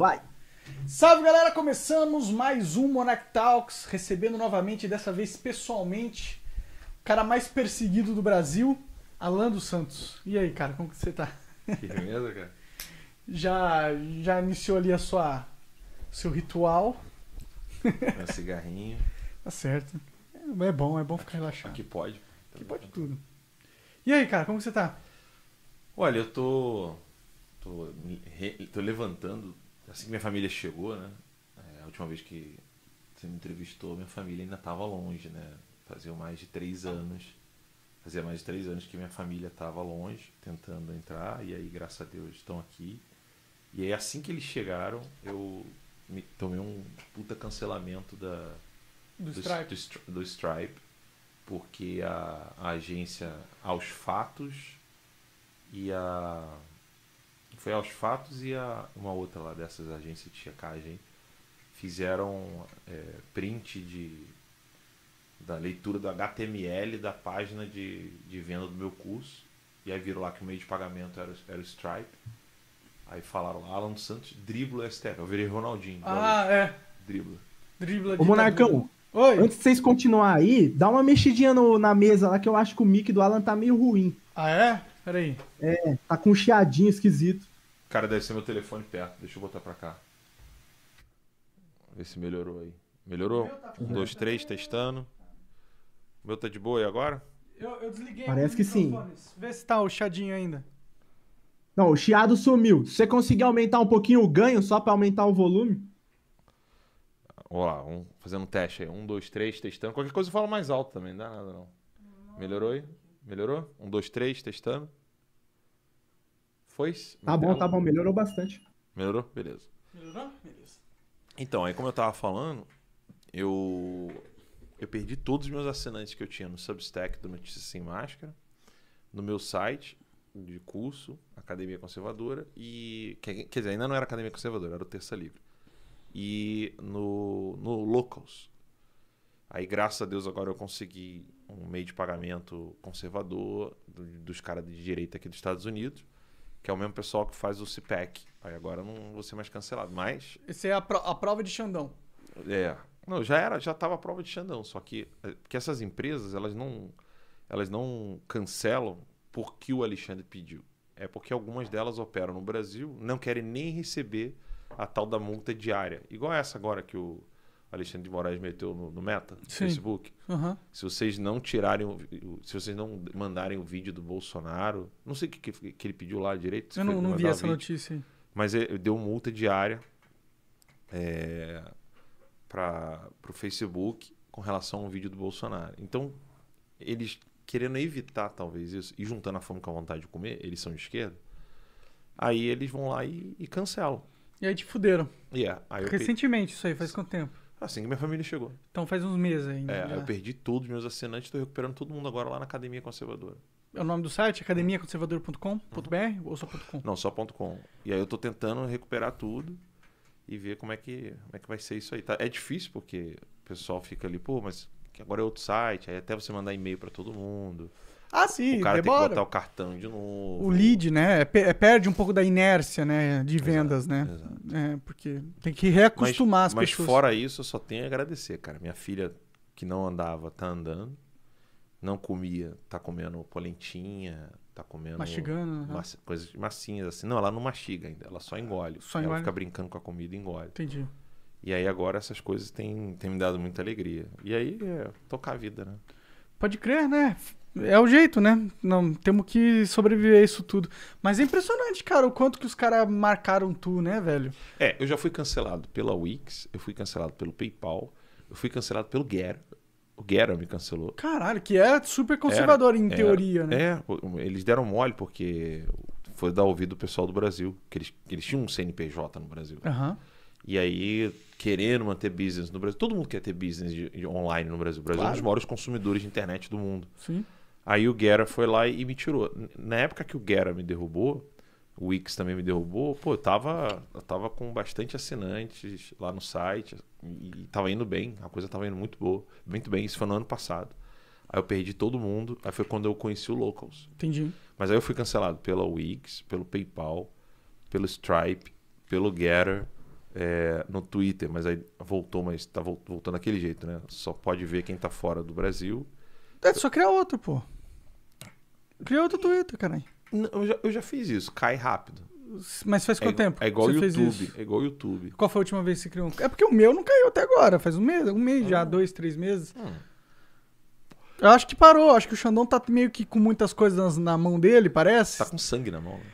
Vai! Salve galera, começamos mais um Monarch Talks, recebendo novamente, dessa vez pessoalmente, o cara mais perseguido do Brasil, Alan dos Santos. E aí, cara, como que você tá? Que beleza, cara. já, já iniciou ali a sua seu ritual. Meu cigarrinho. tá certo. É bom, é bom ficar relaxado. Que pode. Que pode tudo. E aí, cara, como que você tá? Olha, eu tô. tô, tô levantando assim que minha família chegou, né? É, a última vez que você me entrevistou, minha família ainda estava longe, né? Fazia mais de três anos. Fazia mais de três anos que minha família estava longe, tentando entrar, e aí, graças a Deus, estão aqui. E aí, assim que eles chegaram, eu me tomei um puta cancelamento da, do, do, Stripe. Do, do Stripe porque a, a agência, aos fatos, e a foi aos fatos e a, uma outra lá dessas agências de checagem fizeram é, print de, da leitura do HTML da página de, de venda do meu curso. E aí viram lá que o meio de pagamento era, era o Stripe. Aí falaram, Alan Santos dribla o STF. Eu virei Ronaldinho. Ah, é. Dribla. Dribla Ô, Monarcão, Oi. antes de vocês continuar aí, dá uma mexidinha no, na mesa lá que eu acho que o mic do Alan tá meio ruim. Ah, é? Peraí. É, tá com um chiadinho esquisito. Cara, deve ser meu telefone perto. Deixa eu botar pra cá. Ver se melhorou aí. Melhorou? Tá um, dois, três, testando. O meu tá de boa aí agora? Eu, eu desliguei. Parece que sim. Vê se tá o chiadinho ainda. Não, o chiado sumiu. Se você conseguir aumentar um pouquinho o ganho só pra aumentar o volume. Vamos lá, um, fazendo um teste aí. Um, dois, três, testando. Qualquer coisa eu falo mais alto também, não dá nada não. Melhorou aí? Melhorou? Um, dois, três, testando. Foi? Tá bom, tá bom. Melhorou bastante. Melhorou? Beleza. Melhorou? Beleza. Então, aí como eu tava falando, eu eu perdi todos os meus assinantes que eu tinha no Substack do Notícias Sem Máscara, no meu site de curso, Academia Conservadora, e. Quer, dizer, ainda não era Academia Conservadora, era o Terça Livre. E no, no Locals. Aí, graças a Deus, agora eu consegui um meio de pagamento conservador dos caras de direita aqui dos Estados Unidos que é o mesmo pessoal que faz o CPEC. Aí agora não vou ser mais cancelado, mas... Isso é a, pro, a prova de Xandão. É. Não, já era, já estava a prova de Xandão, só que é, porque essas empresas, elas não elas não cancelam porque o Alexandre pediu. É porque algumas delas operam no Brasil, não querem nem receber a tal da multa diária. Igual essa agora que o Alexandre de Moraes meteu no, no Meta, no Facebook. Uhum. Se vocês não tirarem, se vocês não mandarem o vídeo do Bolsonaro, não sei o que, que, que ele pediu lá direito. Eu não, não vi essa vídeo, notícia. Mas ele, deu multa diária é, para o Facebook com relação ao vídeo do Bolsonaro. Então, eles querendo evitar talvez isso e juntando a fome com a vontade de comer, eles são de esquerda, aí eles vão lá e, e cancelam. E aí te fuderam. Yeah, aí Recentemente pe... isso aí, faz quanto tempo? Assim que minha família chegou. Então faz uns meses ainda. É, já. eu perdi todos meus assinantes, estou recuperando todo mundo agora lá na Academia Conservadora. É o nome do site? academiaconservador.com.br uhum. ou só.com? Não, só.com. E aí eu estou tentando recuperar tudo e ver como é que, como é que vai ser isso aí. Tá? É difícil porque o pessoal fica ali, pô, mas agora é outro site, aí até você mandar e-mail para todo mundo. Ah, sim. O cara demora. tem que botar o cartão de novo. O lead, né? É é, perde um pouco da inércia, né? De vendas, exato, né? Exato. É, porque tem que reacostumar mas, as mas pessoas. Mas fora isso, eu só tenho a agradecer, cara. Minha filha que não andava, tá andando. Não comia, tá comendo polentinha, tá comendo. Mastigando, né? Mas, coisas massinhas assim. Não, ela não mastiga ainda, ela só engole. Só ela engole. fica brincando com a comida e engole. Entendi. E aí agora essas coisas têm, têm me dado muita alegria. E aí é tocar a vida, né? Pode crer, né? é o jeito, né? Não, temos que sobreviver a isso tudo. Mas é impressionante, cara, o quanto que os caras marcaram tu, né, velho? É, eu já fui cancelado pela Wix, eu fui cancelado pelo PayPal, eu fui cancelado pelo Guerra. O Guerra me cancelou. Caralho, que é super conservador era, em era, teoria, né? É, eles deram mole porque foi dar ouvido o pessoal do Brasil, que eles, que eles tinham um CNPJ no Brasil. Aham. Uhum. E aí, querendo manter business no Brasil. Todo mundo quer ter business de, de online no Brasil. O Brasil claro. é um dos maiores consumidores de internet do mundo. Sim. Aí o Guerra foi lá e me tirou. Na época que o Guerra me derrubou, o Wix também me derrubou, pô, eu tava, eu tava com bastante assinantes lá no site e tava indo bem, a coisa tava indo muito boa, muito bem, isso foi no ano passado. Aí eu perdi todo mundo, aí foi quando eu conheci o Locals. Entendi. Mas aí eu fui cancelado pela Wix, pelo PayPal, pelo Stripe, pelo Getter, é, no Twitter, mas aí voltou, mas tá voltando daquele jeito, né? Só pode ver quem tá fora do Brasil é só criar outro, pô. Cria outro Twitter, caralho. eu, já, eu já fiz isso, cai rápido. Mas faz é, quanto tempo? É igual o YouTube. É igual YouTube. Qual foi a última vez que você criou um? É porque o meu não caiu até agora. Faz um mês, um mês hum. já, ah. dois, três meses. Hum. Eu acho que parou. Acho que o Xandão tá meio que com muitas coisas na mão dele, parece. Tá com sangue na mão. Né?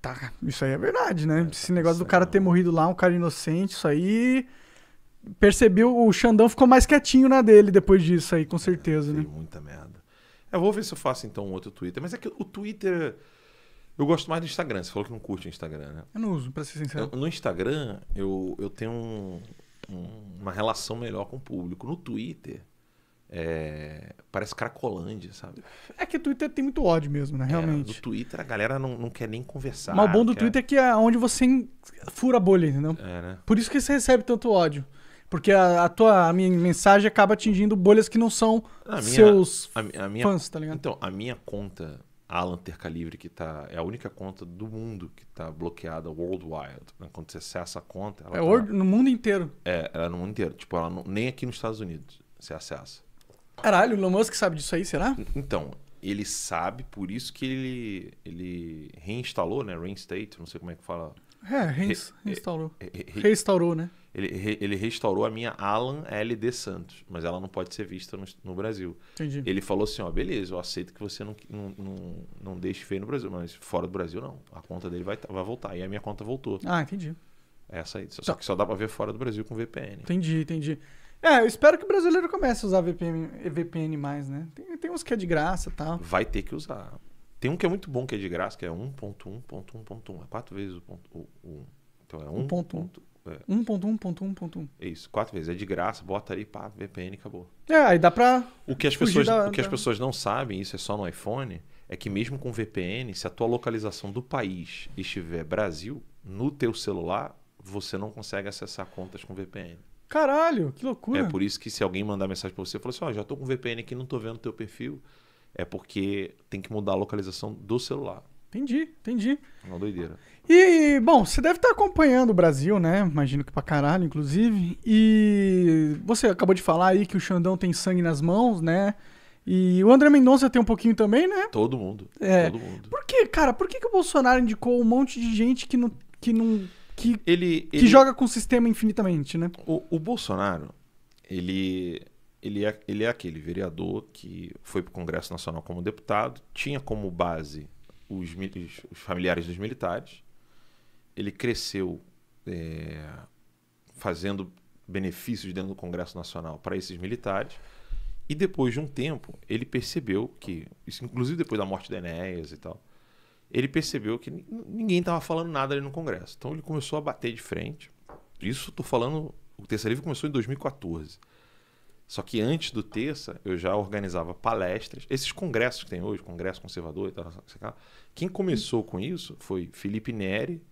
Tá, isso aí é verdade, né? É, Esse tá negócio do cara ter morrido lá, um cara inocente, isso aí percebeu, o Xandão ficou mais quietinho na dele depois disso aí, com é, certeza, é, né? Muita merda. Eu vou ver se eu faço então um outro Twitter, mas é que o Twitter. Eu gosto mais do Instagram. Você falou que não curte o Instagram, né? Eu não uso, pra ser sincero. Eu, no Instagram, eu, eu tenho um, um, uma relação melhor com o público. No Twitter, é, parece cracolândia, sabe? É que o Twitter tem muito ódio mesmo, né? É, Realmente. É, no Twitter a galera não, não quer nem conversar. Mas o bom do quer... Twitter é que é onde você fura a bolha, entendeu? É, né? Por isso que você recebe tanto ódio. Porque a, a tua a minha mensagem acaba atingindo bolhas que não são a seus minha, a, minha, fãs, tá ligado? Então, a minha conta, Alan Tercalivre, que tá, é a única conta do mundo que tá bloqueada worldwide. Né? Quando você acessa a conta... é tá, no mundo inteiro. É, ela é no mundo inteiro. Tipo, ela não, nem aqui nos Estados Unidos você acessa. Caralho, o Elon Musk sabe disso aí, será? Então, ele sabe, por isso que ele, ele reinstalou, né? Reinstate, não sei como é que fala. É, reinstalou. Re, re, re, restaurou, né? ele, ele restaurou a minha Alan LD Santos, mas ela não pode ser vista no, no Brasil. Entendi. Ele falou assim: ó, beleza, eu aceito que você não, não, não, não deixe feio no Brasil, mas fora do Brasil não. A conta dele vai, vai voltar. E a minha conta voltou. Ah, entendi. É essa aí. Só, tá. que só dá pra ver fora do Brasil com VPN. Entendi, entendi. É, eu espero que o brasileiro comece a usar VPN, VPN mais, né? Tem, tem uns que é de graça e tal. Vai ter que usar. Tem um que é muito bom que é de graça, que é 1.1.1.1. É quatro vezes o, ponto, o, o Então é 1.1. É. 1.1.1.1. É isso, quatro vezes. É de graça, bota ali, pá, VPN acabou. É, aí dá pra. O que as, pessoas, da, o que da... as pessoas não sabem, isso é só no iPhone, é que mesmo com VPN, se a tua localização do país estiver Brasil, no teu celular, você não consegue acessar contas com VPN. Caralho, que loucura. É por isso que se alguém mandar mensagem pra você e falar assim, ó, oh, já tô com VPN aqui, não tô vendo teu perfil, é porque tem que mudar a localização do celular. Entendi, entendi. É uma doideira. E, bom, você deve estar acompanhando o Brasil, né? Imagino que pra caralho, inclusive. E você acabou de falar aí que o Xandão tem sangue nas mãos, né? E o André Mendonça tem um pouquinho também, né? Todo mundo. É. Todo mundo. Por que, cara? Por que, que o Bolsonaro indicou um monte de gente que não. que não. que, ele, que ele... joga com o sistema infinitamente, né? O, o Bolsonaro, ele. Ele é, ele é aquele vereador que foi para o Congresso Nacional como deputado, tinha como base os, os familiares dos militares. Ele cresceu é, fazendo benefícios dentro do Congresso Nacional para esses militares. E depois de um tempo, ele percebeu que, isso inclusive depois da morte da Enéas e tal, ele percebeu que ninguém estava falando nada ali no Congresso. Então ele começou a bater de frente. Isso estou falando, o terceiro livro começou em 2014. Só que antes do terça, eu já organizava palestras. Esses congressos que tem hoje, Congresso Conservador e tal, quem começou com isso foi Felipe Neri,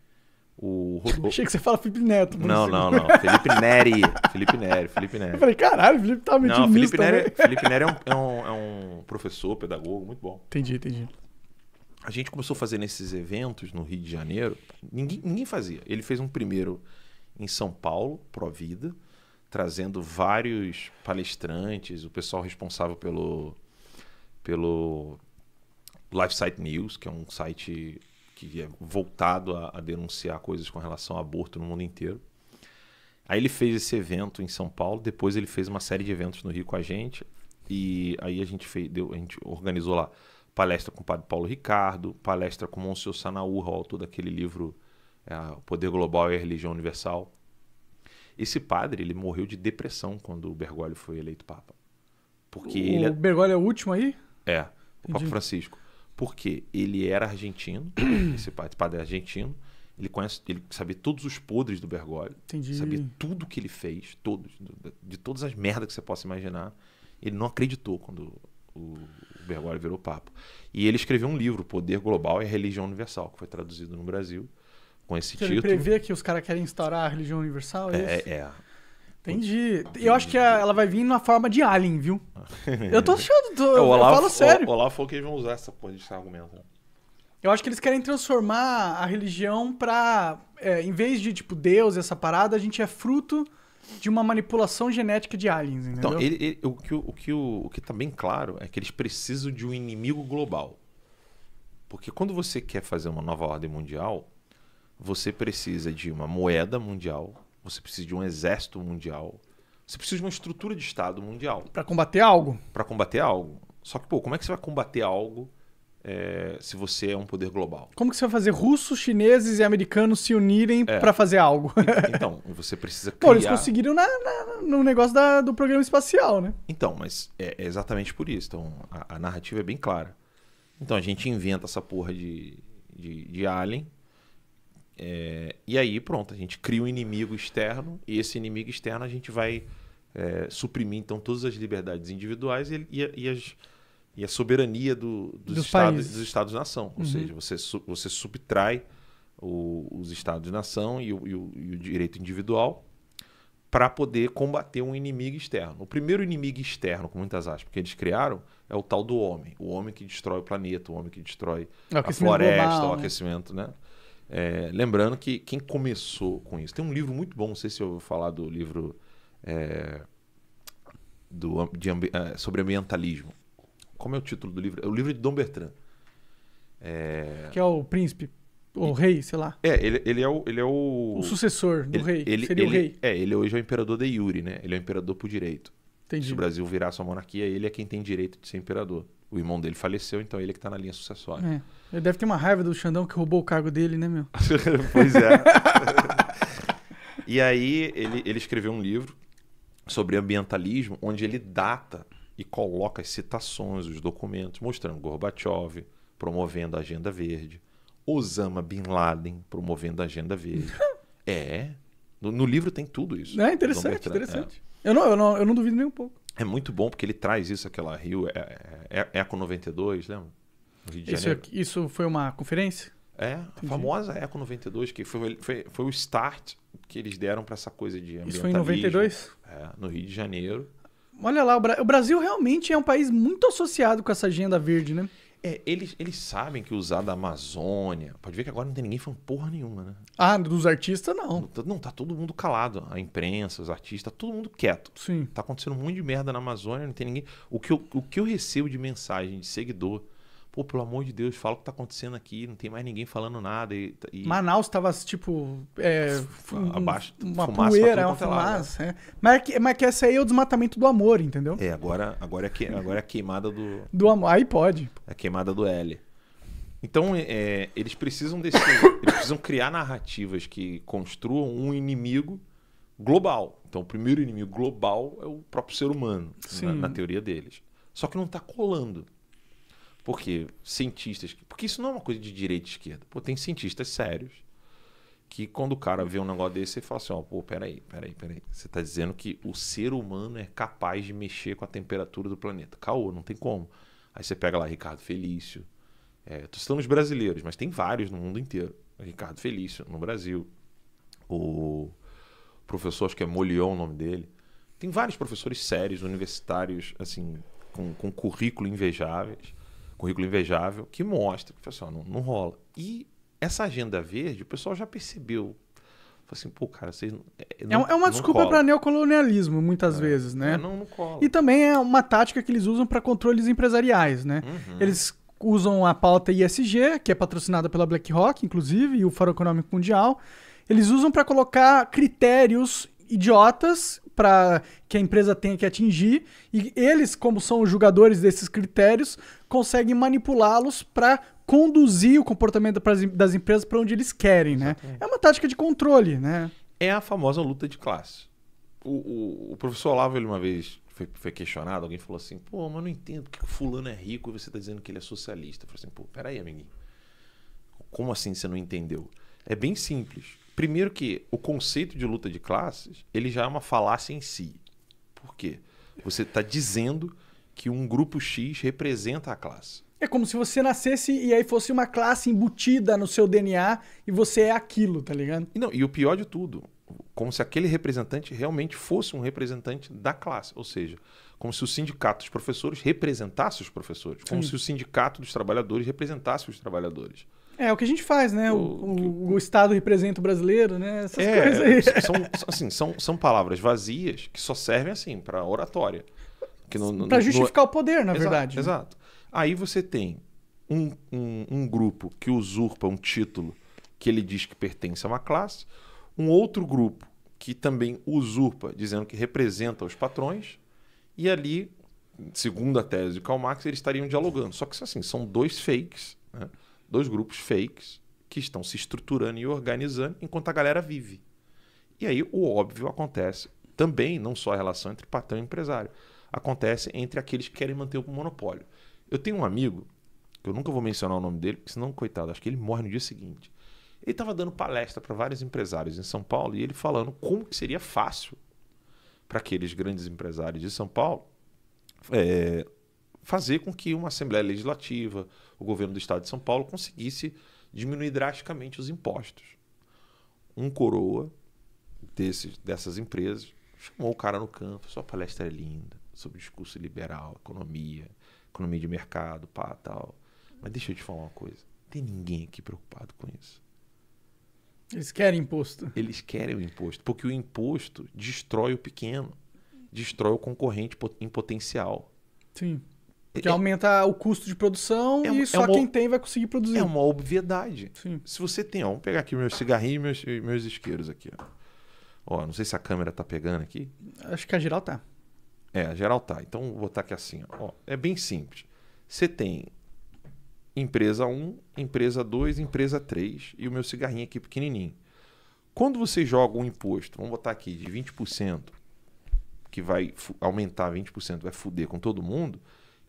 o Rodolfo. Achei que você fala Felipe Neto. Não, não, não. Felipe Neri. Felipe Neri, Felipe Neri. Eu falei, caralho, o Felipe tá metido não, Felipe Neri, Felipe Neri é um, é, um, é um professor, pedagogo, muito bom. Entendi, entendi. A gente começou fazendo esses eventos no Rio de Janeiro. Ninguém, ninguém fazia. Ele fez um primeiro em São Paulo, Pro Vida trazendo vários palestrantes, o pessoal responsável pelo, pelo Life Site News, que é um site que é voltado a, a denunciar coisas com relação ao aborto no mundo inteiro. Aí ele fez esse evento em São Paulo, depois ele fez uma série de eventos no Rio com a gente, e aí a gente, fez, deu, a gente organizou lá palestra com o padre Paulo Ricardo, palestra com o Monsenhor Sanaúra, autor daquele livro é, O Poder Global e a Religião Universal. Esse padre, ele morreu de depressão quando o Bergoglio foi eleito papa. Porque o ele... É Bergoglio é o último aí? É, o Papa Francisco. Porque ele era argentino, esse padre, padre é argentino, ele conhece, ele sabia todos os podres do Bergoglio, Entendi. sabia tudo que ele fez, todos, de todas as merdas que você possa imaginar. Ele não acreditou quando o Bergoglio virou papa. E ele escreveu um livro, Poder Global e a Religião Universal, que foi traduzido no Brasil com esse título. Você prevê que os caras querem instaurar a religião universal? É, é. é. Entendi. Eu acho que ela vai vir na forma de Alien, viu? eu tô achando. Tô, é, o Olaf, eu falo sério. O, Olaf falou que eles vão usar essa porra de argumento. Né? Eu acho que eles querem transformar a religião pra. É, em vez de, tipo, Deus, e essa parada, a gente é fruto de uma manipulação genética de aliens, entendeu? Então, ele, ele, o, que, o, que, o, o que tá bem claro é que eles precisam de um inimigo global. Porque quando você quer fazer uma nova ordem mundial, você precisa de uma moeda mundial, você precisa de um exército mundial, você precisa de uma estrutura de Estado mundial. Para combater algo? Para combater algo. Só que, pô, como é que você vai combater algo é, se você é um poder global? Como que você vai fazer russos, chineses e americanos se unirem é. para fazer algo? então, você precisa criar... Pô, eles conseguiram na, na, no negócio da, do programa espacial, né? Então, mas é, é exatamente por isso. Então, a, a, narrativa é bem clara. Então, a gente inventa essa porra de, de, de alien é, e aí, pronto, a gente cria um inimigo externo e esse inimigo externo a gente vai é, suprimir então todas as liberdades individuais e, e, e, as, e a soberania do, dos, dos, estados, dos Estados-nação. Ou uhum. seja, você, você subtrai o, os Estados-nação e, e, o direito individual para poder combater um inimigo externo. O primeiro inimigo externo, com muitas aspas, que eles criaram é o tal do homem. O homem que destrói o planeta, o homem que destrói é a floresta, global, o né? aquecimento, né? né? É, lembrando que quem começou com isso. Tem um livro muito bom, não sei se eu vou falar do livro é, do, de, é, sobre ambientalismo. Como é o título do livro? É o livro de Dom Bertrand. É, que é o príncipe, ou e, rei, sei lá. É, ele, ele, é, o, ele é o. O sucessor do ele, rei. Ele, Seria ele, o rei. É, ele hoje é o imperador de Yuri né? Ele é o imperador por direito. Entendi. Se o Brasil virar sua monarquia, ele é quem tem direito de ser imperador. O irmão dele faleceu, então é ele é que está na linha sucessória. É. Ele deve ter uma raiva do Xandão que roubou o cargo dele, né, meu? pois é. e aí ele, ele escreveu um livro sobre ambientalismo, onde ele data e coloca as citações, os documentos, mostrando Gorbachev promovendo a Agenda Verde, Osama Bin Laden promovendo a Agenda Verde. é. No, no, livro tem tudo isso. É interessante, é. interessante. É. Eu, não, eu, não, eu não duvido nem um pouco. É muito bom porque ele traz isso, aquela Rio é, é, é Eco 92, lembra? Isso, isso, foi uma conferência? É, Entendi. a famosa Eco é, 92, que foi, foi, foi o start que eles deram para essa coisa de ambientalismo. Isso foi em 92? É, no Rio de Janeiro. Olha lá, o Brasil realmente é um país muito associado com essa agenda verde, né? É, eles, eles sabem que usar da Amazônia. Pode ver que agora não tem ninguém falando porra nenhuma, né? Ah, dos artistas não. Não, tá, não tá todo mundo calado. A imprensa, os artistas, tá todo mundo quieto. Sim. Tá acontecendo um monte de merda na Amazônia, não tem ninguém. O que eu, o que eu recebo de mensagem de seguidor pô, pelo amor de Deus, fala o que tá acontecendo aqui, não tem mais ninguém falando nada. E, e... Manaus tava, tipo, é, abaixo, uma fumaça poeira, é uma né? fumaça. é. Mas, é que, mas é que essa aí é o desmatamento do amor, entendeu? É, agora, agora, é, que, agora é a queimada do... do amor, aí pode. É a queimada do L. Então, é, eles precisam desse, eles precisam criar narrativas que construam um inimigo global. Então, o primeiro inimigo global é o próprio ser humano, na, na teoria deles. Só que não tá colando porque Cientistas. Porque isso não é uma coisa de direita e esquerda. Pô, tem cientistas sérios que quando o cara vê um negócio desse, ele fala assim, ó, oh, pô, peraí, peraí, peraí. Você tá dizendo que o ser humano é capaz de mexer com a temperatura do planeta. Caô, não tem como. Aí você pega lá Ricardo Felício. É, tô citando os brasileiros, mas tem vários no mundo inteiro. Ricardo Felício, no Brasil. O professor, acho que é Molion o nome dele. Tem vários professores sérios, universitários, assim, com, com currículo invejáveis currículo invejável, que mostra que, pessoal, assim, não, não rola. E essa agenda verde, o pessoal já percebeu assim, pô, cara, vocês. Não, é, é, é, é uma desculpa para neocolonialismo, muitas é. vezes, né? É, não, não cola. E também é uma tática que eles usam para controles empresariais, né? Uhum. Eles usam a pauta ISG, que é patrocinada pela BlackRock, inclusive, e o Fórum Econômico Mundial. Eles usam para colocar critérios idiotas para que a empresa tenha que atingir e eles, como são os julgadores desses critérios, conseguem manipulá-los para conduzir o comportamento das empresas para onde eles querem, né? É uma tática de controle, né? É a famosa luta de classe. O, o, o professor Olavo, ele uma vez foi, foi, questionado, alguém falou assim, pô, mas eu não entendo que o fulano é rico e você está dizendo que ele é socialista. Eu falei assim, pô, peraí, amiguinho. Como assim você não entendeu? É bem simples. Primeiro que o conceito de luta de classes, ele já é uma falácia em si. Por quê? Você está dizendo que um grupo X representa a classe. É como se você nascesse e aí fosse uma classe embutida no seu DNA e você é aquilo, tá ligado? E não, e o pior de tudo, como se aquele representante realmente fosse um representante da classe, ou seja, como se o sindicato dos professores representasse os professores, como Sim. se o sindicato dos trabalhadores representasse os trabalhadores. É o que a gente faz, né? O, o, o Estado representa o brasileiro, né? Essas é, coisas aí. São, assim, são, são palavras vazias que só servem assim para oratória. Para justificar no... o poder, na exato, verdade. Né? Exato. Aí você tem um, um, um grupo que usurpa um título que ele diz que pertence a uma classe, um outro grupo que também usurpa, dizendo que representa os patrões, e ali, segundo a tese de Karl Marx, eles estariam dialogando. Só que assim, são dois fakes. Né? dois grupos fakes que estão se estruturando e organizando enquanto a galera vive. E aí o óbvio acontece também, não só a relação entre patrão e empresário, acontece entre aqueles que querem manter o monopólio. Eu tenho um amigo, que eu nunca vou mencionar o nome dele, porque senão, coitado, acho que ele morre no dia seguinte. Ele estava dando palestra para vários empresários em São Paulo e ele falando como que seria fácil para aqueles grandes empresários de São Paulo é, fazer com que uma Assembleia Legislativa, o governo do estado de São Paulo conseguisse diminuir drasticamente os impostos. Um coroa desses, dessas empresas chamou o cara no campo, sua palestra é linda, sobre discurso liberal, economia, economia de mercado, pá, tal. Mas deixa eu te falar uma coisa, não tem ninguém aqui preocupado com isso. Eles querem imposto. Eles querem o imposto, porque o imposto destrói o pequeno, destrói o concorrente em potencial. Sim. Que é. aumenta o custo de produção é, e é só é uma, quem tem vai conseguir produzir. É uma obviedade. Sim. Se você tem, ó, vamos pegar aqui meus cigarrinhos e meus, meus isqueiros aqui, ó. ó. não sei se a câmera tá pegando aqui. Acho que a geral tá. É, a geral tá. Então vou botar aqui assim, ó. ó é bem simples. Você tem empresa 1, empresa 2, empresa 3 e o meu cigarrinho aqui pequenininho. Quando você joga um imposto, vamos botar aqui de 20%, que vai aumentar 20%, vai fuder com todo mundo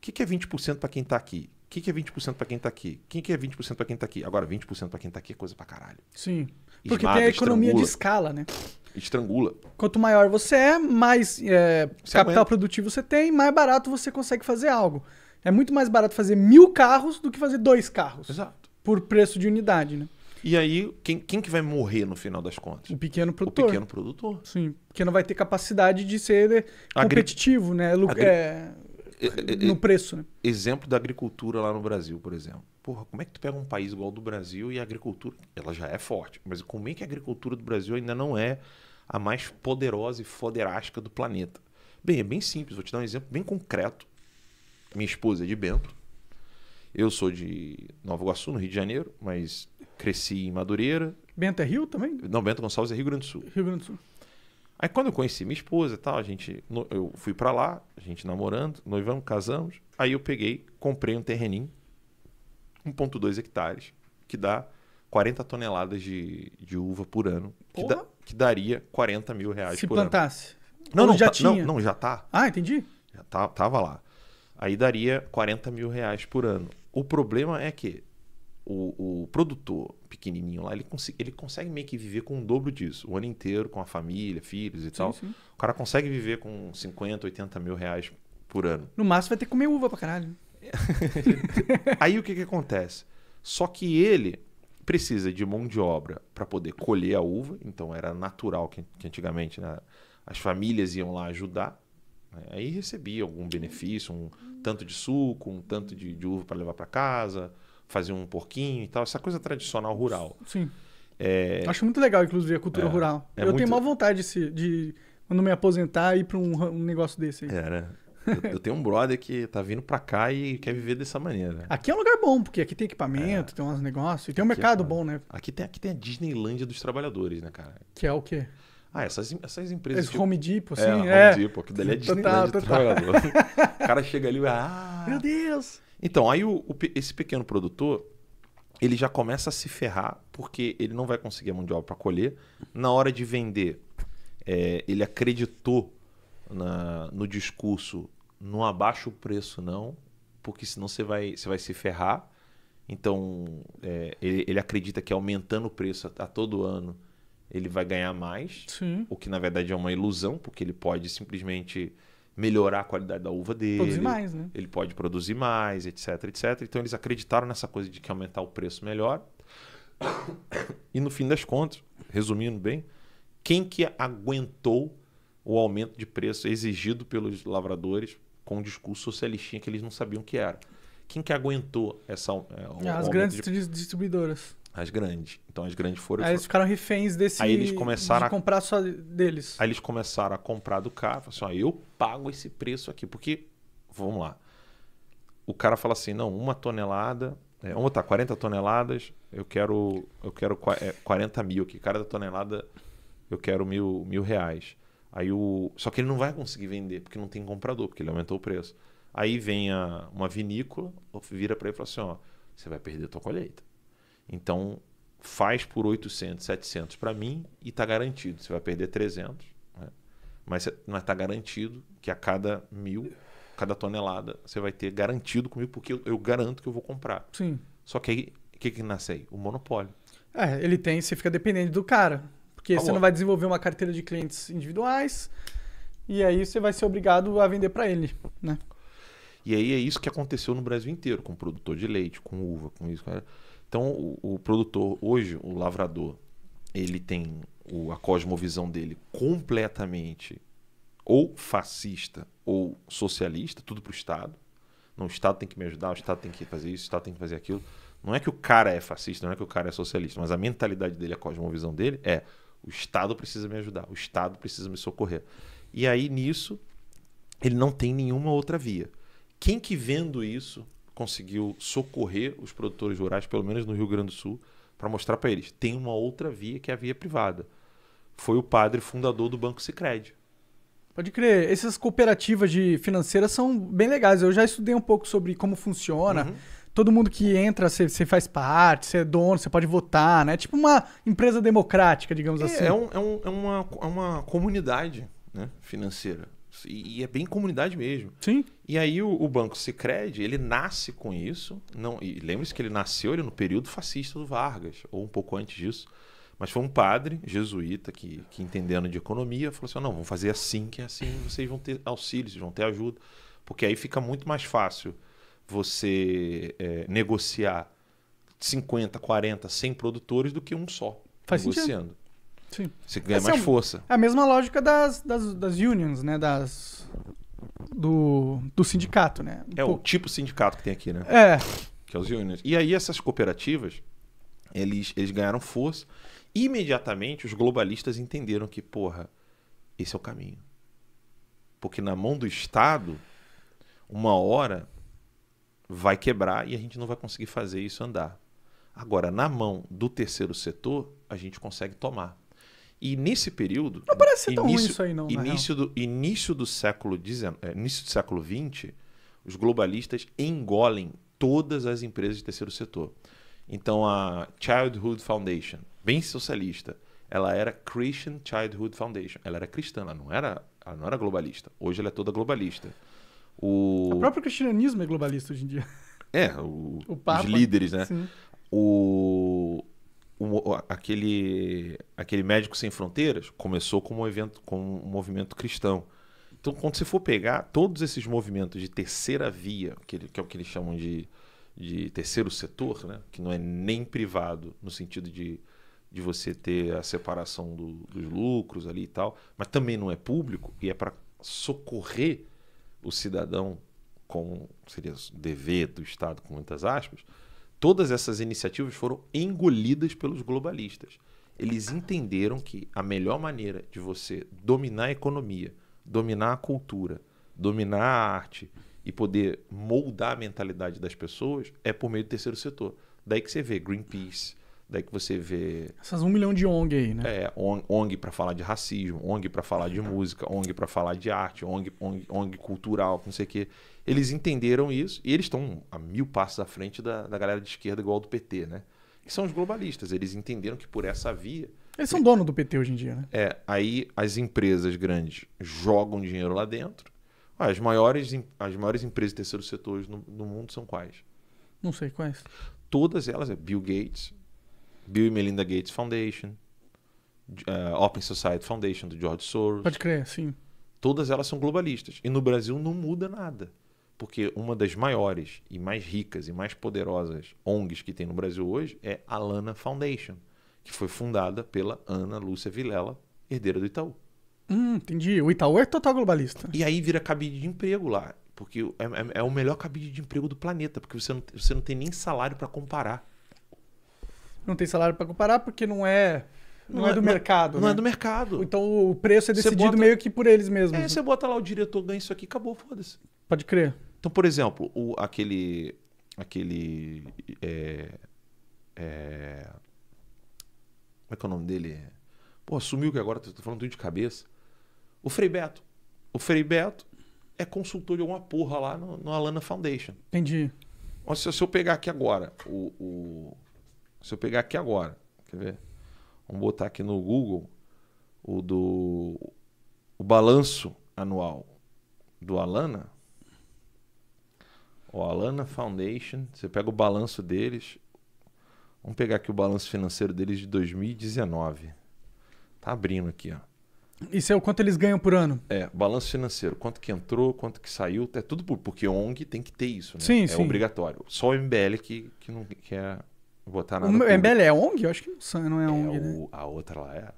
que, que é 20% para quem está aqui? O que, que é 20% para quem está aqui? Quem que é 20% para quem está aqui? Agora, 20% para quem está aqui é coisa para caralho. Sim. Porque tem a economia estrangula. de escala, né? Estrangula. Quanto maior você é, mais é, você capital aguenta. produtivo você tem, mais barato você consegue fazer algo. É muito mais barato fazer mil carros do que fazer dois carros. Exato. Por preço de unidade, né? E aí, quem, quem que vai morrer no final das contas? O pequeno produtor. O pequeno produtor. Sim, porque não vai ter capacidade de ser competitivo, Agri... né? Agri... É... É, no preço, né? Exemplo da agricultura lá no Brasil, por exemplo. Porra, como é que tu pega um país igual ao do Brasil e a agricultura, ela já é forte, mas como é que a agricultura do Brasil ainda não é a mais poderosa e foderástica do planeta? Bem, é bem simples, vou te dar um exemplo bem concreto. Minha esposa é de Bento, eu sou de Nova Iguaçu, no Rio de Janeiro, mas cresci em Madureira. Bento é Rio também? Não, Bento Gonçalves é Rio Grande do Sul. Rio Grande do Sul. Aí quando eu conheci minha esposa e tal, a gente, eu fui para lá, a gente namorando, noivamos, casamos. Aí eu peguei, comprei um terreninho, 1,2 hectares, que dá 40 toneladas de, de uva por ano, que, da, que, daria 40 mil reais Se por plantasse. ano. Não, plantasse. não, já tá, tinha. Não, não, já tá. Ah, entendi. Já tá, tava lá. Aí daria 40 mil reais por ano. O problema é que o, o produtor pequenininho lá, ele, cons ele consegue meio que viver com o dobro disso, o ano inteiro, com a família, filhos e sim, tal. Sim. O cara consegue viver com 50, 80 mil reais por ano. No máximo vai ter que comer uva pra caralho. Aí o que, que acontece? Só que ele precisa de mão de obra para poder colher a uva, então era natural que, que antigamente né, as famílias iam lá ajudar. Né, aí recebia algum benefício, um tanto de suco, um tanto de, de uva para levar para casa, fazer um porquinho e tal, essa coisa tradicional rural. Sim. É... Acho muito legal, inclusive, a cultura é, rural. É eu muito... tenho uma vontade de, de, quando me aposentar, ir para um, um, negócio desse aí. É, né? eu, tenho um brother que tá vindo para cá e quer viver dessa maneira. Aqui é um lugar bom, porque aqui tem equipamento, é. tem uns negócios, e tem um aqui é mercado bom, né? Aqui tem, aqui tem a Disneylandia dos trabalhadores, né, cara? Que é o quê? Ah, essas, essas empresas. Esse Home Depot, é, assim. É, Home Depot, que dali é Disneylandia dos trabalhadores. trabalhador. o cara chega ali e vai, ah, meu Deus! Então, aí o, o, esse pequeno produtor, ele já começa a se ferrar, porque ele não vai conseguir a mão de obra para colher. Na hora de vender, é, ele acreditou na, no discurso, não abaixa o preço não, porque senão você vai, você vai se ferrar. Então, é, ele, ele, acredita que aumentando o preço a, a, todo ano ele vai ganhar mais, Sim. o que na verdade é uma ilusão, porque ele pode simplesmente melhorar a qualidade da uva dele. Produzir mais, né? Ele pode produzir mais, etc, etc. Então eles acreditaram nessa coisa de que aumentar o preço melhor. E no fim das contas, resumindo bem, quem que aguentou o aumento de preço exigido pelos lavradores com o discurso socialistinha que eles não sabiam o que era? Quem que aguentou essa é, As grandes de... distribuidoras. As grandes. Então as grandes foram. Aí eles ficaram reféns desse. Aí eles começaram de comprar só deles. Aí eles começaram a comprar do cara. Falaram assim, ó, eu pago esse preço aqui. Porque, vamos lá. O cara fala assim, não, uma tonelada. É, vamos botar 40 toneladas, eu quero. Eu quero 40 é, mil aqui. Cada tonelada eu quero mil, mil reais. Aí o. Só que ele não vai conseguir vender, porque não tem comprador, porque ele aumentou o preço. Aí vem a, uma vinícola, vira para ele e fala assim, ó, você vai perder a tua colheita então, faz por 800, 700 para mim e está garantido. Você vai perder 300, né? mas está garantido que a cada mil, cada tonelada, você vai ter garantido comigo, porque eu, garanto que eu vou comprar. Sim. Só que aí, o que, que nasce aí? O monopólio. É, ele tem, você fica dependente do cara. Porque você não vai desenvolver uma carteira de clientes individuais e aí você vai ser obrigado a vender para ele, né? E aí é isso que aconteceu no Brasil inteiro, com produtor de leite, com uva, com isso. Com... Então, o, o produtor, hoje, o lavrador, ele tem o, a cosmovisão dele completamente ou fascista ou socialista, tudo para o Estado. Não, o Estado tem que me ajudar, o Estado tem que fazer isso, o Estado tem que fazer aquilo. Não é que o cara é fascista, não é que o cara é socialista, mas a mentalidade dele, a cosmovisão dele é o Estado precisa me ajudar, o Estado precisa me socorrer. E aí, nisso, ele não tem nenhuma outra via. Quem que vendo isso conseguiu socorrer os produtores rurais, pelo menos no Rio Grande do Sul, para mostrar para eles. Tem uma outra via que é a via privada. Foi o padre fundador do Banco Sicredi. Pode crer, essas cooperativas de financeiras são bem legais. Eu já estudei um pouco sobre como funciona. Uhum. Todo mundo que entra, você faz parte, você é dono, você pode votar, né? Tipo uma empresa democrática, digamos é, assim. É, um, é, um, é uma, é uma comunidade né, financeira. E, e, é bem comunidade mesmo. Sim. E aí o, o Banco Sicredi ele nasce com isso. não E lembre-se que ele nasceu ele, no período fascista do Vargas, ou um pouco antes disso. Mas foi um padre jesuíta que, que entendendo de economia, falou assim: não, vamos fazer assim, que é assim vocês vão ter auxílio, vocês vão ter ajuda. Porque aí fica muito mais fácil você é, negociar 50, 40, 100 produtores do que um só Faz negociando. Sentido. Sim. Você ganha Essa mais é força. É a mesma lógica das, das, das unions, né? Das, do, do sindicato, né? É o tipo sindicato que tem aqui, né? É. Que é os unions. E aí essas cooperativas, eles, eles ganharam força. Imediatamente os globalistas entenderam que, porra, esse é o caminho. Porque na mão do Estado, uma hora vai quebrar e a gente não vai conseguir fazer isso andar. Agora, na mão do terceiro setor, a gente consegue tomar. E nesse período. Não parece ser tão início, ruim isso aí, não. Início do, início do século XIX, é, início do século XX, os globalistas engolem todas as empresas de terceiro setor. Então a Childhood Foundation, bem socialista, ela era Christian Childhood Foundation. Ela era cristã, ela não era, ela não era globalista. Hoje ela é toda globalista. O, o próprio cristianismo é globalista hoje em dia. É, o, o os líderes, né? Sim. O, o, aquele, aquele Médico Sem Fronteiras começou como um evento, como um movimento cristão. Então, quando você for pegar todos esses movimentos de terceira via, que, ele, que é o que eles chamam de, de terceiro setor, né? que não é nem privado, no sentido de, de você ter a separação do, dos lucros ali e tal, mas também não é público e é para socorrer o cidadão com seria dever do Estado com muitas aspas, todas essas iniciativas foram engolidas pelos globalistas. Eles entenderam que a melhor maneira de você dominar a economia, dominar a cultura, dominar a arte e poder moldar a mentalidade das pessoas é por meio do terceiro setor. Daí que você vê Greenpeace, Daí que você vê. Essas um milhão de ONG aí, né? É, ONG para falar de racismo, ONG para falar de música, ONG para falar de arte, ONG, ONG, ONG cultural, não sei o quê. Eles entenderam isso e eles estão a mil passos à frente da, da galera de esquerda, igual do PT, né? Que são os globalistas. Eles entenderam que por essa via. Eles são dono do PT hoje em dia, né? É, aí as empresas grandes jogam dinheiro lá dentro. As maiores, as maiores empresas de terceiro setor no, no mundo são quais? Não sei quais. Todas elas, é Bill Gates, Bill e Melinda Gates Foundation, uh, Open Society Foundation do George Soros. Pode crer, sim. Todas elas são globalistas. E no Brasil não muda nada. Porque uma das maiores e mais ricas e mais poderosas ONGs que tem no Brasil hoje é a Lana Foundation, que foi fundada pela Ana Lúcia Vilela, herdeira do Itaú. Hum, entendi. O Itaú é total globalista. E aí vira cabide de emprego lá. Porque é, é, é o melhor cabide de emprego do planeta, porque você não, você não tem nem salário para comparar não tem salário para comparar porque não é não, não é, é do mercado. Não, é né? é do mercado. Então o preço é decidido bota, meio que por eles mesmos. É, você bota lá o diretor ganha isso aqui, acabou, foda-se. Pode crer. Então, por exemplo, o, aquele aquele é, é, como é que é o nome dele? Pô, sumiu que agora tô falando tudo de cabeça. O Frei Beto. O Frei Beto é consultor de alguma porra lá no, no Alana Foundation. Entendi. Nossa, se eu pegar aqui agora o se eu pegar aqui agora, quer ver? Vamos botar aqui no Google o do o balanço anual do Alana. O Alana Foundation, você pega o balanço deles. Vamos pegar aqui o balanço financeiro deles de 2019. Tá abrindo aqui, ó. Isso é o quanto eles ganham por ano? É, balanço financeiro. Quanto que entrou, quanto que saiu. É tudo por, porque ONG tem que ter isso, né? Sim, é sim. obrigatório. Só o MBL que, que, não, que é botar nada. É é o MBL é ONG? Eu acho que não é, é ONG. né? O, a outra lá é.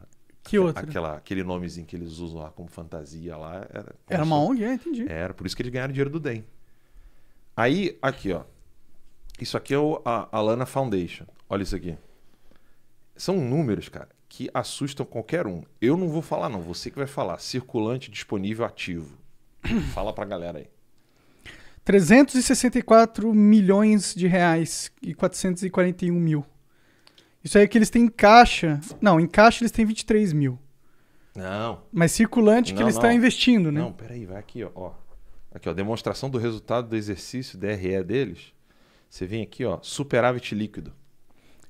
Que outra? Aquela, aquele nomezinho que eles usam lá como fantasia lá. Era, era uma ONG? É, entendi. Era, por isso que eles ganharam dinheiro do DEM. Aí, aqui, ó. Isso aqui é o, a Alana Foundation. Olha isso aqui. São números, cara, que assustam qualquer um. Eu não vou falar, não. Você que vai falar. Circulante disponível ativo. Fala pra galera aí. 364 milhões de reais e 441 mil. Isso aí é que eles têm em caixa. Não, em caixa eles têm 23 mil. Não. Mas circulante não, que eles estão investindo, né? Não, peraí, vai aqui, ó. ó. Aqui, ó. Demonstração do resultado do exercício DRE deles. Você vem aqui, ó. Superávit líquido.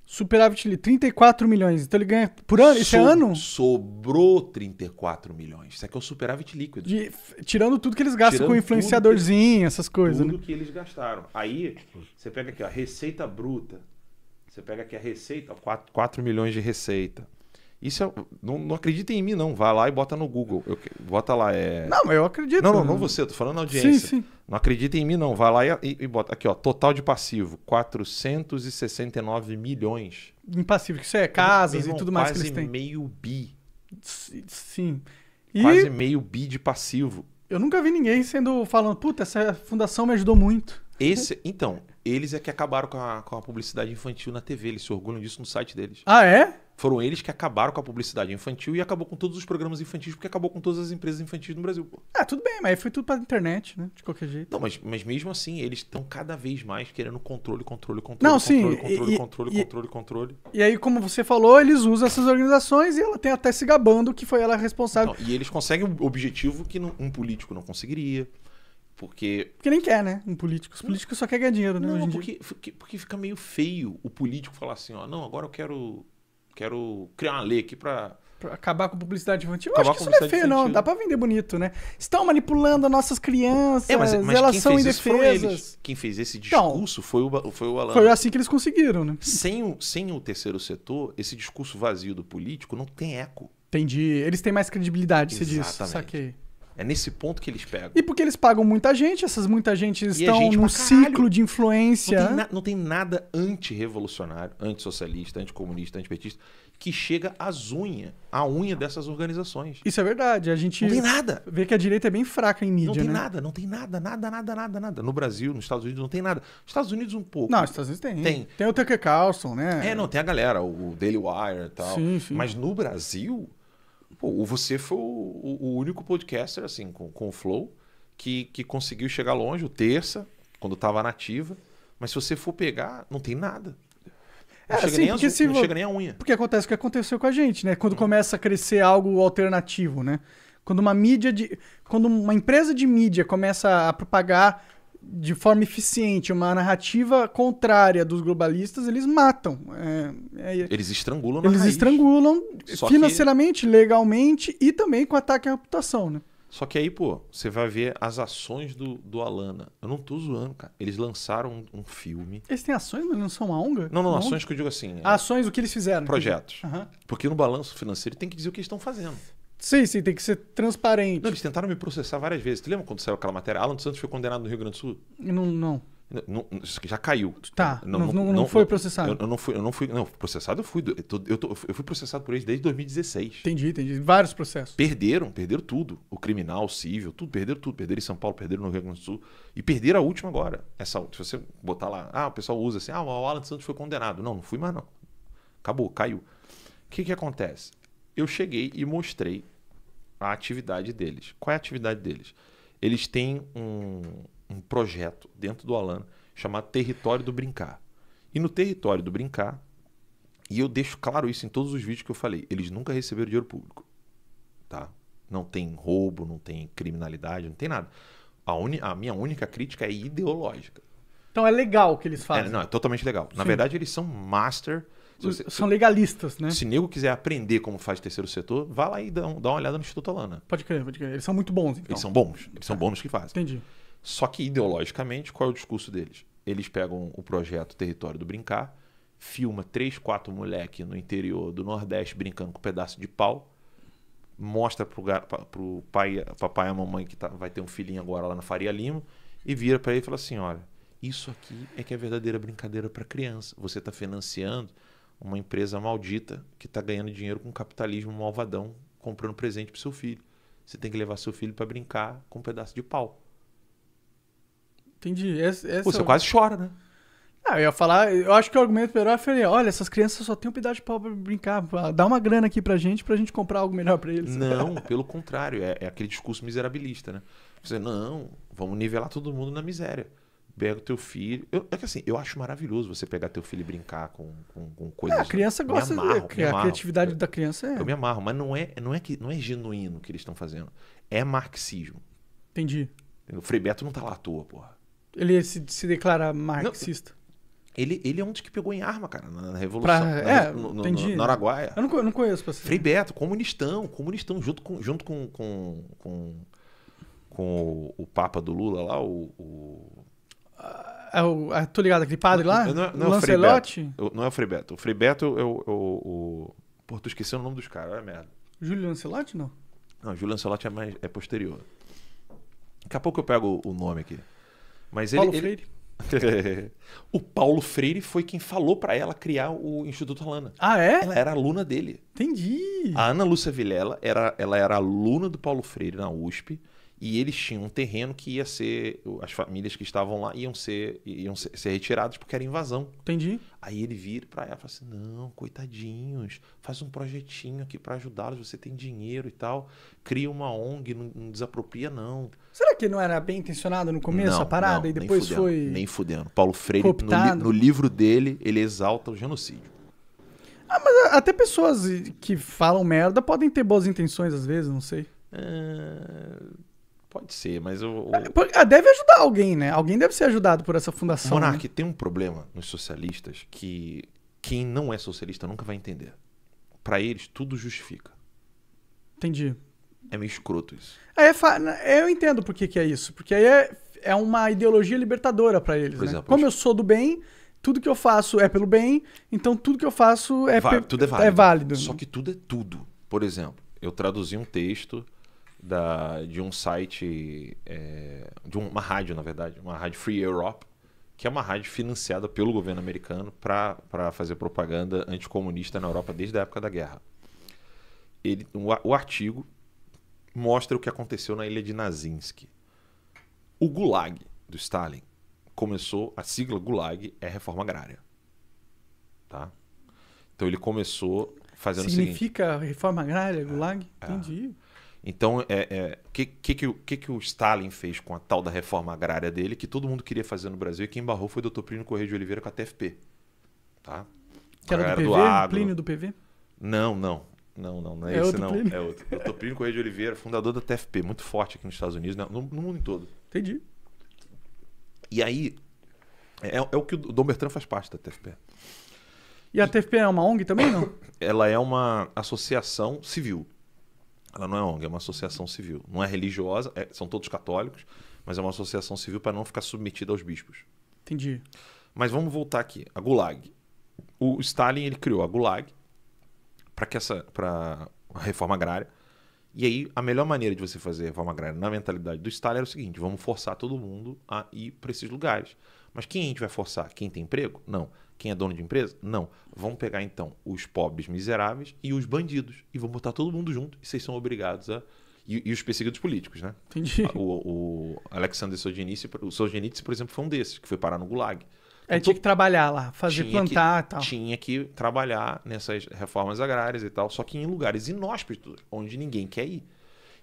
Superávit líquido, 34 milhões. Então ele ganha por ano? Esse so, é ano? Sobrou 34 milhões. Isso aqui é o superávit líquido. De, tirando tudo que eles gastam tirando com influenciadorzinho, essas coisas. Né? Tudo né? que eles gastaram. Aí, você pega aqui, ó, receita bruta. Você pega aqui a receita, ó, 4, 4 milhões de receita. Isso é, não, não acredita em mim, não. Vai lá e bota no Google. Eu, bota lá. É... Não, mas eu acredito. Não, não, não você, tô falando na audiência. Sim, sim. Não acredita em mim, não. Vai lá e, e, e bota. Aqui, ó, total de passivo: 469 milhões. Em passivo, que isso é casas irmão, e tudo mais que eles têm. Quase meio bi. Sim. E... Quase meio bi de passivo. Eu nunca vi ninguém sendo falando, puta, essa fundação me ajudou muito. Esse, então, eles é que acabaram com a, com a publicidade infantil na TV, eles se orgulham disso no site deles. Ah, é? Foram eles que acabaram com a publicidade infantil e acabou com todos os programas infantis, porque acabou com todas as empresas infantis no Brasil. Pô. Ah, tudo bem, mas foi tudo pra internet, né? De qualquer jeito. Não, mas, mas mesmo assim, eles estão cada vez mais querendo controle, controle, controle, Não, controle, sim. controle, e, controle, e, controle, e, controle. E aí, como você falou, eles usam essas organizações e ela tem até se gabando que foi ela responsável. Então, e eles conseguem um objetivo que um político não conseguiria. Porque. Porque nem quer, né? Um político. Os políticos não, só querem ganhar dinheiro, né? Não, porque, porque fica meio feio o político falar assim, ó, não, agora eu quero quero criar uma lei aqui para acabar com a publicidade infantil. Eu acho que isso não é feio, não. Dá pra vender bonito, né? Estão manipulando nossas crianças, é, mas, mas elas são indefesas. Quem fez esse então, discurso então, foi, o, foi o Alan. Foi assim que eles conseguiram, né? Sem o, sem o terceiro setor, esse discurso vazio do político não tem eco. Entendi. Eles têm mais credibilidade, Exatamente. se diz. Saquei. É nesse ponto que eles pegam. E porque eles pagam muita gente, essas muita gente estão gente, num ciclo de influência. Não tem, na, não tem nada antirrevolucionário, antissocialista, anticomunista, antipetista que chega às unhas, à unha dessas organizações. Isso é verdade. A gente não tem nada. vê que a direita é bem fraca em mídia. Não tem né? nada, não tem nada, nada, nada, nada, nada. No Brasil, nos Estados Unidos não tem nada. Nos Estados Unidos um pouco. Não, nos Estados Unidos tem. Tem, tem o Tucker Carlson, né? É, não, tem a galera, o Daily Wire e tal. Sim, sim. Mas no Brasil, Pô, você foi o, o, único podcaster, assim, com, com o Flow, que, que conseguiu chegar longe, o terça, quando estava nativa. Mas se você for pegar, não tem nada. Não, é, chega, assim, nem azul, se... não chega nem a unha. Porque acontece o que aconteceu com a gente, né? Quando hum. começa a crescer algo alternativo, né? Quando uma mídia de. Quando uma empresa de mídia começa a propagar de forma eficiente uma narrativa contrária dos globalistas, eles matam. É, é, eles estrangulam na Eles raiz. estrangulam Só financeiramente, que... legalmente e também com ataque à reputação, né? Só que aí, pô, você vai ver as ações do, do Alana. Eu não tô zoando, cara. Eles lançaram um, um filme. Eles têm ações, mas não são uma ONGA? Não, não, ações que eu digo assim. É... Ações, o que eles fizeram? Projetos. Uhum. Porque no balanço financeiro tem que dizer o que eles estão fazendo. Sim, sim, tem que ser transparente. Não, eles tentaram me processar várias vezes. Tu lembra quando saiu aquela matéria? Alan Santos foi condenado no Rio Grande do Sul? Não, não. Não, já caiu. Tá. Não, não, não, não foi processado. Eu, eu, não fui, eu não fui. Não, processado eu fui. Eu, tô, eu, tô, eu, fui processado por eles desde 2016. Entendi, entendi. Vários processos. Perderam, perderam tudo. O criminal, o civil, tudo, perderam tudo. Perderam em São Paulo, perderam no Rio Grande do Sul. E perderam a última agora. Essa, se você botar lá, ah, o pessoal usa assim, ah, o Alan Santos foi condenado. Não, não fui mais, não. Acabou, caiu. O que, que acontece? eu cheguei e mostrei a atividade deles. Qual é a atividade deles? Eles têm um, um projeto dentro do Alan chamado Território do Brincar. E no Território do Brincar, e eu deixo claro isso em todos os vídeos que eu falei, eles nunca receberam dinheiro público. Tá? Não tem roubo, não tem criminalidade, não tem nada. A, uni, a minha única crítica é ideológica. Então é legal o que eles é, fazem. É, não, é totalmente legal. Sim. Na verdade, eles são master você, São legalistas, né? Se nego quiser aprender como faz terceiro setor, vá lá e dá, um, dá uma olhada no Instituto Alana. Pode crer, pode crer. Eles são muito bons, então. Eles são bons. Eles são bons nos que fazem. Entendi. Só que ideologicamente, qual é o discurso deles? Eles pegam o projeto Território do Brincar, filma três, quatro moleque no interior do Nordeste brincando com um pedaço de pau, mostra pro, gar... pro pai, papai e a mamãe que tá... vai ter um filhinho agora lá na Faria Lima e vira para ele e fala assim, olha, isso aqui é que é verdadeira brincadeira para criança. Você está financiando uma empresa maldita que está ganhando dinheiro com capitalismo malvadão, comprando presente para seu filho. Você tem que levar seu filho para brincar com um pedaço de pau. Entendi. Essa, essa... Pô, você é quase chora, né? Ah, eu ia falar, eu acho que o argumento melhor é foi, olha, essas crianças só têm um pedaço de pau pra brincar, dá uma grana aqui pra gente, pra gente comprar algo melhor pra eles. Não, pelo contrário, é, é, aquele discurso miserabilista, né? Você, não, vamos nivelar todo mundo na miséria pega o teu filho. Eu, é que assim, eu acho maravilhoso você pegar teu filho e brincar com, com, com coisas. É, a criança eu gosta amarro, de, A criatividade eu, da criança é. Eu me amarro, mas não é, não é, que, não é genuíno o que eles estão fazendo. É marxismo. Entendi. O Frei Beto não tá lá à toa, porra. Ele se, se declara marxista. Não, ele, ele é um dos que pegou em arma, cara, na Revolução. Pra, na, é, no, no, no, no Araguaia. Eu não, eu não conheço pra ser. Frei Beto, comunistão, comunistão, junto com, junto com, com, com, com o, o, Papa do Lula lá, o, o ah, tô ligado, aquele padre lá? Não, não, é, não é o Freebeto. Não é o Freebeto. O Freebeto é o. o, o... Pô, tô esquecendo o nome dos caras, olha é merda. Júlio Lancelotti, não? Não, Júlio Lancelotti é, mais, é posterior. Daqui a pouco eu pego o nome aqui. Mas Paulo ele, Freire. Ele... o Paulo Freire foi quem falou para ela criar o Instituto Alana. Ah, é? Ela era aluna dele. Entendi. A Ana Lúcia Vilela, era, ela era aluna do Paulo Freire na USP. E eles tinham um terreno que ia ser. As famílias que estavam lá iam ser, iam ser, ser retiradas porque era invasão. Entendi. Aí ele vira para ela e fala assim: não, coitadinhos, faz um projetinho aqui para ajudá-los, você tem dinheiro e tal. Cria uma ONG, não, não, desapropria, não. Será que não era bem intencionado no começo não, a parada não, e depois nem foi. Nem fudendo. Paulo Freire, no, no livro dele, ele exalta o genocídio. Ah, mas até pessoas que falam merda podem ter boas intenções às vezes, não sei. É... Pode ser, mas o. É, ah, deve ajudar alguém, né? Alguém deve ser ajudado por essa fundação. Né? Monarque, né? tem um problema nos socialistas que quem não é socialista nunca vai entender. Para eles, tudo justifica. Entendi. É meio escroto isso. Ah, é, é, eu entendo por que, que é isso. Porque aí é, é uma ideologia libertadora para eles. Né? exemplo, é, Como é. eu sou do bem, tudo que eu faço é pelo bem, então tudo que eu faço é, válido, tudo é, válido. é válido. Só que tudo é tudo. Por exemplo, eu traduzi um texto da, de um site, é, de uma rádio, na verdade, uma rádio Free Europe, que é uma rádio financiada pelo governo americano para fazer propaganda anticomunista na Europa desde a época da guerra. Ele, o, o artigo mostra o que aconteceu na ilha de Nazinski. O Gulag do Stalin começou, a sigla Gulag é reforma agrária. Tá? Então ele começou fazendo Significa o seguinte. Significa reforma agrária, Gulag? É, é. Entendi. É. Então, o é, é, que, que, que, que, o Stalin fez com a tal da reforma agrária dele, que todo mundo queria fazer no Brasil, e quem embarrou foi o doutor Plínio Correia de Oliveira com a TFP. Tá? Que era, era do, PV? Do Plínio do PV? Não, não. Não, não, não é, é esse não. Plínio. É outro. Doutor Plínio Correia de Oliveira, fundador da TFP, muito forte aqui nos Estados Unidos, né, no, no mundo todo. Entendi. E aí, é, é, é o que o Dom Bertrand faz parte da TFP. E a TFP é uma ONG também, não? Ela é uma associação civil. Ela não é ONG, é uma associação civil. Não é religiosa, é, são todos católicos, mas é uma associação civil para não ficar submetida aos bispos. Entendi. Mas vamos voltar aqui. A Gulag. O Stalin ele criou a Gulag para que essa para a reforma agrária. E aí a melhor maneira de você fazer a reforma agrária na mentalidade do Stalin era o seguinte: vamos forçar todo mundo a ir para esses lugares. Mas quem a gente vai forçar? Quem tem emprego? Não. Quem é dono de empresa? Não. Vamos pegar então os pobres miseráveis e os bandidos e vamos botar todo mundo junto e vocês são obrigados a. E, e os perseguidos políticos, né? Entendi. O, o Alexander Solzhenitsyn, por exemplo, foi um desses, que foi parar no Gulag. É, então, é, tinha que trabalhar lá, fazer plantar que, e tal. Tinha que trabalhar nessas reformas agrárias e tal, só que em lugares inóspitos, onde ninguém quer ir.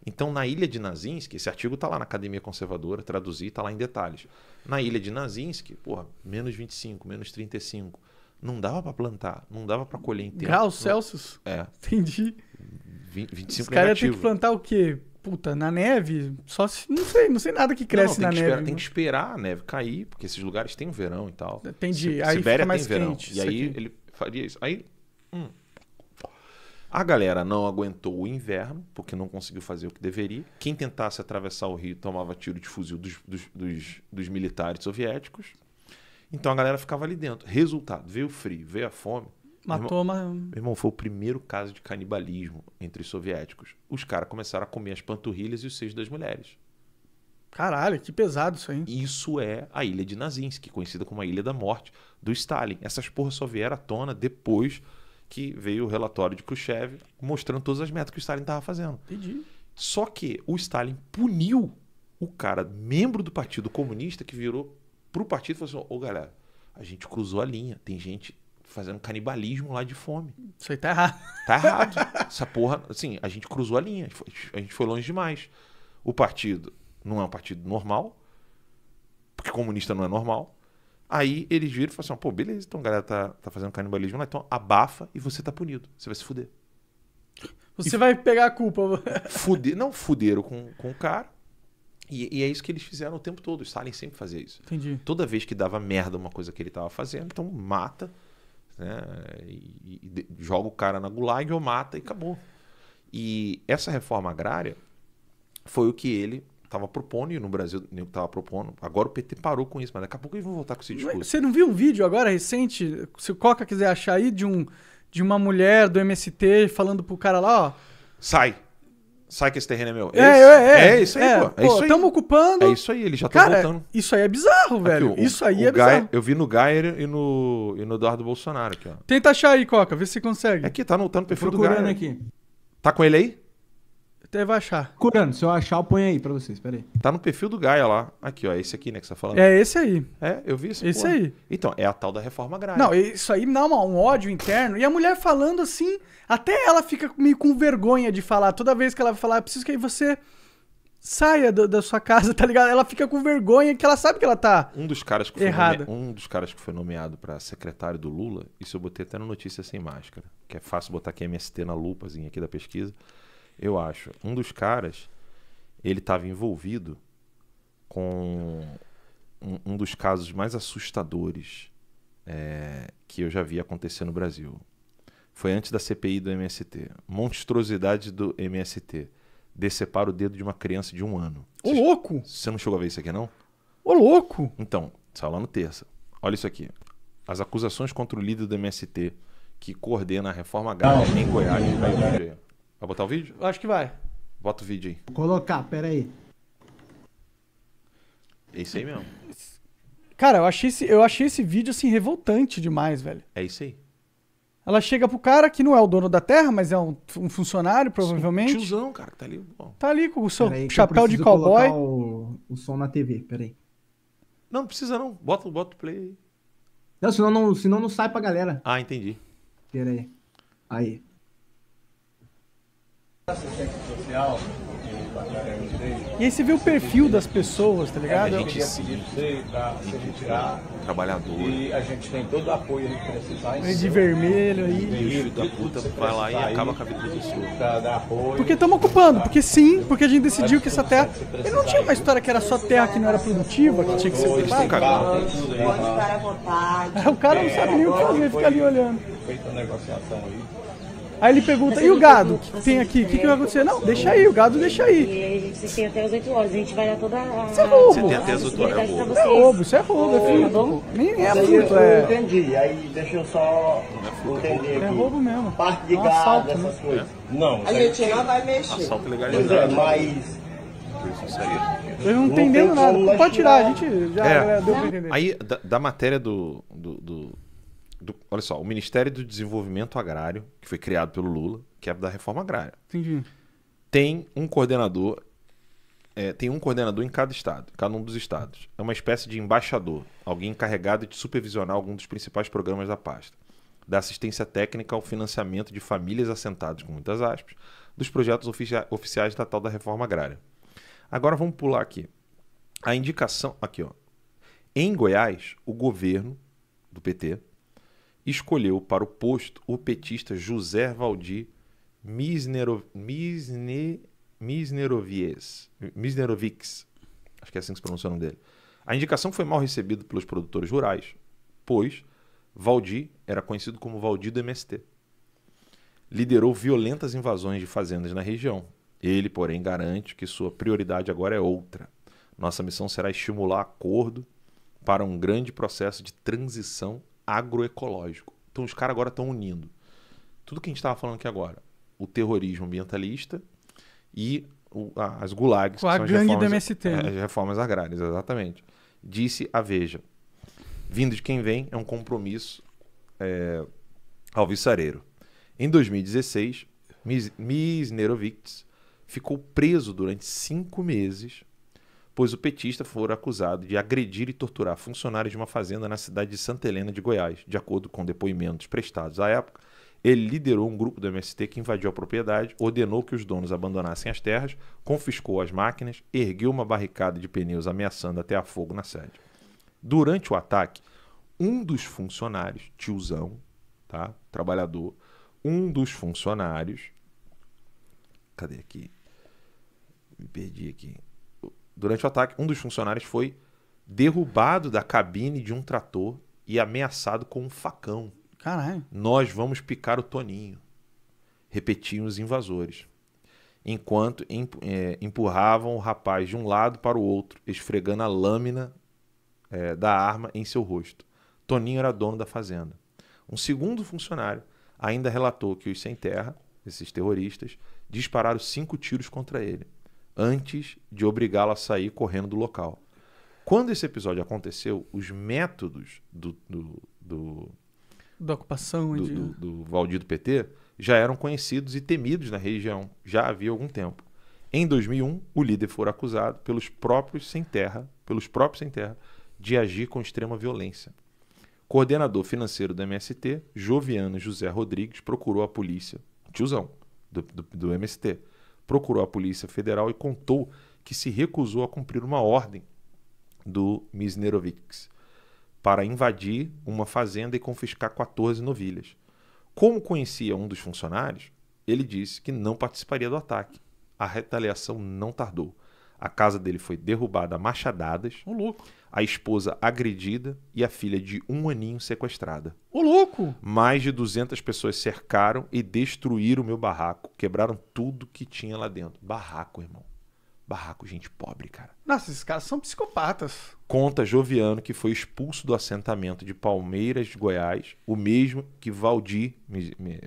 Então, na ilha de Nazinski, esse artigo está lá na Academia Conservadora, traduzi, está lá em detalhes. Na ilha de Nazinski, porra, menos 25, menos 35. Não dava para plantar, não dava para colher em tempo. Graus não... Celsius? É. Entendi. 20, 25 Os caras têm que plantar o quê? Puta, na neve? Só se, não sei, não sei nada que cresce não, não, na que neve. Esperar, né? tem que esperar a neve cair, porque esses lugares têm verão e tal. Entendi. Si, aí Sibéria fica mais tem verão. Quente, e aí aqui. ele faria isso. Aí, hum, a galera não aguentou o inverno, porque não conseguiu fazer o que deveria. Quem tentasse atravessar o rio tomava tiro de fuzil dos, dos, dos, dos militares soviéticos. Então a galera ficava ali dentro. Resultado: veio o frio, veio a fome. Matou, mas. Meu irmão, foi o primeiro caso de canibalismo entre soviéticos. Os caras começaram a comer as panturrilhas e os seios das mulheres. Caralho, que pesado isso aí. Isso é a ilha de Nazinsk, conhecida como a Ilha da Morte, do Stalin. Essas porras só vieram à tona depois que veio o relatório de Khrushchev mostrando todas as metas que o Stalin estava fazendo. Entendi. Só que o Stalin puniu o cara, membro do Partido Comunista, que virou pro partido e falou assim: ô galera, a gente cruzou a linha, tem gente fazendo canibalismo lá de fome. Isso aí tá errado. Tá errado. Essa porra, assim, a gente cruzou a linha, a gente foi longe demais. O partido não é um partido normal, porque comunista não é normal. Aí eles viram e falaram assim: pô, beleza, então a galera tá, tá fazendo canibalismo lá, então abafa e você tá punido. Você vai se fuder. Você e vai pegar a culpa. Fuder, não, fuderam com, com o cara. E, e, é isso que eles fizeram o tempo todo. O Stalin sempre fazia isso. Entendi. Toda vez que dava merda uma coisa que ele tava fazendo, então mata, né? E, e joga o cara na gulag ou mata e acabou. E essa reforma agrária foi o que ele tava propondo e no Brasil nem tava propondo. Agora o PT parou com isso, mas daqui a pouco eles vão voltar com esse discurso. Você não viu um vídeo agora recente, se o Coca quiser achar aí, de, um, de uma mulher do MST falando pro cara lá, ó. Sai. Sai que esse terreno é meu. É, é, é. É isso aí, é, pô. É isso aí. Estamos ocupando. É isso aí, ele já tá voltando. Isso aí é bizarro, velho. Aqui, o, isso aí é bizarro. Eu vi no Gayer e no, e no Eduardo Bolsonaro aqui, ó. Tenta achar aí, Coca, vê se você consegue. Aqui, é tá no, tá no perfil do Gayer. aqui. Tá com ele aí? vai achar. Curando, se eu achar, eu ponho aí pra vocês, peraí. Tá no perfil do Gaia lá. Aqui, ó, é esse aqui, né, que você tá falando. É esse aí. É, eu vi isso. Esse porra. aí. Então, é a tal da reforma agrária. Não, isso aí me dá uma, um ódio interno. E a mulher falando assim, até ela fica meio com vergonha de falar. Toda vez que ela vai falar, eu preciso que aí você saia do, da sua casa, tá ligado? Ela fica com vergonha que ela sabe que ela tá um dos caras que errada. Nome... Um dos caras que foi nomeado para secretário do Lula, isso eu botei até na notícia sem máscara, que é fácil botar aqui MST na lupazinha aqui da pesquisa eu acho. Um dos caras, ele estava envolvido com um, um, dos casos mais assustadores é, que eu já vi acontecer no Brasil. Foi antes da CPI do MST. Monstruosidade do MST. Decepar o dedo de uma criança de um ano. Ô, Cês, louco! Você não chegou a ver isso aqui, não? Ô, louco! Então, saiu lá no terça. Olha isso aqui. As acusações contra o líder do MST que coordena a reforma agrária em Goiás. Vai Vai botar o vídeo? acho que vai. Bota o vídeo aí. Vou colocar, pera aí. É isso aí mesmo. Cara, eu achei, esse, eu achei esse vídeo assim revoltante demais, velho. É isso aí. Ela chega pro cara que não é o dono da terra, mas é um, um funcionário, provavelmente. Um tiozão, cara, que tá ali. Bom. Tá ali com o seu aí, chapéu de cowboy. O, o som na TV, peraí. Não, não precisa não. Bota, o play aí. Não, senão não, senão não sai pra galera. Ah, entendi. Peraí. Aí. aí. Tá e aí você vê o perfil das pessoas, tá ligado? É, a gente trabalhador. E a gente tem todo o apoio que precisar. De seu, vermelho aí. o filho da puta vai lá e acaba com a vida do pessoa. Porque estamos ocupando, porque sim, porque a gente decidiu que essa terra. Ele não tinha uma história que era só terra que não era produtiva, que tinha que ser ocupada. Pode ficar à né? vontade. O cara não sabe nem o que é, fazer, fica ali olhando. Feita a negociação aí. Aí ele pergunta, e o gado que tem aqui? O que, que vai acontecer? Não, deixa aí, o gado deixa aí. E aí a gente tem até as 8 horas, a gente vai dar toda a. Isso é roubo. Você tem até as 8 horas, é roubo. É roubo, isso é roubo, é tá furto. Nem é furto, é. entendi, aí deixa eu só é é entender. É roubo mesmo. Parte de é gado, essas né? coisas. Não. A gente não vai mexer. Assalto legalizado. é, mas. Eu não entendendo nada. Pode tirar, a gente já deu pra entender. Aí, da, matéria do, do do, olha só, o Ministério do Desenvolvimento Agrário, que foi criado pelo Lula, que é da reforma agrária. Entendi. Tem um coordenador, é, tem um coordenador em cada estado, cada um dos estados. É uma espécie de embaixador, alguém encarregado de supervisionar algum dos principais programas da pasta, da assistência técnica ao financiamento de famílias assentadas, com muitas aspas, dos projetos oficia oficiais da tal da reforma agrária. Agora vamos pular aqui. A indicação, aqui ó. Em Goiás, o governo do PT escolheu para o posto o petista José Valdir Misnero, Misne, Misnerovies, Misnerovics. Acho que é assim que se pronuncia o nome dele. A indicação foi mal recebida pelos produtores rurais, pois Valdir era conhecido como Valdir do MST. Liderou violentas invasões de fazendas na região. Ele, porém, garante que sua prioridade agora é outra. Nossa missão será estimular acordo para um grande processo de transição agroecológico. Então os caras agora estão unindo tudo que a gente estava falando aqui agora, o terrorismo ambientalista e o, as gulags, Com a que são gangue reformas, do MST. É, né? as reformas agrárias, exatamente. Disse a Veja. Vindo de quem vem é um compromisso é, alvissareiro. Em 2016, Misnerovitz ficou preso durante cinco meses pois o petista foi acusado de agredir e torturar funcionários de uma fazenda na cidade de Santa Helena de Goiás. De acordo com depoimentos prestados à época, ele liderou um grupo do MST que invadiu a propriedade, ordenou que os donos abandonassem as terras, confiscou as máquinas, ergueu uma barricada de pneus ameaçando até a fogo na sede. Durante o ataque, um dos funcionários, tiozão, tá? Trabalhador, um dos funcionários. Cadê aqui? Me perdi aqui. Durante o ataque, um dos funcionários foi derrubado da cabine de um trator e ameaçado com um facão. Caralho. Nós vamos picar o Toninho. Repetiam os invasores. Enquanto é, empurravam o rapaz de um lado para o outro, esfregando a lâmina é, da arma em seu rosto. Toninho era dono da fazenda. Um segundo funcionário ainda relatou que os sem terra, esses terroristas, dispararam cinco tiros contra ele antes de obrigá-lo a sair correndo do local. Quando esse episódio aconteceu, os métodos do. do, do da ocupação do, de... do, do Valdir PT já eram conhecidos e temidos na região, já havia algum tempo. Em 2001, o líder foi acusado pelos próprios sem terra, pelos próprios sem terra, de agir com extrema violência. Coordenador financeiro do MST, Joviano José Rodrigues, procurou a polícia, tiozão do, do, do MST, procurou a Polícia Federal e contou que se recusou a cumprir uma ordem do Misnerovics para invadir uma fazenda e confiscar 14 novilhas. Como conhecia um dos funcionários, ele disse que não participaria do ataque. A retaliação não tardou. A casa dele foi derrubada a machadadas. O louco. A esposa agredida e a filha de um aninho sequestrada. O louco! Mais de 200 pessoas cercaram e destruíram o meu barraco. Quebraram tudo que tinha lá dentro. Barraco, irmão. Barraco, gente pobre, cara. Nossa, esses caras são psicopatas. Conta Joviano que foi expulso do assentamento de Palmeiras de Goiás, o mesmo que Valdir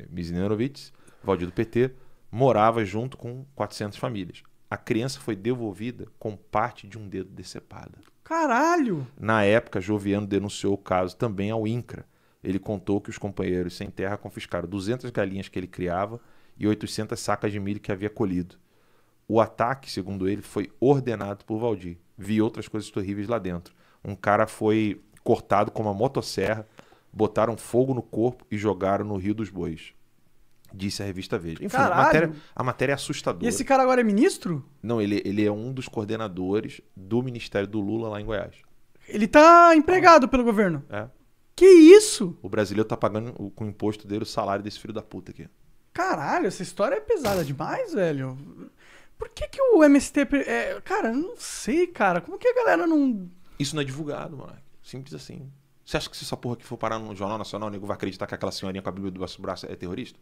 Miznerovic, Valdir do PT, morava junto com 400 famílias a criança foi devolvida com parte de um dedo decepada. Caralho! Na época, Joviano denunciou o caso também ao INCRA. Ele contou que os companheiros sem terra confiscaram 200 galinhas que ele criava e 800 sacas de milho que havia colhido. O ataque, segundo ele, foi ordenado por Valdir. Vi outras coisas terríveis lá dentro. Um cara foi cortado com uma motosserra, botaram fogo no corpo e jogaram no Rio dos Bois. Disse a revista Veja. Enfim, a matéria, a matéria, é assustadora. E esse cara agora é ministro? Não, ele, ele é um dos coordenadores do Ministério do Lula lá em Goiás. Ele tá empregado ah. pelo governo. É. Que isso? O brasileiro tá pagando com o imposto dele o salário desse filho da puta aqui. Caralho, essa história é pesada demais, velho. Por que, que o MST. É... Cara, eu não sei, cara. Como que a galera não. Isso não é divulgado, mano. Simples assim. Você acha que se essa porra aqui for parar no Jornal Nacional, o nego vai acreditar que aquela senhorinha com a Bíblia do braço é terrorista?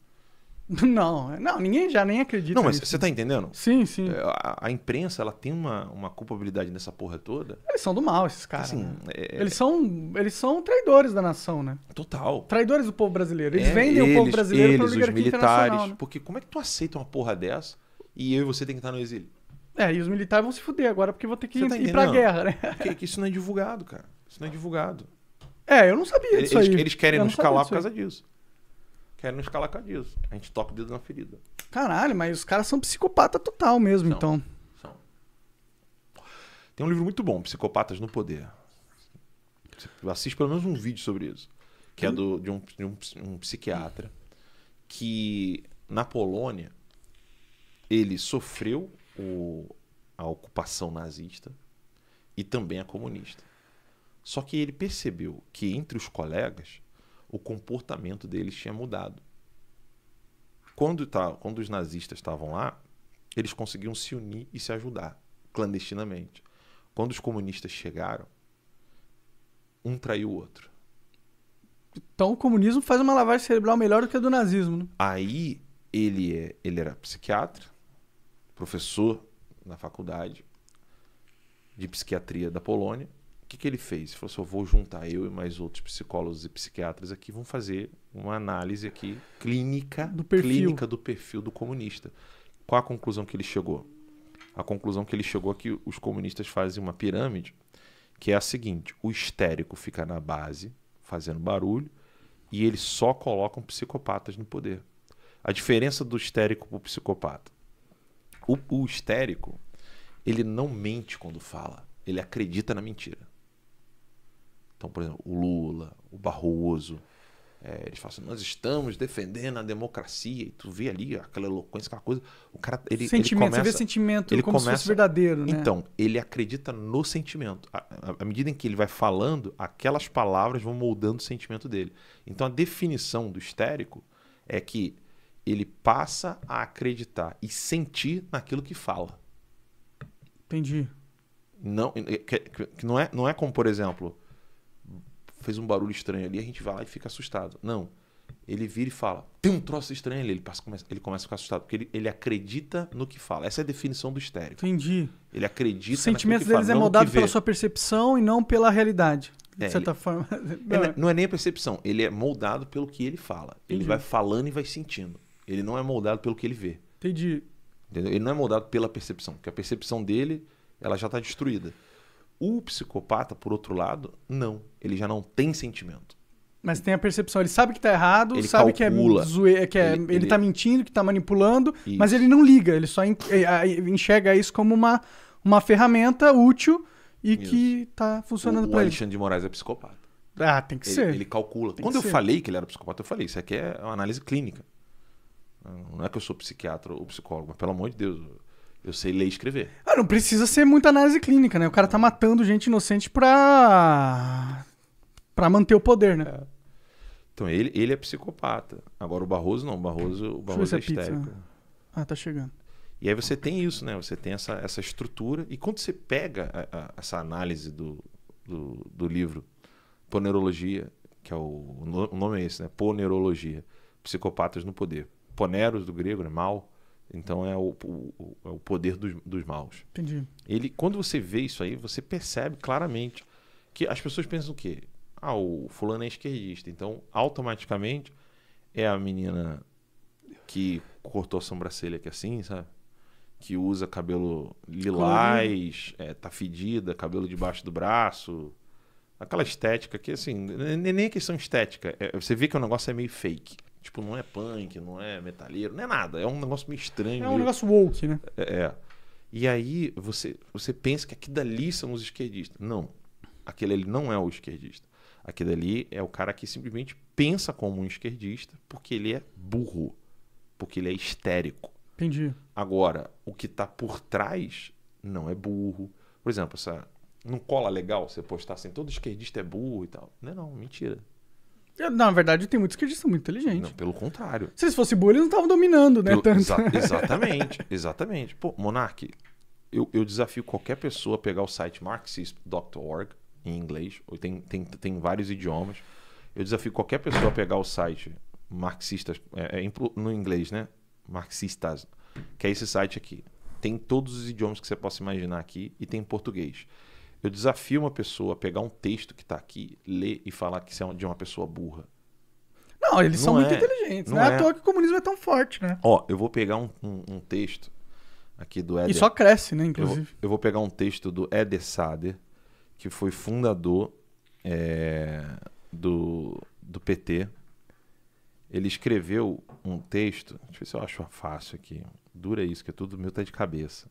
Não, não, ninguém já nem acredita. Não, mas você tá entendendo? Sim, sim. É, a, a, imprensa, ela tem uma, uma culpabilidade nessa porra toda. Eles são do mal, esses caras. Assim, né? é... é. eles, são, eles são traidores da nação, né? Total. Traidores do povo brasileiro. Eles é, vendem eles, o povo brasileiro eles, pra os militares. Né? Porque como é que tu aceita uma porra dessa e eu e você tem que estar no exílio? É, e os militares vão se fuder agora porque vou ter que ir, tá ir pra guerra, né? que isso não é divulgado, cara. Isso não é divulgado. É, eu não sabia disso eles, aí. Eles querem nos calar por causa disso querem nos calacar disso. A gente toca o dedo na ferida. Caralho, mas os caras são psicopata total mesmo, são, então. São. Tem um livro muito bom, Psicopatas no Poder. Assiste pelo menos um vídeo sobre isso. Que hum? é do, de, um, de um, um psiquiatra que na Polônia ele sofreu o, a ocupação nazista e também a comunista. Só que ele percebeu que entre os colegas o comportamento deles tinha mudado. Quando, tá, quando os nazistas estavam lá, eles conseguiam se unir e se ajudar clandestinamente. Quando os comunistas chegaram, um traiu o outro. Então o comunismo faz uma lavagem cerebral melhor do que a do nazismo, né? Aí ele, é, ele era psiquiatra, professor na faculdade de psiquiatria da Polônia que, que ele fez? Ele falou assim: eu vou juntar eu e mais outros psicólogos e psiquiatras aqui, vão fazer uma análise aqui clínica do perfil, clínica do, perfil do comunista. Qual a conclusão que ele chegou? A conclusão que ele chegou é que os comunistas fazem uma pirâmide que é a seguinte: o histérico fica na base, fazendo barulho, e eles só colocam psicopatas no poder. A diferença do histérico para o psicopata. O, o histérico, ele não mente quando fala, ele acredita na mentira. Então, por exemplo, o Lula, o Barroso, é, eles falam assim, nós estamos defendendo a democracia, e tu vê ali aquela eloquência, aquela coisa. O cara, ele, sentimento, ele começa, você vê sentimento ele como começa, se fosse verdadeiro, né? Então, ele acredita no sentimento. À, medida em que ele vai falando, aquelas palavras vão moldando o sentimento dele. Então, a definição do histérico é que ele passa a acreditar e sentir naquilo que fala. Entendi. Não, é, que, que não, é, não é como, por exemplo, fez um barulho estranho ali, a gente vai lá e fica assustado. Não. Ele vira e fala, tem um troço estranho ali. Ele, passa, começa, ele começa a ficar assustado, porque ele, ele acredita no que fala. Essa é a definição do histérico. Entendi. Ele acredita Os sentimentos deles fala, é moldado pela sua percepção e não pela realidade. De é, certa ele, forma. Não é, não é nem a percepção, ele é moldado pelo que ele fala. Entendi. Ele vai falando e vai sentindo. Ele não é moldado pelo que ele vê. Entendi. Entendeu? Ele não é moldado pela percepção, porque a percepção dele ela já está destruída. O psicopata, por outro lado, não. Ele já não tem sentimento. Mas tem a percepção, ele sabe que tá errado, ele sabe calcula. que é, zoe... É que é ele, ele, ele tá mentindo, que tá manipulando, isso. mas ele não liga, ele só é, enxerga isso como uma, uma ferramenta útil e isso. que tá funcionando para ele. O Alexandre de Moraes é psicopata. Ah, tem que ele, ser. Ele calcula. Tem Quando eu ser. falei que ele era psicopata, eu falei, isso aqui é uma análise clínica. Não é que eu sou psiquiatra ou psicólogo, mas pelo amor de Deus, eu sei ler e escrever. Ah, não precisa ser muita análise clínica, né? O cara tá matando gente inocente pra. pra manter o poder, né? É. Então ele, ele é psicopata. Agora o Barroso não. O Barroso, o Barroso é, é né? histérico. Pizza. Ah, tá chegando. E aí você tem isso, né? Você tem essa, essa estrutura. E quando você pega a, a, essa análise do, do, do livro Ponerologia, que é o, o nome é esse, né? Ponerologia. Psicopatas no poder. Poneros do grego, né? Mal então é o, o, é o poder dos, dos maus. Entendi. Ele, quando você vê isso aí, você percebe claramente que as pessoas pensam o quê? Ah, o fulano é esquerdista. Então, automaticamente, é a menina que cortou a sobrancelha que é assim, sabe? Que usa cabelo lilás, é, tá fedida, cabelo debaixo do braço. Aquela estética que, assim, nem é questão estética. É, você vê que o negócio é meio fake. Tipo, não é punk, não é metalheiro, não é nada. É um negócio meio estranho. É um meio... negócio woke, né? É, é. E aí você, você pensa que aqui dali são os esquerdistas. Não. Aquele ali não é o esquerdista. Aquele ali é o cara que simplesmente pensa como um esquerdista porque ele é burro. Porque ele é histérico. Entendi. Agora, o que está por trás não é burro. Por exemplo, essa, não cola legal você postar assim, todo esquerdista é burro e tal. Não é não, mentira. Na verdade, tem muitos que são muito inteligentes. Não, pelo contrário. Se eles fossem burros, eles não estavam dominando, né? Pelo... Tanto. Exa exatamente, exatamente. Pô, Monark, eu, eu, desafio qualquer pessoa a pegar o site marxist.org em inglês, tem, tem, tem vários idiomas. Eu desafio qualquer pessoa a pegar o site marxistas, é, é, no inglês, né? Marxistas, que é esse site aqui. Tem todos os idiomas que você possa imaginar aqui e tem português. Eu desafio uma pessoa a pegar um texto que está aqui, ler e falar que isso é de uma pessoa burra. Não, eles não são é, muito inteligentes. Não, não é, é à toa que o comunismo é tão forte, né? Ó, eu vou pegar um, um, um texto aqui do Eder. E só cresce, né, inclusive. Eu, eu, vou pegar um texto do Eder Sader, que foi fundador é, do, do PT. Ele escreveu um texto, deixa eu ver se eu acho fácil aqui. Dura isso, que é tudo meu tá de cabeça.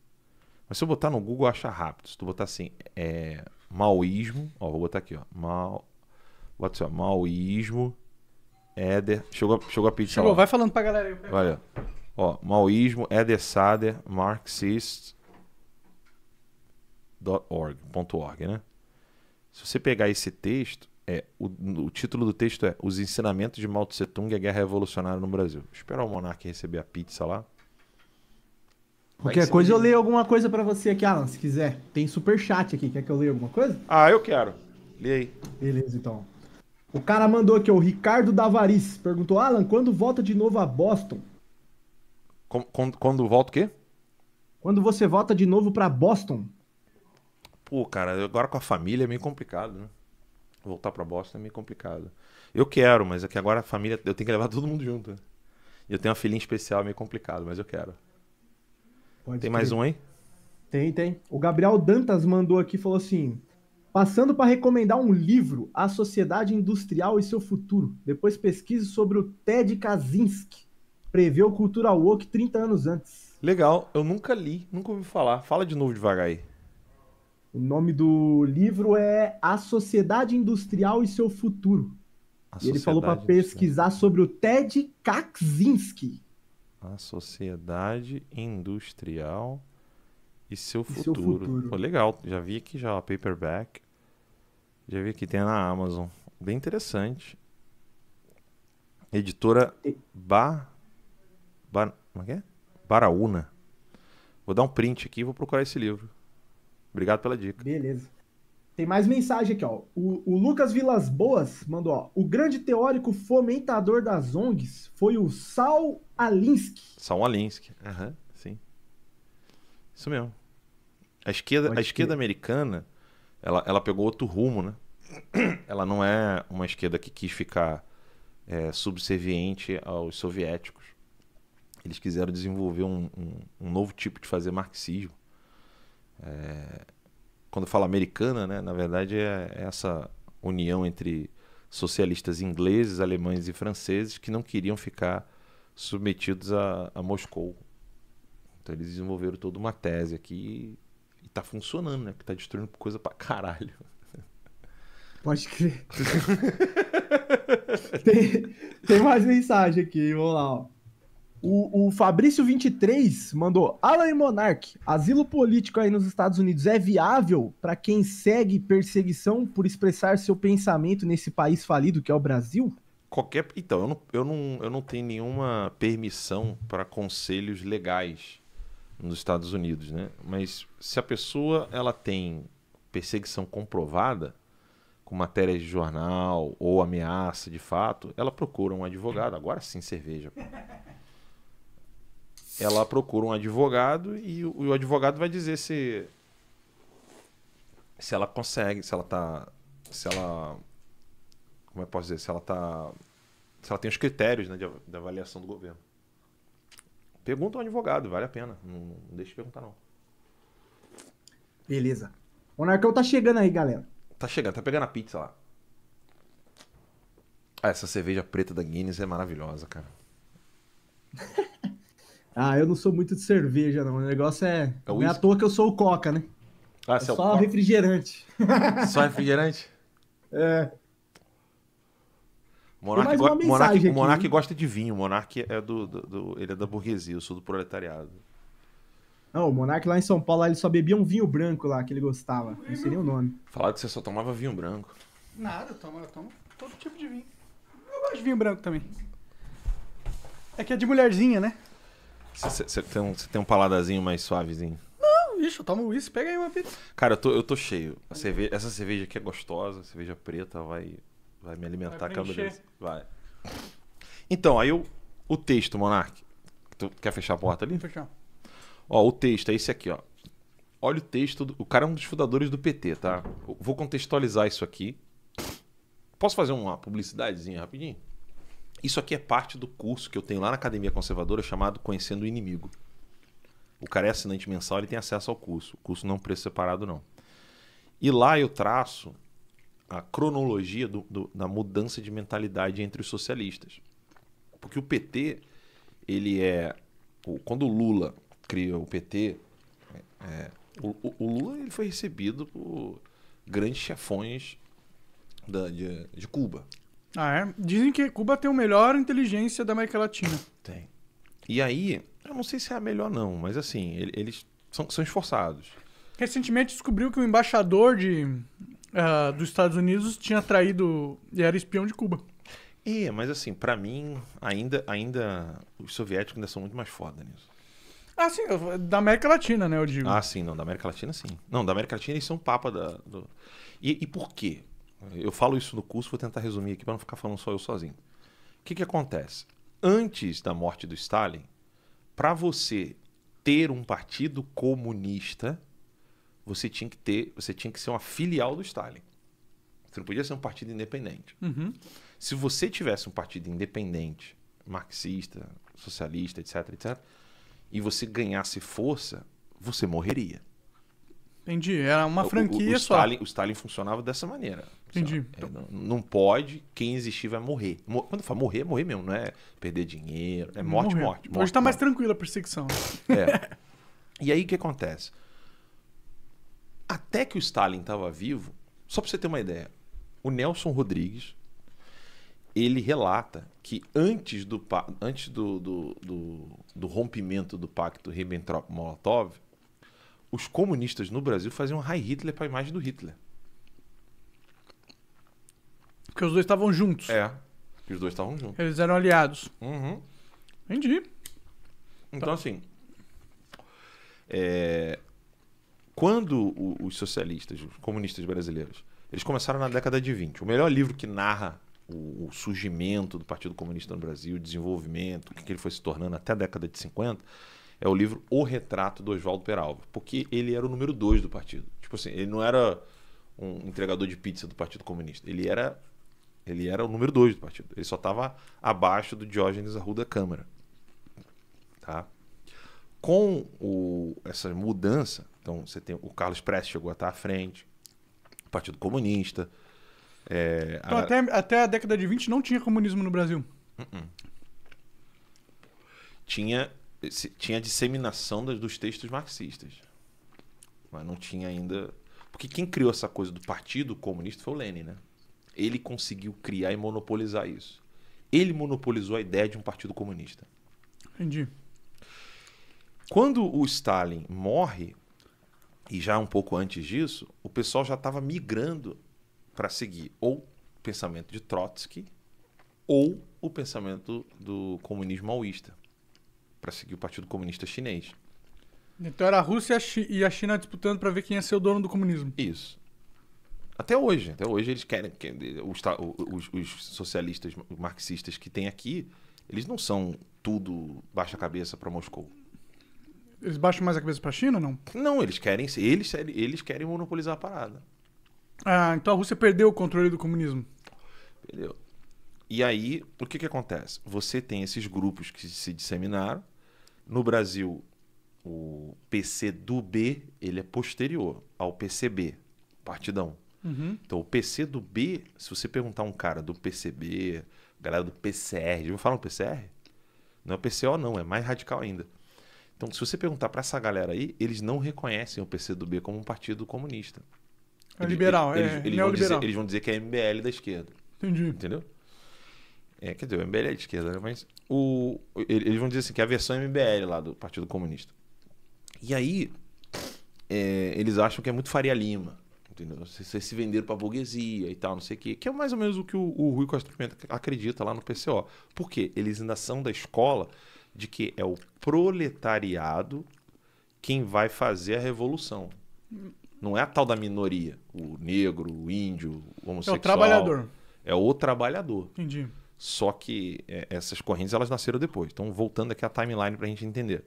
Mas se eu botar no Google, acha rápido. Se tu botar assim, é, maoísmo, ó, vou botar aqui, ó, mal, bota assim, ó, maoísmo, Éder, chegou, chegou a pizza tá Chegou, lá. vai falando pra galera aí. Olha, ó, maoísmo, Éder Sader, marxist, .org, .org, né? Se você pegar esse texto, é, o, o, título do texto é Os Ensinamentos de Mao Tse Tung e a Guerra Revolucionária no Brasil. Esperar o Monarque receber a pizza lá. Qualquer coisa eu leio alguma coisa para você aqui, Alan, se quiser. Tem super chat aqui, quer que eu leia alguma coisa? Ah, eu quero. Leia aí. Beleza, então. O cara mandou aqui, o Ricardo Davaris, perguntou, Alan, quando volta de novo a Boston? quando, quando volta o quê? Quando você volta de novo para Boston? Pô, cara, agora com a família é meio complicado, né? Voltar para Boston é meio complicado. Eu quero, mas é que agora a família, eu tenho que levar todo mundo junto. Né? Eu tenho uma filhinha especial, é meio complicado, mas eu quero. Pode tem ter. mais um aí? Tem, tem. O Gabriel Dantas mandou aqui falou assim: passando para recomendar um livro, A Sociedade Industrial e seu Futuro. Depois pesquise sobre o Ted Kaczynski. Preveu cultura woke 30 anos antes. Legal, eu nunca li, nunca ouvi falar. Fala de novo devagar aí. O nome do livro é A Sociedade Industrial e seu Futuro. ele falou para pesquisar sobre o Ted Kaczynski. A Sociedade Industrial e Seu e Futuro. Seu futuro. Pô, legal, já vi aqui já, paperback. Já vi que tem na Amazon. Bem interessante. Editora ba... ba... Como é, é? Baraúna. Vou dar um print aqui e vou procurar esse livro. Obrigado pela dica. Beleza. Tem mais mensagem aqui, ó. O, o, Lucas Vilas Boas mandou, ó. O grande teórico fomentador das ONGs foi o Sal Alinsky. São Alinsky, uhum, sim. Isso mesmo. A esquerda, a esquerda americana, ela, ela pegou outro rumo, né? Ela não é uma esquerda que quis ficar é, subserviente aos soviéticos. Eles quiseram desenvolver um, um, um novo tipo de fazer marxismo. É, quando fala americana, né, na verdade é, é essa união entre socialistas ingleses, alemães e franceses que não queriam ficar submetidos a, a Moscou. Então eles desenvolveram toda uma tese aqui e tá funcionando, né? Que tá destruindo coisa pra caralho. Pode crer. tem, tem, mais mensagem aqui, vamos lá, ó. O, o Fabrício23 mandou: Alan Monarch, asilo político aí nos Estados Unidos é viável para quem segue perseguição por expressar seu pensamento nesse país falido que é o Brasil? qualquer. Então, eu não, eu não, eu não tenho nenhuma permissão para conselhos legais nos Estados Unidos, né? Mas se a pessoa ela tem perseguição comprovada, com matéria de jornal ou ameaça de fato, ela procura um advogado. Agora sim, cerveja. Ela procura um advogado e o, o advogado vai dizer se se ela consegue, se ela tá, se ela como é que posso dizer, se ela tá, se ela tem os critérios né, de, de avaliação do governo. Pergunta ao advogado, vale a pena. Não, não deixe de perguntar, não. Beleza. O Narcão tá chegando aí, galera. Tá chegando, tá pegando a pizza lá. Ah, essa cerveja preta da Guinness é maravilhosa, cara. ah, eu não sou muito de cerveja, não. O negócio é. é não é à toa que eu sou o Coca, né? Ah, é, é só é refrigerante. Só refrigerante? é. Monarque go Monarque, gosta de vinho, o é do, do, do, ele é da burguesia, eu sou do proletariado. Não, o Monarque lá em São Paulo ele só bebia um vinho branco lá que ele gostava. Não seria o nome. Falaram que você só tomava vinho branco. Nada, eu tomo, eu tomo todo tipo de vinho. Eu gosto de vinho branco também. É que é de mulherzinha, né? Você tem, um, tem um paladazinho mais suavezinho. Não, bicho, eu tomo isso, pega aí uma pizza. Cara, eu tô, eu tô cheio. essa cerveja aqui é gostosa, cerveja preta, vai Vai me alimentar com a beleza. Vai. Então, aí o, o texto, Monark. Tu quer fechar a porta ali? Fechar. Ó, o texto é esse aqui, ó. Olha o texto. Do, o cara é um dos fundadores do PT, tá? Eu vou contextualizar isso aqui. Posso fazer uma publicidadezinha rapidinho? Isso aqui é parte do curso que eu tenho lá na Academia Conservadora chamado Conhecendo o Inimigo. O cara é assinante mensal, ele tem acesso ao curso. O curso não é um preço separado, não. E lá eu traço a cronologia do, do, da mudança de mentalidade entre os socialistas. Porque o PT, ele é. Quando o Lula cria o PT, é, é o, o, Lula ele foi recebido por grandes chefões da, de, de Cuba. Ah, é? Dizem que Cuba tem o melhor inteligência da América Latina. Tem. E aí, eu não sei se é a melhor não, mas assim, eles são, são esforçados. Recentemente descobriu que o embaixador de uh, dos Estados Unidos tinha traído e era espião de Cuba. É, mas assim, para mim, ainda, ainda os soviéticos ainda são muito mais foda nisso. Ah, sim, da América Latina, né, eu digo. Ah, sim, não, da América Latina sim. Não, da América Latina eles são papa da. Do... E, e por quê? Eu falo isso no curso, vou tentar resumir aqui para não ficar falando só eu sozinho. O que, que acontece? Antes da morte do Stalin, para você ter um partido comunista, você tinha que ter, você tinha que ser uma filial do Stalin. Você não podia ser um partido independente. Uhum. Se você tivesse um partido independente, marxista, socialista, etc, etc, e você ganhasse força, você morreria. Entendi. Era uma franquia o, o, o só. o Stalin funcionava dessa maneira. Entendi. então não, não, pode, quem existir vai morrer. Quando fala morrer, é morrer mesmo, não é perder dinheiro, é morte, morte, morte. Hoje está mais tranquila a perseguição. É. e aí o que acontece? até que o Stalin estava vivo, só para você ter uma ideia, o Nelson Rodrigues ele relata que antes do, antes do, do, do, do rompimento do pacto Ribbentrop-Molotov, os comunistas no Brasil faziam High Hitler para a imagem do Hitler. Porque os dois estavam juntos. É, os dois estavam juntos. Eles eram aliados. Uhum. Entendi. Então, assim, é, quando os socialistas, os comunistas brasileiros, eles começaram na década de 20. O melhor livro que narra o, surgimento do Partido Comunista no Brasil, o desenvolvimento, o que, que ele foi se tornando até a década de 50, é o livro O Retrato do Oswaldo Peralva, porque ele era o número dois do partido. Tipo assim, ele não era um entregador de pizza do Partido Comunista, ele era ele era o número dois do partido. Ele só estava abaixo do Diógenes Arruda Câmara. Tá? Com o, essa mudança, então você tem o Carlos Prestes chegou a estar à frente, o Partido Comunista. É, então a... Até, até a década de 20 não tinha comunismo no Brasil. Uh -uh. Tinha, tinha a disseminação dos textos marxistas. Mas não tinha ainda. Porque quem criou essa coisa do Partido Comunista foi o Lenin, né? Ele conseguiu criar e monopolizar isso. Ele monopolizou a ideia de um partido comunista. Entendi. Quando o Stalin morre, e já um pouco antes disso, o pessoal já estava migrando para seguir ou o pensamento de Trotsky ou o pensamento do comunismo maoísta, para seguir o Partido Comunista Chinês. Então era a Rússia e a China disputando para ver quem ia ser o dono do comunismo. Isso. Até hoje, até hoje eles querem. Os, os, os socialistas marxistas que tem aqui, eles não são tudo baixa cabeça para Moscou. Eles baixam mais a cabeça para a China ou não? Não, eles querem, eles, eles querem monopolizar a parada. Ah, então a Rússia perdeu o controle do comunismo. Perdeu. E aí, o que, que acontece? Você tem esses grupos que se disseminaram. No Brasil, o PC do B ele é posterior ao PCB, partidão. Uhum. Então, o PC do B, se você perguntar um cara do PCB, galera do PCR, já ouviu falar no PCR? Não é PCO, não, é mais radical ainda. Então, se você perguntar para essa galera aí, eles não reconhecem o PCdoB como um partido comunista. É eles, liberal, eles, é. Eles, eles é vão dizer, eles vão dizer que é MBL da esquerda. Entendi. Entendeu? É, quer dizer, o MBL é de esquerda, né? mas o, eles vão dizer assim, que é a versão MBL lá do Partido Comunista. E aí, é, eles acham que é muito Faria Lima. Entendeu? Vocês se venderam pra burguesia e tal, não sei o quê. Que é mais ou menos o que o, o Rui Costa Pimenta acredita lá no PCO. Por quê? Eles ainda são da escola de que é o proletariado quem vai fazer a revolução. Não é a tal da minoria, o negro, o índio, o homossexual. É o trabalhador. É o trabalhador. Entendi. Só que é, essas correntes elas nasceram depois. Então, voltando aqui à timeline para a gente entender.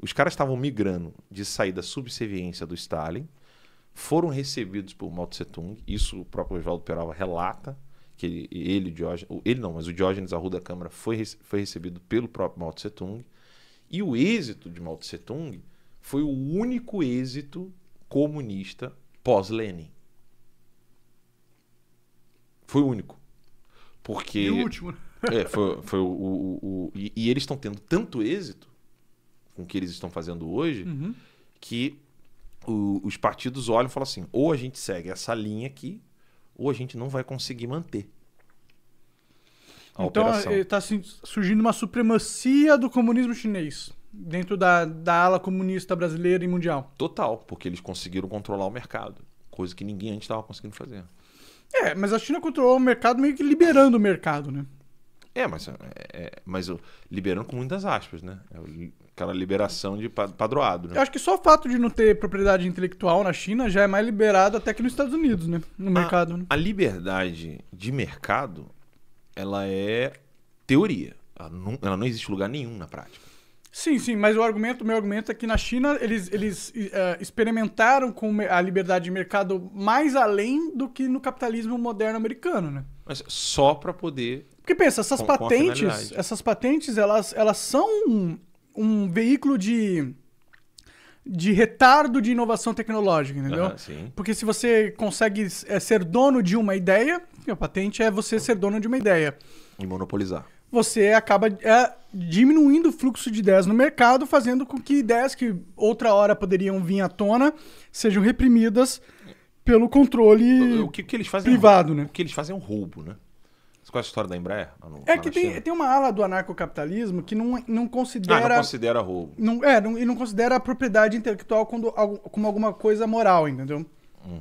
Os caras estavam migrando de sair da subserviência do Stalin, foram recebidos por Mao Tse Tung, isso o próprio Oswaldo Peralva relata que ele, ele, Diógenes, ele não, mas o Diógenes Arruda Câmara foi, foi recebido pelo próprio Mao Tse Tung. E o êxito de Mao Tse Tung foi o único êxito comunista pós-Lenin. Foi o único. Porque. E o último. Né? é, foi, foi o, o, o, e, e, eles estão tendo tanto êxito com o que eles estão fazendo hoje uhum. que o, os partidos olham e falam assim: ou a gente segue essa linha aqui, ou a gente não vai conseguir manter. A então está eh, surgindo uma supremacia do comunismo chinês dentro da, da ala comunista brasileira e mundial. Total, porque eles conseguiram controlar o mercado, coisa que ninguém antes estava conseguindo fazer. É, mas a China controlou o mercado meio que liberando o mercado, né? É, mas, é, é mas liberando com muitas aspas, né? É aquela liberação de padroado. Né? Eu acho que só o fato de não ter propriedade intelectual na China já é mais liberado até que nos Estados Unidos, né? No a, mercado. Né? A liberdade de mercado, ela é teoria. Ela não, ela não existe lugar nenhum na prática. Sim, sim, mas o argumento, meu argumento é que na China eles, eles uh, experimentaram com a liberdade de mercado mais além do que no capitalismo moderno americano, né? Mas só para poder porque pensa, essas com, patentes, com essas patentes, elas, elas são um veículo de de retardo de inovação tecnológica, entendeu? Uhum, Porque se você consegue é, ser dono de uma ideia, a patente é você ser dono de uma ideia. E monopolizar. Você acaba é, diminuindo o fluxo de ideias no mercado, fazendo com que ideias que outra hora poderiam vir à tona sejam reprimidas pelo controle o que, o que eles fazem privado, é um, né? O que eles fazem é um roubo, né? a história da Embraer? é que tem, tem, uma ala do anarcocapitalismo que não, não considera. Ah, não considera roubo. Não, é, não, e não considera a propriedade intelectual como, como alguma coisa moral, entendeu? Hum.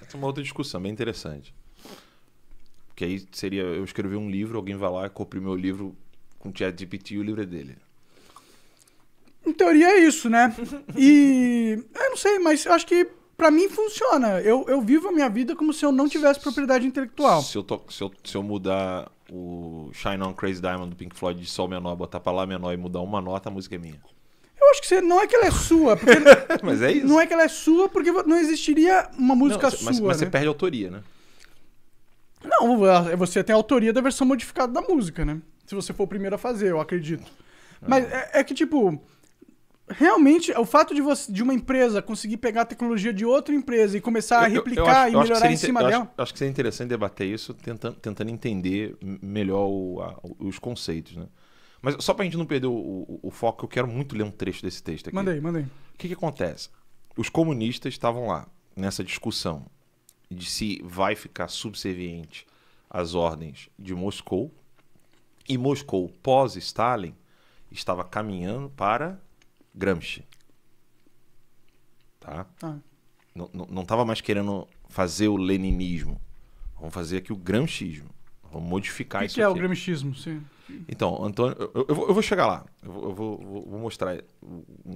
Essa é uma outra discussão, bem interessante. Porque aí seria. Eu escrevi um livro, alguém vai lá, compra o meu livro com o Chat GPT e o livro é dele. Em teoria é isso, né? E. Eu não sei, mas eu acho que para mim funciona. Eu, eu vivo a minha vida como se eu não tivesse propriedade intelectual. Se eu, to, se eu, se eu mudar o Shine On Crazy Diamond do Pink Floyd de Sol menor, botar pra Lá menor e mudar uma nota, a música é minha. Eu acho que você, não é que ela é sua. Porque, mas é isso. Não é que ela é sua porque não existiria uma música não, sua. Mas, mas né? você perde a autoria, né? Não, você tem a autoria da versão modificada da música, né? Se você for o primeiro a fazer, eu acredito. Mas é, é que, tipo, realmente o fato de você de uma empresa conseguir pegar a tecnologia de outra empresa e começar eu, a replicar eu, eu acho, e melhorar em cima dela. Acho, acho, que seria interessante debater isso, tentando, tentando entender melhor o, a, os conceitos, né? Mas só para a gente não perder o, o, o, foco, eu quero muito ler um trecho desse texto aqui. Mandei, mandei. O que, que acontece? Os comunistas estavam lá nessa discussão de se vai ficar subserviente às ordens de Moscou e Moscou pós Stalin estava caminhando para Gramsci. Tá? Ah. Não estava mais querendo fazer o leninismo. Vamos fazer aqui o gramscismo. Vamos modificar que isso que aqui. O que é o gramscismo? Sim. Então, Antônio, eu, eu, vou chegar lá. Eu vou, vou, vou mostrar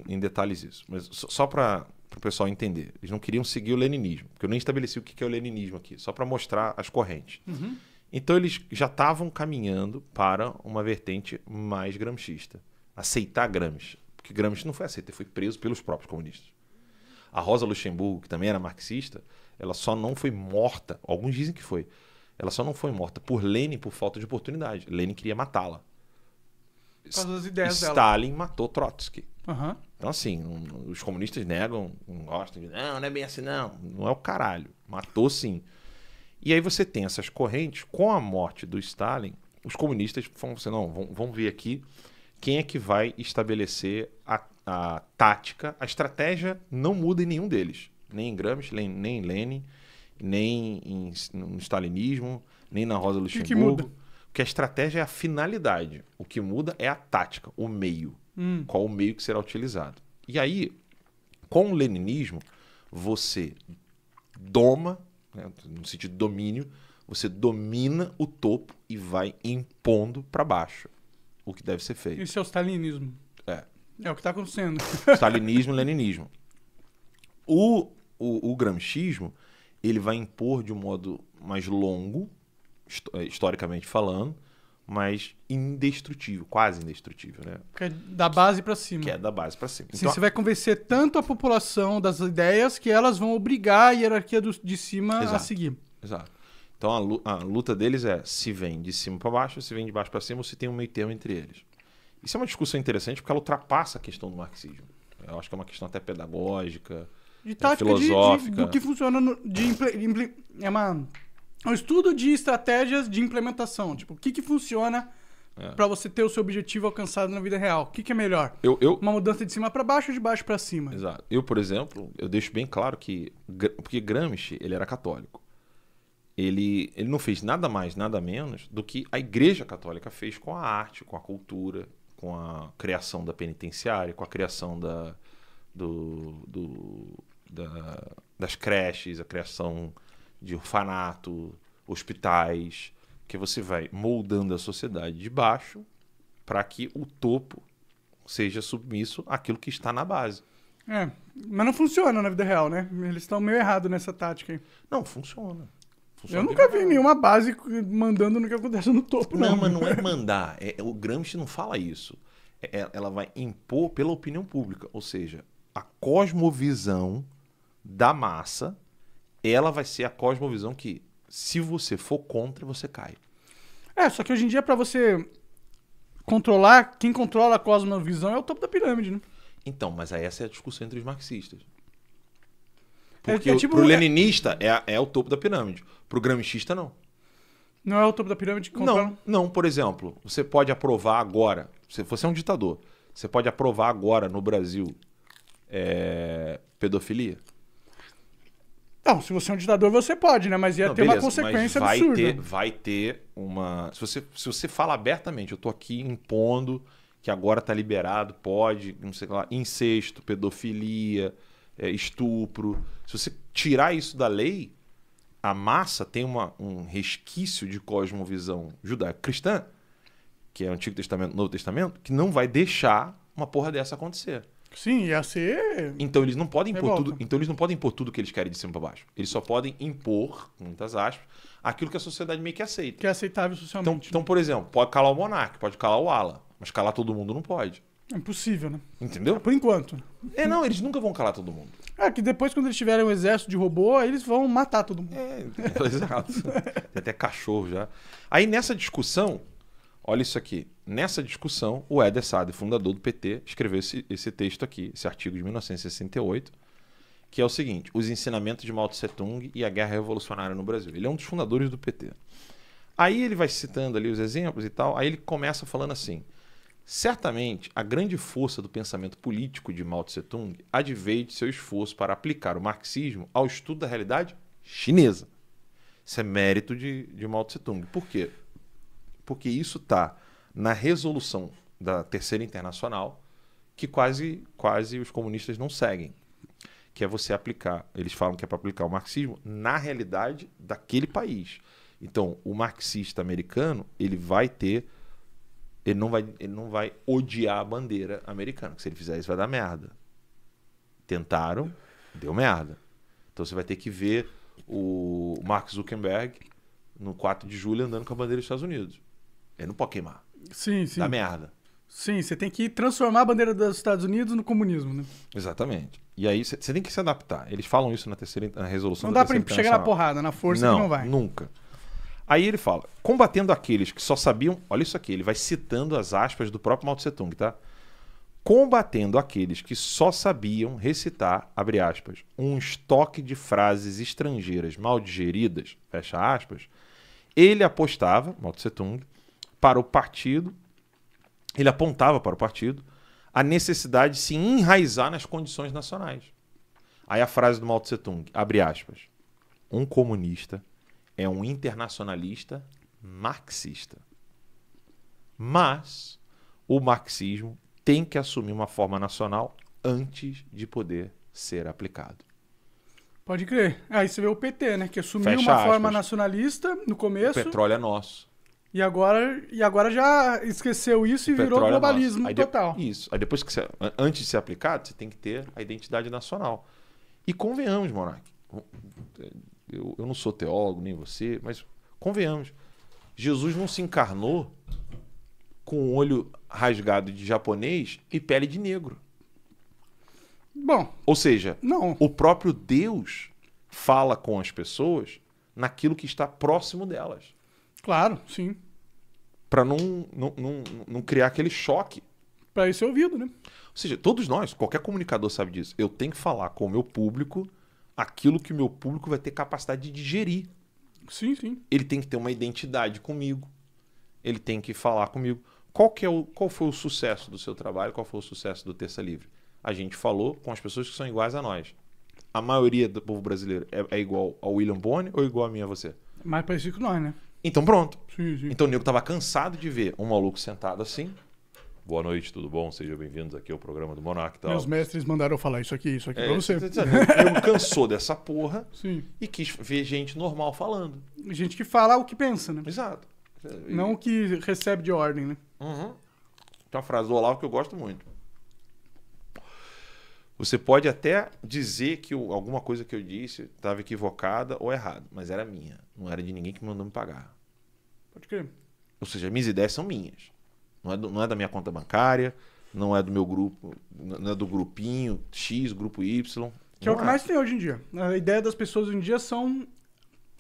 em detalhes isso. Mas só, só para o pessoal entender. Eles não queriam seguir o leninismo. Porque eu nem estabeleci o que é o leninismo aqui. Só para mostrar as correntes. Uhum. Então, eles já estavam caminhando para uma vertente mais gramscista. Aceitar Gramsci. Porque Gramsci não foi aceito, ele foi preso pelos próprios comunistas. A Rosa Luxemburgo, que também era marxista, ela só não foi morta, alguns dizem que foi, ela só não foi morta por Lenin por falta de oportunidade. Lenin queria matá-la. Stalin dela. matou Trotsky. Uhum. Então, assim, um, os comunistas negam, não gostam, não, não é bem assim, não. Não é o caralho. Matou sim. E aí você tem essas correntes, com a morte do Stalin, os comunistas falam assim: não, vão vamos ver aqui quem é que vai estabelecer a, a tática? A estratégia não muda em nenhum deles. Nem em Gramsci, nem, em Lenin, nem em, no stalinismo, nem na Rosa Luxemburgo. Que que muda? Porque a estratégia é a finalidade. O que muda é a tática, o meio. Hum. Qual o meio que será utilizado. E aí, com o leninismo, você doma, né, no sentido de domínio, você domina o topo e vai impondo para baixo o que deve ser feito. Isso é o stalinismo. É. É o que está acontecendo. Stalinismo e leninismo. O, o, o gramscismo, ele vai impor de um modo mais longo, é, historicamente falando, mas indestrutível, quase indestrutível, né? Que é da base para cima. Que é da base para cima. Sim, então, você vai convencer tanto a população das ideias que elas vão obrigar a hierarquia do, de cima exato, a seguir. Exato. Então a luta deles é se vem de cima para baixo, se vem de baixo para cima, ou se tem um meio termo entre eles. Isso é uma discussão interessante porque ela ultrapassa a questão do marxismo. Eu acho que é uma questão até pedagógica, de é, tática, é filosófica. De, de, do que funciona no, de impl, é uma é um estudo de estratégias de implementação, tipo o que que funciona é. para você ter o seu objetivo alcançado na vida real. O que, que é melhor? Eu, eu... Uma mudança de cima para baixo ou de baixo para cima? Exato. Eu, por exemplo, eu deixo bem claro que porque Gramsci ele era católico ele, ele não fez nada mais, nada menos do que a Igreja Católica fez com a arte, com a cultura, com a criação da penitenciária, com a criação da, do, do, da, das creches, a criação de orfanato, hospitais, que você vai moldando a sociedade de baixo para que o topo seja submisso àquilo que está na base. É, mas não funciona na vida real, né? Eles estão meio errado nessa tática aí. Não, funciona. Eu nunca vi nenhuma base mandando no que acontece no topo, não. Não, mas não é mandar. É, é, o Gramsci não fala isso. É, é, ela vai impor pela opinião pública. Ou seja, a cosmovisão da massa, ela vai ser a cosmovisão que, se você for contra, você cai. É, só que hoje em dia, para você controlar, quem controla a cosmovisão é o topo da pirâmide, né? Então, mas aí essa é a discussão entre os marxistas. Porque é, é tipo, o, pro é- leninista é, é o topo da pirâmide. Pro gramichista, não. Não é o topo da pirâmide? Não, não, por exemplo, você pode aprovar agora, se você é um ditador, você pode aprovar agora no Brasil é, pedofilia? Não, se você é um ditador, você pode, né? Mas ia não, ter beleza, uma consequência vai absurda. Ter, vai ter uma. Se você, se você fala abertamente, eu tô aqui impondo que agora tá liberado, pode, não sei lá, incesto, pedofilia, é, estupro. Se você tirar isso da lei, a massa tem uma, um resquício de cosmovisão judaico-cristã, que é o Antigo Testamento, Novo Testamento, que não vai deixar uma porra dessa acontecer. Sim, ia ser. Então eles não podem impor tudo. Então eles não podem impor tudo que eles querem de cima para baixo. Eles só podem impor, muitas aspas, aquilo que a sociedade meio que aceita. Que é aceitável socialmente. Então, então por exemplo, pode calar o monarca, pode calar o ala, mas calar todo mundo não pode. Impossível, né? Entendeu? Por enquanto. É, não, eles nunca vão calar todo mundo. É, que depois, quando eles tiverem um exército de robô, aí eles vão matar todo mundo. É, exato. Tem até cachorro já. Aí nessa discussão, olha isso aqui. Nessa discussão, o Eder Sade, fundador do PT, escreveu esse, esse texto aqui, esse artigo de 1968, que é o seguinte: Os ensinamentos de Mao Tse Tung e a Guerra Revolucionária no Brasil. Ele é um dos fundadores do PT. Aí ele vai citando ali os exemplos e tal, aí ele começa falando assim. Certamente, a grande força do pensamento político de Mao Tse-tung adveio de seu esforço para aplicar o marxismo ao estudo da realidade chinesa. Isso é mérito de, de Mao Tse-tung. Por quê? Porque isso está na resolução da Terceira Internacional que quase, quase os comunistas não seguem. Que é você aplicar, eles falam que é para aplicar o marxismo na realidade daquele país. Então, o marxista americano ele vai ter ele não vai, ele não vai odiar a bandeira americana. Se ele fizer isso, vai dar merda. Tentaram, deu merda. Então você vai ter que ver o Mark Zuckerberg no 4 de julho andando com a bandeira dos Estados Unidos. Ele não pode queimar. Sim, sim. Dá merda. Sim, você tem que transformar a bandeira dos Estados Unidos no comunismo, né? Exatamente. E aí você tem que se adaptar. Eles falam isso na terceira na resolução. Não dá para chegar na porrada, na força não, não vai. Nunca. Aí ele fala: combatendo aqueles que só sabiam. Olha isso aqui, ele vai citando as aspas do próprio Mao Tse Tung, tá? Combatendo aqueles que só sabiam recitar, abre aspas, um estoque de frases estrangeiras mal digeridas, fecha aspas, ele apostava, Mao Tse Tung, para o partido, ele apontava para o partido a necessidade de se enraizar nas condições nacionais. Aí a frase do Mao Tse Tung, abre aspas, um comunista é um internacionalista marxista. Mas o marxismo tem que assumir uma forma nacional antes de poder ser aplicado. Pode crer. Aí você vê o PT, né? Que assumiu Fecha uma aspas. forma nacionalista no começo. O petróleo é nosso. E agora, e agora já esqueceu isso e virou é globalismo é total. De, isso. Aí depois que você, antes de ser aplicado, você tem que ter a identidade nacional. E convenhamos, Monark eu, eu não sou teólogo, nem você, mas convenhamos, Jesus não se encarnou com o olho rasgado de japonês e pele de negro. Bom. Ou seja, não. o próprio Deus fala com as pessoas naquilo que está próximo delas. Claro, sim. Para não, não, não, não criar aquele choque. Para isso é ouvido, né? Ou seja, todos nós, qualquer comunicador sabe disso. Eu tenho que falar com o meu público aquilo que o meu público vai ter capacidade de digerir. Sim, sim. Ele tem que ter uma identidade comigo. Ele tem que falar comigo. Qual, que é o, qual foi o sucesso do seu trabalho? Qual foi o sucesso do Terça Livre? A gente falou com as pessoas que são iguais a nós. A maioria do povo brasileiro é, é igual ao William Bonner ou igual a mim e a você? Mais parecido que nós, né? Então pronto. Sim, sim. Então o nego tava cansado de ver um maluco sentado assim, Boa noite, tudo bom? Sejam bem-vindos aqui ao programa do Monark. Tal. Meus mestres mandaram eu falar isso aqui, isso aqui é, pra você. Eu cansou dessa porra Sim. e quis ver gente normal falando. Gente que fala o que pensa, né? Exato. E... Não o que recebe de ordem, né? Uhum. Tem uma frase do Olavo que eu gosto muito. Você pode até dizer que alguma coisa que eu disse estava equivocada ou errada, mas era minha. Não era de ninguém que me mandou me pagar. Pode crer. Ou seja, minhas ideias são minhas. Não é, do, não é da minha conta bancária, não é do meu grupo, não é do grupinho X, grupo Y. Que é o que é. mais tem hoje em dia. A ideia das pessoas hoje em dia são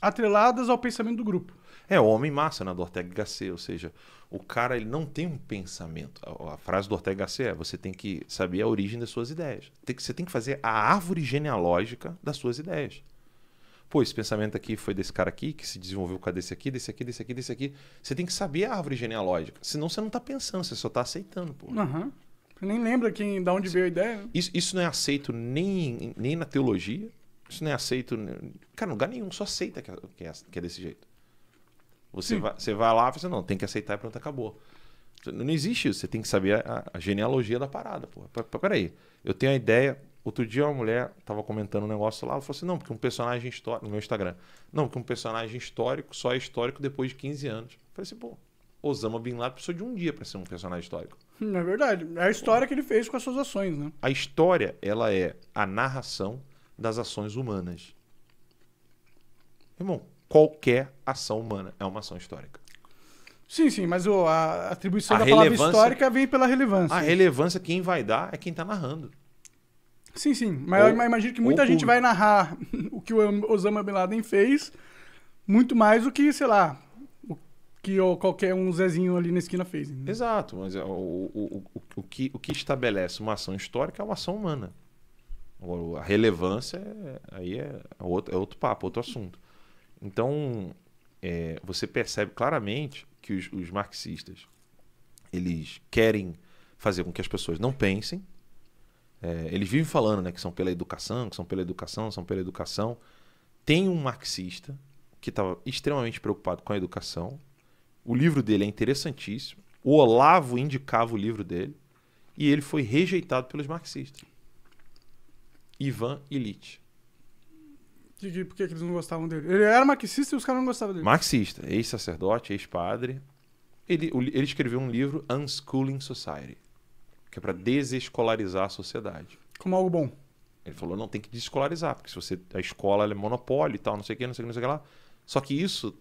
atreladas ao pensamento do grupo. É, o homem massa na né, do Ortega Gasset, ou seja, o cara ele não tem um pensamento. A, a frase do Ortega Gasset é: você tem que saber a origem das suas ideias. Tem que, você tem que fazer a árvore genealógica das suas ideias pô, esse pensamento aqui foi desse cara aqui, que se desenvolveu com desse aqui, desse aqui, desse aqui, desse aqui. Você tem que saber a árvore genealógica. Senão você não tá pensando, você só tá aceitando, pô. Aham. Uhum. nem lembra quem, da onde veio a ideia. Né? Isso, isso não é aceito nem, nem na teologia. Isso não é aceito. Cara, em lugar nenhum, só aceita que é, que é, que é desse jeito. Você vai, você vai lá e você não, tem que aceitar e pronto, acabou. Não existe isso. Você tem que saber a, a genealogia da parada, pô. Peraí, eu tenho a ideia, Outro dia uma mulher estava comentando um negócio lá, ela falou assim, não, porque um personagem histórico, no meu Instagram, não, porque um personagem histórico só é histórico depois de 15 anos. Eu falei assim, pô, Osama Bin Laden precisou de um dia para ser um personagem histórico. Não hum, é verdade, é a história que ele fez com as suas ações, né? A história, ela é a narração das ações humanas. Irmão, qualquer ação humana é uma ação histórica. Sim, sim, mas o, a atribuição a da palavra histórica vem pela relevância. A relevância quem vai dar é quem está narrando. Sim, sim. Mas ou, imagino que muita gente vai narrar o que o Osama Bin Laden fez muito mais do que, sei lá, o que qualquer um Zezinho ali na esquina fez. Né? Exato. Mas é, o, o, o, o, que, o que estabelece uma ação histórica é uma ação humana. A relevância é, aí é outro, é outro papo, outro assunto. Então, é, você percebe claramente que os, os marxistas eles querem fazer com que as pessoas não pensem, é, eles vivem falando né, que são pela educação, que são pela educação, são pela educação. Tem um marxista que estava extremamente preocupado com a educação. O livro dele é interessantíssimo. O Olavo indicava o livro dele e ele foi rejeitado pelos marxistas. Ivan Illich. por que eles não gostavam dele? Ele era marxista e os caras não gostavam dele. Marxista, ex-sacerdote, ex-padre. Ele, ele escreveu um livro, Unschooling Society que é para desescolarizar a sociedade. Como algo bom. Ele falou, não, tem que desescolarizar, porque se você a escola é monopólio e tal, não sei o que, não sei o que, não sei o que lá. Só que isso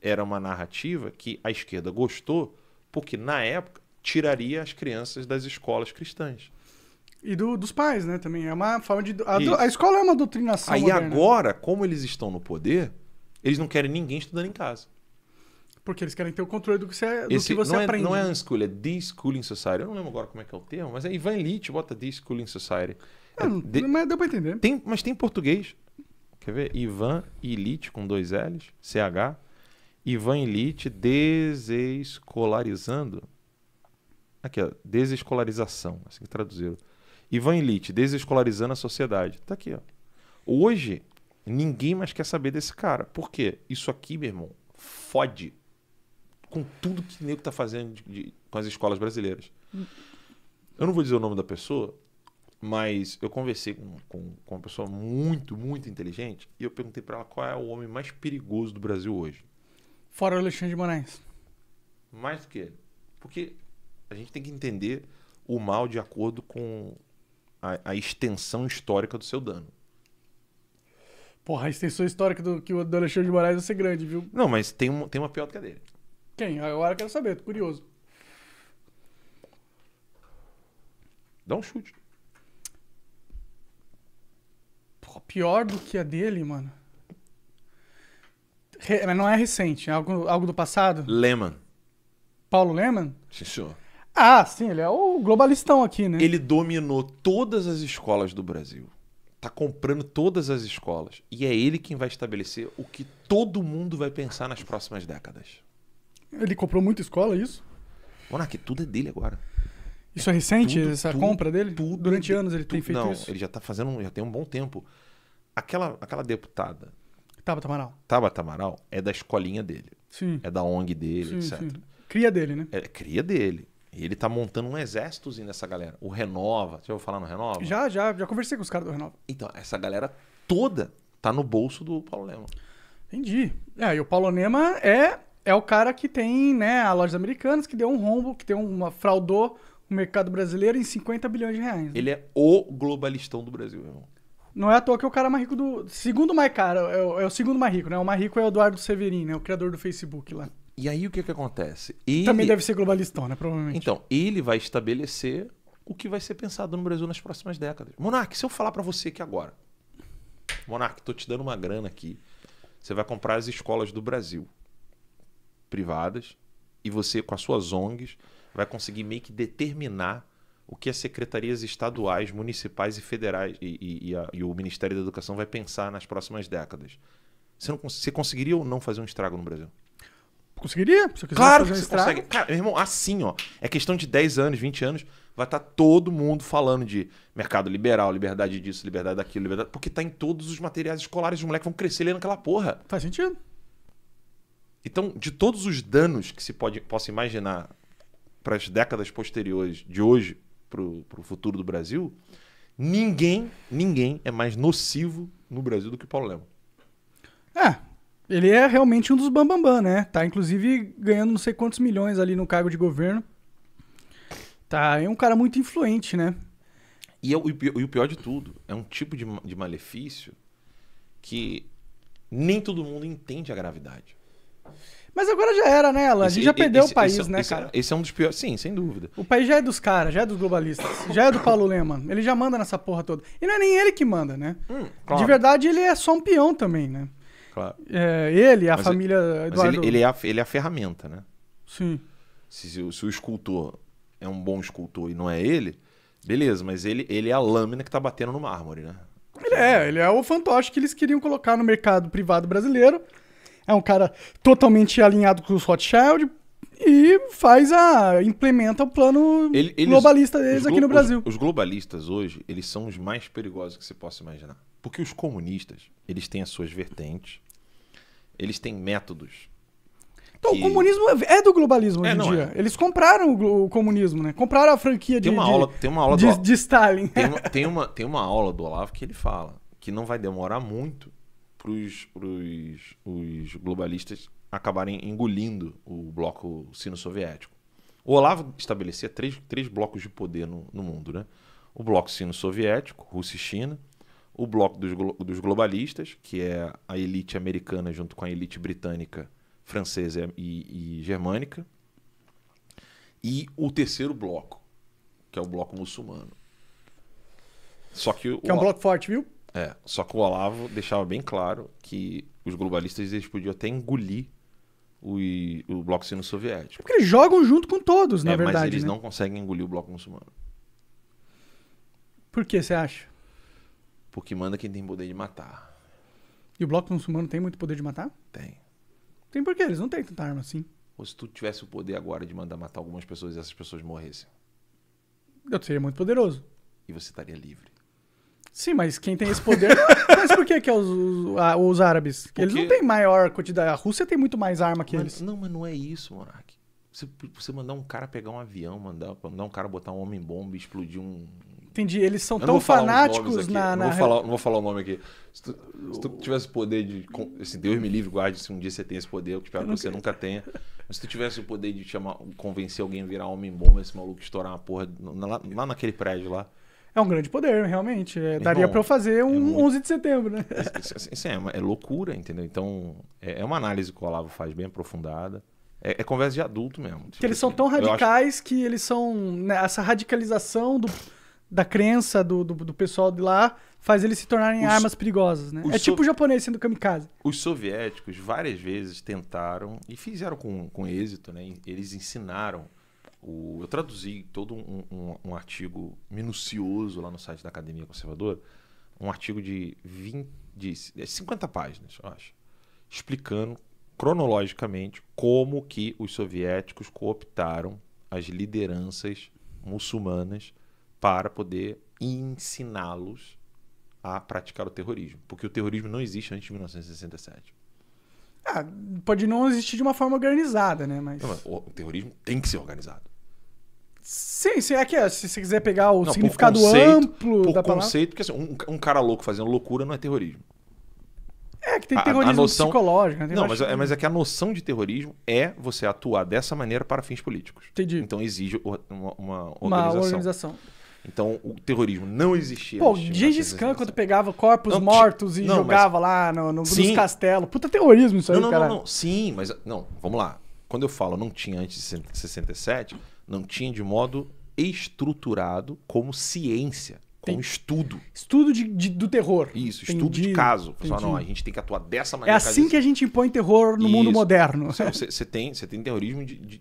era uma narrativa que a esquerda gostou, porque na época tiraria as crianças das escolas cristãs. E do, dos pais, né, também. É uma forma de... A, a escola é uma doutrinação Aí moderna. agora, como eles estão no poder, eles não querem ninguém estudando em casa. Porque eles querem ter o controle do que você, é, Esse, que você não é, Não é unschooling, é The Schooling Society. Eu não lembro agora como é que é o termo, mas é Ivan Elite bota The Schooling Society. É, é de... Mas deu pra entender. Tem, mas tem em português. Quer ver? Ivan Elite com dois L's, CH. Ivan Elite desescolarizando. Aqui, ó. Desescolarização. Assim que traduziram. Ivan Elite desescolarizando a sociedade. Tá aqui, ó. Hoje, ninguém mais quer saber desse cara. Por quê? Isso aqui, meu irmão, fode com tudo que o nego está fazendo de, de, com as escolas brasileiras. Eu não vou dizer o nome da pessoa, mas eu conversei com, com, com uma pessoa muito, muito inteligente e eu perguntei para ela qual é o homem mais perigoso do Brasil hoje. Fora o Alexandre de Moraes. Mais do que ele. Porque a gente tem que entender o mal de acordo com a, a extensão histórica do seu dano. Porra, a extensão histórica do, que o, do Alexandre de Moraes vai ser grande, viu? Não, mas tem, um, tem uma pior do que a dele. Quem? Ah, agora eu quero saber, tô curioso. Dá um chute. Pô, pior do que a dele, mano. Re... Mas não é recente, é algo, algo do passado? Lehman. Paulo Lehman? Sim, senhor. Ah, sim, ele é o globalistão aqui, né? Ele dominou todas as escolas do Brasil. Tá comprando todas as escolas. E é ele quem vai estabelecer o que todo mundo vai pensar nas próximas décadas. Ele comprou muita escola, é isso? Monark, tudo é dele agora. Isso é recente, tudo, essa tudo, compra dele? Tudo, Durante anos ele tem feito não, isso? Não, ele já tá fazendo, já tem um bom tempo. Aquela, aquela deputada... Tabata Amaral. Tabata Amaral é da escolinha dele. Sim. É da ONG dele, sim, etc. Sim. Cria dele, né? É, cria dele. E ele tá montando um exércitozinho dessa galera. O Renova, já ouviu falar no Renova? Já, já. Já conversei com os caras do Renova. Então, essa galera toda tá no bolso do Paulo Lema. Entendi. É, e o Paulo Lema é é o cara que tem, né, a lojas americanas que deu um rombo, que tem uma fraudou o mercado brasileiro em 50 bilhões de reais. Né? Ele é o globalistão do Brasil, meu irmão. Não é à toa que é o cara mais rico do. Segundo mais cara, é o, é o segundo mais rico, né? O mais rico é o Eduardo Severin, né? O criador do Facebook lá. E aí o que que acontece? Ele... Também deve ser globalistão, né? Provavelmente. Então, ele vai estabelecer o que vai ser pensado no Brasil nas próximas décadas. Monark, se eu falar para você aqui agora. Monark, tô te dando uma grana aqui. Você vai comprar as escolas do Brasil privadas e você, com as suas ONGs, vai conseguir meio que determinar o que as secretarias estaduais, municipais e federais e, e, e, a, e o Ministério da Educação vai pensar nas próximas décadas. Você, não, você conseguiria ou não fazer um estrago no Brasil? Conseguiria, se eu claro fazer um Consegue. Cara, meu irmão, assim, ó, é questão de 10 anos, 20 anos, vai estar tá todo mundo falando de mercado liberal, liberdade disso, liberdade daquilo, liberdade... Porque tá em todos os materiais escolares, os moleques vão crescer lendo aquela porra. Faz sentido. Então, de todos os danos que se pode, possa imaginar para as décadas posteriores, de hoje para o futuro do Brasil, ninguém, ninguém é mais nocivo no Brasil do que o Paulo Lema. É, ele é realmente um dos bambambam, bam, bam, né? Tá, inclusive, ganhando não sei quantos milhões ali no cargo de governo. Tá, é um cara muito influente, né? E, é, e o pior de tudo, é um tipo de, de malefício que nem todo mundo entende a gravidade. Mas agora já era, né, Alan? A gente já perdeu esse, o país, é né, esse, né, cara? Esse é um dos piores. Sim, sem dúvida. O país já é dos caras, já é dos globalistas, já é do Paulo Leman. Ele já manda nessa porra toda. E não é nem ele que manda, né? Hum, claro. De verdade, ele é só um peão também, né? Claro. É, ele, a mas é- família ele, Eduardo. Ele, ele, é a, ele é a ferramenta, né? Sim. Se, se, se, o escultor é um bom escultor e não é ele, beleza, mas ele, ele é a lâmina que tá batendo no mármore, né? Ele é, ele é o fantoche que eles queriam colocar no mercado privado brasileiro é um cara totalmente alinhado com os Rothschild e faz a. implementa o plano ele, eles, globalista deles glo aqui no Brasil. Os, os globalistas hoje, eles são os mais perigosos que você possa imaginar. Porque os comunistas, eles têm as suas vertentes, eles têm métodos então, que... o comunismo é, é do globalismo é, hoje em dia. É. Eles compraram o, o, comunismo, né? Compraram a franquia tem de, uma aula, tem uma aula de, do... de Stalin. Tem uma, tem, uma, tem uma aula do Olavo que ele fala que não vai demorar muito para os globalistas acabarem engolindo o bloco sino-soviético. O Olavo estabelecia três, três blocos de poder no, no mundo, né? O bloco sino-soviético, Rússia e China, o bloco dos, dos, globalistas, que é a elite americana junto com a elite britânica, francesa e, e germânica, e o terceiro bloco, que é o bloco muçulmano. Só que, que é um bloco forte, viu? É, só que o Olavo deixava bem claro que os globalistas eles podiam até engolir o, o bloco sino soviético. Porque eles jogam junto com todos, na é, verdade. Mas eles né? não conseguem engolir o bloco muçulmano. Por que você acha? Porque manda quem tem poder de matar. E o bloco muçulmano tem muito poder de matar? Tem. Tem porque eles não têm tanta arma assim. Ou se tu tivesse o poder agora de mandar matar algumas pessoas e essas pessoas morressem? Eu seria muito poderoso. E você estaria livre. Sim, mas quem tem esse poder. mas por que, que é os, os, a, os árabes? Porque... Eles não têm maior quantidade. A Rússia tem muito mais arma que mas, eles. Não, mas não é isso, Monark. Você, você mandar um cara pegar um avião, mandar, mandar um cara botar um homem-bomba e explodir um. Entendi, eles são eu tão fanáticos na. na... Não, vou falar, não vou falar o nome aqui. Se tu, se tu tivesse o poder de. Assim, Deus me livre, guarde se um dia você tem esse poder, eu espero eu que você quero. nunca tenha. Mas se tu tivesse o poder de chamar, convencer alguém a virar homem-bomba, esse maluco estourar uma porra lá, lá naquele prédio lá. É um grande poder, realmente. É, daria para eu fazer é um é muito... 11 de setembro, né? Isso é, é, loucura, entendeu? Então, é, é, uma análise que o Olavo faz bem aprofundada. É, é conversa de adulto mesmo. Tipo que eles assim. são tão radicais acho... que eles são. Né, essa radicalização do, da crença do, do, do, pessoal de lá faz eles se tornarem os, armas perigosas, né? É tipo so... o japonês sendo kamikaze. Os soviéticos várias vezes tentaram e fizeram com, com êxito, né? Eles ensinaram o, eu traduzi todo um, um, um, artigo minucioso lá no site da Academia Conservadora, um artigo de, 20, de 50 é páginas, eu acho, explicando cronologicamente como que os soviéticos cooptaram as lideranças muçulmanas para poder ensiná-los a praticar o terrorismo, porque o terrorismo não existe antes de 1967. Ah, pode não existir de uma forma organizada, né? Mas... Não, mas o terrorismo tem que ser organizado. Sim, sim, é que se você quiser pegar o não, significado conceito, amplo por da conceito, palavra. porque assim, um, um, cara louco fazendo loucura não é terrorismo. É que tem terrorismo a noção... psicológico. Né? Tem não, mas, que... é, mas é, é que a noção de terrorismo é você atuar dessa maneira para fins políticos. Entendi. Então exige uma, uma organização. Uma organização. Então o terrorismo não existia. Pô, tipo Gengis Khan, quando pegava corpos não, mortos e não, jogava mas... lá no, no, nos castelos. Puta terrorismo isso aí, não, não, Não, não, sim, mas. Não, vamos lá. Quando eu falo não tinha antes de 67, não tinha de modo estruturado como ciência, como tem, estudo. Estudo de, de, do terror. Isso, estudo de caso. Pessoal, assim, não, a gente tem que atuar dessa é maneira. É assim que a gente impõe terror no Isso. mundo moderno. Você tem, você tem terrorismo de, de,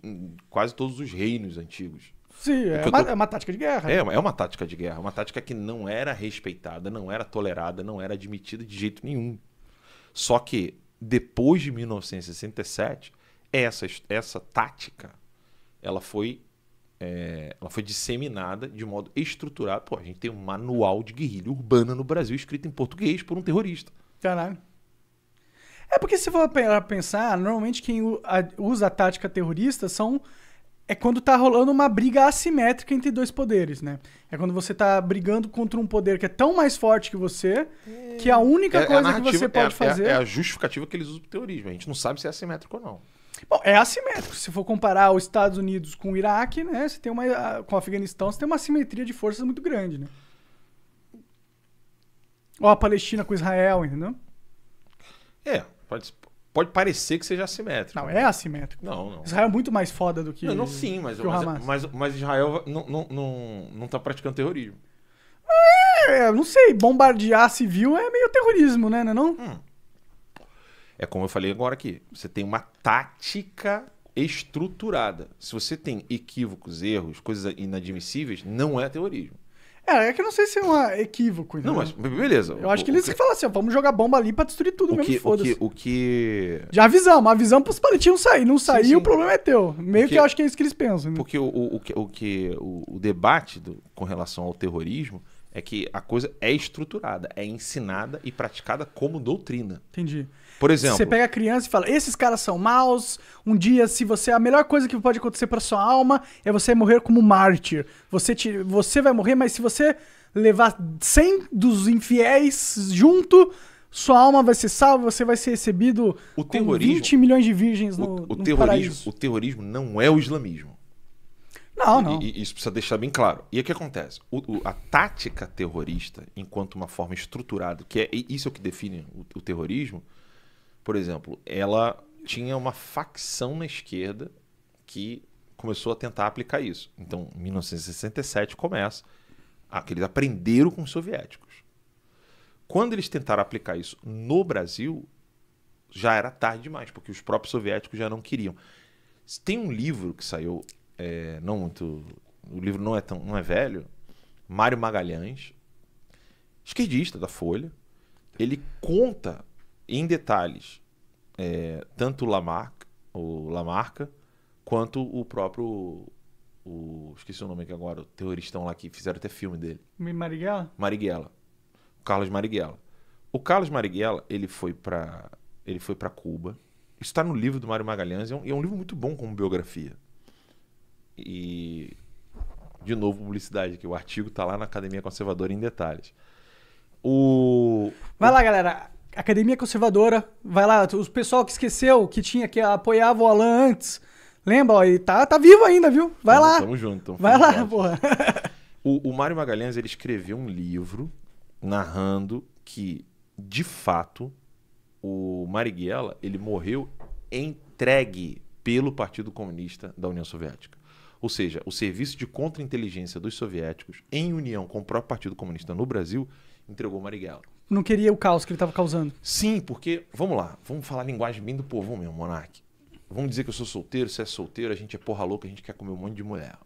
quase todos os reinos antigos. Sim, é uma, é uma, tática de guerra. Né? É, é uma tática de guerra. Uma tática que não era respeitada, não era tolerada, não era admitida de jeito nenhum. Só que depois de 1967, essa, essa tática ela foi é, ela foi disseminada de modo estruturado. Pô, a gente tem um manual de guerrilha urbana no Brasil escrito em português por um terrorista. Caralho. É porque se for pensar, normalmente quem usa a tática terrorista são é quando tá rolando uma briga assimétrica entre dois poderes, né? É quando você tá brigando contra um poder que é tão mais forte que você, que a única é, coisa é a que você pode é a, fazer. É a, justificativa que eles usam pro terrorismo. A gente não sabe se é assimétrico ou não. Bom, é assimétrico. Se for comparar os Estados Unidos com o Iraque, né? Você tem uma, ah, com o Afeganistão, você tem uma simetria de forças muito grande, né? Ou a Palestina com Israel, entendeu? É, pode, pode parecer que seja assimétrico. Não, é assimétrico. Não, não. Israel é muito mais foda do que. Não, não sim, mas, mas, mas, mas, Israel não, não, não, não tá praticando terrorismo. É, não sei. Bombardear civil é meio terrorismo, né? Não é? Não? Hum. É como eu falei agora aqui. Você tem uma tática estruturada. Se você tem equívocos, erros, coisas inadmissíveis, não é terrorismo. É, é que eu não sei se é um equívoco. Né? Não, mas beleza. Eu o, acho que eles que... falam assim, ó, vamos jogar bomba ali pra destruir tudo o mesmo, foda-se. O, o que, Já avisamos, avisamos pros palitinhos sair. Não sair, sim, sim. o problema é teu. Meio que... que... eu acho que é isso que eles pensam. Né? Porque o, o, que, o, que, o, debate do, com relação ao terrorismo é que a coisa é estruturada, é ensinada e praticada como doutrina. Entendi. Por exemplo. Você pega a criança e fala: esses caras são maus. Um dia, se você. A melhor coisa que pode acontecer para sua alma é você morrer como mártir. Você, te, você vai morrer, mas se você levar 100 dos infiéis junto, sua alma vai ser salva, você vai ser recebido o terrorismo, com 20 milhões de virgens no, o, o no terrorismo, paraíso. O terrorismo não é o islamismo. Não, e, não. E, isso precisa deixar bem claro. E o que acontece? O, o, a tática terrorista, enquanto uma forma estruturada, que é isso é o que define o, o terrorismo, por exemplo, ela tinha uma facção na esquerda que começou a tentar aplicar isso. Então, em 1967 começa a eles aprenderam com os soviéticos. Quando eles tentaram aplicar isso no Brasil, já era tarde demais, porque os próprios soviéticos já não queriam. Tem um livro que saiu, é, não muito, o livro não é tão, não é velho, Mário Magalhães, esquerdista da Folha, ele conta em detalhes é, tanto Lamarck, o Lamarca quanto o próprio. O, esqueci o nome aqui agora, o terroristão lá que fizeram até filme dele. Marighella? Marighella. O Carlos Marighella. O Carlos Marighella, ele foi para ele foi para Cuba. Isso está no livro do Mário Magalhães, é um, é um livro muito bom como biografia. E de novo publicidade que o artigo está lá na Academia Conservadora em detalhes. O Vai lá, galera. Academia Conservadora, vai lá, os pessoal que esqueceu, que tinha que apoiava o Alan antes. Lembra, ó, ele tá, tá vivo ainda, viu? Vai tamo, lá. Tamo junto. Vai lá, parte. porra. O, o Mário Magalhães, ele escreveu um livro narrando que, de fato, o Marighella, ele morreu entregue pelo Partido Comunista da União Soviética. Ou seja, o serviço de contra-inteligência dos soviéticos, em união com o próprio Partido Comunista no Brasil, entregou Marighella não queria o caos que ele estava causando. Sim, porque, vamos lá, vamos falar a linguagem bem do povo, mesmo, Monark. Vamos dizer que eu sou solteiro, você é solteiro, a gente é porra louca, a gente quer comer um monte de mulher.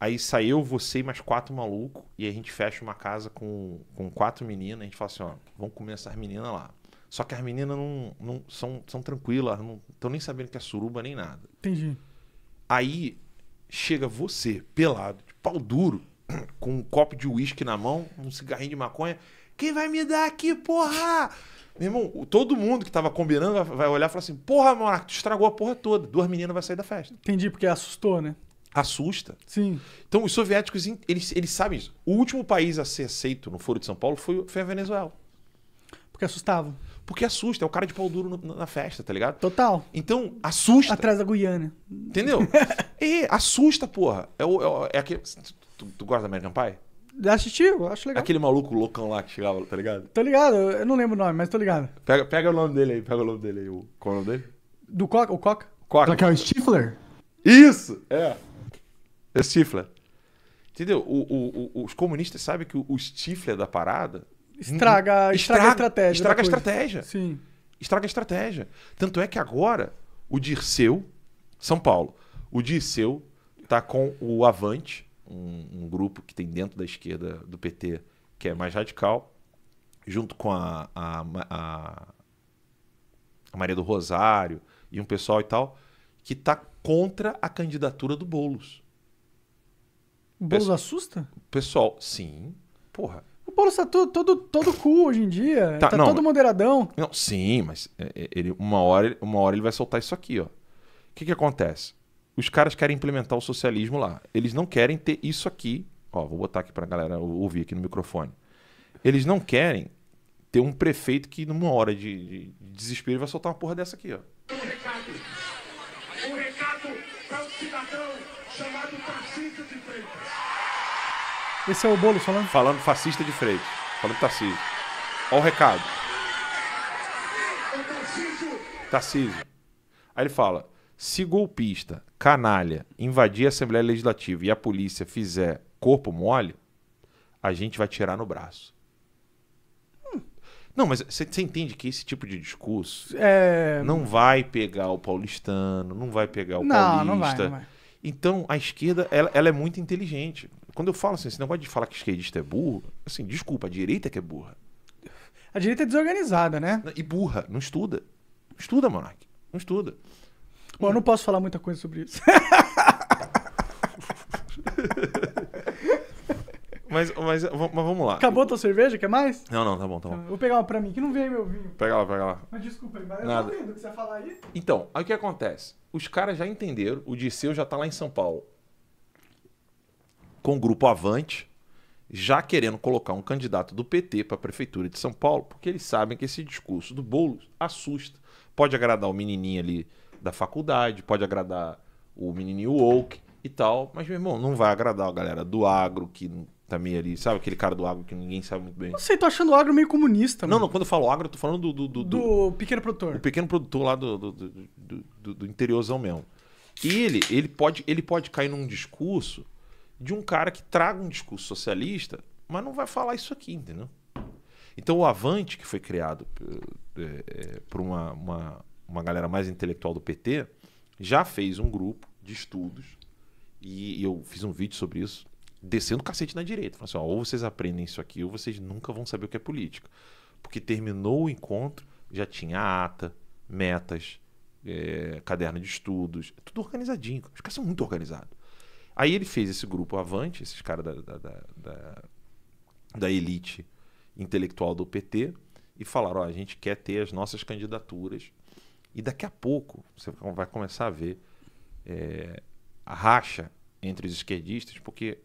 Aí saiu você e mais quatro malucos, e a gente fecha uma casa com, com quatro meninas, a gente fala assim, ó, vamos comer essas meninas lá. Só que as meninas não, não são, são tranquilas, não estão nem sabendo que é suruba nem nada. Entendi. Aí chega você, pelado, de pau duro, com um copo de uísque na mão, um cigarrinho de maconha. Quem vai me dar aqui, porra? Meu irmão, todo mundo que tava combinando vai olhar e falar assim: porra, Monarca, tu estragou a porra toda. Duas meninas vão sair da festa. Entendi, porque assustou, né? Assusta. Sim. Então, os soviéticos, eles, eles sabem isso. O último país a ser aceito no Foro de São Paulo foi, foi a Venezuela. Porque assustava. Porque assusta, é o cara de pau duro na festa, tá ligado? Total. Então, assusta. Atrás da Guiana. Entendeu? e é, assusta, porra. É, é, é, é aquele. Tu, tu, gosta da American Pie? Assisti, eu acho legal. Aquele maluco loucão lá que chegava, tá ligado? Tô ligado, eu não lembro o nome, mas tô ligado. Pega, pega o nome dele aí, pega o nome dele aí. O, qual é o nome dele? Do Coca, o Coca. Coca. Que é o Stifler? Isso, é. É Stifler. Entendeu? O, o, os comunistas sabem que o Stifler da parada... Estraga, estraga, hum, estraga a estratégia. Estraga a estratégia. Sim. Estraga a estratégia. Tanto é que agora o Dirceu, São Paulo, o Dirceu tá com o Avante um, um, grupo que tem dentro da esquerda do PT que é mais radical, junto com a, a, a, a Maria do Rosário e um pessoal e tal, que está contra a candidatura do Boulos. O Boulos assusta? Pessoal, sim. Porra. O Boulos tá todo, todo, todo cu hoje em dia. Tá, tá não, todo moderadão. Não, sim, mas é, é, ele, uma, hora, uma hora ele vai soltar isso aqui, ó. O que, que acontece? Os caras querem implementar o socialismo lá. Eles não querem ter isso aqui. Ó, vou botar aqui para a galera ouvir aqui no microfone. Eles não querem ter um prefeito que numa hora de, de desespero vai soltar uma porra dessa aqui, ó. Um recado, um recado para um cidadão chamado Tarcísio de Freitas. Esse é o bolo falando? Falando fascista de Freitas, falando Tarcísio. Olha o recado. É Tarcísio. Tarcísio. Aí ele fala: se golpista, canalha, invadir a Assembleia Legislativa e a polícia fizer corpo mole, a gente vai tirar no braço. Hum. Não, mas você entende que esse tipo de discurso é... não vai pegar o paulistano, não vai pegar o não, paulista. Não vai, não vai. Então, a esquerda, ela, ela, é muito inteligente. Quando eu falo assim, esse negócio de falar que esquerdista é burro, assim, desculpa, a direita é que é burra. A direita é desorganizada, né? E burra, não estuda. Não estuda, monarque. Não estuda. Bom, eu não posso falar muita coisa sobre isso. Mas, mas, mas vamos lá. Acabou a tua cerveja? Quer mais? Não, não, tá bom, tá bom. Vou pegar uma pra mim, que não veio meu vinho. Pega lá, pega lá. Mas desculpa, mas Nada. eu tô vendo o que você falar aí. Então, aí o que acontece? Os caras já entenderam, o Disseu já tá lá em São Paulo. Com o grupo Avante, já querendo colocar um candidato do PT pra prefeitura de São Paulo, porque eles sabem que esse discurso do Boulos assusta. Pode agradar o menininho ali da faculdade, pode agradar o menininho woke e tal, mas, meu irmão, não vai agradar a galera do agro que tá meio ali, sabe? Aquele cara do agro que ninguém sabe muito bem. Não sei, tô achando o agro meio comunista. Mano. Não, não, quando eu falo agro, eu tô falando do... Do, do, do pequeno produtor. O pequeno produtor lá do, do, do, do, do interiorzão mesmo. E ele, ele, pode, ele pode cair num discurso de um cara que traga um discurso socialista, mas não vai falar isso aqui, entendeu? Então o Avante, que foi criado é, é, por uma, uma, uma galera mais intelectual do PT, já fez um grupo de estudos, e eu fiz um vídeo sobre isso, descendo o cacete na direita. Falando assim, ó, ou vocês aprendem isso aqui, ou vocês nunca vão saber o que é política. Porque terminou o encontro, já tinha ata, metas, é, caderno de estudos, é tudo organizadinho. Os caras são muito organizados. Aí ele fez esse grupo Avante, esses caras da, da, da, da, elite intelectual do PT, e falaram: ó, a gente quer ter as nossas candidaturas e daqui a pouco você vai começar a ver é, a racha entre os esquerdistas, porque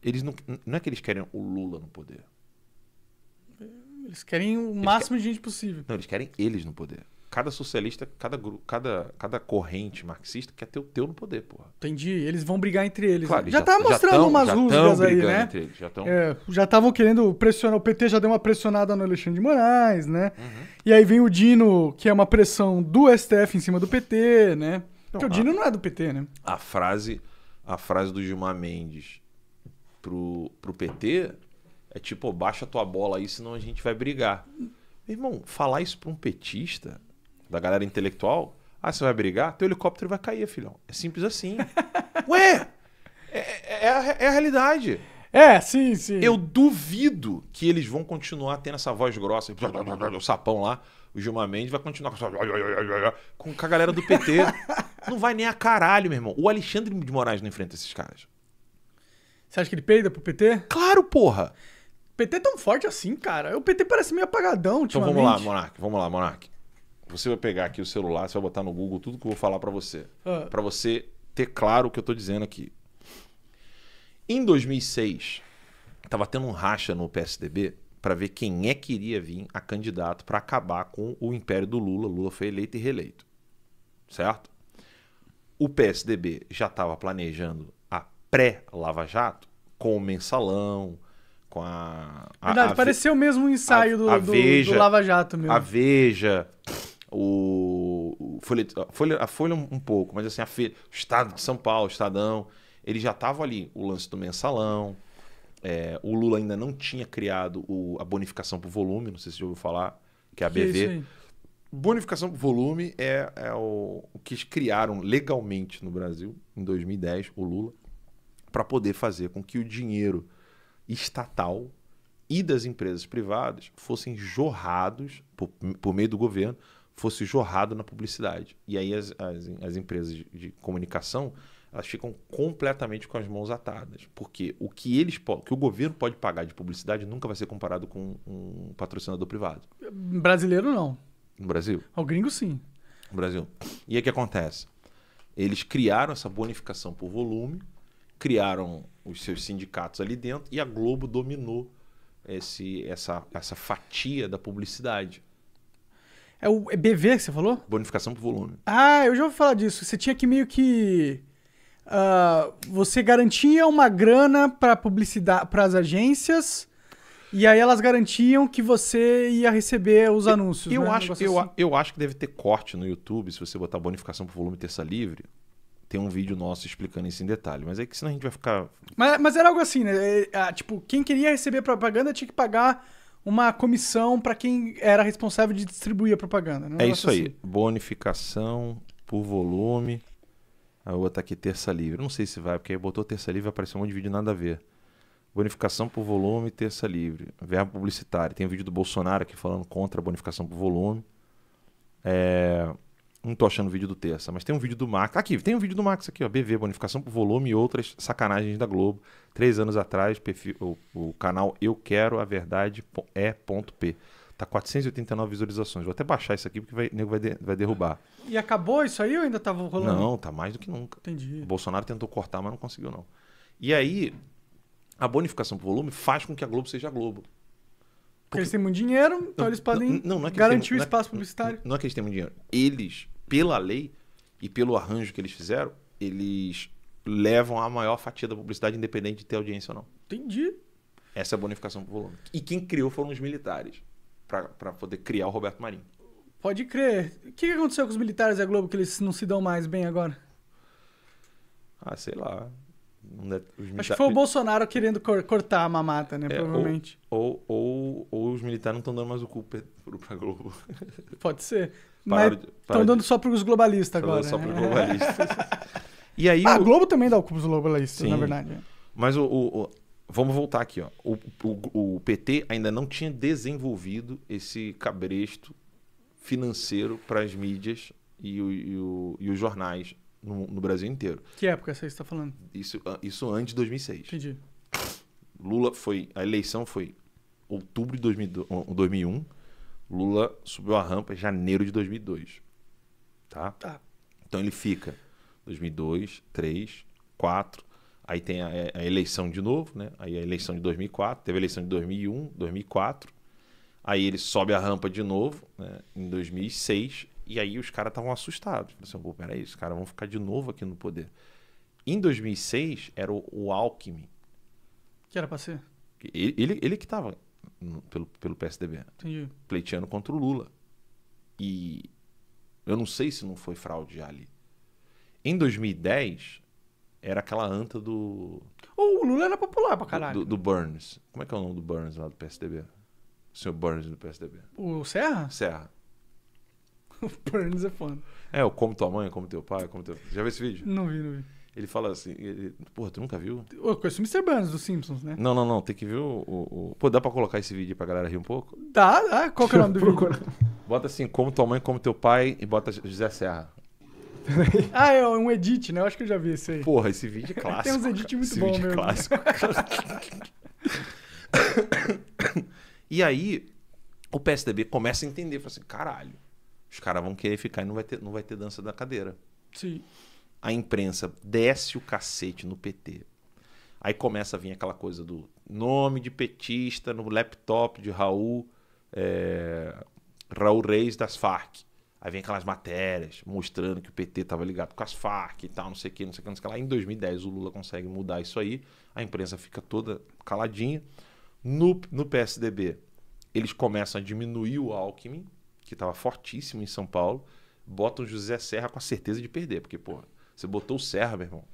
eles não, não é que eles querem o Lula no poder. Eles querem o eles máximo de gente possível. Não, eles querem eles no poder cada socialista, cada, cada, cada corrente marxista quer ter o teu no poder, porra. Entendi. Eles vão brigar entre eles. Claro, né? já, já tá mostrando já tão, umas rusgas aí, né? Entre eles, já estavam é, querendo pressionar. O PT já deu uma pressionada no Alexandre de Moraes, né? Uhum. E aí vem o Dino, que é uma pressão do STF em cima do PT, né? Então, Porque o Dino não é do PT, né? A frase, a frase do Gilmar Mendes pro, pro PT é tipo, baixa tua bola aí, senão a gente vai brigar. Meu irmão, falar isso pra um petista da galera intelectual, ah, você vai brigar? Teu helicóptero vai cair, filhão. É simples assim. Ué! É, é, é, a, é a realidade. É, sim, sim. Eu duvido que eles vão continuar tendo essa voz grossa, o sapão lá, o Gilmar Mendes vai continuar com, essa... com a galera do PT. Não vai nem a caralho, meu irmão. O Alexandre de Moraes não enfrenta esses caras. Você acha que ele peida pro PT? Claro, porra! PT é tão forte assim, cara. O PT parece meio apagadão, Então vamos lá, Monark. Vamos lá, Monark. Você vai pegar aqui o celular, você vai botar no Google tudo que eu vou falar para você. Ah. Para você ter claro o que eu tô dizendo aqui. Em 2006, tava tendo um racha no PSDB para ver quem é que iria vir a candidato para acabar com o império do Lula. Lula foi eleito e reeleito. Certo? O PSDB já estava planejando a pré-Lava Jato com o mensalão, com a. a Verdade, a, pareceu mesmo um ensaio a, do, do, Veja, do Lava Jato mesmo. A Veja o, folha, a, folha, a Folha um pouco, mas assim, a Feira, o Estado de São Paulo, o Estadão, ele já estava ali, o lance do mensalão, é, o Lula ainda não tinha criado o, a bonificação por volume, não sei se você ouviu falar, que é a que BV. É bonificação por volume é, é o, o, que criaram legalmente no Brasil, em 2010, o Lula, para poder fazer com que o dinheiro estatal e das empresas privadas fossem jorrados por, por meio do governo fosse jorrado na publicidade. E aí as, as, as empresas de, de, comunicação elas ficam completamente com as mãos atadas, porque o que eles o que o governo pode pagar de publicidade nunca vai ser comparado com um patrocinador privado. Brasileiro não. No Brasil? Ao gringo sim. No Brasil. E aí o que acontece? Eles criaram essa bonificação por volume, criaram os seus sindicatos ali dentro e a Globo dominou esse, essa, essa fatia da publicidade. É o é BV que você falou? Bonificação por volume. Ah, eu já ouvi falar disso. Você tinha que meio que. Uh, você garantia uma grana para publicidade, para as agências. E aí elas garantiam que você ia receber os anúncios. Eu, né? acho, um eu, assim. eu acho que deve ter corte no YouTube se você botar bonificação por volume terça livre. Tem um vídeo nosso explicando isso em detalhe, mas é que senão a gente vai ficar. Mas, mas era algo assim, né? É, ah, tipo, quem queria receber propaganda tinha que pagar uma comissão para quem era responsável de distribuir a propaganda. Né? é isso assim. aí. Bonificação por volume. A outra aqui, terça livre. Não sei se vai, porque aí botou terça livre e apareceu um monte de vídeo nada a ver. Bonificação por volume, terça livre. Verbo publicitário. Tem um vídeo do Bolsonaro aqui falando contra a bonificação por volume. É... Não tô achando o vídeo do Terça, mas tem um vídeo do Max. Aqui, tem um vídeo do Max aqui, ó. BV, bonificação por volume e outras sacanagens da Globo. Três anos atrás, perfil, o, o, canal Eu Quero a Verdade é ponto P. Tá 489 visualizações. Vou até baixar isso aqui porque vai, o nego vai, de, vai derrubar. E acabou isso aí ou ainda tava rolando? Não, tá mais do que nunca. Entendi. O Bolsonaro tentou cortar, mas não conseguiu, não. E aí, a bonificação por volume faz com que a Globo seja a Globo. Porque, eles têm muito dinheiro, então não, eles podem não, não, é não é garantir o espaço publicitário. Não é que eles têm muito dinheiro. Eles pela lei e pelo arranjo que eles fizeram, eles levam a maior fatia da publicidade, independente de ter audiência ou não. Entendi. Essa é a bonificação por volume. E quem criou foram os militares, para poder criar o Roberto Marinho. Pode crer. O que aconteceu com os militares da Globo que eles não se dão mais bem agora? Ah, sei lá. Acho que foi o Bolsonaro querendo cor cortar a mamata, né? É, provavelmente. Ou, ou, ou, ou, os militares não estão dando mais o cu a Globo. Pode ser. Mas estão dando só para os globalistas agora. Né? globalistas. e aí, ah, o... A Globo também dá o cu os globalistas, Sim. na verdade. É. Mas o, o, Vamos voltar aqui, ó. O, o, o PT ainda não tinha desenvolvido esse cabresto financeiro para as mídias e, o, e, o, e os jornais no, no Brasil inteiro. Que época essa aí você está falando? Isso, ah, isso antes de 2006. Entendi. Lula foi. A eleição foi outubro de 2000, 2001. Lula subiu a rampa em janeiro de 2002. Tá? Tá. Então ele fica 2002, 3, 4. Aí tem a, a, eleição de novo, né? Aí a eleição de 2004, teve a eleição de 2001, 2004. Aí ele sobe a rampa de novo, né? em 2006. E aí os caras estavam assustados. Assim, peraí, os caras vão ficar de novo aqui no poder. Em 2006, era o, o Alckmin. Que era pra ser? Ele, ele, ele que estava pelo, pelo PSDB. Entendi. Pleiteando contra o Lula. E eu não sei se não foi fraude ali. Em 2010, era aquela anta do. o Lula era popular pra caralho. Do, do, Burns. Como é que é o nome do Burns lá do PSDB? O senhor Burns do PSDB. O Serra? Serra. o Burns é fã. É, o como tua mãe, como teu pai, como teu. Já viu esse vídeo? Não vi, não vi. Ele fala assim, ele, porra, tu nunca viu? Eu conheço o Mr. Burns dos Simpsons, né? Não, não, não, tem que ver o, o, o... Pô, dá pra colocar esse vídeo pra galera rir um pouco? Dá, dá. Qual que é o nome do vídeo? Bota assim, como tua mãe, como teu pai e bota José Serra. ah, é um edit, né? Eu acho que eu já vi esse aí. Porra, esse vídeo é clássico. tem uns edits muito bons é mesmo. É clássico. e aí, o PSDB começa a entender, fala assim, caralho, os caras vão querer ficar e não vai, ter, não vai ter dança da cadeira. Sim. A imprensa desce o cacete no PT. Aí começa a vir aquela coisa do nome de petista no laptop de Raul, é, Raul Reis das Farc. Aí vem aquelas matérias mostrando que o PT estava ligado com as Farc e tal, não sei o que, não sei o que, não sei o que lá. Em 2010 o Lula consegue mudar isso aí, a imprensa fica toda caladinha. No, no PSDB, eles começam a diminuir o Alckmin, que estava fortíssimo em São Paulo, bota o José Serra com a certeza de perder. Porque, pô, você botou o Serra, meu irmão.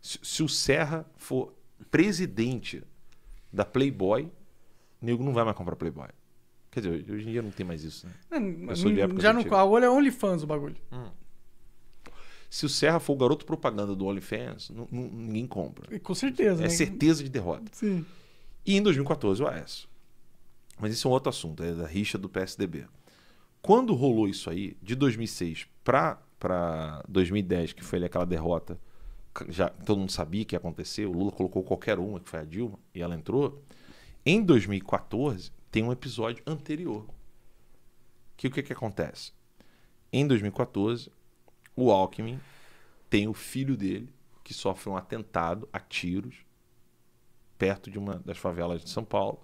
Se, se o Serra for presidente da Playboy, o nego não vai mais comprar Playboy. Quer dizer, hoje em dia não tem mais isso, né? É, já não, a olho é OnlyFans o bagulho. Hum. Se o Serra for o garoto propaganda do OnlyFans, não, não, ninguém compra. Com certeza. É né? certeza de derrota. Sim. E em 2014 o AES. Mas isso é um outro assunto, é da rixa do PSDB. Quando rolou isso aí, de 2006 para 2010, que foi aquela derrota, já todo mundo sabia que ia acontecer, o Lula colocou qualquer uma, que foi a Dilma, e ela entrou. Em 2014, tem um episódio anterior. Que o que, que acontece? Em 2014, o Alckmin tem o filho dele que sofre um atentado a tiros perto de uma das favelas de São Paulo,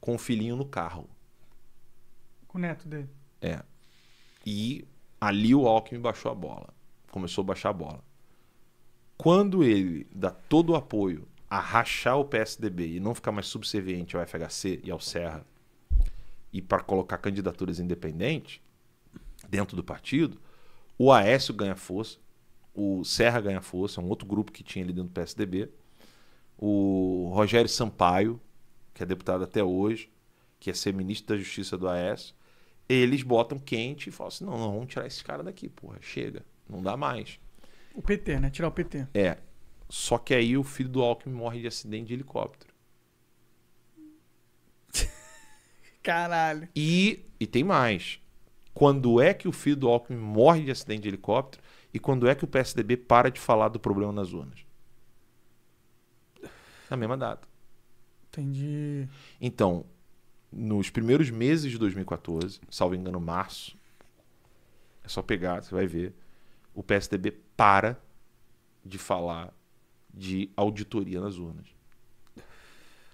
com o um filhinho no carro. Com o neto dele. É. E ali o Alckmin baixou a bola. Começou a baixar a bola. Quando ele dá todo o apoio a rachar o PSDB e não ficar mais subserviente ao FHC e ao Serra e para colocar candidaturas independentes dentro do partido, o Aécio ganha força, o Serra ganha força, é um outro grupo que tinha ali dentro do PSDB, o Rogério Sampaio, que é deputado até hoje, que é ser ministro da Justiça do Aécio, eles botam quente e falam assim: não, não, vamos tirar esse cara daqui, porra, chega, não dá mais. O PT, né? Tirar o PT. É. Só que aí o filho do Alckmin morre de acidente de helicóptero. Caralho. E, e tem mais. Quando é que o filho do Alckmin morre de acidente de helicóptero e quando é que o PSDB para de falar do problema nas urnas? Na mesma data. Entendi. Então, nos primeiros meses de 2014, salvo engano, março. É só pegar, você vai ver. O PSDB para de falar de auditoria nas urnas.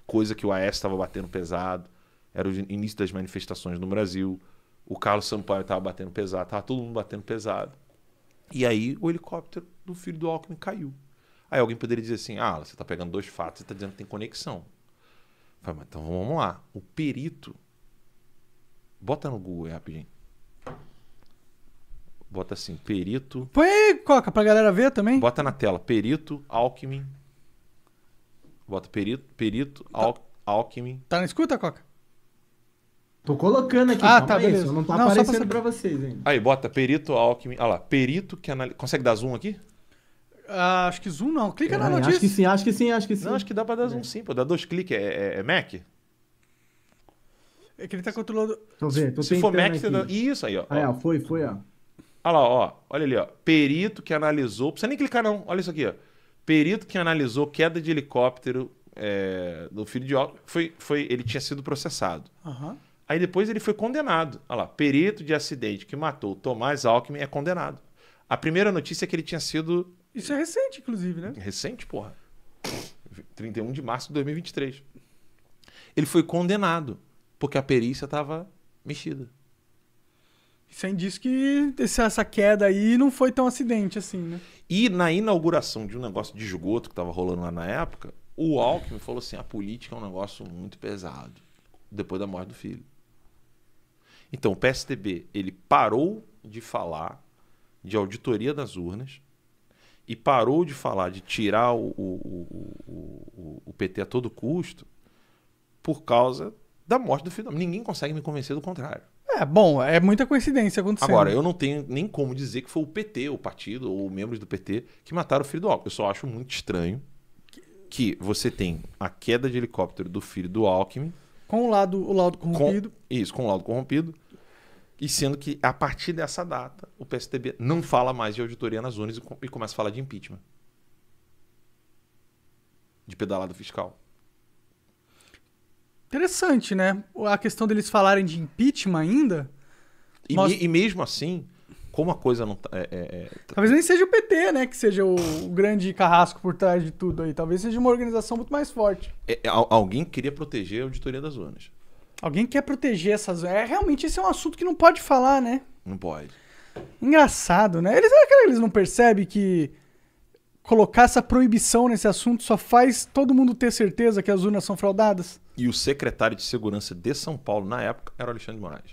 Coisa que o AS estava batendo pesado. Era o início das manifestações no Brasil. O Carlos Sampaio estava batendo pesado. Estava todo mundo batendo pesado. E aí o helicóptero do filho do Alckmin caiu. Aí alguém poderia dizer assim: ah, você está pegando dois fatos e está dizendo que tem conexão. Falei, então vamos lá. O perito. Bota no Google aí rapidinho. Bota assim, perito. Põe aí, Coca, pra galera ver também. Bota na tela, perito, Alckmin. Bota perito, perito, tá. Al Alckmin. Tá na escuta, Coca? Tô colocando aqui. Ah, tá, aí, beleza. não tá não, aparecendo pra, pra, vocês ainda. Aí, bota perito, Alckmin. Olha lá, perito que analisa. Consegue dar zoom aqui? Ah, acho que zoom não. Clica é, na notícia. Acho que sim, acho que sim, acho que sim. Não, acho que dá pra dar zoom sim, pô. Dá dois cliques. É, é, é Mac? É que ele tá controlando. Tô vendo, tô Se for Mac, aqui. você dá... Isso aí, ó. Ah, ó. É, foi, foi, ó. Olha lá, ó. Olha ali, ó. Perito que analisou. Não precisa nem clicar, não. Olha isso aqui, ó. Perito que analisou queda de helicóptero é, do filho de óculos. Foi, foi, ele tinha sido processado. Uhum. Aí depois ele foi condenado. Olha lá. Perito de acidente que matou Tomás Alckmin é condenado. A primeira notícia é que ele tinha sido isso é recente, inclusive, né? Recente, porra. 31 de março de 2023. Ele foi condenado porque a perícia estava mexida. Sem é que essa queda aí não foi tão acidente assim, né? E na inauguração de um negócio de esgoto que estava rolando lá na época, o Alckmin falou assim: a política é um negócio muito pesado depois da morte do filho. Então o PSDB ele parou de falar de auditoria das urnas e parou de falar de tirar o, o, o, o, PT a todo custo por causa da morte do filho Ninguém consegue me convencer do contrário. É, bom, é muita coincidência acontecendo. Agora, eu não tenho nem como dizer que foi o PT, o partido, ou membros do PT que mataram o filho do Alckmin. Eu só acho muito estranho que você tem a queda de helicóptero do filho do Alckmin. Com o lado, o lado corrompido. Com, isso, com o lado corrompido. E sendo que, a partir dessa data, o PSDB não fala mais de auditoria nas urnas e começa a falar de impeachment. De pedalada fiscal. Interessante, né? A questão deles falarem de impeachment ainda. E, mostra... e mesmo assim, como a coisa não. Tá, é, é, é tá Talvez nem seja o PT, né? Que seja o, o, grande carrasco por trás de tudo aí. Talvez seja uma organização muito mais forte. É, é alguém queria proteger a auditoria das urnas. Alguém quer proteger essas. É, realmente esse é um assunto que não pode falar, né? Não pode. Engraçado, né? Eles, é eles não percebem que colocar essa proibição nesse assunto só faz todo mundo ter certeza que as urnas são fraudadas? E o secretário de Segurança de São Paulo, na época, era o Alexandre de Moraes.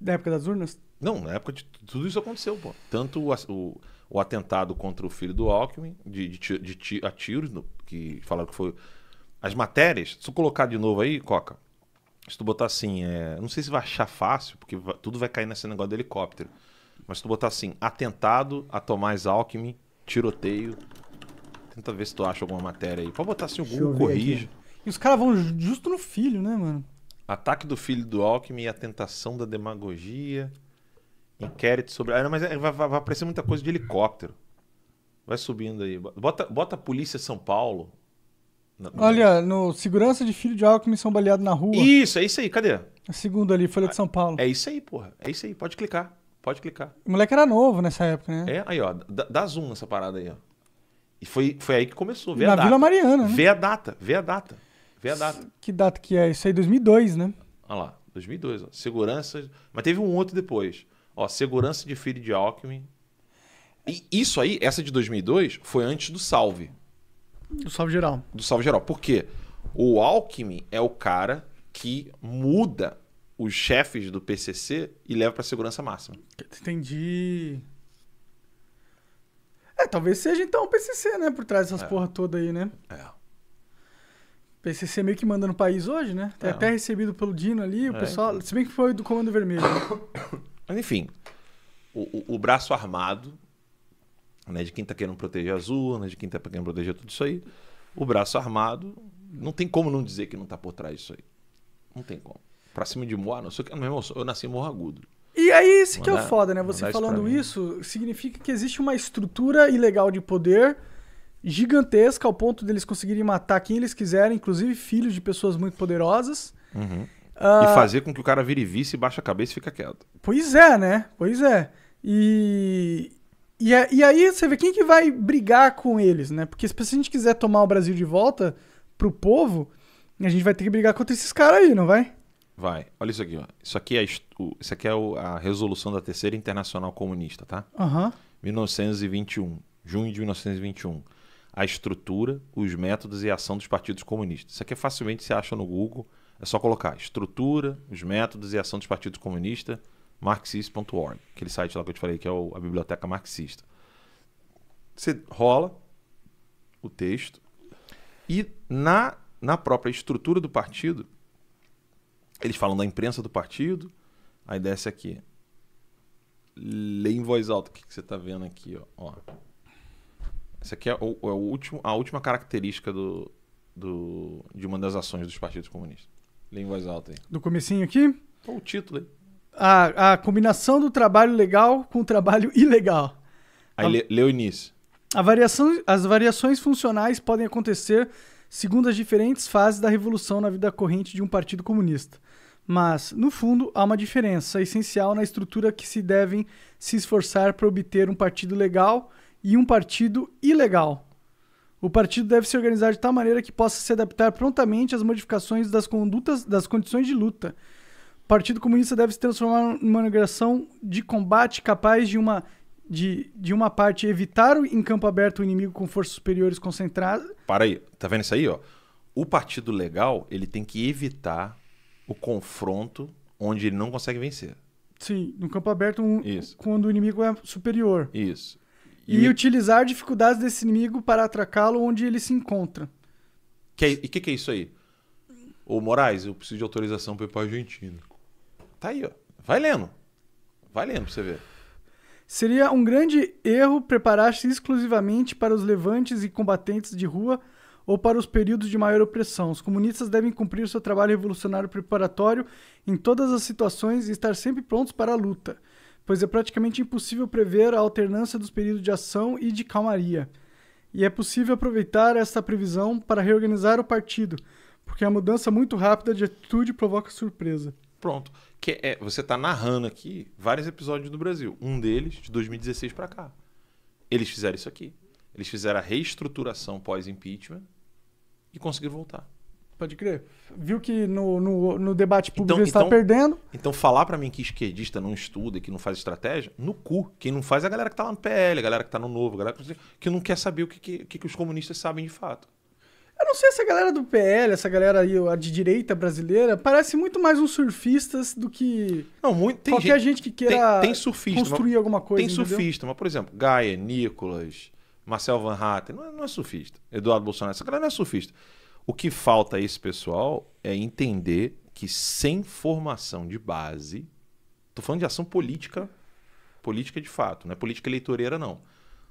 Da época das urnas? Não, na época de tudo isso aconteceu, pô. Tanto o, o, o atentado contra o filho do Alckmin, de, de, de, de a tiros, que falaram que foi as matérias, se tu colocar de novo aí, Coca, se tu botar assim, é, não sei se vai achar fácil, porque vai, tudo vai cair nesse negócio do helicóptero, mas se tu botar assim, atentado a Tomás Alckmin, tiroteio, tenta ver se tu acha alguma matéria aí. Pode botar assim, algum corrija E os caras vão justo no filho, né, mano? Ataque do filho do Alckmin e a tentação da demagogia. Inquérito sobre. Ah, não, mas é, vai, vai, aparecer muita coisa de helicóptero. Vai subindo aí. Bota, bota Polícia São Paulo, Olha, no Segurança de Filho de Alckmin são baleados na rua. Isso, é isso aí, cadê? A é segunda ali, Folha de São Paulo. É isso aí, porra. É isso aí, pode clicar. Pode clicar. O moleque era novo nessa época, né? É, aí, ó. Dá, dá zoom nessa parada aí, ó. E foi, foi aí que começou. Vê Na a data. Vila Mariana, né? Vê a data, vê a data. Vê a data. Que data que é? Isso aí, 2002, né? Olha lá, 2002. Ó. Segurança. Mas teve um outro depois. Ó, segurança de filho de Alckmin. E isso aí, essa de 2002, foi antes do salve. Do salve geral. Do salve geral. Por quê? O Alckmin é o cara que muda os chefes do PCC e leva para segurança máxima. Entendi. É, talvez seja então o PCC, né? Por trás dessas é. porra toda aí, né? É. PCC meio que manda no país hoje, né? Tem é. até recebido pelo Dino ali, o é, pessoal. Então... Se bem que foi do Comando Vermelho. Né? Mas enfim, o, o, o braço armado né, de quem está querendo proteger as urnas, né, de quem está querendo proteger tudo isso aí, o braço armado, não tem como não dizer que não está por trás disso aí. Não tem como. Pra cima de Moá, não sei o que. Meu irmão, eu nasci em Morro Agudo. E aí, isso que é o foda, né? Você falando isso, isso significa que existe uma estrutura ilegal de poder gigantesca ao ponto deles conseguirem matar quem eles quiserem, inclusive filhos de pessoas muito poderosas. Uhum. Uh... E fazer com que o cara vire vice, baixa a cabeça e fica quieto. Pois é, né? Pois é. E, e, e aí você vê quem que vai brigar com eles, né? Porque se a gente quiser tomar o Brasil de volta pro povo, a gente vai ter que brigar contra esses caras aí, não vai? Vai. Olha isso aqui, ó. Isso aqui é, o, isso aqui é o, a resolução da Terceira Internacional Comunista, tá? Uhum. 1921. Junho de 1921. A estrutura, os métodos e a ação dos partidos comunistas. Isso aqui é facilmente se acha no Google. É só colocar estrutura, os métodos e ação dos partidos comunistas marxist.org, aquele site lá que eu te falei que é o, a biblioteca marxista. Você rola o texto e na, na própria estrutura do partido, eles falam da imprensa do partido, aí desce aqui. Lê em voz alta o que, que você está vendo aqui. Ó. ó. Essa aqui é, o, é o último, a última característica do, do, de uma das ações dos partidos comunistas. Lê em voz alta aí. Do comecinho aqui? o título aí a, a combinação do trabalho legal com o trabalho ilegal. Aí a, lê, o início. A variação, as variações funcionais podem acontecer segundo as diferentes fases da revolução na vida corrente de um partido comunista. Mas, no fundo, há uma diferença essencial na estrutura que se devem se esforçar para obter um partido legal e um partido ilegal. O partido deve se organizar de tal maneira que possa se adaptar prontamente às modificações das condutas das condições de luta Partido Comunista deve se transformar numa agressão de combate capaz de uma de, de uma parte evitar em campo aberto o inimigo com forças superiores concentradas. Para aí, tá vendo isso aí, ó? O partido legal, ele tem que evitar o confronto onde ele não consegue vencer. Sim, no campo aberto um, quando o inimigo é superior. Isso. E, e utilizar dificuldades desse inimigo para atracá-lo onde ele se encontra. Que é, e o que, que, é isso aí? Ô Moraes, eu preciso de autorização para ir para Argentina. Tá aí, ó. Vai lendo. Vai lendo pra você ver. Seria um grande erro preparar-se exclusivamente para os levantes e combatentes de rua ou para os períodos de maior opressão. Os comunistas devem cumprir seu trabalho revolucionário preparatório em todas as situações e estar sempre prontos para a luta, pois é praticamente impossível prever a alternância dos períodos de ação e de calmaria. E é possível aproveitar esta previsão para reorganizar o partido, porque a mudança muito rápida de atitude provoca surpresa. Pronto que é, você está narrando aqui vários episódios do Brasil. Um deles, de 2016 para cá. Eles fizeram isso aqui. Eles fizeram a reestruturação pós-impeachment e conseguiram voltar. Pode crer. Viu que no, no, no debate público então, está então, perdendo. Então, falar para mim que esquerdista não estuda, que não faz estratégia, no cu. Quem não faz é a galera que está lá no PL, a galera que está no Novo, a galera que não quer saber o que, que, que os comunistas sabem de fato. Eu não sei, essa galera do PL, essa galera aí, a de direita brasileira, parece muito mais uns surfistas do que não, muito, tem qualquer gente, gente que queira tem, tem surfista, construir mas, alguma coisa. Tem entendeu? surfista, mas, por exemplo, Gaia, Nicolas, Marcel Van Hatten, não é, não é surfista. Eduardo Bolsonaro, essa galera não é surfista. O que falta a esse pessoal é entender que sem formação de base, tô falando de ação política, política de fato, não é política eleitoreira, não.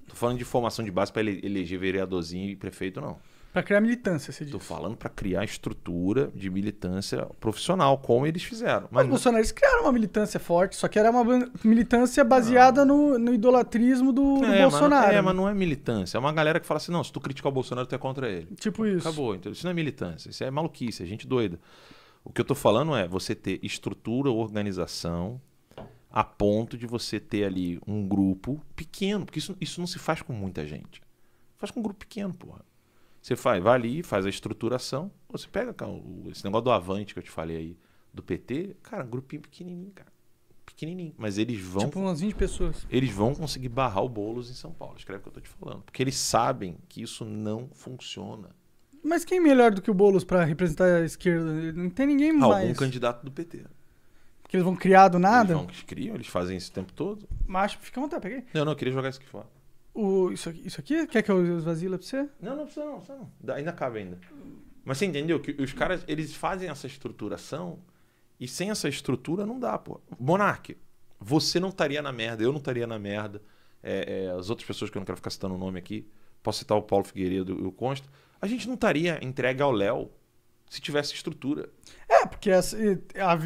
Tô falando de formação de base para eleger vereadorzinho e prefeito, não. Para criar militância, você diz. Estou falando para criar estrutura de militância profissional, como eles fizeram. Mas Os bolsonaristas criaram uma militância forte, só que era uma militância baseada no, no, idolatrismo do, é, do é, Bolsonaro. Mas, é, mas não é militância. É uma galera que fala assim: não, se tu criticar o Bolsonaro, tu é contra ele. Tipo isso. Acabou. Então, isso não é militância, isso é maluquice, é gente doida. O que eu estou falando é você ter estrutura, organização, a ponto de você ter ali um grupo pequeno, porque isso, isso não se faz com muita gente. Faz com um grupo pequeno, porra. Você faz, vai ali, faz a estruturação. Você pega esse negócio do Avante que eu te falei aí, do PT, cara, um grupinho pequenininho, cara. Pequenininho. Mas eles vão. Tipo umas 20 pessoas. Eles vão conseguir barrar o Boulos em São Paulo. Escreve o que eu tô te falando. Porque eles sabem que isso não funciona. Mas quem é melhor do que o Boulos para representar a esquerda? Não tem ninguém Algum mais. Algum candidato do PT. Porque eles vão criar do nada? Eles, vão, eles criam, eles fazem isso o tempo todo. Mas fica à vontade, peguei. Não, não, eu queria jogar isso aqui fora. O, isso, aqui, isso aqui? Quer que eu esvazile pra você? Não, não precisa não, precisa não. Ainda cabe ainda. Mas você entendeu que os caras, eles fazem essa estruturação e sem essa estrutura não dá, pô. monarque você não estaria na merda, eu não estaria na merda, é, é, as outras pessoas que eu não quero ficar citando o nome aqui, posso citar o Paulo Figueiredo e o Consta, a gente não estaria entregue ao Léo se tivesse estrutura. É, porque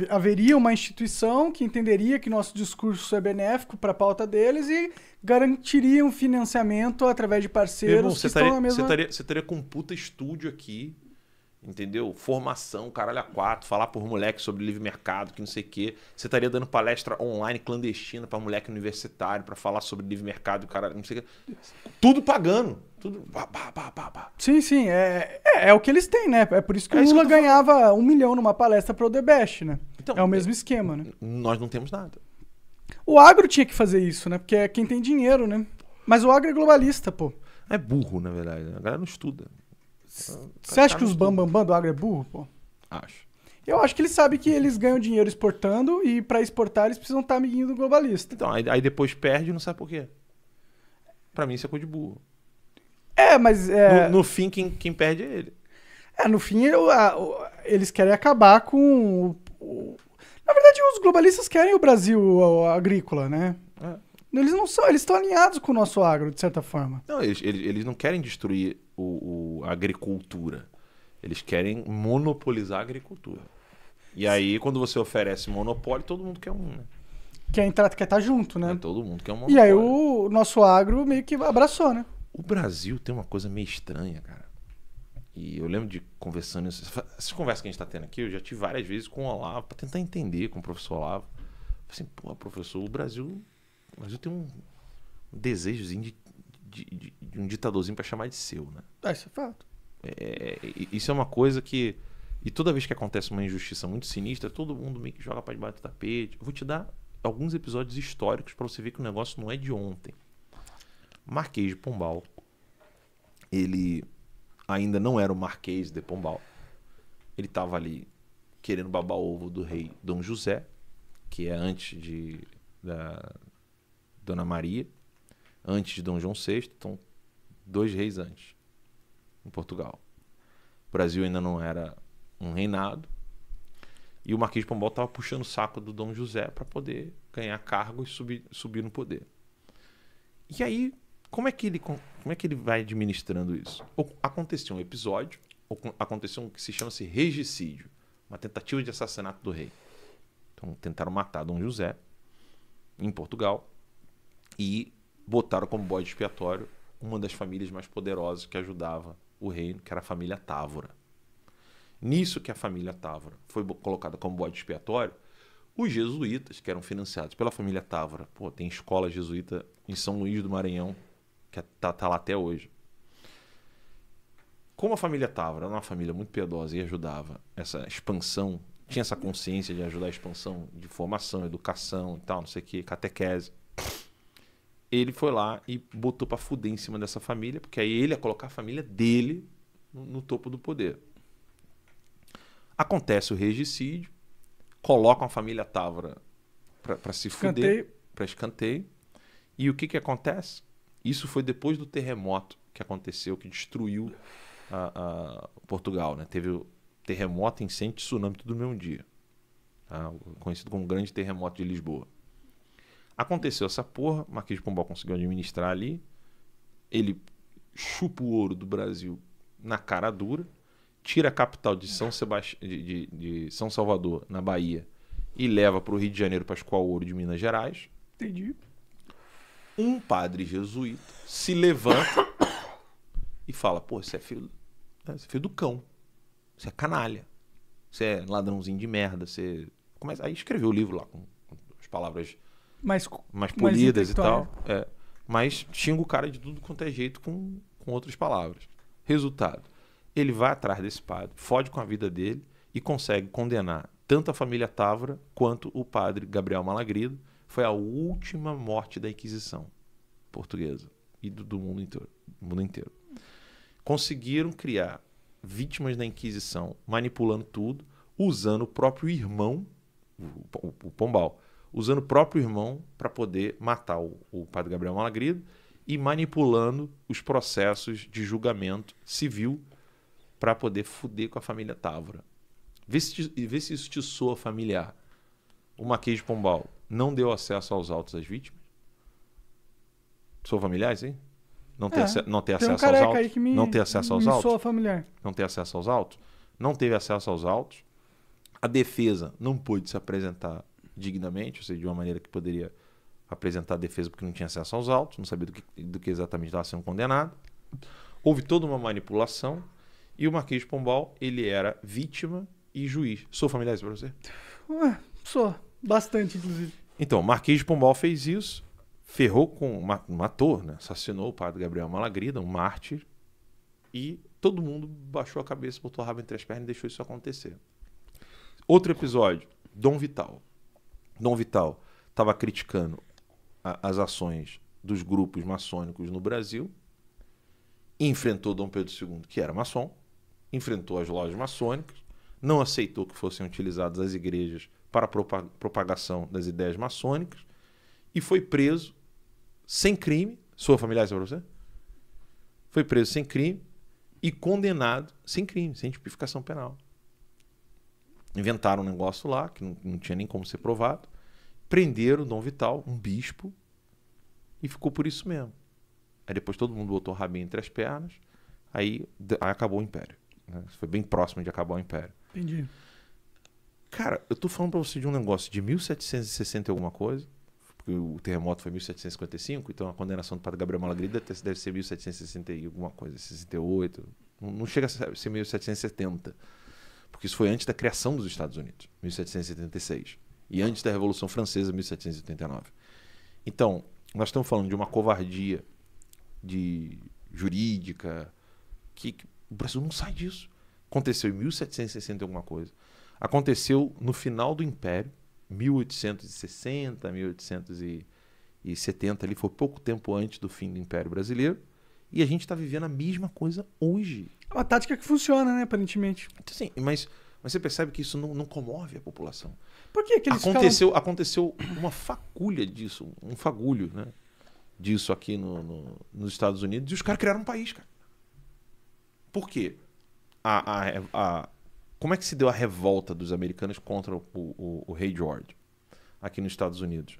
haveria uma instituição que entenderia que nosso discurso é benéfico para a pauta deles e garantiria um financiamento através de parceiros que estão Você estaria, com um puta estúdio aqui, entendeu? Formação, caralho a quatro, falar por moleque sobre livre mercado, que não sei o quê. Você estaria dando palestra online clandestina para moleque universitário, para falar sobre livre mercado, caralho, não sei o quê. Tudo pagando. Tudo. Pá, pá, pá, Sim, sim. É, é, é, o que eles têm, né? É por isso que é o Lula que ganhava falando. um milhão numa palestra para o The Best, né? Então, é o mesmo esquema, né? Nós não temos nada. O agro tinha que fazer isso, né? Porque é quem tem dinheiro, né? Mas o agro é globalista, pô. É burro, na verdade. Né? A galera não estuda. Ah, tá você acha que os bambambam bam, bam do agro é burro, pô? Acho. Eu acho que eles sabem que eles ganham dinheiro exportando e para exportar eles precisam estar amiguinho do globalista. Então, aí, aí depois perde e não sabe por quê. Pra mim isso é coisa de burro. É, mas. É... No, no, fim, quem, quem perde é ele. É, no fim, eles querem acabar com. O... Na verdade, os globalistas querem o Brasil agrícola, né? É. Eles não são, eles estão alinhados com o nosso agro, de certa forma. Não, eles, eles, eles não querem destruir o, o, a agricultura. Eles querem monopolizar a agricultura. E aí, quando você oferece monopólio, todo mundo quer um, né? Quer entrar, quer estar tá junto, né? É, todo mundo quer um monopólio. E aí o nosso agro meio que abraçou, né? O Brasil tem uma coisa meio estranha, cara. E eu lembro de conversando. Essas conversas que a gente está tendo aqui, eu já tive várias vezes com o Olavo, para tentar entender com o professor Olavo. Assim, pô, professor, o Brasil, o Brasil tem um desejozinho de, de, de, de um ditadorzinho para chamar de seu, né? É, isso é fato. É, isso é uma coisa que. E toda vez que acontece uma injustiça muito sinistra, todo mundo meio que joga para debaixo do tapete. Eu vou te dar alguns episódios históricos para você ver que o negócio não é de ontem. Marquês de Pombal. Ele ainda não era o Marquês de Pombal. Ele estava ali querendo babar o ovo do rei Dom José, que é antes de da Dona Maria, antes de Dom João VI, então dois reis antes em Portugal. O Brasil ainda não era um reinado. E o Marquês de Pombal estava puxando o saco do Dom José para poder ganhar cargo e subir, subir no poder. E aí como é que ele, como é que ele vai administrando isso? Aconteceu um episódio, aconteceu um que se chama-se regicídio, uma tentativa de assassinato do rei. Então tentaram matar Dom José em Portugal e botaram como bode expiatório uma das famílias mais poderosas que ajudava o reino, que era a família Távora. Nisso que a família Távora foi colocada como bode expiatório, os jesuítas, que eram financiados pela família Távora, pô, tem escola jesuíta em São Luís do Maranhão, que é, tá, tá lá até hoje. Como a família Távora, era uma família muito piedosa e ajudava essa expansão, tinha essa consciência de ajudar a expansão de formação, educação e tal, não sei o que, catequese. Ele foi lá e botou para fuder em cima dessa família, porque aí ele ia colocar a família dele no, no topo do poder. Acontece o regicídio, colocam a família Távora para se fuder, para escanteio. E o que, que acontece? Isso foi depois do terremoto que aconteceu, que destruiu a, a Portugal. Né? Teve o terremoto, incêndio e tsunami tudo no mesmo dia. Tá? Conhecido como o Grande Terremoto de Lisboa. Aconteceu essa porra, Marquês de Pombal conseguiu administrar ali. Ele chupa o ouro do Brasil na cara dura, tira a capital de São, de, de, de São Salvador, na Bahia, e leva para o Rio de Janeiro para escoar o ouro de Minas Gerais. Entendi um padre jesuíta se levanta e fala: pô, você é filho, né, você é filho do cão, você é canalha, você é ladrãozinho de merda, você. Começa... Aí escreveu o livro lá com, as palavras mais, mais polidas mais e tal. É. Mas xinga o cara de tudo quanto é jeito com, com outras palavras. Resultado: ele vai atrás desse padre, fode com a vida dele e consegue condenar tanto a família Távora quanto o padre Gabriel Malagrida foi a última morte da Inquisição portuguesa e do, do mundo inteiro. mundo inteiro. Conseguiram criar vítimas da Inquisição manipulando tudo, usando o próprio irmão, o, o, o Pombal, usando o próprio irmão para poder matar o, o padre Gabriel Malagrido e manipulando os processos de julgamento civil para poder fuder com a família Távora. Vê se, vê se isso te soa familiar. O Marquês de Pombal, não deu acesso aos autos às vítimas? Sou familiares sim? Não tem é, não ter é, acesso um aos autos? Me, não ter acesso aos autos? Sou familiar. Não ter acesso aos autos? Não teve acesso aos autos. A defesa não pôde se apresentar dignamente, ou seja, de uma maneira que poderia apresentar a defesa porque não tinha acesso aos autos, não sabia do que, do que exatamente estava sendo condenado. Houve toda uma manipulação e o Marquês de Pombal, ele era vítima e juiz. Sou familiar para você? Ué, sou. Bastante, inclusive. Então, Marquês de Pombal fez isso, ferrou com. matou, né? assassinou o padre Gabriel Malagrida, um mártir, e todo mundo baixou a cabeça, botou a rabo entre as pernas e deixou isso acontecer. Outro episódio, Dom Vital. Dom Vital estava criticando a, as ações dos grupos maçônicos no Brasil, enfrentou Dom Pedro II, que era maçom, enfrentou as lojas maçônicas, não aceitou que fossem utilizadas as igrejas para a propagação das ideias maçônicas e foi preso sem crime. sua familiar isso para você? Foi preso sem crime e condenado sem crime, sem tipificação penal. Inventaram um negócio lá que não, não tinha nem como ser provado. Prenderam Dom Vital, um bispo, e ficou por isso mesmo. Aí depois todo mundo botou o rabinho entre as pernas, aí, aí acabou o império. Né? Foi bem próximo de acabar o império. Entendi. Cara, eu tô falando pra você de um negócio de 1760 e alguma coisa, porque o terremoto foi 1755, então a condenação do padre Gabriel Malagrida deve ser 1760 e alguma coisa, 68. Não chega a ser 1770, porque isso foi antes da criação dos Estados Unidos, 1776, e antes da Revolução Francesa, 1789. Então, nós estamos falando de uma covardia de jurídica que, que o Brasil não sai disso. Aconteceu em 1760 alguma coisa aconteceu no final do Império, 1860, 1870, ali foi pouco tempo antes do fim do Império Brasileiro. E a gente está vivendo a mesma coisa hoje. É uma tática que funciona, né, aparentemente. Então, sim, mas, mas você percebe que isso não, não comove a população. Por que, que eles aconteceu, aconteceu uma faculha disso, um fagulho, né? Disso aqui no, no nos Estados Unidos. E os caras criaram um país, cara. Por quê? A, a, a, como é que se deu a revolta dos americanos contra o, o, o rei George aqui nos Estados Unidos?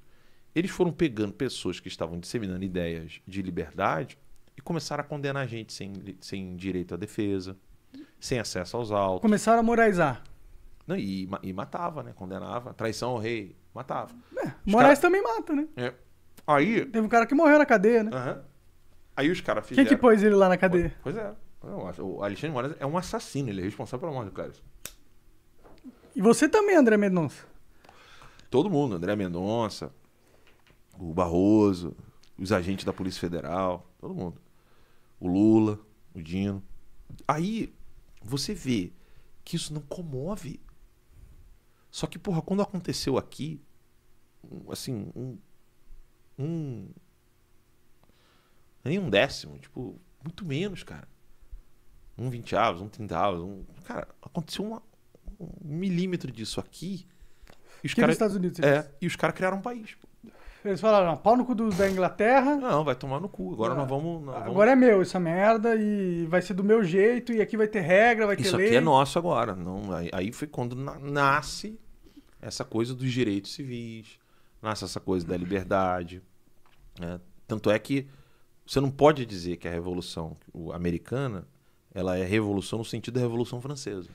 Eles foram pegando pessoas que estavam disseminando ideias de liberdade e começaram a condenar a gente sem, sem direito à defesa, sem acesso aos autos. Começaram a moralizar. Não, e, e matava, né? Condenava. Traição ao rei, matava. É, Moraes cara... também mata, né? É. Aí. Teve um cara que morreu na cadeia, né? Uhum. Aí os caras fizeram. Quem que pôs ele lá na cadeia? Pois, é. O Alexandre Moraes é um assassino, ele é responsável pela morte do Carlos. E você também, André Mendonça? Todo mundo, André Mendonça, o Barroso, os agentes da Polícia Federal, todo mundo. O Lula, o Dino. Aí você vê que isso não comove. Só que, porra, quando aconteceu aqui, assim, um. um nem um décimo, tipo, muito menos, cara. Um vinteavos, um trintaavos, um. Cara, aconteceu uma, um milímetro disso aqui. E os caras. Estados Unidos. É, e os caras criaram um país. Eles falaram, pau no cu do, da Inglaterra. Não, vai tomar no cu. Agora é. nós, vamos, nós vamos. Agora é meu essa merda e vai ser do meu jeito e aqui vai ter regra, vai ter lei. Isso aqui é nosso agora. Não, aí, aí foi quando na, nasce essa coisa dos direitos civis, nasce essa coisa da liberdade. Né? Tanto é que você não pode dizer que a revolução americana ela é revolução no sentido da revolução francesa.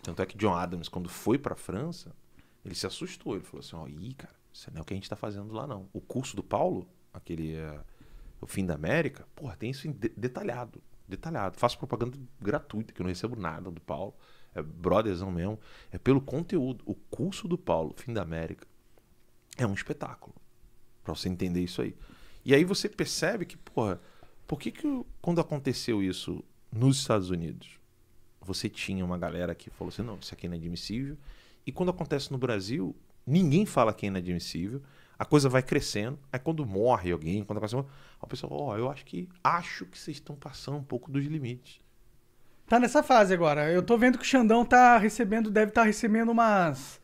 Tanto é que John Adams, quando foi para a França, ele se assustou. Ele falou assim: ó, ih, cara, isso não é o que a gente está fazendo lá, não. O curso do Paulo, aquele. Uh, o fim da América, porra, tem isso detalhado. Detalhado. Faço propaganda gratuita, que eu não recebo nada do Paulo. É brotherzão mesmo. É pelo conteúdo. O curso do Paulo, Fim da América, é um espetáculo. Pra você entender isso aí. E aí você percebe que, porra, por que, que quando aconteceu isso nos Estados Unidos? você tinha uma galera que falou assim: não, isso aqui é inadmissível. E quando acontece no Brasil, ninguém fala que é inadmissível. A coisa vai crescendo. Aí quando morre alguém, quando acontece, a pessoa, ó, oh, eu acho que acho que vocês estão passando um pouco dos limites. Tá nessa fase agora. Eu tô vendo que o Xandão tá recebendo, deve estar tá recebendo umas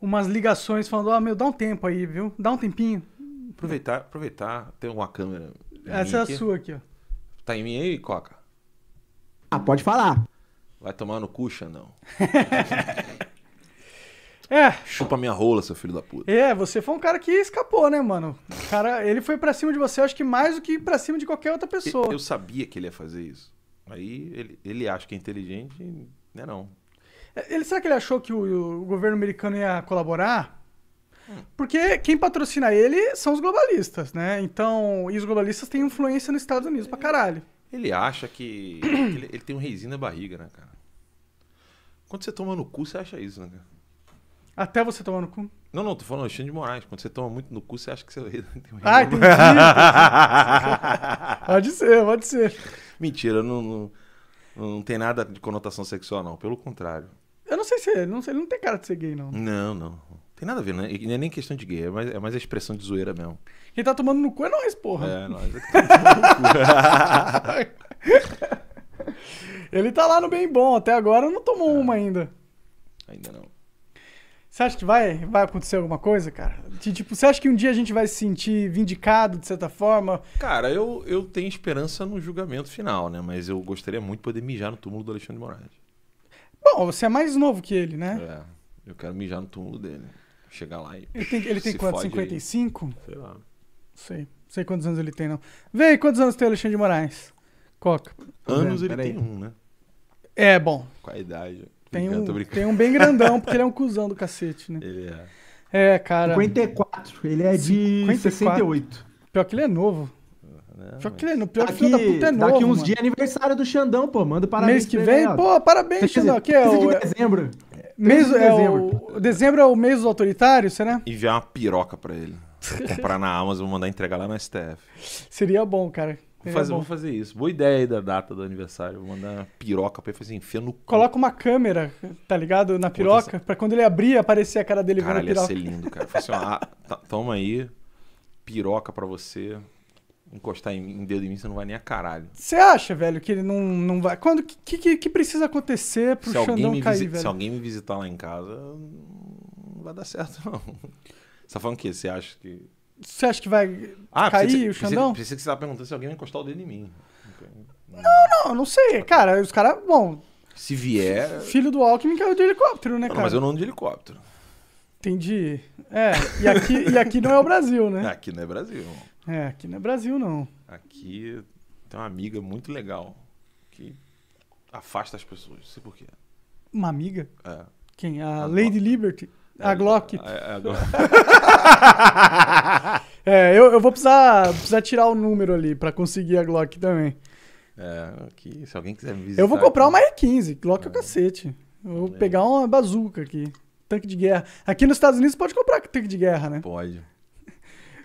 umas ligações falando, ó, oh, meu, dá um tempo aí, viu? Dá um tempinho. Aproveitar, aproveitar, tem uma câmera. Essa é a aqui. sua aqui, ó. Tá em mim aí, Coca? Ah, pode falar. Vai tomar no cu, não. é. Chupa minha rola, seu filho da puta. É, você foi um cara que escapou, né, mano? Cara, ele foi para cima de você, acho que mais do que para cima de qualquer outra pessoa. Eu sabia que ele ia fazer isso. Aí ele, ele acha que é inteligente, né não. É, ele, será que ele achou que o, o governo americano ia colaborar? Hum. Porque quem patrocina ele são os globalistas, né? Então, e os globalistas têm influência nos Estados Unidos pra é. caralho. Ele acha que. ele, ele, tem um reizinho na barriga, né, cara? Quando você toma no cu, você acha isso, né, cara? Até você tomar no cu? Não, não, tô falando Alexandre de Moraes. Quando você toma muito no cu, você acha que você tem um Ah, entendi. pode ser, pode ser. Mentira, não, não, não, tem nada de conotação sexual, não. Pelo contrário. Eu não sei se não sei, ele não tem cara de ser gay, não. Não, não. Tem nada a ver, né? não é nem questão de gay, é mais, é mais a expressão de zoeira mesmo. Quem tá tomando no cu é nós, porra. É, nós. É tá Ele tá lá no bem bom, até agora não tomou é. uma ainda. Ainda não. Você acha que vai, vai acontecer alguma coisa, cara? tipo, você acha que um dia a gente vai se sentir vindicado de certa forma? Cara, eu, eu tenho esperança no julgamento final, né? Mas eu gostaria muito de poder mijar no túmulo do Alexandre de Moraes. Bom, você é mais novo que ele, né? É, eu quero mijar no túmulo dele chegar lá e. Ele tem, ele tem quanto? 55? Aí. Sei lá. Sei. Sei quantos anos ele tem, não. Vê quantos anos tem o Alexandre de Moraes? Coca. Anos ele tem um, né? É, bom. Com a idade. Tem um, tem um bem grandão, porque ele é um cuzão do cacete, né? Ele é. É, cara. 54. Ele é de 54. 68. Pior que ele é novo. Ah, não, né, Pior que ele é novo. Pior daqui, tá que da puta é tá novo. Daqui uns dias é aniversário do Xandão, pô. Manda parabéns. Mês que vem? Pô, parabéns, Xandão. que é o. de dezembro mesmo é dezembro. O, dezembro é o mês dos autoritários, será? Enviar uma piroca pra ele. Vou comprar na Amazon, vou mandar entregar lá no STF. Seria bom, cara. Vou fazer, vou fazer isso. Boa ideia aí da data do aniversário. Vou mandar uma piroca pra ele fazer enfia no Coloca uma câmera, tá ligado? Na piroca, essa... pra quando ele abrir, aparecer a cara dele vendo a piroca. Caralho, ia ser lindo, cara. Fala assim, ah, tá, toma aí, piroca pra você encostar em, em dedo em mim, você não vai nem a caralho. Você acha, velho, que ele não, não vai. Quando que, que, que precisa acontecer pro se Xandão cair, velho? Se alguém me visitar lá em casa, não vai dar certo, não. Você tá falando o quê? Você acha que. Você acha que vai ah, cair o Xandão? Pensei, pensei que você tava perguntando se alguém vai encostar o dedo em mim. Não, não, não sei. Cara, os caras. Bom. Se vier. Filho do Alckmin caiu de helicóptero, né, não, cara? Mas eu não ando de helicóptero. Entendi. É, e aqui, e aqui não é o Brasil, né? É, aqui não é Brasil. É, aqui não é Brasil, não. Aqui tem uma amiga muito legal que afasta as pessoas. Não sei por quê. Uma amiga? É. Quem? A, a Lady Glock. Liberty? É, a, Glock. É, é, a, a Glock. é, eu, eu vou precisar, precisar tirar o número ali pra conseguir a Glock também. É, aqui, se alguém quiser me visitar. Eu vou comprar uma R15, Glock é o cacete. Eu vou pegar uma bazuca aqui. Tanque de guerra. Aqui nos Estados Unidos pode comprar tanque de guerra, né? Pode.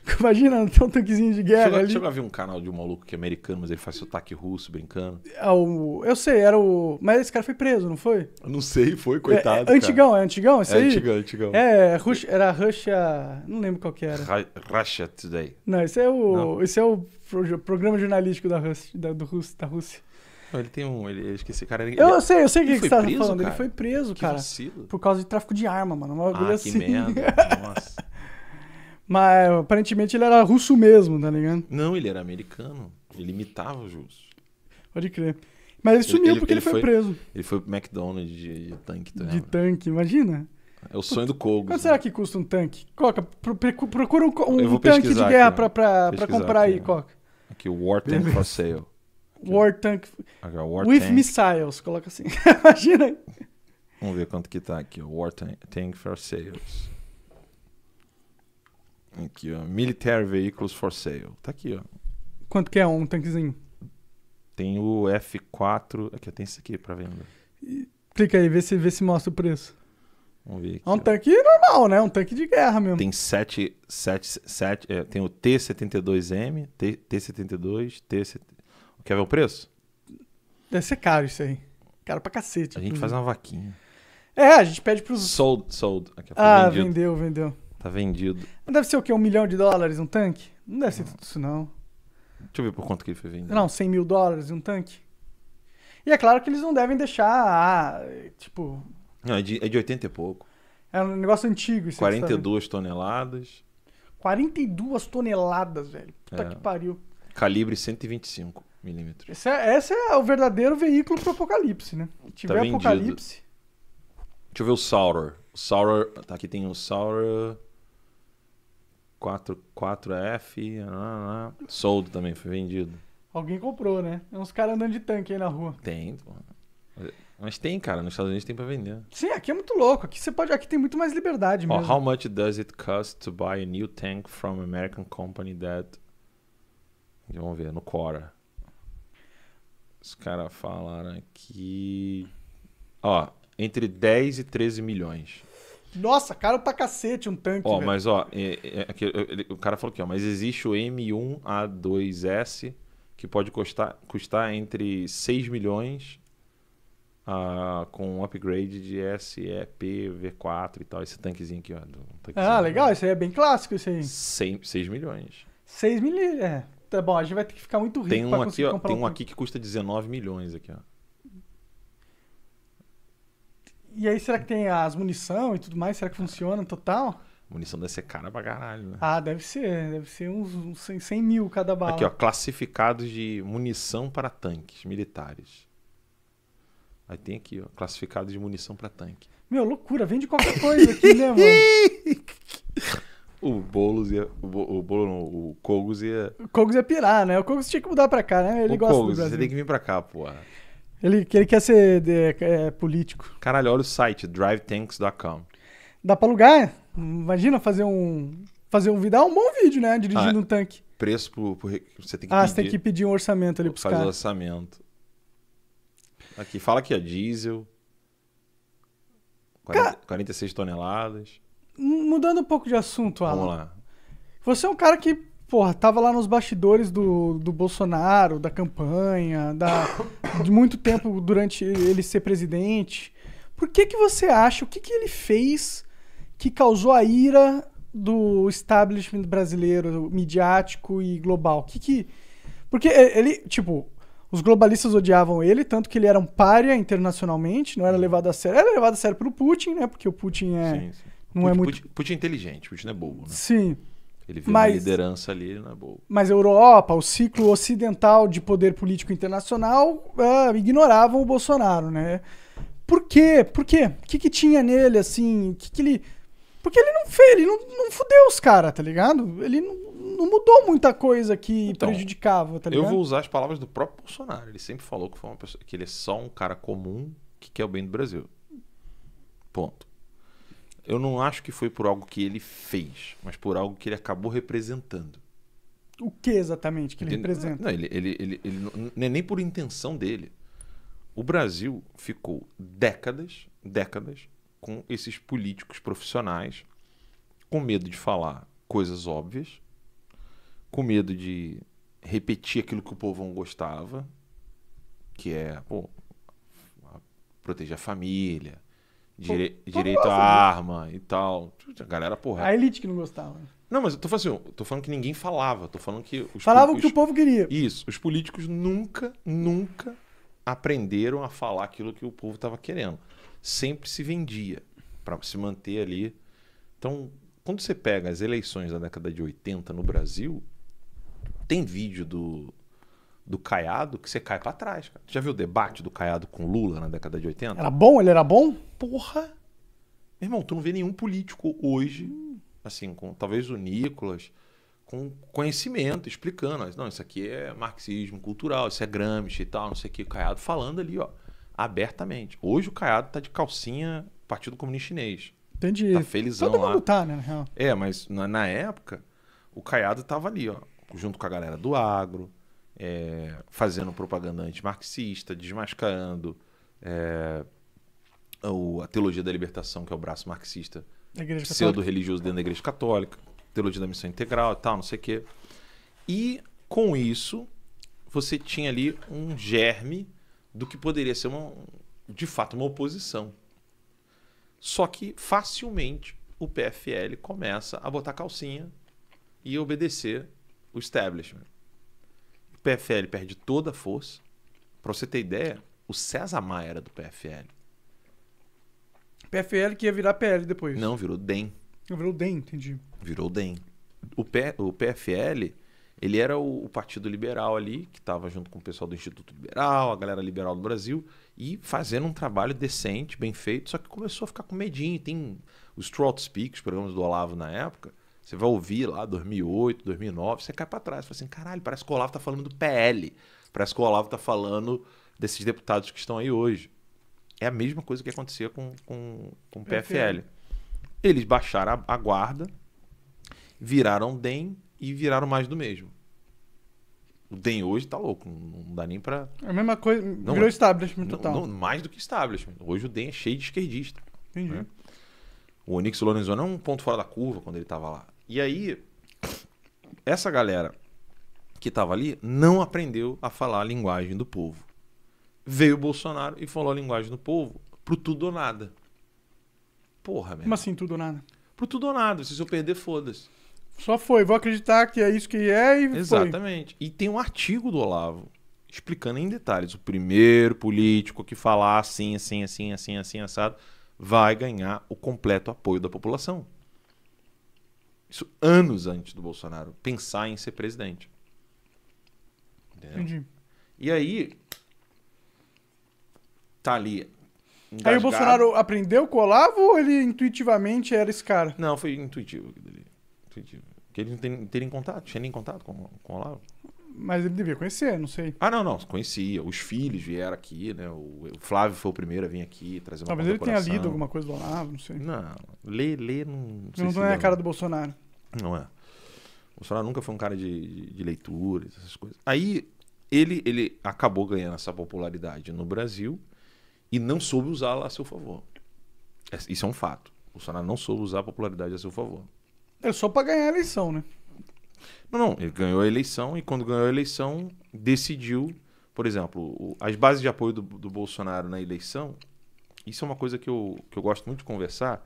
Imagina, tem um tanquezinho de guerra. Chegou, ali. chegou a ver um canal de um maluco que é americano, mas ele faz sotaque russo brincando. É o, eu sei, era o. Mas esse cara foi preso, não foi? Eu não sei, foi, coitado. É, é antigão, cara. é antigão, esse é aí? Antigão, é antigão. É, Rush, era Russia. Não lembro qual que era. Russia Today. Não, esse é o. Não. Esse é o pro, programa jornalístico da, Rus, da, do Rus, da Rússia. Ele tem um. Ele, esqueci, cara. Ele, eu, sei, eu sei o que, que você tá preso, falando. Cara? Ele foi preso, que cara. Vacilo. Por causa de tráfico de arma, mano. Uma ah, que assim. merda. Nossa. Mas aparentemente ele era russo mesmo, tá ligado? Não, ele era americano. Ele imitava os russos. Pode crer. Mas ele sumiu ele, porque ele, ele foi, foi, preso. Ele foi pro McDonald's de, de tanque, também. Tá de tanque, imagina. É o sonho do Kogo. Quanto né? será que custa um tanque? Coca, procura um, um tanque de guerra aqui, pra, pra, pra comprar aqui, aí, Coca. Aqui, War Tank for Sale. War Tank. Aqui, War with tank. Missiles, coloca assim. imagina aí. Vamos ver quanto que tá aqui. War Tank, tank for Sales. Aqui, ó. Military Vehicles for Sale. Tá aqui, ó. Quanto que é um tanquezinho? Tem o F4. Aqui, tem esse aqui pra venda. E, clica aí, vê se, vê se mostra o preço. Vamos ver aqui. É um ó. tanque normal, né? Um tanque de guerra mesmo. Tem 7. é, tem o T72M, T, T72, T. Quer ver o preço? Deve ser caro isso aí. Caro pra cacete. A gente faz uma vaquinha. É, a gente pede pros. Sold, sold. Aqui, ah, vendeu, vendeu. Tá vendido. Não deve ser o quê? Um milhão de dólares um tanque? Não deve ser tudo isso, não. Deixa eu ver por quanto que ele foi vendido. Não, 100 mil dólares um tanque. E é claro que eles não devem deixar, ah, tipo... Não, é de, é de 80 e pouco. É um negócio antigo isso 42 toneladas. 42 toneladas, velho. Puta é. que pariu. Calibre 125 milímetros. Esse é, esse é o verdadeiro veículo pro apocalipse, né? Se tiver tá apocalipse... Deixa eu ver o Sauron. O Sauron... Tá, aqui tem o Sauron... 4, f Ah, Soldo também, foi vendido. Alguém comprou, né? Tem uns caras andando de tanque aí na rua. Tem, Mas tem, cara. Nos Estados Unidos tem pra vender. Sim, aqui é muito louco. Aqui você pode. Aqui tem muito mais liberdade oh, mesmo. how much does it cost to buy a new tank from American company that. Vamos ver, no Quora. Os caras falaram aqui. Ó, entre 10 e 13 milhões. Nossa, caro pra cacete um tanque. Ó, velho. mas ó, é, é, é ele, o cara falou aqui, ó, mas existe o M1A2S que pode custar, custar entre 6 milhões ah, com um upgrade de SEP V4 e tal. Esse tanquezinho aqui, ó. Tanquezinho ah, legal. Isso aí é bem clássico, isso aí. 6 milhões. 6 milhões, é. Tá bom, a gente vai ter que ficar muito rico tem um pra aqui, ó, Tem um, um aqui que custa 19 milhões aqui, ó. E aí, será que tem as munição e tudo mais? Será que funciona total? munição deve ser cara pra caralho, né? Ah, deve ser. Deve ser uns, uns 100, 100 mil cada bala. Aqui, ó. Classificados de munição para tanques militares. Aí tem aqui, ó. Classificados de munição para tanque. Meu, loucura. Vende qualquer coisa aqui, né, mano? O Boulos ia. O, o Boulos não, o Cogos ia. O Cogos ia pirar, né? O Cogos tinha que mudar pra cá, né? Ele o gosta Cogos, do Brasil. Você tem que vir pra cá, porra. Ele, ele quer ser de, é, político. Caralho, olha o site, drivetanks.com. Dá pra alugar? Imagina fazer um. Fazer um vídeo. um bom vídeo, né? Dirigindo Ah, um tanque. Preço pro, você tem que Ah, pedir. você tem que pedir um orçamento ali pros Faz o orçamento. Aqui, fala aqui, ó, diesel. 40 46 toneladas. Mudando um pouco de assunto, Alan. Vamos lá. Você é um cara que porra, tava lá nos bastidores do, do Bolsonaro, da campanha, da, de muito tempo durante ele ser presidente. Por que que você acha, o que que ele fez que causou a ira do establishment brasileiro, midiático e global? O que que... Porque ele, tipo, os globalistas odiavam ele, tanto que ele era um párea internacionalmente, não era levado a sério. Era levado a sério pelo Putin, né? Porque o Putin é. Sim, sim. Não é Putin, é muito... Putin, Putin é inteligente, Putin é bobo. Né? Sim. Ele viu mas, uma liderança ali na boa. Mas a Europa, o ciclo ocidental de poder político internacional, uh, ignoravam o Bolsonaro, né? Por quê? Por quê? O que, que tinha nele, assim? O que, que ele. Porque ele não fez, ele não, não fudeu os caras, tá ligado? Ele não, não, mudou muita coisa que então, prejudicava, tá ligado? Eu vou usar as palavras do próprio Bolsonaro. Ele sempre falou que, foi uma pessoa, que ele é só um cara comum que quer o bem do Brasil. Ponto eu não acho que foi por algo que ele fez, mas por algo que ele acabou representando. O que exatamente que ele representa? Não, ele, ele, ele, ele, não é nem por intenção dele. O Brasil ficou décadas, décadas, com esses políticos profissionais com medo de falar coisas óbvias, com medo de repetir aquilo que o povão gostava, que é pô, proteger a família, Dire... Pô, direito à assim, né? arma e tal. A galera, porra. A elite que não gostava. Não, mas eu tô falando assim, tô falando que ninguém falava, tô falando que os Falava o que os... o povo queria. Isso, os políticos nunca, nunca aprenderam a falar aquilo que o povo estava querendo. Sempre se vendia para se manter ali. Então, quando você pega as eleições da década de 80 no Brasil, tem vídeo do do Caiado que você cai para trás. Cara. Já viu o debate do Caiado com Lula na década de 80? Era bom? Ele era bom? Porra! Meu irmão, tu não vê nenhum político hoje, assim, com talvez o Nicolas, com conhecimento, explicando. Não, isso aqui é marxismo cultural, isso é Gramsci e tal, não sei o que. O Caiado falando ali, ó, abertamente. Hoje o Caiado tá de calcinha Partido Comunista Chinês. Entendi. Tá felizão Todo lá. tá, né, na real. É, mas na, na época, o Caiado tava ali, ó, junto com a galera do agro, é, fazendo propaganda antimarxista, desmascarando é, a teologia da libertação, que é o braço marxista pseudo-religioso dentro da Igreja Católica, teologia da missão integral e tal, não sei o quê. E com isso, você tinha ali um germe do que poderia ser uma, de fato uma oposição. Só que facilmente o PFL começa a botar calcinha e obedecer o establishment. PFL perde toda a força. Para você ter ideia, o César Maia era do PFL. PFL que ia virar PL depois. Não, virou DEM. Virou DEM, entendi. Virou DEM. O, P, o PFL, ele era o, o Partido Liberal ali, que estava junto com o pessoal do Instituto Liberal, a galera liberal do Brasil, e fazendo um trabalho decente, bem feito, só que começou a ficar com medinho. Tem os Trout Speaks, programas do Olavo na época, você vai ouvir lá 2008, 2009, você cai para trás. Fala assim, caralho, parece que o Olavo tá falando do PL. Parece que o Olavo tá falando desses deputados que estão aí hoje. É a mesma coisa que acontecia com, com, com o PFL. Eles baixaram a, a guarda, viraram DEM e viraram mais do mesmo. O DEM hoje tá louco, não dá nem pra. É a mesma coisa, não, virou establishment não, total. Não, mais do que establishment. Hoje o DEM é cheio de esquerdista. Entendi. Né? O Onix Lorenzoni é um ponto fora da curva quando ele tava lá. E aí, essa galera que estava ali não aprendeu a falar a linguagem do povo. Veio o Bolsonaro e falou a linguagem do povo pro tudo ou nada. Porra, velho. Como assim, tudo ou nada? Pro tudo ou nada. Se eu perder, foda-se. Só foi, vou acreditar que é isso que é e Exatamente. Foi. E tem um artigo do Olavo explicando em detalhes. O primeiro político que falar assim, assim, assim, assim, assim, assado, vai ganhar o completo apoio da população. Isso anos antes do Bolsonaro pensar em ser presidente. Entendeu? Entendi. E aí. Tá ali. Engasgado. Aí o Bolsonaro aprendeu com o Olavo ou ele intuitivamente era esse cara? Não, foi intuitivo. Intuitivo. Porque ele não tem, terem contato, tinha nem contato com, com o Olavo. Mas ele devia conhecer, não sei. Ah, não, não, conhecia. Os filhos vieram aqui, né? O, o Flávio foi o primeiro a vir aqui trazer uma Talvez ele tenha lido alguma coisa do Olavo, não sei. Não, ler, ler não. não, não, não é a cara do Bolsonaro. Não é. O Bolsonaro nunca foi um cara de, de, de essas coisas. Aí ele, ele acabou ganhando essa popularidade no Brasil e não soube usá-la a seu favor. É, isso é um fato. O Bolsonaro não soube usar a popularidade a seu favor. É só para ganhar a eleição, né? Não, não. Ele ganhou a eleição e quando ganhou a eleição decidiu, por exemplo, as bases de apoio do, do Bolsonaro na eleição. Isso é uma coisa que eu, que eu gosto muito de conversar,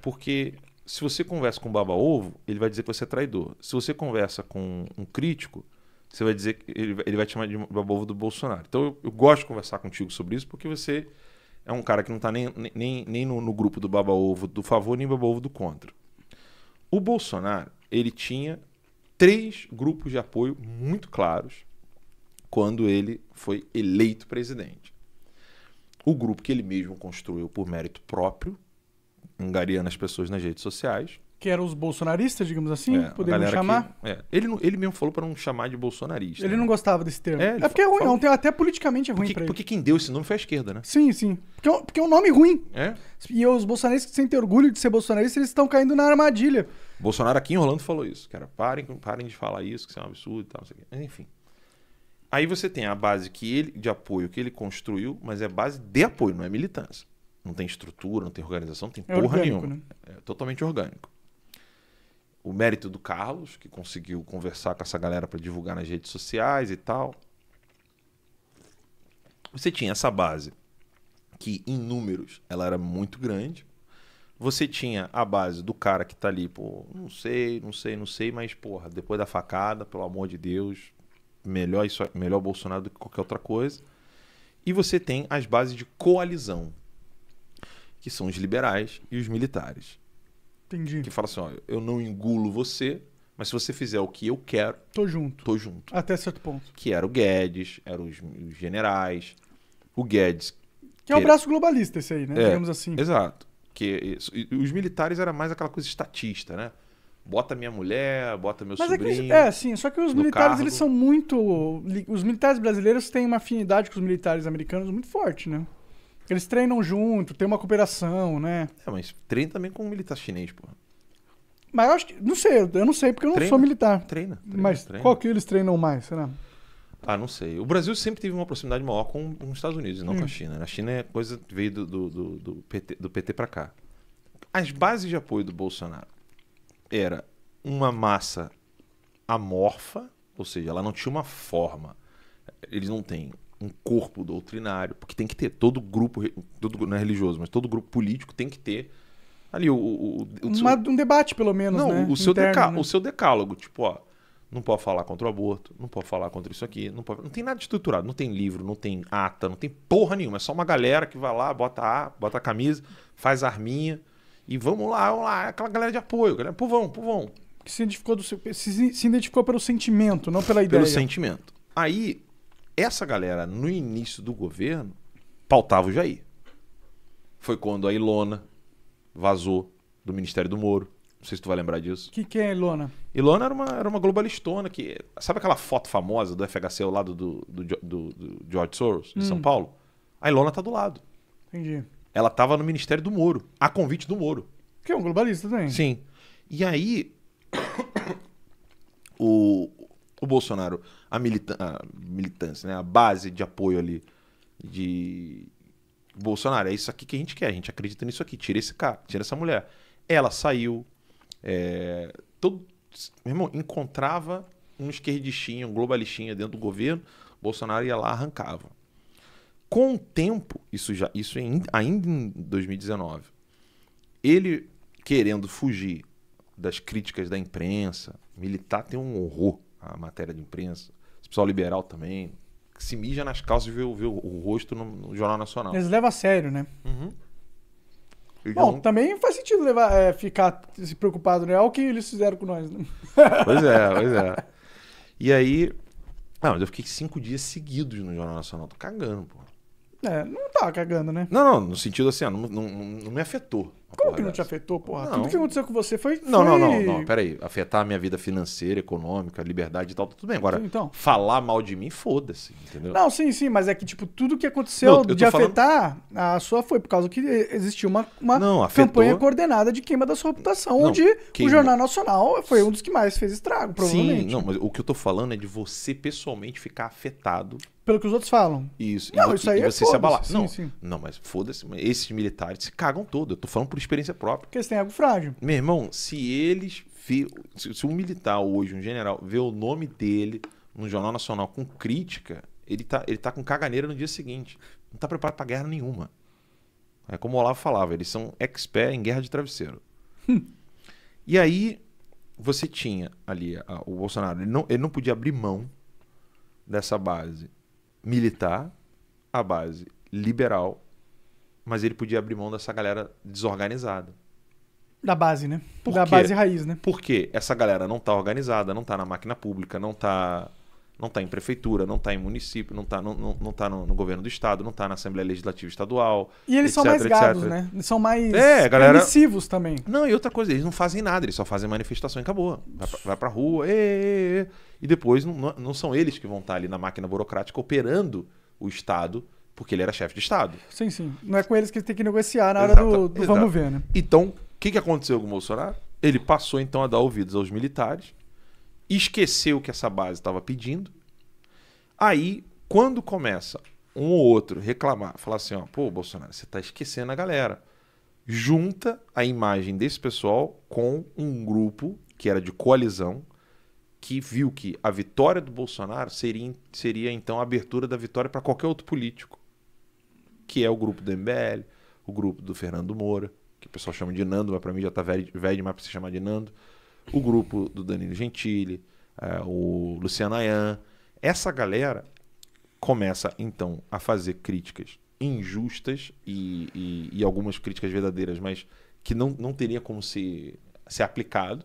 porque se você conversa com um baba-ovo, ele vai dizer que você é traidor. Se você conversa com um crítico, você vai dizer que ele, ele vai te chamar de baba-ovo do Bolsonaro. Então eu, eu, gosto de conversar contigo sobre isso porque você é um cara que não está nem, nem, nem no, no grupo do baba-ovo do favor nem baba-ovo do contra. O Bolsonaro, ele tinha três grupos de apoio muito claros quando ele foi eleito presidente. O grupo que ele mesmo construiu por mérito próprio, angariando as pessoas nas redes sociais. Que eram os bolsonaristas, digamos assim, é, chamar. Que, é, ele, ele mesmo falou para não chamar de bolsonarista. Ele né? não gostava desse termo. É, é porque é ruim, é falou, até politicamente é ruim porque, ele. Porque quem deu esse nome foi a esquerda, né? Sim, sim. Porque, é porque é um nome ruim. É. E os bolsonaristas que sentem orgulho de ser bolsonaristas, eles estão caindo na armadilha. Bolsonaro aqui em Orlando falou isso, cara. Parem, parem de falar isso, que isso é um absurdo e tal, não sei o quê. Enfim. Aí você tem a base que ele, de apoio que ele construiu, mas é base de apoio, não é militância não tem estrutura, não tem organização, não tem é porra orgânico, nenhuma. Né? É totalmente orgânico. O mérito do Carlos, que conseguiu conversar com essa galera para divulgar nas redes sociais e tal. Você tinha essa base que em números ela era muito grande. Você tinha a base do cara que tá ali, pô, não sei, não sei, não sei, mas porra, depois da facada, pelo amor de Deus, melhor isso, melhor Bolsonaro do que qualquer outra coisa. E você tem as bases de coalizão, que são os liberais e os militares. Entendi. Que fala assim: ó, eu não engulo você, mas se você fizer o que eu quero. Tô junto. Tô junto. Até certo ponto. Que era o Guedes, eram os, os generais. O Guedes. Que, que é o braço globalista, esse aí, né? É, Digamos assim. Exato. Que os militares era mais aquela coisa estatista, né? Bota minha mulher, bota meu Mas é sobrinho. É, é, sim, só que os militares, cargo. eles são muito. Os militares brasileiros têm uma afinidade com os militares americanos muito forte, né? Eles treinam junto, tem uma cooperação, né? É, mas treina também com um militar chinês, pô. Mas eu acho que. Não sei, eu não sei porque eu não treina, sou militar. Treina, treina Mas treina. qual que eles treinam mais, será? Ah, não sei. O Brasil sempre teve uma proximidade maior com, os Estados Unidos, e não hum. com a hum. China. Né? A China é coisa que veio do, do, do, do PT, do PT para cá. As bases de apoio do Bolsonaro era uma massa amorfa, ou seja, ela não tinha uma forma. Eles não têm um corpo doutrinário, porque tem que ter todo grupo, todo, não é religioso, mas todo grupo político tem que ter ali o, o, o, Uma, um debate pelo menos, não, né? o seu Interno, deca... né? o seu decálogo, tipo, ó, não pode falar contra o aborto, não pode falar contra isso aqui, não pode, não tem nada estruturado, não tem livro, não tem ata, não tem porra nenhuma, é só uma galera que vai lá, bota a, bota a camisa, faz arminha e vamos lá, vamos lá, é aquela galera de apoio, galera, povão, povão. Que se identificou, do seu, se, se identificou pelo sentimento, não pela ideia. Pelo sentimento. Aí essa galera, no início do governo, pautava o Jair. Foi quando a Ilona vazou do Ministério do Moro. Não sei se tu vai lembrar disso. O que, que é Ilona? Ilona era uma, era uma globalistona que. Sabe aquela foto famosa do FHC ao lado do, do, do, do George Soros, em hum. São Paulo? A Ilona tá do lado. Entendi. Ela tava no Ministério do Moro, a convite do Moro. Que é um globalista também. Sim. E aí, o, o Bolsonaro, a, milita a militância, né? a base de apoio ali de Bolsonaro, é isso aqui que a gente quer, a gente acredita nisso aqui, tira esse cara, tira essa mulher. Ela saiu, é, todo, meu irmão, encontrava um esquerdistinha, um globalistinha dentro do governo, Bolsonaro ia lá arrancava. Com o tempo, isso já, isso em, ainda em 2019, ele querendo fugir das críticas da imprensa, militar tem um horror a matéria de imprensa, esse pessoal liberal também, que se mija nas calças e vê, vê o, rosto no, no, Jornal Nacional. Eles levam a sério, né? Uhum. Bom, não... também faz sentido levar, é, ficar se preocupado, né? É o que eles fizeram com nós, né? Pois é, pois é. E aí. Não, ah, mas eu fiquei cinco dias seguidos no Jornal Nacional. Tô cagando, pô. É, não tava tá cagando, né? Não, não, no sentido assim, não, não, não me afetou. Como que não te afetou, porra? Não. Tudo que aconteceu com você foi. Não, foi... não, não, não. Peraí. Afetar a minha vida financeira, econômica, liberdade e tal, tá tudo bem. Agora, então. falar mal de mim, foda-se, entendeu? Não, sim, sim, mas é que, tipo, tudo que aconteceu não, de afetar falando... a sua foi por causa que existiu uma, uma não, campanha coordenada de queima da sua reputação, onde queima... o Jornal Nacional foi um dos que mais fez estrago, provavelmente. Sim, não, mas o que eu tô falando é de você pessoalmente ficar afetado pelo que os outros falam. Isso. Não, e, isso aí e é se abalar. Sim, não, sim. não, mas foda-se. Esses militares se cagam todo. Eu tô falando por experiência própria. Porque eles têm algo frágil. Meu irmão, se eles... Vê, se, se um militar hoje, um general, vê o nome dele no Jornal Nacional com crítica, ele tá, ele tá com caganeira no dia seguinte. Não tá preparado pra guerra nenhuma. É como o Olavo falava, eles são expert em guerra de travesseiro. E aí, você tinha ali a, o Bolsonaro, ele não, ele não podia abrir mão dessa base militar, a base liberal, mas ele podia abrir mão dessa galera desorganizada. Da base, né? Por da quê? base raiz, né? Porque essa galera não tá organizada, não tá na máquina pública, não tá não está em prefeitura, não está em município, não está não, não, não tá no, no, governo do estado, não está na Assembleia Legislativa Estadual. E eles etc, são mais etc. gados, né? Eles são mais é, galera... permissivos também. Não, e outra coisa, eles não fazem nada, eles só fazem manifestação e acabou. Vai para a rua, e, e depois não, não são eles que vão estar tá ali na máquina burocrática operando o Estado porque ele era chefe de Estado. Sim, sim. Não é com eles que tem que negociar na hora exato, do, do exato. vamos ver, né? Então, o que, que aconteceu com o Bolsonaro? Ele passou então a dar ouvidos aos militares esqueceu o que essa base estava pedindo. Aí, quando começa um ou outro reclamar, falar assim, ó, pô, Bolsonaro, você está esquecendo a galera. Junta a imagem desse pessoal com um grupo que era de coalizão, que viu que a vitória do Bolsonaro seria, seria então a abertura da vitória para qualquer outro político, que é o grupo do MBL, o grupo do Fernando Moura, que o pessoal chama de Nando, mas para mim já tá velho, velho demais para se chamar de Nando o grupo do Danilo Gentili, é, o Luciano Ayan. Essa galera começa então a fazer críticas injustas e, e, e, algumas críticas verdadeiras, mas que não, não teria como ser, ser aplicado.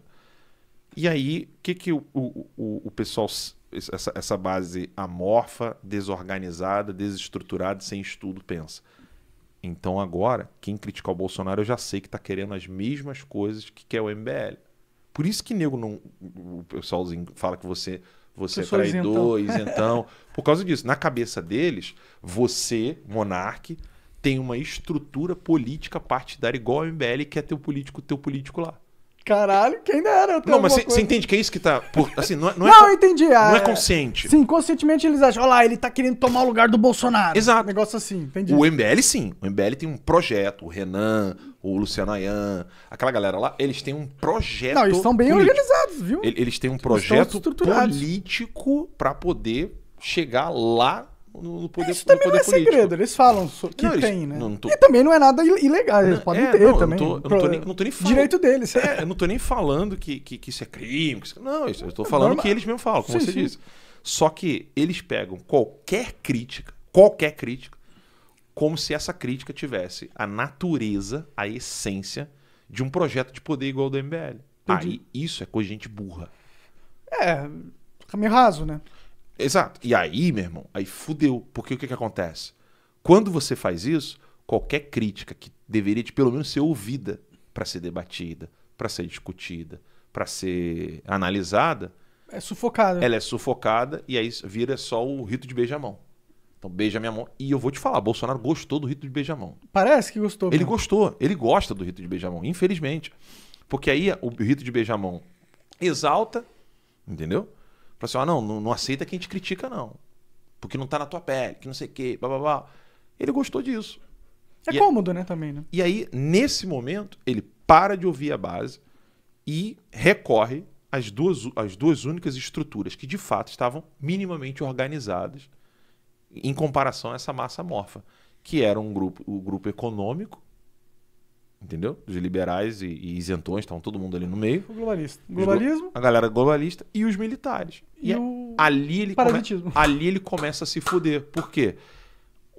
E aí, que que o que o, o pessoal, essa, essa base amorfa, desorganizada, desestruturada, sem estudo, pensa? Então agora, quem criticar o Bolsonaro, eu já sei que está querendo as mesmas coisas que quer o MBL. Por isso que nego não. O pessoalzinho fala que você, você é traidor, isentão. isentão. Por causa disso. Na cabeça deles, você, monarque, tem uma estrutura política partidária igual ao MBL, que é teu político, teu político lá. Caralho, quem era? Não, mas você entende que é isso que tá. Por, assim, não, é, não, é, não, eu entendi. É. Não é, é consciente. Sim, conscientemente eles acham, olha lá, ele tá querendo tomar o lugar do Bolsonaro. Exato. Um negócio assim, entendi. O MBL, sim. O MBL tem um projeto, o Renan, o Luciano Ayan, aquela galera lá, eles têm um projeto. Não, eles estão bem organizados, viu? Eles têm um projeto político para poder chegar lá no poder, Isso também não é político. segredo, eles falam que não, eles, tem, né? Não, não tô... E também não é nada ilegal, eles podem é, ter também. Tô, tô nem, não tô, nem, falando. Direito deles. É, eu não tô nem falando que, que, que isso é crime. Que... Não, eu estou é falando que eles mesmo falam, como sim, você sim. disse. Só que eles pegam qualquer crítica, qualquer crítica, como se essa crítica tivesse a natureza, a essência de um projeto de poder igual ao do MBL. Entendi. Aí isso é coisa de gente burra. É, caminho raso, né? Exato. E aí, meu irmão, aí fudeu. Porque o que, que acontece? Quando você faz isso, qualquer crítica que deveria de, pelo menos ser ouvida para ser debatida, para ser discutida, para ser analisada, é sufocada. Ela é sufocada e aí vira só o rito de beijamão. Então beija minha mão. E eu vou te falar, Bolsonaro gostou do rito de beijar mão. Parece que gostou. Ele mesmo. gostou, ele gosta do rito de beijar mão, infelizmente. Porque aí o rito de beijar mão exalta, entendeu? Pra assim, ah, não, não, não aceita quem te critica, não. Porque não tá na tua pele, que não sei o quê, blá, blá, blá. Ele gostou disso. É e é cômodo, a... né, também, né? E aí, nesse momento, ele para de ouvir a base e recorre às duas, às duas únicas estruturas que, de fato, estavam minimamente organizadas em comparação a essa massa morfa, que era um grupo, o grupo econômico, entendeu? Dos liberais e, e isentões, estavam todo mundo ali no meio. O globalista. Globalismo. A galera globalista e os militares. E, e o ali ele ali ele começa a se fuder. Por quê?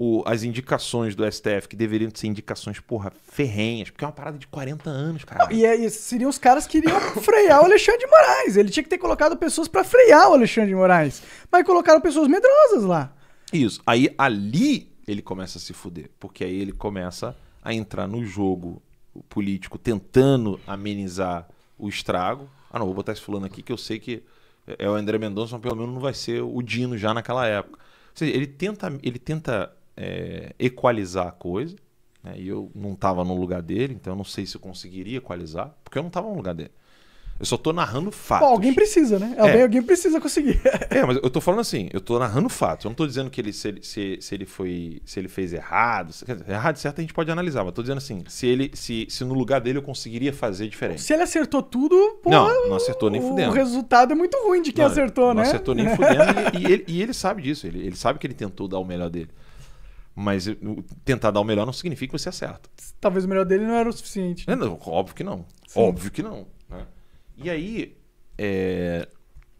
O, as indicações do STF, que deveriam ser indicações, porra, ferrenhas, porque é uma parada de 40 anos, cara. E, é seriam os caras que iriam frear o Alexandre de Moraes. Ele tinha que ter colocado pessoas para frear o Alexandre de Moraes. Mas colocaram pessoas medrosas lá. Isso. Aí ali ele começa a se fuder, porque aí ele começa a entrar no jogo político tentando amenizar o estrago. Ah, não, vou botar esse fulano aqui que eu sei que é o André Mendonça, mas pelo menos não vai ser o Dino já naquela época. Ou seja, ele tenta, ele tenta é, equalizar a coisa. Né? E eu não estava no lugar dele, então eu não sei se eu conseguiria equalizar, porque eu não estava no lugar dele. Eu só tô narrando fatos. alguém precisa, né? É. Alguém, precisa conseguir. é, mas eu tô falando assim, eu tô narrando fatos. Eu não tô dizendo que ele se, ele, se, se ele foi. se ele fez errado. Se, dizer, errado e certo a gente pode analisar, mas tô dizendo assim, se ele. Se, se no lugar dele eu conseguiria fazer diferente. Se ele acertou tudo, porra, Não, não acertou nem fudendo. O resultado é muito ruim de quem não, acertou, não né? Não acertou nem fudendo. e, e, ele, e ele sabe disso, ele, ele sabe que ele tentou dar o melhor dele. Mas tentar dar o melhor não significa que você acerta. Talvez o melhor dele não era o suficiente. Né? É, não, óbvio que não. Sim. Óbvio que não. E aí. É,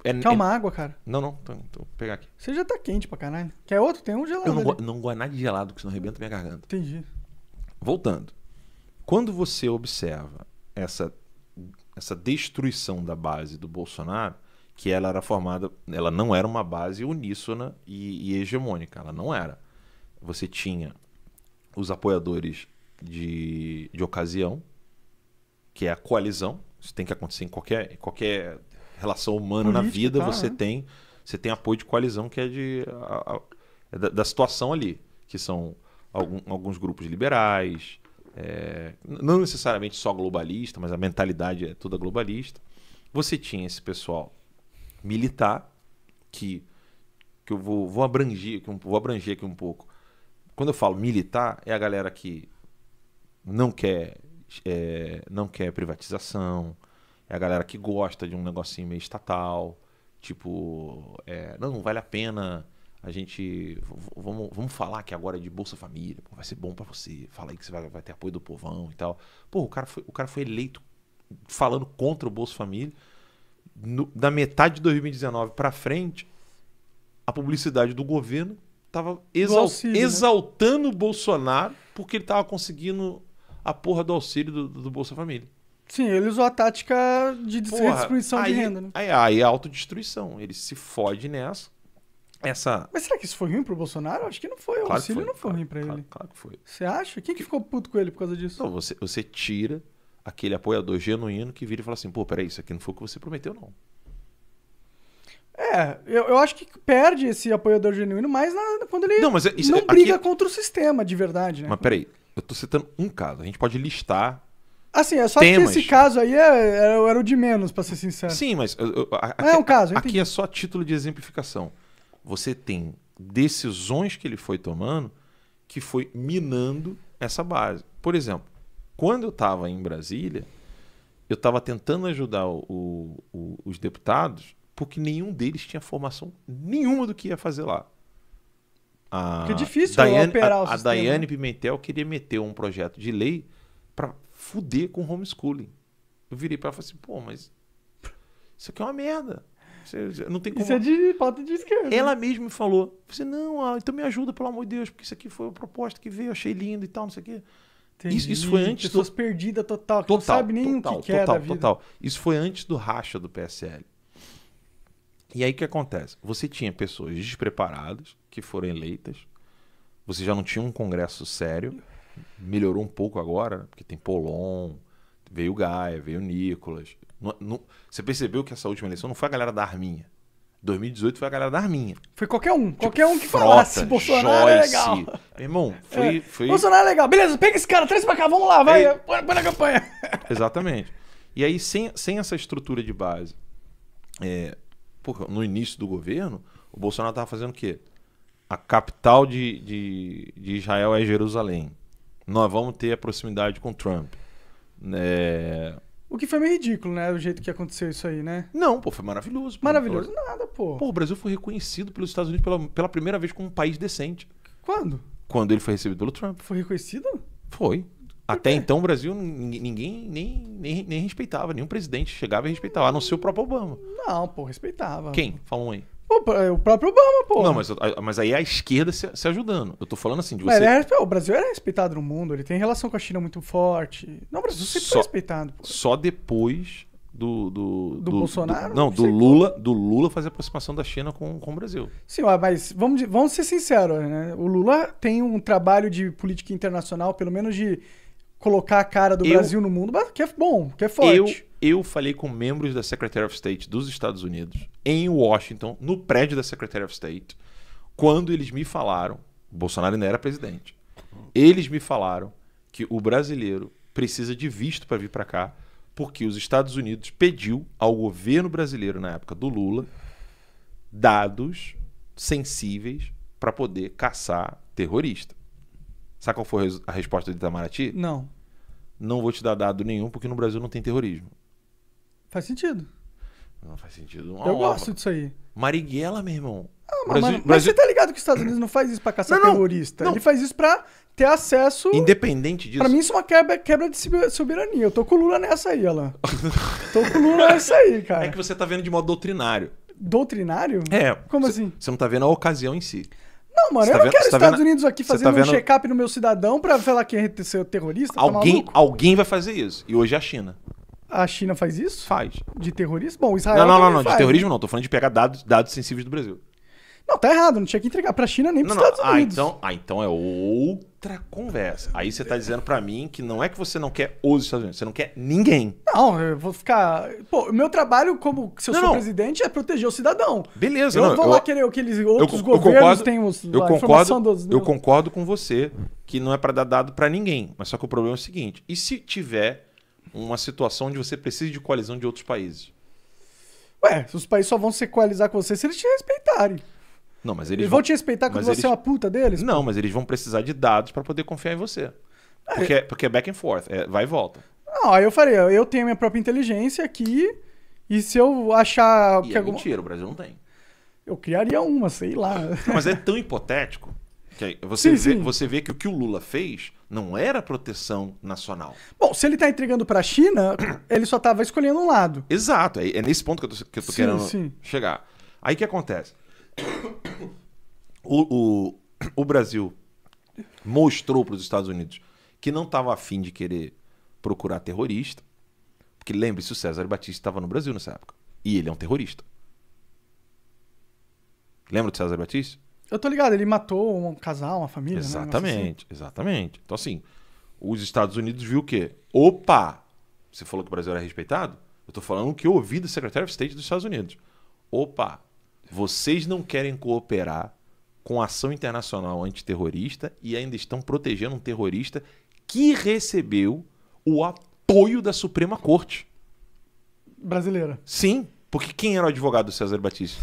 é, Calma, é... água, cara. Não, não, tô, tô pegar aqui. Você já tá quente pra caralho. Quer outro? Tem um gelado. Eu não, não gosto nada de gelado, porque senão arrebenta minha garganta. Entendi. Voltando. Quando você observa essa, essa destruição da base do Bolsonaro, que ela era formada, ela não era uma base uníssona e, e hegemônica, ela não era. Você tinha os apoiadores de, de ocasião, que é a coalizão, isso tem que acontecer em qualquer, qualquer relação humana Política, na vida. Tá, você é. tem você tem apoio de coalizão que é de a, a, é da, da, situação ali, que são algum, alguns grupos liberais, é, não necessariamente só globalista, mas a mentalidade é toda globalista. Você tinha esse pessoal militar que que eu vou, vou abranger, que eu vou abranger aqui um pouco. Quando eu falo militar, é a galera que não quer é, não quer privatização, é a galera que gosta de um negocinho meio estatal, tipo, é, não, vale a pena a gente. Vamos, vamos falar que agora é de Bolsa Família, pô, vai ser bom para você, fala aí que você vai, vai ter apoio do povão e tal. Pô, o cara foi, o cara foi eleito falando contra o Bolsa Família. No, da metade de 2019 para frente, a publicidade do governo estava exal, auxílio, né? exaltando né? o Bolsonaro porque ele estava conseguindo a porra do auxílio do, do Bolsa Família. Sim, ele usou a tática de destruição aí, de renda, né? Aí, é aí é autodestruição. Ele se fode nessa. Essa... Mas será que isso foi ruim pro Bolsonaro? Acho que não foi. Claro o auxílio foi, não foi ruim pra claro, ele. Claro que foi. Você acha? Quem que ficou puto com ele por causa disso? Não, você, você tira aquele apoiador genuíno que vira e fala assim, pô, peraí, isso aqui não foi o que você prometeu, não. É, eu, eu acho que perde esse apoiador genuíno mais na, quando ele não, mas é isso, não é, briga aqui... contra o sistema, de verdade, né? Mas peraí, eu tô citando um caso. A gente pode listar. Assim, é só temas. que esse caso aí é, era, o de menos, para ser sincero. Sim, mas. Eu, eu, aqui, é um caso. Aqui é só título de exemplificação. Você tem decisões que ele foi tomando que foi minando essa base. Por exemplo, quando eu estava em Brasília, eu estava tentando ajudar o, o, os deputados porque nenhum deles tinha formação nenhuma do que ia fazer lá a Porque é difícil Daiane, operar o a, a né? Daiane Pimentel queria meter um projeto de lei para fuder com homeschooling. Eu virei para ela e falei assim, pô, mas isso aqui é uma merda. Você, não tem como... Isso é de pauta de esquerda. Né? Ela mesma me falou. Você assim, não, ah, então me ajuda, pelo amor de Deus, porque isso aqui foi a proposta que veio, achei lindo e tal, não sei o quê. Isso, isso foi antes. Pessoas do... perdidas total, que total, não sabe nem total, o que total, quer é total, total. Isso foi antes do racha do PSL. E aí o que acontece? Você tinha pessoas despreparadas que foram eleitas. Você já não tinha um congresso sério. Melhorou um pouco agora, porque tem Polon, veio Gaia, veio Nicolas. Não, não, você percebeu que essa última eleição não foi a galera da Arminha. 2018 foi a galera da Arminha. Foi qualquer um. Tipo, qualquer um que frota, falasse. Bolsonaro é Joyce. é legal. irmão, foi, é. foi. Bolsonaro é legal. Beleza, pega esse cara, traz pra cá, vamos lá, vai, põe, na campanha. Exatamente. E aí, sem, sem essa estrutura de base, é, porra, no início do governo, o Bolsonaro tava fazendo o quê? a capital de, de, de Israel é Jerusalém. Nós vamos ter a proximidade com Trump. É... O que foi meio ridículo, né? O jeito que aconteceu isso aí, né? Não, pô, foi maravilhoso. Pô. Maravilhoso nada, pô. Pô, o Brasil foi reconhecido pelos Estados Unidos pela, pela primeira vez como um país decente. Quando? Quando ele foi recebido pelo Trump. Foi reconhecido? Foi. Até então o Brasil ninguém nem, nem, nem respeitava, nenhum presidente chegava e respeitava, a não ser o próprio Obama. Não, pô, respeitava. Quem? Fala um aí. É o próprio Obama, pô. Não, mas, mas aí é a esquerda se, se, ajudando. Eu tô falando assim de você. Mas é, o Brasil era respeitado no mundo, ele tem relação com a China muito forte. Não, o Brasil sempre só, foi respeitado. Pô. Só depois do. Do, do, do Bolsonaro? Do, não, do Lula, do Lula fazer aproximação da China com, com o Brasil. Sim, mas vamos, vamos ser sinceros, né? O Lula tem um trabalho de política internacional, pelo menos de colocar a cara do eu, Brasil no mundo, que é bom, que é forte. Eu, eu falei com membros da Secretary of State dos Estados Unidos, em Washington, no prédio da Secretary of State, quando eles me falaram, Bolsonaro ainda era presidente, eles me falaram que o brasileiro precisa de visto para vir para cá, porque os Estados Unidos pediu ao governo brasileiro, na época do Lula, dados sensíveis para poder caçar terrorista. Sabe qual foi a resposta de Itamaraty? Não. Não vou te dar dado nenhum, porque no Brasil não tem terrorismo. Faz sentido. Não faz sentido. eu gosto disso aí. Mariguela, meu irmão. Ah, mas, Brasil, mas Brasil... você tá ligado que os Estados Unidos não faz isso pra caçar não, não, terrorista. Ele faz isso pra ter acesso. Independente disso. Pra mim, isso é uma quebra, quebra de soberania. Eu tô com o Lula nessa aí, olha lá. tô com o Lula nessa aí, cara. É que você tá vendo de modo doutrinário. Doutrinário? É. Como assim? Você não tá vendo a ocasião em si. Não, mano, tá eu não quero tá Estados vendo, Unidos aqui fazendo tá vendo, um check-up no meu cidadão pra falar que é ser terrorista. Tá alguém, tá alguém vai fazer isso. E hoje é a China. A China faz isso? Faz. De terrorismo? Bom, Israel. Não, não, não, não. Faz. De terrorismo não. Tô falando de pegar dados, dados sensíveis do Brasil. Não, tá errado. Não tinha que entregar pra China nem pros não, Estados ah, Unidos. Ah, então, ah, então é outro outra conversa. Aí você tá dizendo para mim que não é que você não quer os Estados Unidos, você não quer ninguém. Não, eu vou ficar. Pô, meu trabalho como se eu não, sou não. presidente é proteger o cidadão. Beleza, eu não, vou eu, lá querer aqueles outros eu, governos têm os, eu concordo, dos, Eu concordo com você que não é para dar dado para ninguém, mas só que o problema é o seguinte: e se tiver uma situação onde você precisa de coalizão de outros países? Ué, os países só vão se coalizar com você se eles te respeitarem. Não, mas eles, eles vão... te respeitar quando você é eles... é uma puta deles? Não, pô. mas eles vão precisar de dados para poder confiar em você. É. Porque, porque é back and forth, é vai e volta. Não, aí eu falei, eu tenho minha própria inteligência aqui, e se eu achar. E é algum... mentira, o Brasil não tem. Eu criaria uma, sei lá. mas é tão hipotético que você, sim, vê, sim. você vê que o que o Lula fez não era proteção nacional. Bom, se ele está entregando para a China, ele só estava escolhendo um lado. Exato, é, é, nesse ponto que eu tô, que eu tô sim, querendo chegar. Aí o que acontece? o, o, o Brasil mostrou para os Estados Unidos que não estava afim de querer procurar terrorista. Porque lembre-se, o César Batista estava no Brasil nessa época. E ele é um terrorista. Lembra do César Batista? Eu tô ligado, ele matou um casal, uma família. Né? Exatamente, né? assim. exatamente. Então, assim, os Estados Unidos viu o quê? Opa! Você falou que o Brasil era respeitado? Eu tô falando o que eu ouvi do Secretary of State dos Estados Unidos. Opa! Vocês não querem cooperar com a ação internacional antiterrorista e ainda estão protegendo um terrorista que recebeu o apoio da Suprema Corte. Brasileira. Sim, porque quem era o advogado do César Batista?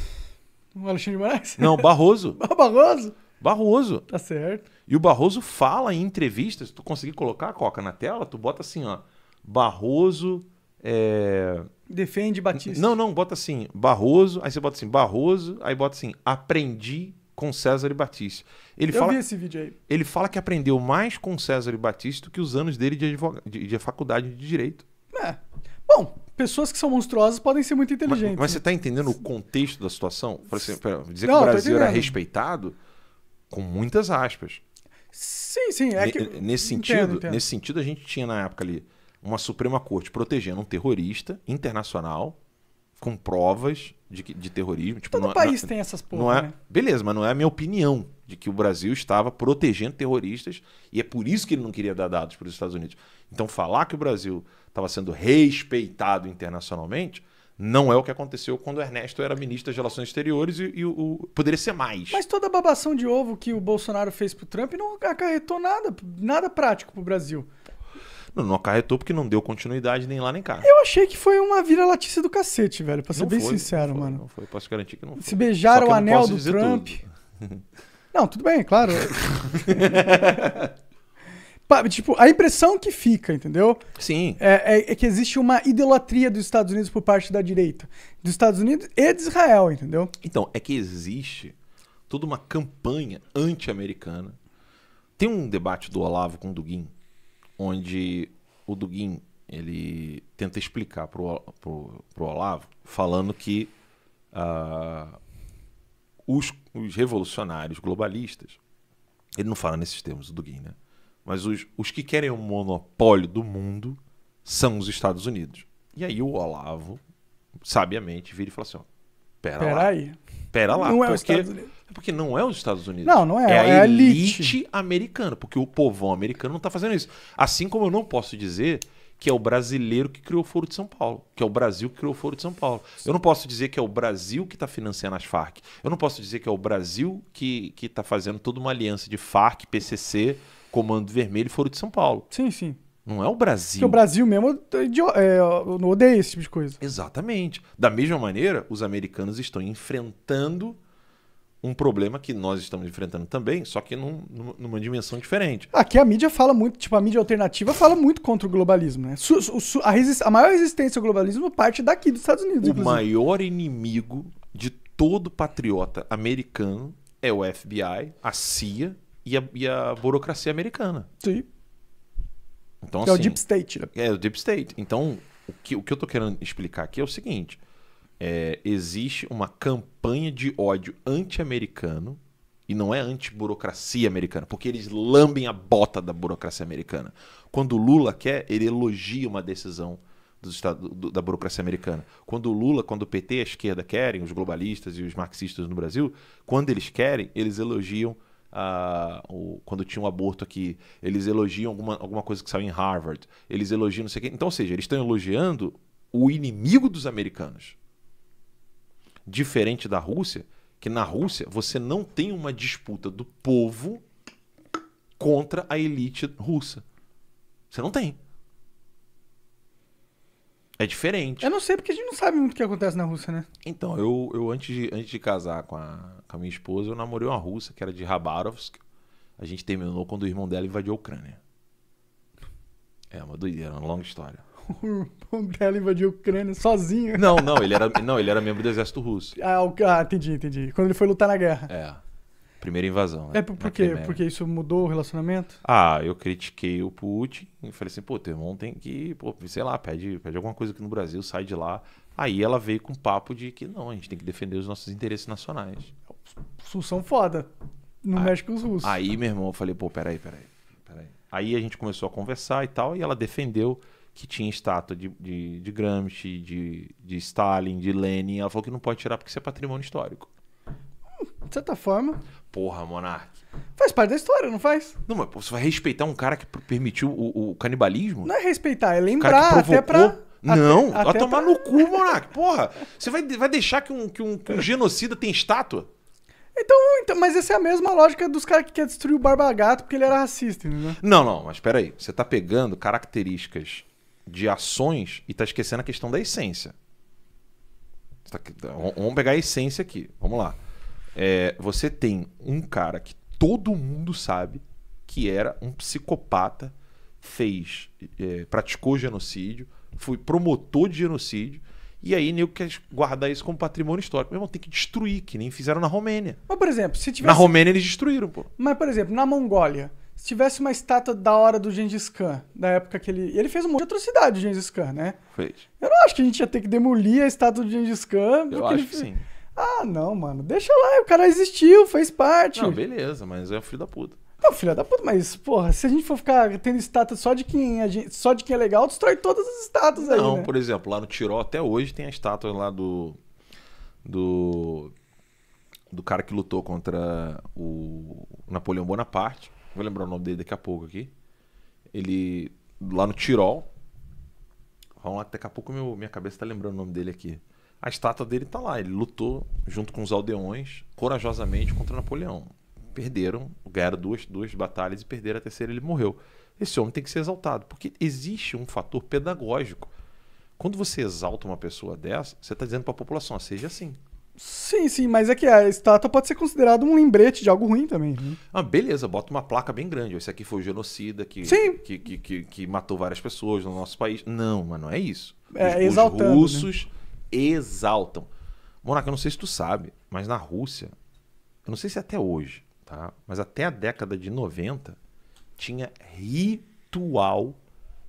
O Alexandre Moraes? Não, Barroso. Ah, Barroso? Barroso. Tá certo. E o Barroso fala em entrevistas, tu conseguir colocar a coca na tela, tu bota assim, ó, Barroso é... Defende Batista. Não, não, bota assim, Barroso, aí você bota assim, Barroso, aí bota assim, aprendi com César e Batista. Ele Eu fala, vi esse vídeo aí. Ele fala que aprendeu mais com César e Batista do que os anos dele de, de, de faculdade de Direito. É. Bom, pessoas que são monstruosas podem ser muito inteligentes. Mas, mas você está né? entendendo o contexto da situação? Assim, Por exemplo, dizer não, que o Brasil era respeitado com muitas aspas. Sim, sim. É que... nesse, sentido, entendo, entendo. nesse sentido, a gente tinha na época ali uma Suprema Corte protegendo um terrorista internacional com provas de, de terrorismo. Tipo, Todo não, é- país não, é- tem essas porra, não é, né? Beleza, mas não é a minha opinião de que o Brasil estava protegendo terroristas e é por isso que ele não queria dar dados para os Estados Unidos. Então falar que o Brasil estava sendo respeitado internacionalmente não é o que aconteceu quando o Ernesto era ministro das Relações Exteriores e, e o, o, poderia ser mais. Mas toda a babação de ovo que o Bolsonaro fez para o Trump não acarretou nada, nada prático para o Brasil. Não, não acarretou porque não deu continuidade nem lá nem cá. Eu achei que foi uma vira-latice do cacete, velho, pra ser não bem foi, sincero, foi, mano. Não foi, posso garantir que não foi. Se beijaram o anel do Trump. Tudo. Não, tudo bem, é claro. tipo, a impressão que fica, entendeu? Sim. É, é, é, que existe uma idolatria dos Estados Unidos por parte da direita. Dos Estados Unidos e de Israel, entendeu? Então, é que existe toda uma campanha anti-americana. Tem um debate do Olavo com o Dugin onde o Dugin ele tenta explicar pro, pro, pro Olavo, falando que uh, os, os, revolucionários globalistas, ele não fala nesses termos, o Dugin, né? Mas os, os que querem o monopólio do mundo são os Estados Unidos. E aí o Olavo, sabiamente, vira e fala assim: ó, pera, pera lá. Aí. Pera lá, não é porque é é porque não é os Estados Unidos. Não, não é. É a, é elite. elite americana, porque o povão americano não está fazendo isso. Assim como eu não posso dizer que é o brasileiro que criou o Foro de São Paulo, que é o Brasil que criou o Foro de São Paulo. Eu não posso dizer que é o Brasil que está financiando as Farc. Eu não posso dizer que é o Brasil que está fazendo toda uma aliança de Farc, PCC, Comando Vermelho e Foro de São Paulo. Sim, sim. Não é o Brasil. Porque o Brasil mesmo é, odeia esse tipo de coisa. Exatamente. Da mesma maneira, os americanos estão enfrentando um problema que nós estamos enfrentando também, só que num, numa dimensão diferente. Aqui a mídia fala muito, tipo, a mídia alternativa fala muito contra o globalismo, né? Su, su, su, a, a, maior resistência ao globalismo parte daqui dos Estados Unidos. O inclusive. maior inimigo de todo patriota americano é o FBI, a CIA e a, e a burocracia americana. Sim. Então, é assim, o Deep State. Né? É o Deep State. Então, o que, o que eu tô querendo explicar aqui é o seguinte: é, existe uma campanha de ódio anti-americano e não é anti-burocracia americana, porque eles lambem a bota da burocracia americana. Quando Lula quer, ele elogia uma decisão do estado, do, da burocracia americana. Quando Lula, quando o PT e a esquerda querem, os globalistas e os marxistas no Brasil, quando eles querem, eles elogiam ah, o, quando tinha um aborto aqui, eles elogiam alguma, alguma coisa que saiu em Harvard, eles elogiam não sei o quê. Então, ou seja, eles estão elogiando o inimigo dos americanos. Diferente da Rússia, que na Rússia você não tem uma disputa do povo contra a elite russa. Você não tem. É diferente. Eu não sei porque a gente não sabe muito o que acontece na Rússia, né? Então, eu, eu antes, de, antes de casar com a, com a minha esposa, eu namorei uma russa que era de Rabarovsk. A gente terminou quando o irmão dela invadiu a Ucrânia. É uma doideira, uma longa história. invadiu a Ucrânia sozinho. Não, não, ele era, não, ele era membro do exército russo. Ah, o, ah, entendi, entendi. Quando ele foi lutar na guerra. É. Primeira invasão. Né? É, né? por, por quê? Porque isso mudou o relacionamento? Ah, eu critiquei o Putin e falei assim, pô, teu irmão tem que, pô, sei lá, pede, pede alguma coisa aqui no Brasil, sai de lá. Aí ela veio com papo de que não, a gente tem que defender os nossos interesses nacionais. São foda. Não aí, mexe os russos. Aí, meu irmão, eu falei, pô, peraí, peraí, peraí. Aí a gente começou a conversar e tal, e ela defendeu que tinha estátua de, de, de Gramsci, de, de Stalin, de Lenin. Ela falou que não pode tirar porque isso é patrimônio histórico. De certa forma. Porra, monarca. Faz parte da história, não faz? Não, mas você vai respeitar um cara que permitiu o, o canibalismo? Não é respeitar, é lembrar provocou... até pra. Não, até, vai até tomar pra... no cu, monarca. Porra, você vai, vai deixar que um, que, um, que um genocida tem estátua? Então, então, mas essa é a mesma lógica dos caras que quer destruir o Barba Gato porque ele era racista, né? Não, não, mas peraí. Você tá pegando características de ações e está esquecendo a questão da essência. Tá, vamos pegar a essência aqui. Vamos lá. É, você tem um cara que todo mundo sabe que era um psicopata, fez, é, praticou genocídio, foi promotor de genocídio. E aí, nego quer guardar isso como patrimônio histórico. Meu irmão, tem que destruir, que nem fizeram na Romênia. Mas, por exemplo, se tivesse. Na Romênia eles destruíram, pô. Mas, por exemplo, na Mongólia, se tivesse uma estátua da hora do Gengis Khan, da época que ele. Ele fez um monte de atrocidade, o Gengis Khan, né? Fez. Eu não acho que a gente ia ter que demolir a estátua do Gengis Khan. Eu acho ele... que sim. Ah, não, mano. Deixa lá, o cara existiu, fez parte. Não, beleza, mas é filho da puta. Não, filha da puta, mas, porra, se a gente for ficar tendo estátua só de quem, a é gente, só de quem é legal, destrói todas as estátuas aí. Não, né? por exemplo, lá no Tirol até hoje tem a estátua lá do. Do. Do cara que lutou contra o Napoleão Bonaparte. Vou lembrar o nome dele daqui a pouco aqui. Ele. Lá no Tirol. Vamos lá, daqui a pouco meu, minha cabeça tá lembrando o nome dele aqui. A estátua dele tá lá. Ele lutou junto com os aldeões corajosamente contra Napoleão. Perderam, ganharam duas, duas batalhas e perderam a terceira. Ele morreu. Esse homem tem que ser exaltado, porque existe um fator pedagógico. Quando você exalta uma pessoa dessa, você está dizendo para a população: seja assim. Sim, sim, mas é que a estátua pode ser considerada um lembrete de algo ruim também. Né? Ah, beleza, bota uma placa bem grande. Esse aqui foi o genocida que, que, que, que, que matou várias pessoas no nosso país. Não, mas não é isso. É, os, os né? russos né? exaltam. Monaco, eu não sei se tu sabe, mas na Rússia, eu não sei se é até hoje, tá? Mas até a década de 90 tinha ritual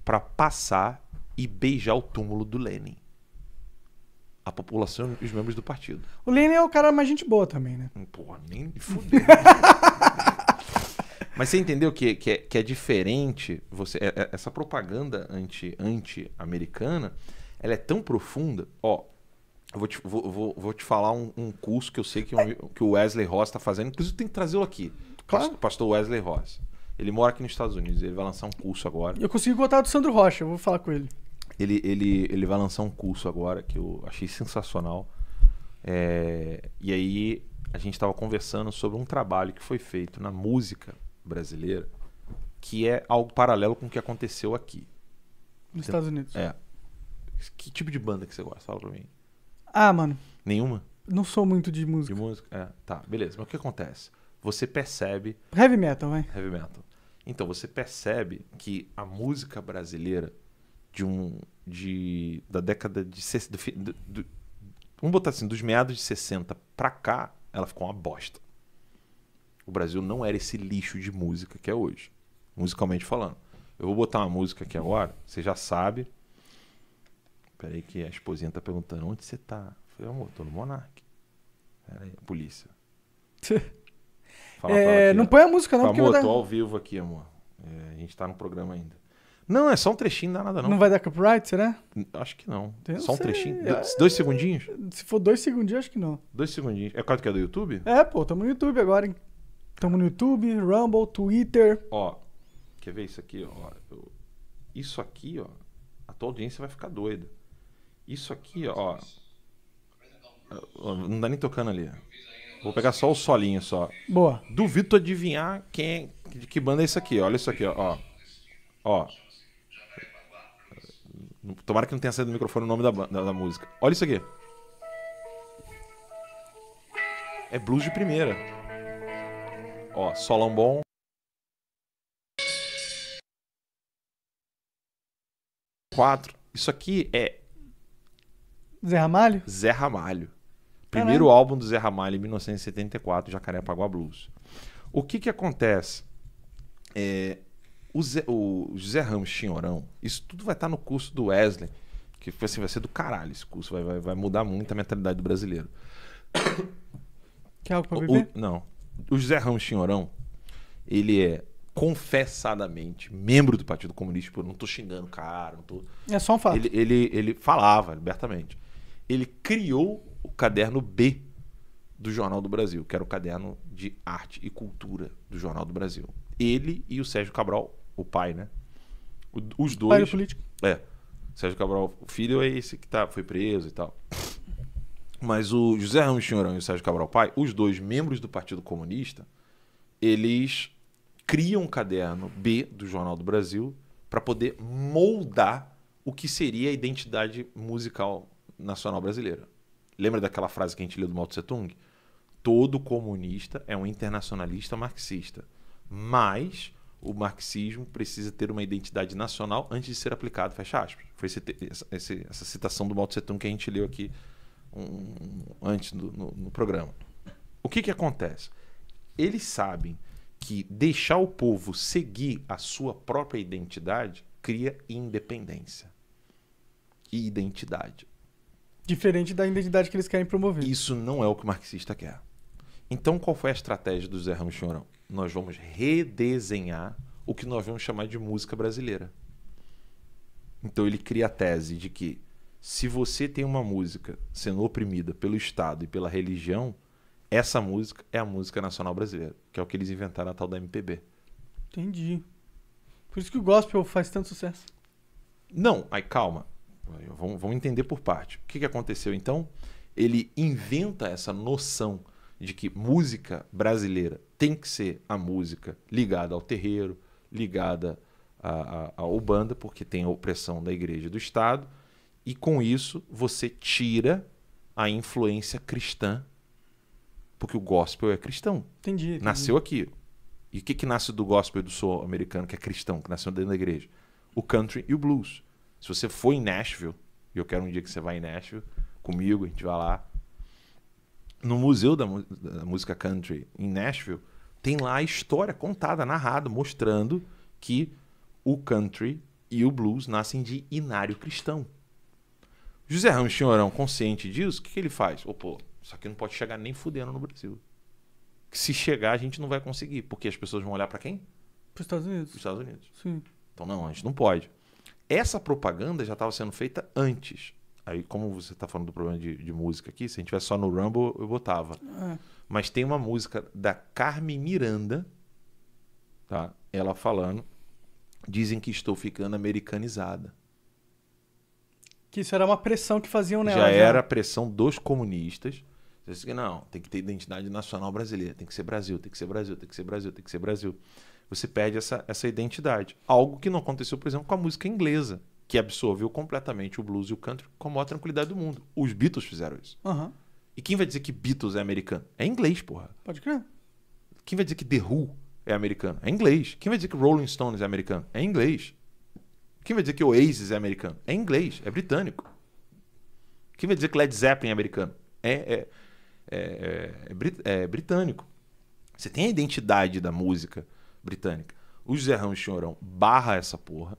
para passar e beijar o túmulo do Lenin a população e os membros do partido. O Lênin é o cara mais gente boa também, né? Hum, porra, nem fudeu. Né? Mas você entendeu que, que, é, que é diferente, você, é, é, essa propaganda anti-americana, anti ela é tão profunda. Ó, eu vou te, vou, vou, vou te falar um, um, curso que eu sei que, um, que o Wesley Ross está fazendo, inclusive tem que trazê-lo aqui. Claro. Pastor Wesley Ross. Ele mora aqui nos Estados Unidos, ele vai lançar um curso agora. Eu consegui contar do Sandro Rocha, eu vou falar com ele. Ele, ele, ele vai lançar um curso agora que eu achei sensacional. É, e aí a gente estava conversando sobre um trabalho que foi feito na música brasileira que é algo paralelo com o que aconteceu aqui. Nos então, Estados Unidos. É. Que tipo de banda que você gosta? Fala pra mim. Ah, mano. Nenhuma? Não sou muito de música. De música? É, tá, beleza. Mas o que acontece? Você percebe. Heavy metal, hein? Heavy metal. Então, você percebe que a música brasileira de um de da década de do, do, vamos botar assim, dos meados de 60 para cá, ela ficou uma bosta. O Brasil não era esse lixo de música que é hoje, musicalmente falando. Eu vou botar uma música aqui agora, você já sabe. Peraí que a esposinha tá perguntando, onde você tá? Eu falei, amor, tô no Monark. Peraí, polícia. Fala, é, aqui, não põe a música não, Fala, porque amor, tô dar... ao vivo aqui, amor. É, a gente tá no programa ainda. Não, é só um trechinho, não dá nada não. Não vai dar copyright, será? Acho que não. Eu só um sei. trechinho. É. Do, dois segundinhos? Se for dois segundinhos, acho que não. Dois segundinhos. É claro que é do YouTube? É, pô, tamo no YouTube agora, hein? Tamo no YouTube, Rumble, Twitter. Ó, quer ver isso aqui? Ó, eu, isso aqui, ó, a tua audiência vai ficar doida. Isso aqui, ó. Não dá nem tocando ali. Vou pegar só o solinho só. Boa. Duvido tu adivinhar quem, de que banda é isso aqui. Olha isso aqui, Ó. ó. Tomara que não tenha saído do microfone o nome da, da, da música. Olha isso aqui. É blues de primeira. Ó, solão bom. Quatro. Isso aqui é. Zé Ramalho? Zé Ramalho. Primeiro Caramba. álbum do Zé Ramalho em 1974, Jacaré a Blues. O que que acontece? É, o, Zé, o José Ramos Chinhorão, isso tudo vai estar no curso do Wesley, que assim, vai ser do caralho esse curso, vai, vai, vai mudar muito a mentalidade do brasileiro. Quer algo pra beber? O, não. O José Ramos Chinhorão, ele é confessadamente membro do Partido Comunista, tipo, não tô xingando o cara, não tô... É só um fato. Ele, ele, ele falava abertamente. Ele criou o caderno B do Jornal do Brasil, que era o caderno de arte e cultura do Jornal do Brasil. Ele e o Sérgio Cabral o pai, né? O, os dois. Pai do político. É. Sérgio Cabral o Filho é esse que tá, foi preso e tal. Mas o José Ramos Senhorão e o Sérgio Cabral Pai, os dois membros do Partido Comunista, eles criam um caderno B do Jornal do Brasil para poder moldar o que seria a identidade musical nacional brasileira. Lembra daquela frase que a gente leu do Mao Tse Tung? Todo comunista é um internacionalista marxista. Mas o marxismo precisa ter uma identidade nacional antes de ser aplicado, fecha aspas. Foi esse, essa, essa, citação do Mao Tse que a gente leu aqui um, antes do, no, no, programa. O que, que acontece? Eles sabem que deixar o povo seguir a sua própria identidade cria independência e identidade. Diferente da identidade que eles querem promover. Isso não é o que o marxista quer. Então, qual foi a estratégia do Zé Ramos Chorão? nós vamos redesenhar o que nós vamos chamar de música brasileira. Então ele cria a tese de que se você tem uma música sendo oprimida pelo Estado e pela religião, essa música é a música nacional brasileira, que é o que eles inventaram a tal da MPB. Entendi. Por isso que o gospel faz tanto sucesso. Não, aí calma. Vamos, vamos entender por parte. O que, que aconteceu então? Ele inventa essa noção de que música brasileira tem que ser a música ligada ao terreiro, ligada à, à, à Ubanda, porque tem a opressão da igreja e do Estado, e com isso você tira a influência cristã, porque o gospel é cristão. Entendi. entendi. Nasceu aqui. E o que, que nasce do gospel do sul americano, que é cristão, que nasceu dentro da igreja? O country e o blues. Se você for em Nashville, e eu quero um dia que você vá em Nashville comigo, a gente vai lá. No Museu da, da Música Country, em Nashville, tem lá a história contada, narrada, mostrando que o country e o blues nascem de inário cristão. José Ramos Chinhorão, consciente disso, o que, que, ele faz? Ô, pô, isso aqui não pode chegar nem fudendo no Brasil. Que se chegar, a gente não vai conseguir, porque as pessoas vão olhar para quem? Para os Estados Unidos. Os Estados Unidos. Sim. Então, não, a gente não pode. Essa propaganda já estava sendo feita antes. Aí, como você está falando do problema de, de, música aqui, se a gente tivesse só no Rumble, eu botava. É. Mas tem uma música da Carmen Miranda, tá? Ela falando, dizem que estou ficando americanizada. Que isso era uma pressão que faziam nela. Já né? era a pressão dos comunistas. Disse, assim, não, tem que ter identidade nacional brasileira, tem que ser Brasil, tem que ser Brasil, tem que ser Brasil, tem que ser Brasil. Você perde essa, essa identidade. Algo que não aconteceu, por exemplo, com a música inglesa, que absorveu completamente o blues e o country com a maior tranquilidade do mundo. Os Beatles fizeram isso. Uhum. E quem vai dizer que Beatles é americano? É inglês, porra. Pode crer. Quem vai dizer que The Who é americano? É inglês. Quem vai dizer que Rolling Stones é americano? É inglês. Quem vai dizer que Oasis é americano? É inglês, é britânico. Quem vai dizer que Led Zeppelin é americano? É, é, é, é britânico. Você tem a identidade da música britânica. O José Ramos Chorão barra essa porra.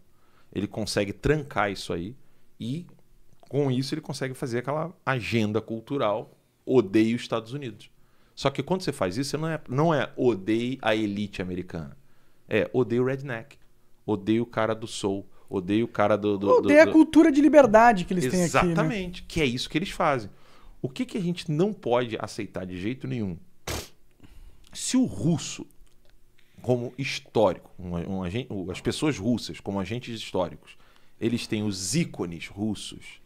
Ele consegue trancar isso aí. E com isso ele consegue fazer aquela agenda cultural odeio os Estados Unidos. Só que quando você faz isso, você não é, não é odeio a elite americana. É odeio o redneck, odeio o cara do sul. odeio o cara do... do odeio do, a cultura de liberdade que eles Exatamente, têm aqui. Né? Exatamente, né? que é isso que eles fazem. O que, que a gente não pode aceitar de jeito nenhum? Se o russo, como histórico, um, um, as pessoas russas, como agentes históricos, eles têm os ícones russos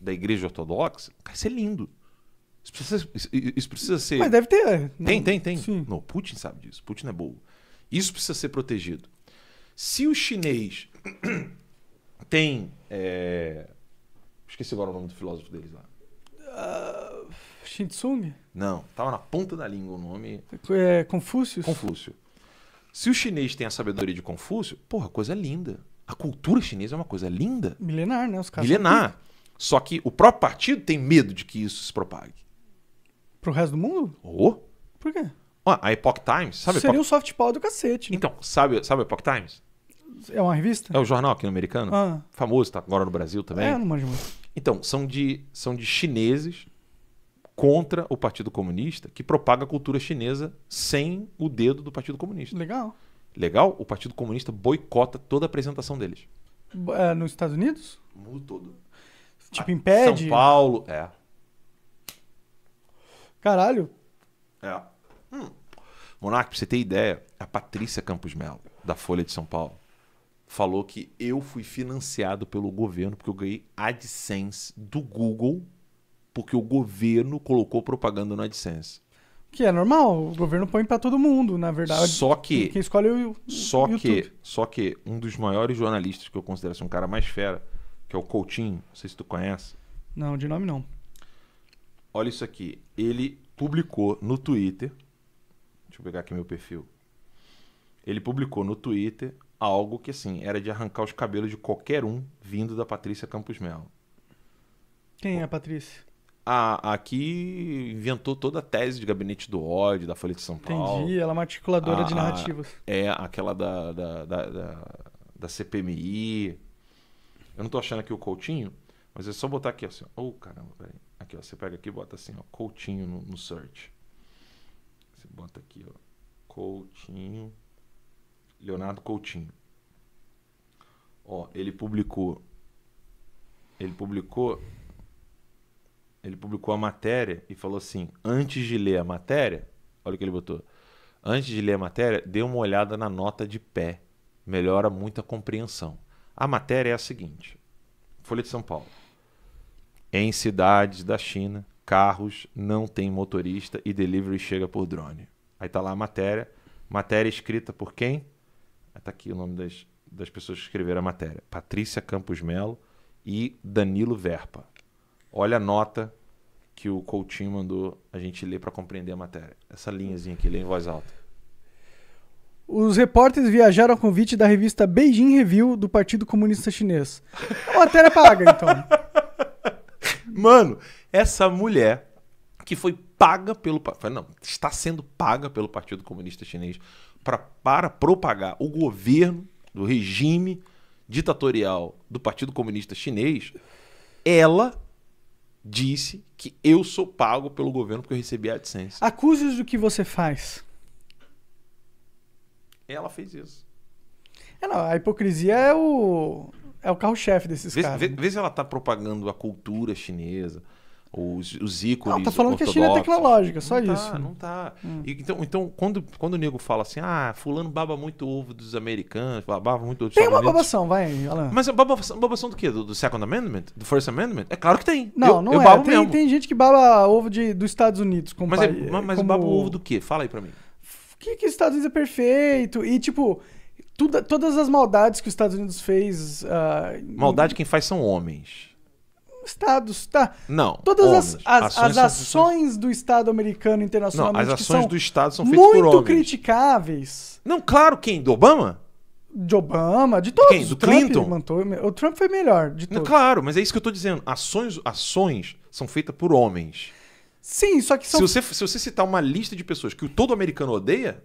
da Igreja Ortodoxa, isso é lindo. Isso precisa, isso precisa ser. Mas deve ter. Não... Né? Tem, tem, tem. Sim. Não, Putin sabe disso. Putin é bobo. Isso precisa ser protegido. Se o chinês tem. É... Esqueci agora o nome do filósofo deles lá. Uh, Não, tava na ponta da língua o nome. É, é, Confúcio? Confúcio. Se o chinês tem a sabedoria de Confúcio, porra, coisa é linda. A cultura chinesa é uma coisa linda. Milenar, né? Os caras Milenar. Só que o próprio partido tem medo de que isso se propague. Pro resto do mundo? Oh. Por quê? Ó, a Epoch Times, sabe? Seria Epoch... um soft power do cacete. Né? Então, sabe, sabe a Epoch Times? É uma revista? É o um jornal aqui no americano. Ah. Famoso, tá agora no Brasil também. É, não manjo muito. Então, são de, são de chineses contra o Partido Comunista que propaga a cultura chinesa sem o dedo do Partido Comunista. Legal. Legal? O Partido Comunista boicota toda a apresentação deles. É, nos Estados Unidos? O mundo todo. Tipo, impede? São Paulo, é. Caralho. É. Hum. Monark, pra você ter ideia, a Patrícia Campos Melo, da Folha de São Paulo, falou que eu fui financiado pelo governo porque eu ganhei AdSense do Google porque o governo colocou propaganda no AdSense. Que é normal, o governo põe para todo mundo, na verdade. Só que quem escolhe é o Só YouTube. que, só que um dos maiores jornalistas que eu considero assim, um cara mais fera, que é o Coutinho, não sei se tu conhece. Não, de nome não olha isso aqui. Ele publicou no Twitter. Deixa eu pegar aqui meu perfil. Ele publicou no Twitter algo que, assim, era de arrancar os cabelos de qualquer um vindo da Patrícia Campos Melo. Quem é a Patrícia? A, a que inventou toda a tese de gabinete do ódio da Folha de São Paulo. Entendi, ela é uma articuladora a, de narrativas. É, aquela da, da, da, da, da CPMI. Eu não tô achando aqui o Coutinho, mas é só botar aqui assim. Ô, oh, caramba, peraí. Aqui, ó, você pega aqui e bota assim, ó, Coutinho no, no search. Você bota aqui, ó, Coutinho, Leonardo Coutinho. Ó, ele publicou ele publicou ele publicou a matéria e falou assim: "Antes de ler a matéria, olha o que ele botou. Antes de ler a matéria, dê uma olhada na nota de pé. Melhora muito a compreensão. A matéria é a seguinte: Folha de São Paulo. Em cidades da China, carros não têm motorista e delivery chega por drone. Aí tá lá a matéria. Matéria escrita por quem? Ah, tá aqui o nome das, das pessoas que escreveram a matéria. Patrícia Campos Melo e Danilo Verpa. Olha a nota que o Coutinho mandou a gente ler para compreender a matéria. Essa linhazinha aqui, lê em voz alta. Os repórteres viajaram a convite da revista Beijing Review do Partido Comunista Chinês. A matéria paga, então. Mano, essa mulher que foi paga pelo. Não, está sendo paga pelo Partido Comunista Chinês pra, para propagar o governo do regime ditatorial do Partido Comunista Chinês. Ela disse que eu sou pago pelo governo porque eu recebi a AdSense. Acuse-os do que você faz. Ela fez isso. É, não, a hipocrisia é o. É o carro-chefe desses vê, caras. Vê, né? vê, se ela tá propagando a cultura chinesa, os, os ícones. Não, tá falando que a China é tecnológica, só não tá, isso. Tá, não tá. Hum. E, então, então quando, quando o nego fala assim, ah, fulano baba muito ovo dos americanos, baba muito ovo dos Tem uma babação, vai, Alan. Mas a babação, babação do quê? Do, do, Second Amendment? Do First Amendment? É claro que tem. Não, eu, não eu é. Babo tem, mesmo. tem gente que baba ovo de, dos Estados Unidos. Mas, é, mas, como... baba ovo do quê? Fala aí pra mim. Que, que Estados Unidos é perfeito? E tipo. Tudo, todas as maldades que os Estados Unidos fez. Uh, Maldade quem faz são homens. Estados, tá? Não. Todas homens. as, as, ações, as ações do Estado americano internacionalmente. Não, as ações do Estado são feitas por homens. Muito criticáveis. Não, claro, quem? Do Obama? De Obama, de todos. Quem? Do Clinton? Manteve, o Trump foi melhor de todos. Não, claro, mas é isso que eu estou dizendo. Ações, ações são feitas por homens. Sim, só que são... Se você, se você citar uma lista de pessoas que o todo americano odeia,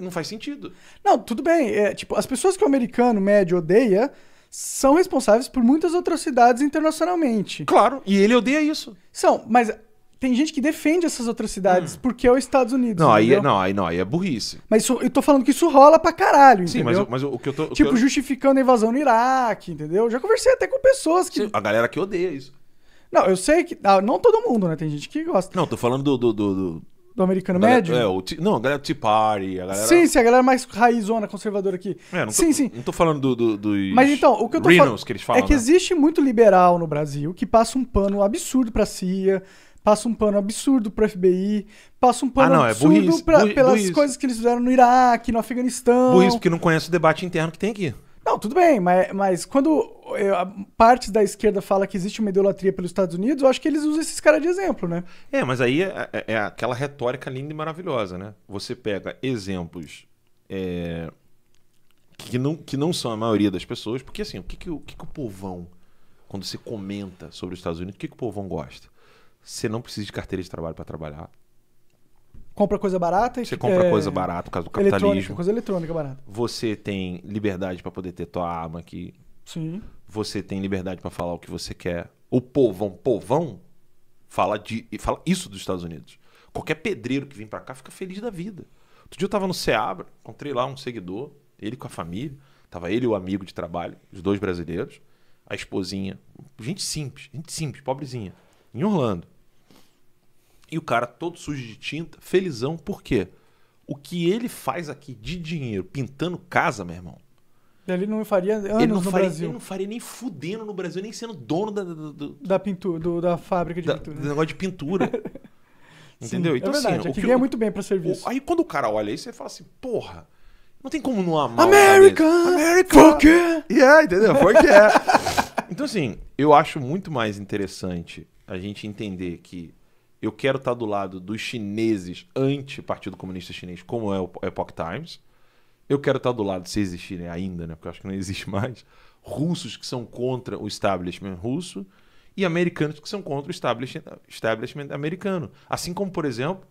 não faz sentido. Não, tudo bem. É, tipo, as pessoas que o americano médio odeia são responsáveis por muitas atrocidades internacionalmente. Claro, e ele odeia isso. São, mas tem gente que defende essas atrocidades hum. porque é os Estados Unidos. Não, aí é, não, aí não, aí é burrice. Mas isso, eu tô falando que isso rola pra caralho, Sim, entendeu? Sim, mas, mas o, que eu tô. Tipo, eu... justificando a invasão no Iraque, entendeu? Já conversei até com pessoas que. Sim, a galera que odeia isso. Não, eu sei que. Ah, não todo mundo, né? Tem gente que gosta. Não, tô falando do, do, do do americano galera, médio? É, o, não, a galera do Tea Party, a galera... Sim, sim, a galera mais raizona, conservadora aqui. É, não sim, tô, sim. Não tô falando do, do, dos Mas então, o que eu tô falando eles falam, é que né? existe muito liberal no Brasil que passa um pano absurdo pra CIA, passa um pano absurdo pro FBI, passa um pano ah, não, é absurdo é pra, pelas coisas que eles fizeram no Iraque, no Afeganistão. Burrice, porque não conhece o debate interno que tem aqui. Não, tudo bem, mas, mas quando eh, parte da esquerda fala que existe uma idolatria pelos Estados Unidos, eu acho que eles usam esses caras de exemplo, né? É, mas aí é, é, é aquela retórica linda e maravilhosa, né? Você pega exemplos é, que, não, que não são a maioria das pessoas, porque assim, o que, que, o, que, que o povão, quando você comenta sobre os Estados Unidos, o que, que o povão gosta? Você não precisa de carteira de trabalho para trabalhar compra coisa barata. Você compra é... coisa barata por causa do capitalismo. Eletrônica, coisa eletrônica barata. Você tem liberdade para poder ter tua arma aqui. Sim. Você tem liberdade para falar o que você quer. O povão, povão, fala, de, fala isso dos Estados Unidos. Qualquer pedreiro que vem para cá fica feliz da vida. Outro dia eu tava no Ceabra, encontrei lá um seguidor, ele com a família. Tava ele e o amigo de trabalho, os dois brasileiros, a esposinha. Gente simples, gente simples, pobrezinha. Em Orlando. E o cara todo sujo de tinta, felizão, por quê? O que ele faz aqui de dinheiro pintando casa, meu irmão. Ele não faria anos ele não no faria, Brasil. Ele não faria nem fudendo no Brasil, nem sendo dono da. Do, do, da pintura, do, da fábrica de da, pintura. Do negócio de pintura. Entendeu? então, é assim, verdade, assim, é que que ganha muito bem para serviço. O, aí quando o cara olha isso, você fala assim, porra, não tem como não amar. America! America! Fuck yeah! yeah, entendeu? Fuck yeah! então, assim, eu acho muito mais interessante a gente entender que eu quero estar do lado dos chineses anti-Partido Comunista Chinês, como é o Epoch é Times. Eu quero estar do lado, se existirem ainda, né? Porque eu acho que não existe mais. Russos que são contra o establishment russo e americanos que são contra o establishment, establishment americano. Assim como, por exemplo,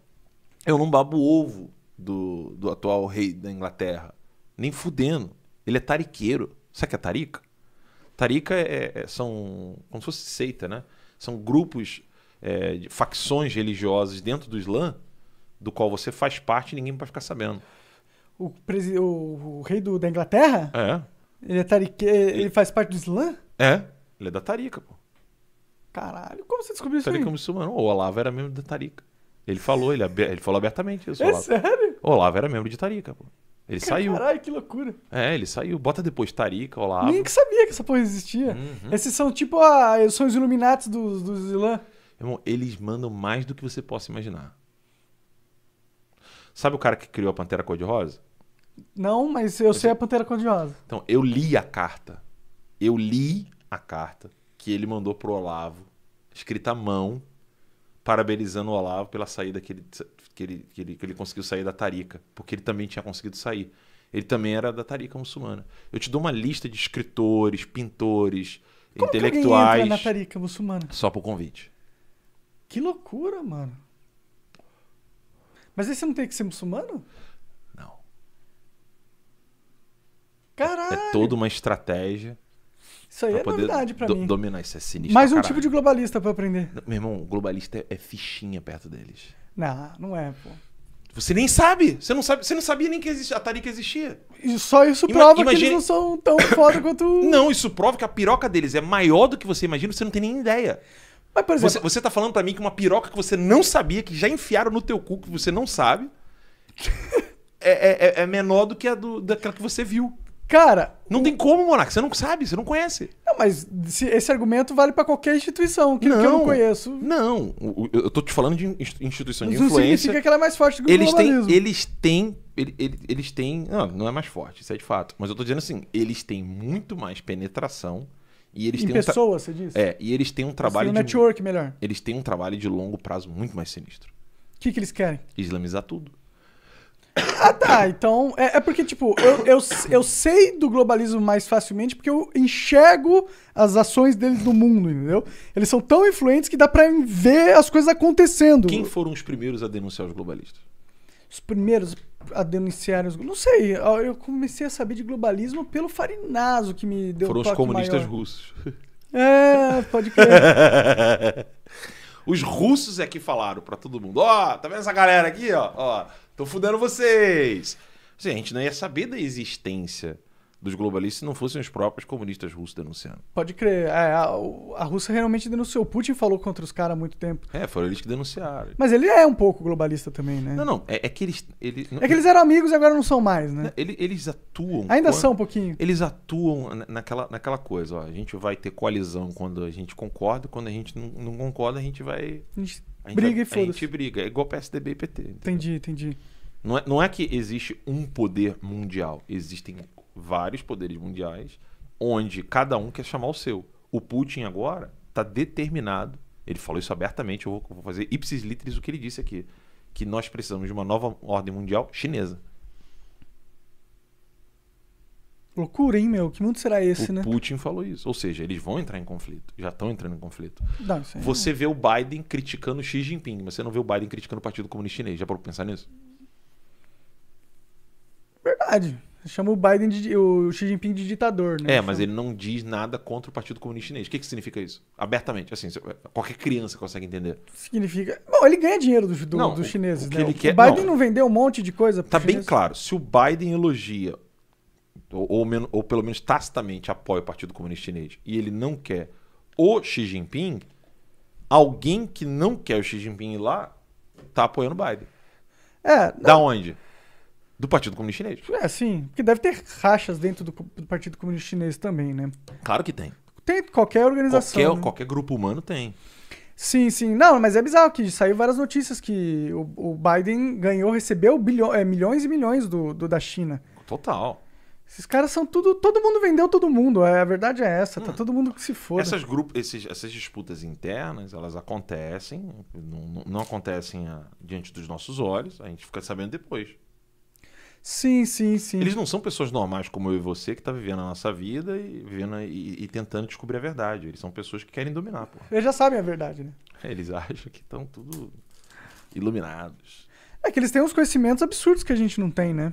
eu não babo o ovo do, do atual rei da Inglaterra. Nem fudendo. Ele é tariqueiro. Sabe que é tarica? Tarica é, é, são como se fosse seita, né? São grupos é, de facções religiosas dentro do Islã, do qual você faz parte ninguém vai ficar sabendo. O, presi... o, o rei do, da Inglaterra? É. Ele é tarique... Ele faz parte do Islã? É. Ele é da Tarica, pô. Caralho, como você descobriu isso tarica muçulmano. O Olavo era membro da Tarica. Ele falou, ele, ele falou abertamente isso. É Olavo. sério? O Olavo era membro de Tarica, pô. Ele saiu. Caralho, que loucura. É, ele saiu. Bota depois Tarica, Olavo. Nem que sabia que essa porra existia. Uhum. Esses são tipo a... Ah, são os iluminatos dos, do Islã. Irmão, eles mandam mais do que você possa imaginar. Sabe o cara que criou a Pantera Cor-de-Rosa? Não, mas eu, sei a Pantera Cor-de-Rosa. Então, eu li a carta. Eu li a carta que ele mandou pro Olavo, escrita à mão, parabenizando o Olavo pela saída que ele, que ele, que ele, que ele conseguiu sair da Tarica, porque ele também tinha conseguido sair. Ele também era da Tarica muçulmana. Eu te dou uma lista de escritores, pintores, Como intelectuais. Que alguém entra na Tarica muçulmana? Só por convite. Que loucura, mano. Mas aí você não tem que ser muçulmano? Não. Caralho! É toda uma estratégia. Isso aí é novidade pra do, mim. Dominar isso é sinistro. Mais um caralho. tipo de globalista para aprender. Meu irmão, globalista é, é fichinha perto deles. Não, não é, pô. Você nem sabe. Você não, sabe, você não sabia nem que existia, a Tariq existia. E só isso prova imagine... que eles não são tão foda quanto. Não, isso prova que a piroca deles é maior do que você imagina, você não tem nem ideia. Mas, por exemplo, você, você tá falando para mim que uma piroca que você não sabia, que já enfiaram no teu cu, que você não sabe, é, é, é, é, menor do que a do, daquela que você viu. Cara. Não tem como, Monark. Você não sabe, você não conhece. Não, mas esse argumento vale para qualquer instituição que, não, que eu não conheço. Não. Eu, estou tô te falando de instituição de influência. Isso significa que ela é mais forte do que o eles têm, eles têm. Eles têm. Não, não é mais forte, isso é de fato. Mas eu tô dizendo assim, eles têm muito mais penetração e eles em têm pessoas, um tra... você disse? É, e eles têm um trabalho um de network melhor. Eles têm um trabalho de longo prazo muito mais sinistro. O que, que eles querem? Islamizar tudo. Ah, tá. Então, é, é porque, tipo, eu, eu, eu, sei do globalismo mais facilmente porque eu enxergo as ações deles no mundo, entendeu? Eles são tão influentes que dá pra ver as coisas acontecendo. Quem foram os primeiros a denunciar os globalistas? Os primeiros? a denunciar os... Não sei, eu comecei a saber de globalismo pelo Farinazo que me deu Foram um os comunistas maior. russos. É, pode crer. os russos é que falaram para todo mundo: ó, oh, tá vendo essa galera aqui, ó? Ó, tô fudendo vocês. gente não ia saber da existência dos globalistas se não fossem os próprios comunistas russos denunciando. Pode crer. É, a, a, Rússia realmente denunciou. O Putin falou contra os caras há muito tempo. É, foram eles que denunciaram. Mas ele é um pouco globalista também, né? Não, não. É, é que eles. Ele, é que eles eram amigos e agora não são mais, né? Ele, eles atuam. Ainda quando, são um pouquinho. Eles atuam naquela, naquela coisa, ó. A gente vai ter coalizão quando a gente concorda, quando a gente não, não concorda, a gente vai. A gente, a gente briga vai, e foda-se. A gente briga. É igual PSDB e PT. Entendeu? Entendi, entendi. Não é, não é que existe um poder mundial, existem vários poderes mundiais, onde cada um quer chamar o seu. O Putin agora está determinado, ele falou isso abertamente, eu vou, fazer ipsis litris o que ele disse aqui, que nós precisamos de uma nova ordem mundial chinesa. Loucura, hein, meu? Que mundo será esse, o né? Putin falou isso. Ou seja, eles vão entrar em conflito. Já estão entrando em conflito. Não, você vê o Biden criticando Xi Jinping, mas você não vê o Biden criticando o Partido Comunista Chinês. Já parou pra pensar nisso? Verdade. Chama o Biden de, o Xi Jinping de ditador, né? É, mas ele não diz nada contra o Partido Comunista Chinês. O que, que significa isso? Abertamente, assim, qualquer criança consegue entender. Significa. Bom, ele ganha dinheiro dos, do, não, dos chineses, o, né? Ele o Biden não. não vendeu um monte de coisa Tá bem claro. Se o Biden elogia, ou, ou, ou pelo menos tacitamente apoia o Partido Comunista Chinês, e ele não quer o Xi Jinping, alguém que não quer o Xi Jinping lá tá apoiando o Biden. É. Não... Da onde? Do Partido Comunista Chinês. É, sim. Porque deve ter rachas dentro do, do Partido Comunista Chinês também, né? Claro que tem. Tem qualquer organização. Qualquer, né? qualquer grupo humano tem. Sim, sim. Não, mas é bizarro que saiu várias notícias que o, o Biden ganhou, recebeu bilho, é, milhões e milhões do, do, da China. Total. Esses caras são tudo. Todo mundo vendeu todo mundo. É, a verdade é essa. Tá hum. Tá todo mundo que se foda. Essas, esses, essas disputas internas, elas acontecem. Não, não acontecem a, ah, diante dos nossos olhos. A gente fica sabendo depois. Sim, sim, sim. Eles não são pessoas normais como eu e você que tá vivendo a nossa vida e vivendo e, e tentando descobrir a verdade. Eles são pessoas que querem dominar, pô. Eles já sabem a verdade, né? É, eles acham que estão tudo iluminados. É que eles têm uns conhecimentos absurdos que a gente não tem, né?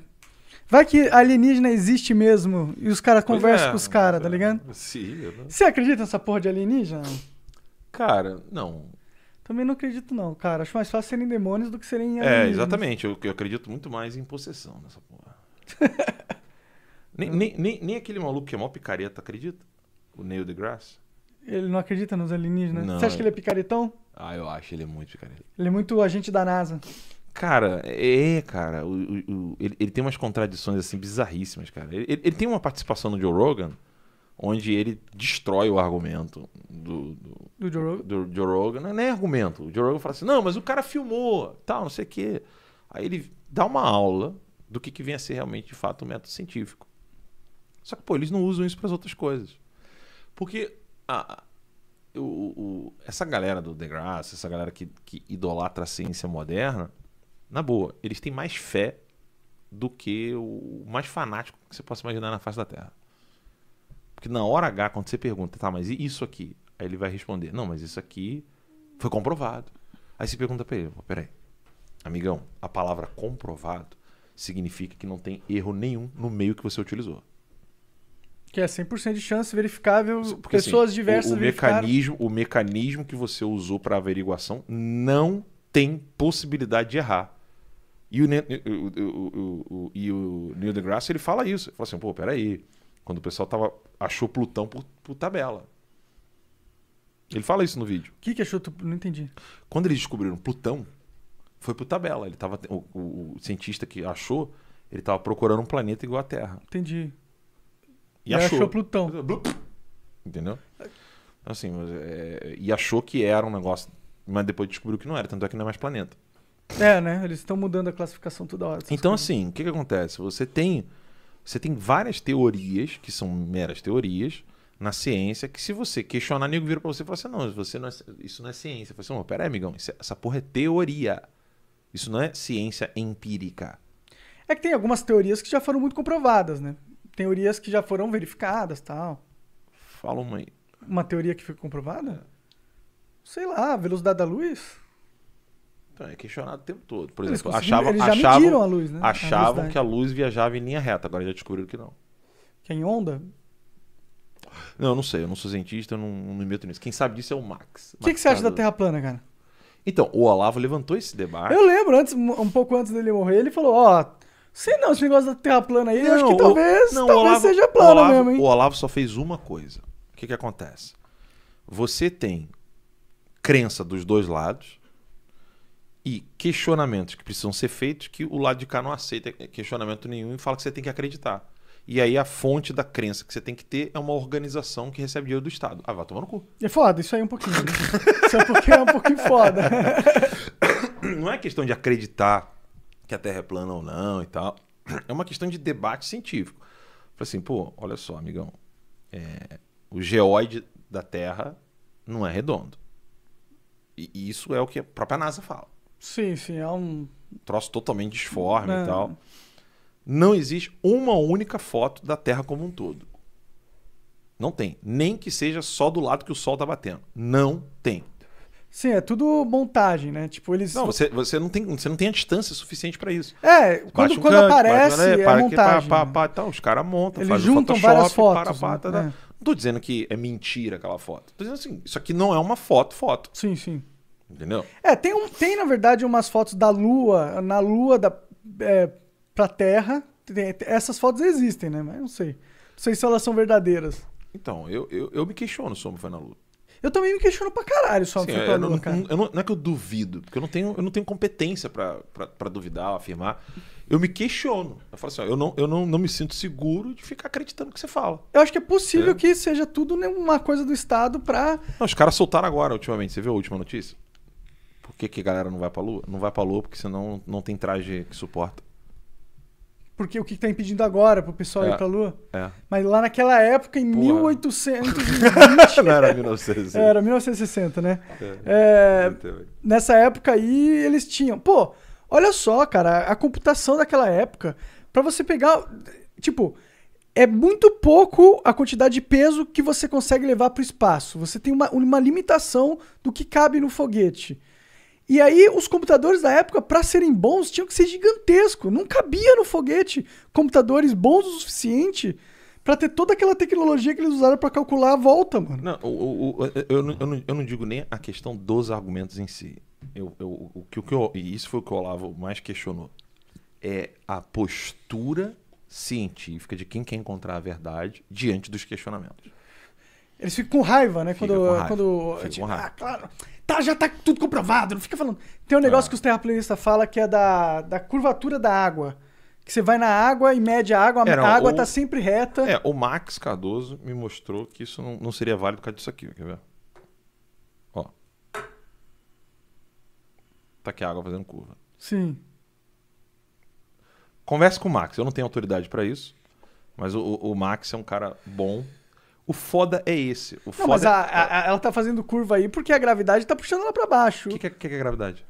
Vai que alienígena existe mesmo e os caras conversam é, com os caras, tá é, ligado? Sim. Você acredita nessa porra de alienígena? Cara, não. Também não acredito, não, cara. Acho mais fácil serem demônios do que serem. É, exatamente. Eu, eu, acredito muito mais em possessão nessa porra. nem, nem, nem, nem, aquele maluco que é mó picareta acredita? O Neil deGrasse? Ele não acredita nos alienígenas? Não, Você acha eu... que ele é picaretão? Ah, eu acho, ele é muito picareta. Ele é muito agente da NASA. Cara, é, é cara. O, o, ele, ele, tem umas contradições assim bizarríssimas, cara. Ele, ele tem uma participação no Joe Rogan onde ele destrói o argumento do, do, do, Joe, Rogan. do Joe Rogan. Não é nem argumento. O Joe Rogan fala assim, não, mas o cara filmou, tal, não sei o quê. Aí ele dá uma aula do que, que vem a ser realmente, de fato, um método científico. Só que, pô, eles não usam isso para as outras coisas. Porque a, o, o, essa galera do Degrasse, essa galera que, que idolatra a ciência moderna, na boa, eles têm mais fé do que o mais fanático que você possa imaginar na face da Terra. Porque na hora H, quando você pergunta, tá, mas e isso aqui? Aí ele vai responder, não, mas isso aqui foi comprovado. Aí você pergunta pra ele, peraí, amigão, a palavra comprovado significa que não tem erro nenhum no meio que você utilizou. Que é 100% de chance verificável, Porque, pessoas assim, diversas o, o mecanismo O mecanismo que você usou para averiguação não tem possibilidade de errar. E o, o, o, o, o, o Neil deGrasse ele fala isso. Ele fala assim, pô, peraí, aí quando o pessoal tava, achou Plutão por, por tabela. Ele fala isso no vídeo. O que, que achou? Não entendi. Quando eles descobriram Plutão, foi por tabela. Ele tava, o, o, o cientista que achou, ele estava procurando um planeta igual à Terra. Entendi. E, e achou. achou Plutão. Entendeu? Assim, mas, é, e achou que era um negócio, mas depois descobriu que não era, tanto é que não é mais planeta. É, né? Eles estão mudando a classificação toda hora. Então, coisas. assim, o que, que acontece? Você tem você tem várias teorias, que são meras teorias, na ciência, que se você questionar, nego vira pra você e fala assim: não, você não é, isso não é ciência. Você assim, peraí, amigão, é, essa porra é teoria. Isso não é ciência empírica. É que tem algumas teorias que já foram muito comprovadas, né? Teorias que já foram verificadas tal. Fala uma aí. Uma teoria que foi comprovada? Sei lá, velocidade da luz. Então, é questionado o tempo todo. Por exemplo, achavam, achavam, a luz, né? achavam a que a luz viajava em linha reta, agora já descobriram que não. Que é em onda? Não, eu não sei, eu não sou cientista, eu não, não me meto nisso. Quem sabe disso é o Max. O que, que você acha da Terra plana, cara? Então, o Olavo levantou esse debate. Eu lembro, antes, um pouco antes dele morrer, ele falou, ó, oh, sei não, esse negócio da Terra plana aí, não, eu acho que o, talvez, não, talvez Olavo, seja plana Olavo, mesmo, hein? O Olavo só fez uma coisa. O que que acontece? Você tem crença dos dois lados, e questionamentos que precisam ser feitos que o lado de cá não aceita questionamento nenhum e fala que você tem que acreditar. E aí a fonte da crença que você tem que ter é uma organização que recebe dinheiro do Estado. Ah, vai tomar no cu. É foda, isso aí é um pouquinho. Né? isso é porque é um pouquinho foda. não é questão de acreditar que a Terra é plana ou não e tal. É uma questão de debate científico. Falei assim, pô, olha só, amigão. É, o geóide da Terra não é redondo. e isso é o que a própria NASA fala. Sim, sim, é um. Troço totalmente disforme é. e tal. Não existe uma única foto da Terra como um todo. Não tem. Nem que seja só do lado que o sol tá batendo. Não tem. Sim, é tudo montagem, né? Tipo, eles. Não, você, você, não, tem, você não tem a distância suficiente para isso. É, quando, um quando canto, aparece. Bate, né? é para montagem. Que, pá, né? pá, pá, tá, os caras montam, eles juntam várias fotos. Para, tá, tá. É. Não tô dizendo que é mentira aquela foto. Tô dizendo assim, isso aqui não é uma foto, foto. Sim, sim. Entendeu? É, tem, um, tem na verdade umas fotos da Lua, na Lua da, é, pra Terra. essas fotos existem, né? Mas não sei. Não sei se elas são verdadeiras. Então, eu, eu, eu me questiono se o homem foi na Lua. Eu também me questiono pra caralho só Sim, é, eu, não, cara. Não, não, não, é que eu duvido, porque eu não tenho, eu não tenho competência para duvidar, afirmar. Eu me questiono. Eu falo assim, ó, eu, não, eu não, não me sinto seguro de ficar acreditando no que você fala. Eu acho que é possível é. que seja tudo né, uma coisa do Estado pra. Não, os caras soltaram agora, ultimamente. Você viu a última notícia? que, que a galera não vai pra lua? Não vai pra lua porque senão não tem traje que suporta. Porque o que está impedindo agora para o pessoal é, ir para a Lua? É. Mas lá naquela época, em Porra. 1820. Não era 1960. Era 1960, né? É, é nessa época aí, eles tinham. Pô, olha só, cara, a computação daquela época, para você pegar. Tipo, é muito pouco a quantidade de peso que você consegue levar para o espaço. Você tem uma, uma limitação do que cabe no foguete. E aí, os computadores da época, para serem bons, tinham que ser gigantescos. Não cabia no foguete computadores bons o suficiente para ter toda aquela tecnologia que eles usaram para calcular a volta, mano. Não, o, o, o, eu, não, eu, eu, não, digo nem a questão dos argumentos em si. Eu, o, que, o que eu, e isso foi o que o Olavo mais questionou. É a postura científica de quem quer encontrar a verdade diante dos questionamentos. Eles ficam com raiva, né? Fica quando, com raiva. quando... Fica tipo, com raiva. Ah, claro tá, já tá tudo comprovado, não fica falando. Tem um negócio tá. que os terraplanistas falam que é da, da curvatura da água. Que você vai na água e mede a água, a água está tá sempre reta. É, o Max Cardoso me mostrou que isso não, não seria válido por causa disso aqui, quer ver? Ó. Tá aqui a água fazendo curva. Sim. Converse com o Max, eu não tenho autoridade para isso. Mas o, o Max é um cara bom, o foda é esse. O foda mas é- a, a, ela tá fazendo curva aí porque a gravidade tá puxando ela para baixo. O que, que, é, que, é gravidade?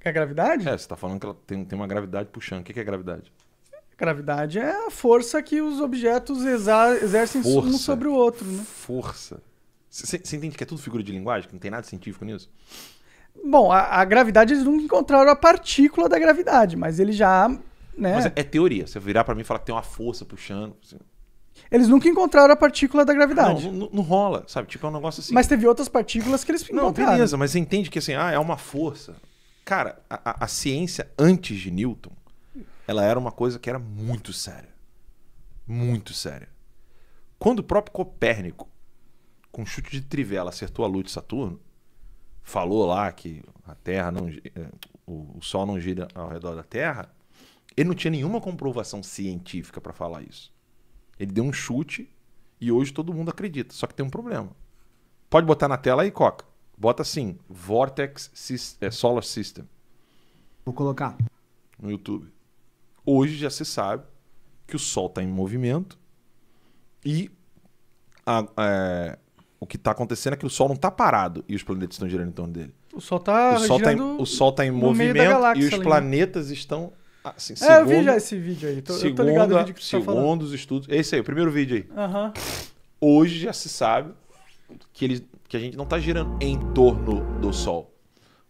É gravidade? É, você tá falando que ela tem, tem uma gravidade puxando. O que, que é gravidade? Gravidade é a força que os objetos exercem força. um sobre o outro, né? Força. Você entende que é tudo figura de linguagem? Que não tem nada científico nisso? Bom, a, a, gravidade eles nunca encontraram a partícula da gravidade, mas ele já. Né? Mas é, é teoria. Você virar para mim e falar que tem uma força puxando. Assim, eles nunca encontraram a partícula da gravidade. Não, não, não, rola, sabe? Tipo, é um negócio assim. Mas teve outras partículas que eles não, encontraram. Não, beleza, mas entende que assim, ah, é uma força. Cara, a, a, a ciência antes de Newton, ela era uma coisa que era muito séria. Muito séria. Quando o próprio Copérnico, com um chute de trivela, acertou a luz de Saturno, falou lá que a Terra não, eh, o, o Sol não gira ao redor da Terra, ele não tinha nenhuma comprovação científica para falar isso. Ele deu um chute e hoje todo mundo acredita. Só que tem um problema. Pode botar na tela aí, Coca. Bota assim: Vortex é, Solar System. Vou colocar. No YouTube. Hoje já se sabe que o Sol está em movimento e a, é, o que está acontecendo é que o Sol não está parado e os planetas estão girando em torno dele. O Sol está o Sol tá em, o Sol tá em movimento galáxia, e os né? planetas ali, estão ah, sim, segundo, é, eu vi já esse vídeo aí. Tô, segunda, eu tô ligado no vídeo que segundo tá falando. os estudos. Esse é aí, o primeiro vídeo aí. Uhum. Hoje já se sabe que, eles, que a gente não tá girando em torno do Sol.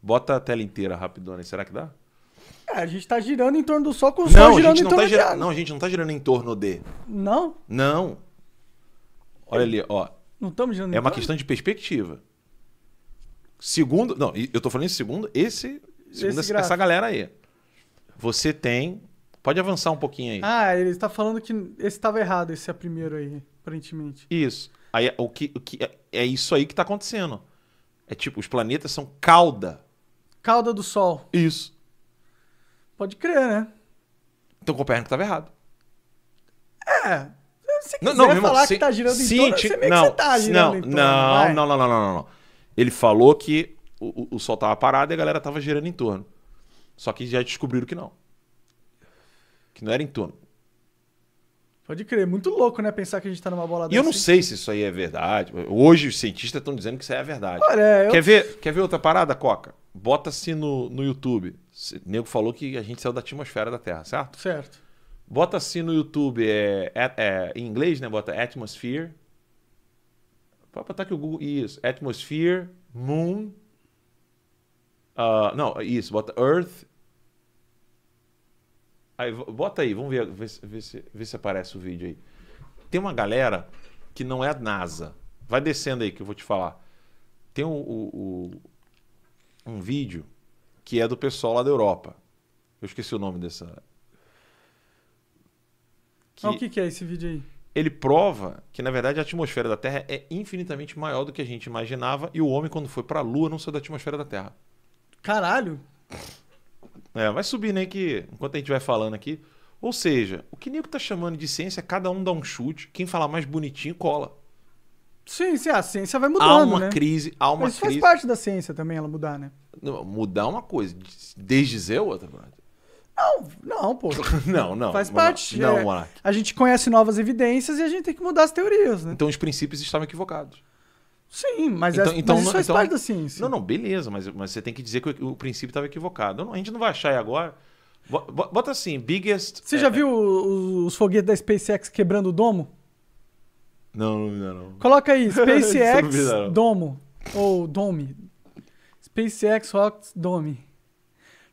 Bota a tela inteira rapidona aí, será que dá? É, a gente tá girando em torno do Sol com o não, Sol girando em torno tá gira... Não, a gente não tá girando em torno de. Não? Não. Olha ali, ó. Não estamos girando É uma questão de perspectiva. Segundo. Não, eu tô falando em segundo, esse. Segundo esse essa galera aí. Você tem. Pode avançar um pouquinho aí. Ah, ele está falando que esse estava errado, esse é primeiro aí, aparentemente. Isso. Aí, o que, o que é, isso aí que está acontecendo. É tipo, os planetas são cauda. Cauda do Sol. Isso. Pode crer, né? Então Copérnico estava errado. É. não, não, falar irmão, que está girando em torno, você meio não, que você tá girando não, em torno. Não, não, não, não, não, não. Ele falou que o, o Sol estava parado e a galera estava girando em torno. Só que já descobriram que não. Que não era em túnel. Pode crer, muito louco, né? Pensar que a gente tá numa bola dessa. E eu não sei se isso aí é verdade. Hoje os cientistas estão dizendo que isso aí é verdade. Olha, é, eu... quer, ver, quer ver outra parada, Coca? Bota-se no, no YouTube. O nego falou que a gente saiu da atmosfera da Terra, certo? Certo. Bota-se no YouTube, é, é, é, em inglês, né? Bota atmosphere. Pode botar aqui o Google. Isso. Atmosphere, Moon. Uh, não, isso. Bota Earth Aí, bota aí, vamos ver, ver, ver, se, ver se aparece o vídeo aí. Tem uma galera que não é a NASA. Vai descendo aí que eu vou te falar. Tem o, o, o, um vídeo que é do pessoal lá da Europa. Eu esqueci o nome dessa. Que... Ah, o que, que é esse vídeo aí? Ele prova que, na verdade, a atmosfera da Terra é infinitamente maior do que a gente imaginava e o homem, quando foi para a Lua, não saiu da atmosfera da Terra. Caralho! É, vai subir né, que enquanto a gente vai falando aqui. Ou seja, o que Nico tá chamando de ciência, cada um dá um chute, quem falar mais bonitinho cola. Sim, sim, a ciência vai mudando, Há uma né? crise, há uma Mas isso crise. faz parte da ciência também, ela mudar, né? Não, mudar é uma coisa, desdizer outra, brother. Não, não, pô. não, não. Faz parte. Não, é, não, A gente conhece novas evidências e a gente tem que mudar as teorias, né? Então os princípios estavam equivocados. Sim, mas, então, é, então, mas isso faz então, parte da ciência. Não, não, beleza, mas, mas você tem que dizer que o, o princípio estava equivocado. Não, a gente não vai achar agora. Bota assim, biggest. Você é, já viu os, os foguetes da SpaceX quebrando o domo? Não, não, não. Coloca aí, SpaceX Domo. Ou Dome. SpaceX Rocks Dome.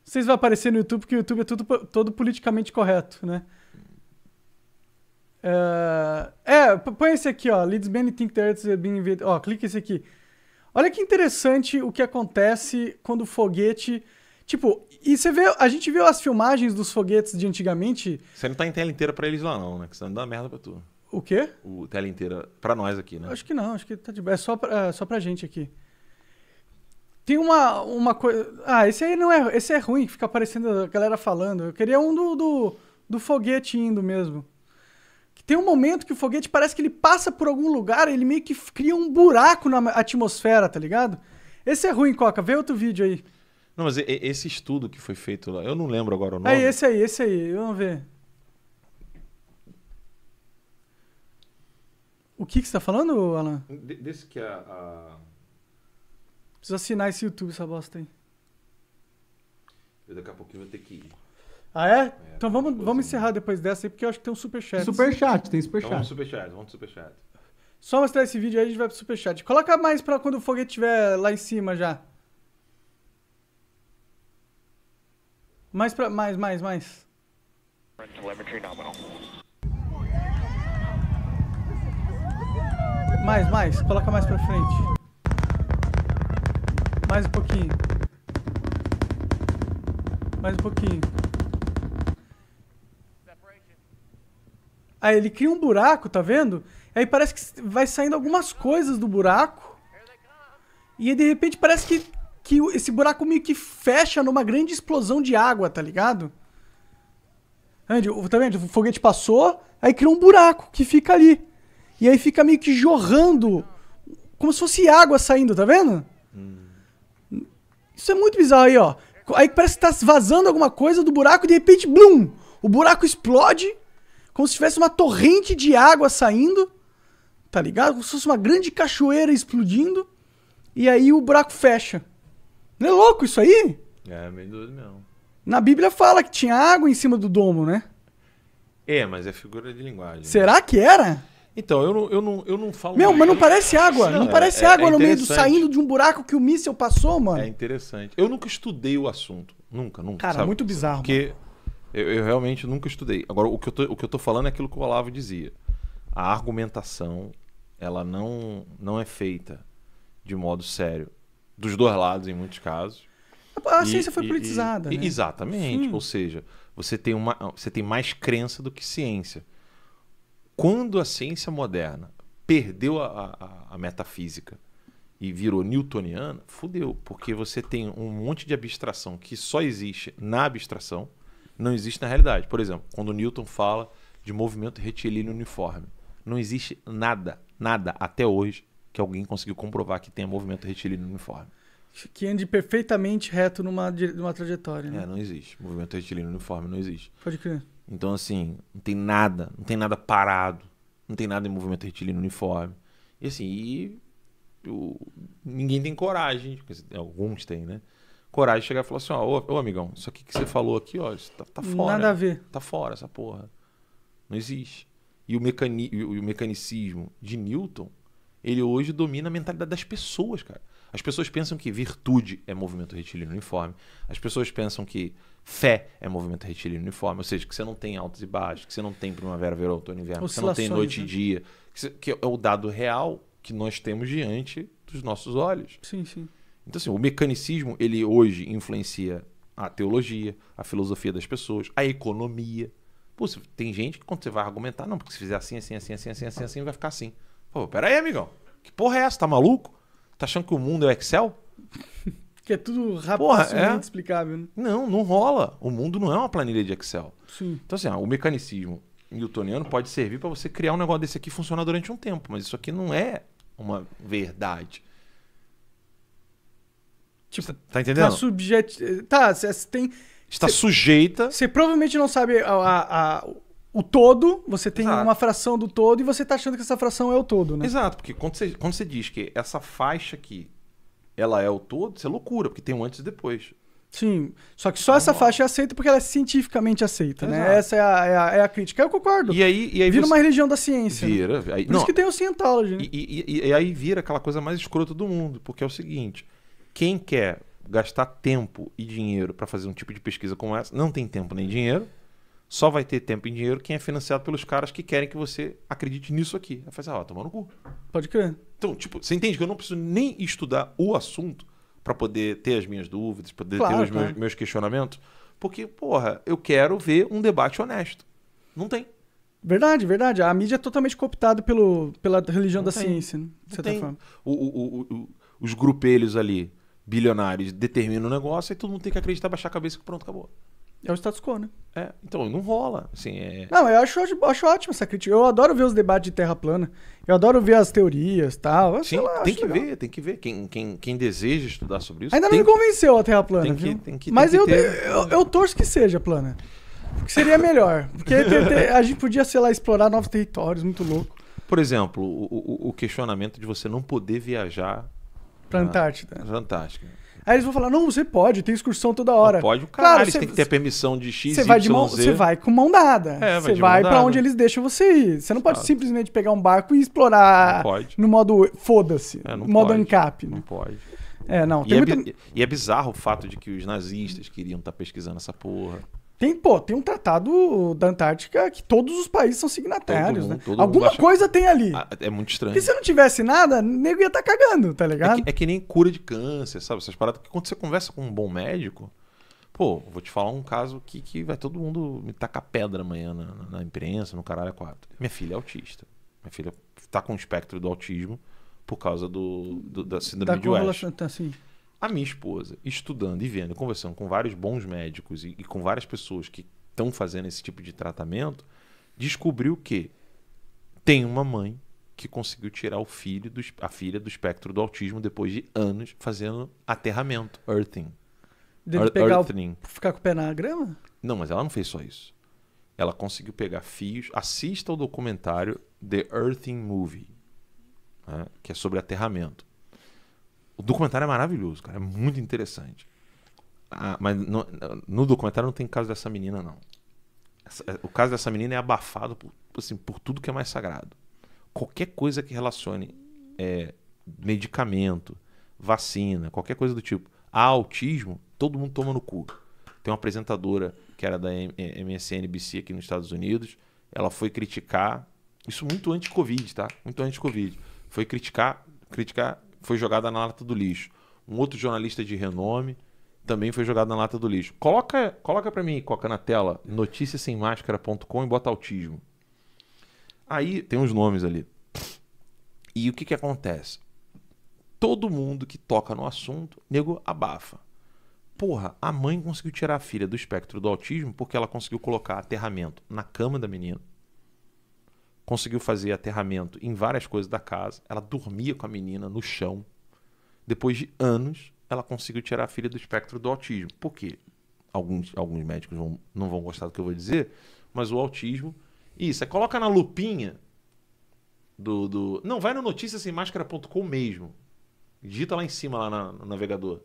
Vocês vão aparecer no YouTube, porque o YouTube é tudo, todo politicamente correto, né? Uh, é, é põe esse aqui, ó. Leads many think the earth been invented. Ó, clica esse aqui. Olha que interessante o que acontece quando o foguete. Tipo, e você vê, a gente viu as filmagens dos foguetes de antigamente. Você não tá em tela inteira pra eles lá, não, né? Que senão dá merda pra tu. O quê? O tela inteira. Pra nós aqui, né? Acho que não, acho que tá de É só pra, é só pra gente aqui. Tem uma, uma coisa. Ah, esse aí não é. Esse é ruim, que fica aparecendo a galera falando. Eu queria um do, do, do foguete indo mesmo. Tem um momento que o foguete parece que ele passa por algum lugar, ele meio que cria um buraco na atmosfera, tá ligado? Esse é ruim, Coca. Vê outro vídeo aí. Não, mas esse estudo que foi feito lá, eu não lembro agora o nome. É esse aí, esse aí. Vamos ver. O que, que você tá falando, Alan? desse que a, a. Preciso assinar esse YouTube, essa bosta aí. Eu daqui a pouquinho vou ter que ir. Ah, é? é então vamos, vamos encerrar depois dessa aí, porque eu acho que tem um superchat. Superchat, tem superchat. Então vamos superchat, vamos superchat. Só mostrar esse vídeo aí a gente vai pro superchat. Coloca mais pra quando o foguete estiver lá em cima já. Mais pra. Mais, mais, mais. Mais, mais. Coloca mais pra frente. Mais um pouquinho. Mais um pouquinho. Aí ele cria um buraco, tá vendo? Aí parece que vai saindo algumas coisas do buraco. E aí, de repente parece que, que esse buraco meio que fecha numa grande explosão de água, tá ligado? Andy, tá vendo? O foguete passou, aí criou um buraco que fica ali. E aí fica meio que jorrando, como se fosse água saindo, tá vendo? Isso é muito bizarro aí, ó. Aí parece que tá vazando alguma coisa do buraco e de repente, blum! O buraco explode como se tivesse uma torrente de água saindo, tá ligado? Como se fosse uma grande cachoeira explodindo. E aí o buraco fecha. Não é louco isso aí? É, meio doido mesmo. Na Bíblia fala que tinha água em cima do domo, né? É, mas é figura de linguagem. Né? Será que era? Então, eu não, eu não, eu não falo. Meu, mais. mas não parece água. Não, não parece é, é água é no meio do saindo de um buraco que o míssil passou, mano. É interessante. Eu nunca estudei o assunto. Nunca, nunca. Cara, sabe? muito bizarro. Porque mano. Eu, eu realmente nunca estudei. Agora, o que, eu tô, o que eu tô falando é aquilo que o Olavo dizia. A argumentação, ela não, não é feita de modo sério. Dos dois lados, em muitos casos. A, a e, ciência foi e, politizada. E, né? Exatamente. Sim. Ou seja, você tem, uma, você tem mais crença do que ciência. Quando a ciência moderna perdeu a, a, a metafísica e virou newtoniana, fudeu. Porque você tem um monte de abstração que só existe na abstração não existe na realidade. Por exemplo, quando Newton fala de movimento retilíneo uniforme, não existe nada, nada até hoje que alguém conseguiu comprovar que tenha movimento retilíneo uniforme. Que ande perfeitamente reto numa, numa trajetória. Né? É, não existe. Movimento retilíneo uniforme não existe. Pode crer. Então, assim, não tem nada, não tem nada parado, não tem nada em movimento retilíneo uniforme. E assim, e ninguém tem coragem, alguns têm, né? coragem de chegar e falar assim: ó, ô, amigão, isso aqui que você falou aqui, ó, tá, tá fora. Nada a ver. Tá fora essa porra. Não existe. E o, mecani o mecanicismo de Newton, ele hoje domina a mentalidade das pessoas, cara. As pessoas pensam que virtude é movimento retilíneo uniforme. As pessoas pensam que fé é movimento retilíneo uniforme. Ou seja, que você não tem altos e baixos, que você não tem primavera, verão, outono, inverno, que você não tem noite né? e dia. Que, você, que é o dado real que nós temos diante dos nossos olhos. Sim, sim. Então, assim, o mecanicismo, ele hoje influencia a teologia, a filosofia das pessoas, a economia. Pô, tem gente que quando você vai argumentar, não, porque se fizer assim, assim, assim, assim, assim, assim, assim vai ficar assim. Pô, pera aí, amigão. Que porra é essa? Tá maluco? Tá achando que o mundo é o Excel? que é tudo rapidamente é... explicável. Né? Não, não rola. O mundo não é uma planilha de Excel. Sim. Então, assim, ó, ah, o mecanicismo newtoniano pode servir para você criar um negócio desse aqui funcionar durante um tempo, mas isso aqui não é uma verdade. Tipo, tá entendendo? Tá subjet... Tá, você tem... Está cê, sujeita... Você provavelmente não sabe a, a, a o todo, você tem Exato. uma fração do todo e você está achando que essa fração é o todo, né? Exato, porque quando você, quando você diz que essa faixa aqui, ela é o todo, isso é loucura, porque tem um antes e depois. Sim, só que só essa faixa é aceita porque ela é cientificamente aceita, né? Exato. né? Essa é a, é, a, é a, crítica. Eu concordo. E aí, e aí vira você... uma religião da ciência. Né? Vira. Né? Aí, Por não, isso que tem o Scientology, né? E, e, e, aí vira aquela coisa mais escrota do mundo, porque é o seguinte quem quer gastar tempo e dinheiro para fazer um tipo de pesquisa como essa, não tem tempo nem dinheiro. Só vai ter tempo e dinheiro quem é financiado pelos caras que querem que você acredite nisso aqui. Vai faz, ó, toma no cu. Pode crer. Então, tipo, você entende que eu não preciso nem estudar o assunto para poder ter as minhas dúvidas, poder claro, ter os meus, meus questionamentos. Porque, porra, eu quero ver um debate honesto. Não tem. Verdade, verdade. A mídia é totalmente cooptada pelo, pela religião não da tem. ciência, né? de certa tem. O, o, o, os grupelhos ali bilionários determinam o negócio, e todo mundo tem que acreditar, baixar a cabeça e pronto, acabou. É o status quo, né? É, então não rola. Assim, é... Não, eu acho, acho ótimo essa crítica. Eu adoro ver os debates de terra plana. Eu adoro ver as teorias e tal. Eu Sim, lá, tem que legal. ver, tem que ver. Quem, quem, quem deseja estudar sobre isso. Ainda não me que... convenceu a terra plana. Tem que, tem que, Mas tem eu, ter... eu, eu, torço que seja plana. Porque seria melhor. Porque a gente podia, sei lá, explorar novos territórios, muito louco. Por exemplo, o, o, o questionamento de você não poder viajar ah, pra Antártida. fantástico. Aí eles vão falar: não, você pode, tem excursão toda hora. Não pode o caralho, claro, você tem que ter permissão de X, Você vai, você vai com mão dada. É, vai você vai para onde eles deixam você ir. Você não pode claro. simplesmente pegar um barco e explorar no modo foda-se, é, no modo pode. ancap. Né? Não pode. É, não. E, muito... é, e, é, bizarro o fato de que os nazistas queriam estar tá pesquisando essa porra. Tem, pô, tem um tratado da Antártica que todos os países são signatários, né? mundo, né? Alguma coisa tem ali. Ah, é muito estranho. Porque se não tivesse nada, o nego ia estar tá cagando, tá é ligado? É que, é que, nem cura de câncer, sabe? Essas paradas que quando você conversa com um bom médico, pô, vou te falar um caso que, que vai todo mundo me tacar pedra amanhã na, na, imprensa, no caralho é quatro. Minha filha é autista. Minha filha tá com o espectro do autismo por causa do, do da síndrome da de West. Tá, sim. A minha esposa, estudando e vendo, conversando com vários bons médicos e, e com várias pessoas que estão fazendo esse tipo de tratamento, descobriu que tem uma mãe que conseguiu tirar o filho do, a filha do espectro do autismo depois de anos fazendo aterramento, earthing. Deve pegar earthing. O, ficar com o pé na grama? Não, mas ela não fez só isso. Ela conseguiu pegar fios. Assista ao documentário The Earthing Movie, né, que é sobre aterramento. O documentário é maravilhoso, cara. É muito interessante. Ah, mas no, no, documentário não tem caso dessa menina, não. Essa, é, o caso dessa menina é abafado por, assim, por tudo que é mais sagrado. Qualquer coisa que relacione é, medicamento, vacina, qualquer coisa do tipo, a autismo, todo mundo toma no cu. Tem uma apresentadora que era da MSNBC é, aqui nos Estados Unidos, ela foi criticar, isso muito antes-Covid, tá? Muito antes-Covid. Foi criticar, criticar foi jogada na lata do lixo. Um outro jornalista de renome também foi jogado na lata do lixo. Coloca, coloca para mim, coloca na tela, noticiasemmascara.com e bota autismo. Aí tem uns nomes ali. E o que que acontece? Todo mundo que toca no assunto, nego abafa. Porra, a mãe conseguiu tirar a filha do espectro do autismo porque ela conseguiu colocar aterramento na cama da menina conseguiu fazer aterramento em várias coisas da casa. Ela dormia com a menina no chão. Depois de anos, ela conseguiu tirar a filha do espectro do autismo. Por quê? Alguns, alguns médicos vão, não vão gostar do que eu vou dizer, mas o autismo. Isso, é coloca na lupinha do. do não, vai no noticiasemmascara.com mesmo. Digita lá em cima, lá na, no navegador.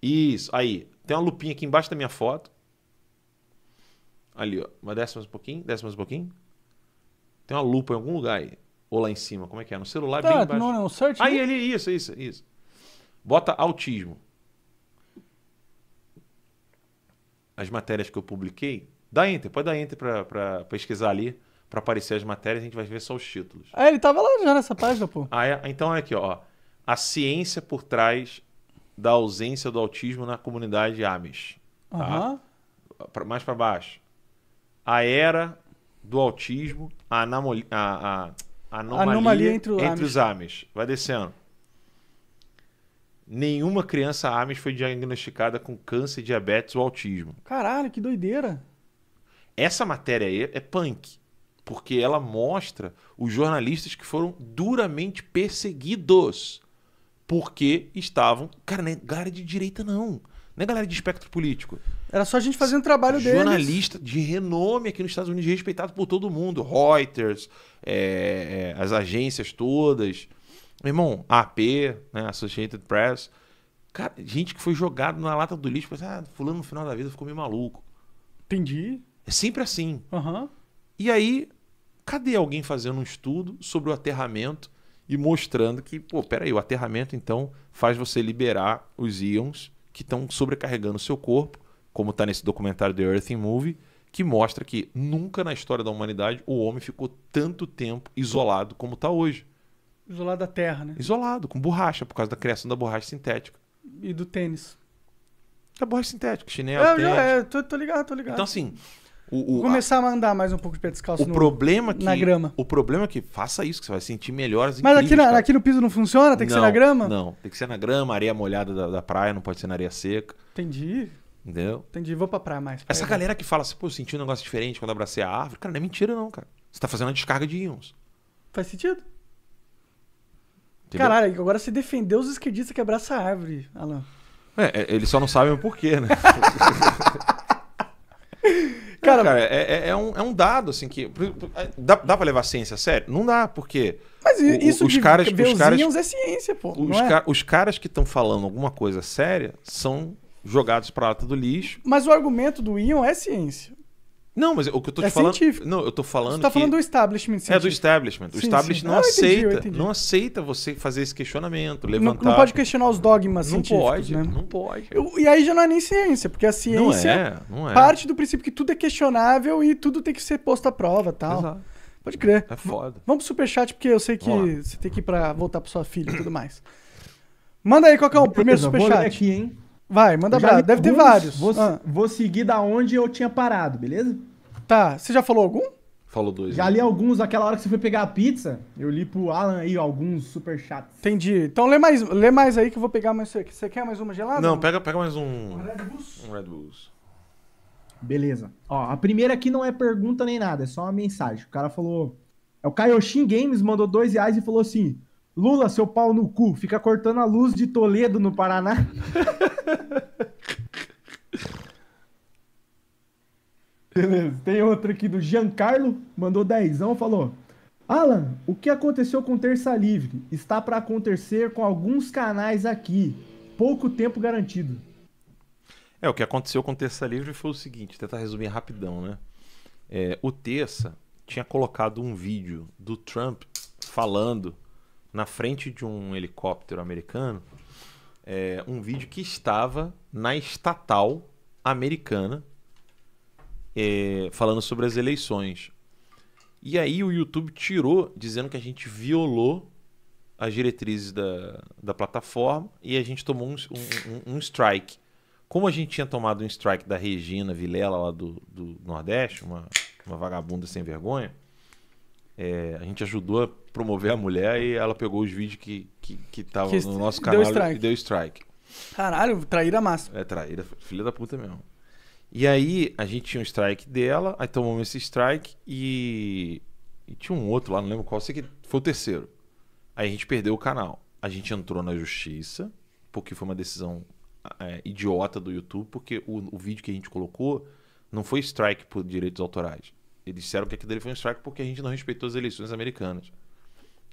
Isso, aí. Tem uma lupinha aqui embaixo da minha foto. Ali, ó. Mas desce mais um pouquinho, desce mais um pouquinho. Tem uma lupa em algum lugar aí. Ou lá em cima, como é que é? No celular, tá, bem embaixo. Não, não, Aí ele, isso, isso, isso. Bota autismo. As matérias que eu publiquei, dá enter, pode dar enter para pesquisar ali, para aparecer as matérias, a gente vai ver só os títulos. Ah, ele tava lá já nessa página, pô. Ah, é, então é aqui, ó. A ciência por trás da ausência do autismo na comunidade Amish. Tá? Uhum. mais para baixo. A era do autismo a anomalia, a, a anomalia, anomalia, entre, entre os AMES. Vai descendo. Nenhuma criança AMES foi diagnosticada com câncer, diabetes ou autismo. Caralho, que doideira. Essa matéria aí é punk, porque ela mostra os jornalistas que foram duramente perseguidos porque estavam. Cara, não é galera de direita, não. Não é galera de espectro político. Era só a gente fazendo o trabalho dele. Jornalista deles. de renome aqui nos Estados Unidos, respeitado por todo mundo. Reuters, é, é as agências todas. Meu irmão, AP, né, Associated Press. Cara, gente que foi jogado na lata do lixo. Assim, ah, fulano no final da vida ficou meio maluco. Entendi. É sempre assim. Uhum. E aí, cadê alguém fazendo um estudo sobre o aterramento e mostrando que, pô, peraí, o aterramento então faz você liberar os íons que estão sobrecarregando o seu corpo como está nesse documentário The Earth in Movie, que mostra que nunca na história da humanidade o homem ficou tanto tempo isolado como está hoje. Isolado da terra, né? Isolado, com borracha, por causa da criação da borracha sintética. E do tênis. Da borracha sintética, chinelo, é, tênis. É, tô, tô ligado, tô ligado. Então, assim, o, o, Vou começar a, andar mandar mais um pouco de pé descalço o no, problema que, na grama. O problema é que faça isso, que você vai sentir melhor. Mas aqui, na, aqui no piso não funciona? Tem que não, ser na grama? Não, tem que ser na grama, areia molhada da, da praia, não pode ser na areia seca. Entendi. Entendeu? Entendi, vou pra praia mais. Pra Essa galera que fala assim, pô, eu senti um negócio diferente quando abracei a árvore. Cara, não é mentira, não, cara. Você tá fazendo uma descarga de íons. Faz sentido. Entendeu? Caralho, agora você defendeu os esquerdistas que abraçam a árvore, Alan. É, é eles só não sabem o porquê, né? cara, não, cara é, é, é, um, é um dado, assim, que. É, dá, dá pra levar a ciência a sério? Não dá, porque. Mas isso os de caras, os caras, é ciência, pô. Os, é? ca, os caras que estão falando alguma coisa séria são jogados para lata do lixo. Mas o argumento do Ion é ciência. Não, mas o que eu tô te é falando. Científico. Não, eu tô falando. Você tá falando do establishment científico. É do establishment. O establishment sim. não ah, aceita. Entendi, entendi. Não aceita você fazer esse questionamento, levantar. Não, não pode questionar os dogmas não Pode, né? Não pode. Eu, e aí já não é nem ciência, porque a ciência não é, não é. parte do princípio que tudo é questionável e tudo tem que ser posto à prova tal. Exato. Pode crer. É foda. Vamos pro superchat, porque eu sei que você tem que ir pra voltar pra sua filha e tudo mais. Manda aí qual é o primeiro superchat. Aqui, hein? Vai, manda brasa. Deve ter vários. Vou, ah. vou seguir da onde eu tinha parado, beleza? Tá. Você já falou algum? Falou dois. Já né? li alguns aquela hora que você foi pegar a pizza. Eu li pro Alan aí alguns super chatos. Entendi. Então lê mais, lê mais aí que eu vou pegar mais. Você quer mais uma gelada? Não, pega, pega mais um. Um Red Bulls. Um Red Bulls. Beleza. Ó, a primeira aqui não é pergunta nem nada, é só uma mensagem. O cara falou. É o Kaioshin Games, mandou dois reais e falou assim: Lula, seu pau no cu, fica cortando a luz de Toledo no Paraná. Beleza, tem outro aqui do Giancarlo, mandou dezão, falou: Alan, o que aconteceu com Terça Livre? Está para acontecer com alguns canais aqui. Pouco tempo garantido. É, o que aconteceu com Terça Livre foi o seguinte, tentar resumir rapidão, né? É, o Terça tinha colocado um vídeo do Trump falando na frente de um helicóptero americano é, um vídeo que estava na estatal americana é, falando sobre as eleições. E aí o YouTube tirou, dizendo que a gente violou as diretrizes da, da plataforma e a gente tomou um, um, um strike. Como a gente tinha tomado um strike da Regina Vilela lá do, do Nordeste, uma, uma vagabunda sem vergonha, é, a gente ajudou promover a mulher e ela pegou os vídeos que, que, que tava que no nosso canal deu e deu strike. Caralho, traíra massa. É, traíra, filha da puta mesmo. E aí a gente tinha um strike dela, aí tomamos esse strike e, e tinha um outro lá, não lembro qual, sei que foi o terceiro. Aí a gente perdeu o canal. A gente entrou na justiça, porque foi uma decisão é, idiota do YouTube, porque o, o vídeo que a gente colocou não foi strike por direitos autorais. Eles disseram que aquilo dele foi um strike porque a gente não respeitou as eleições americanas.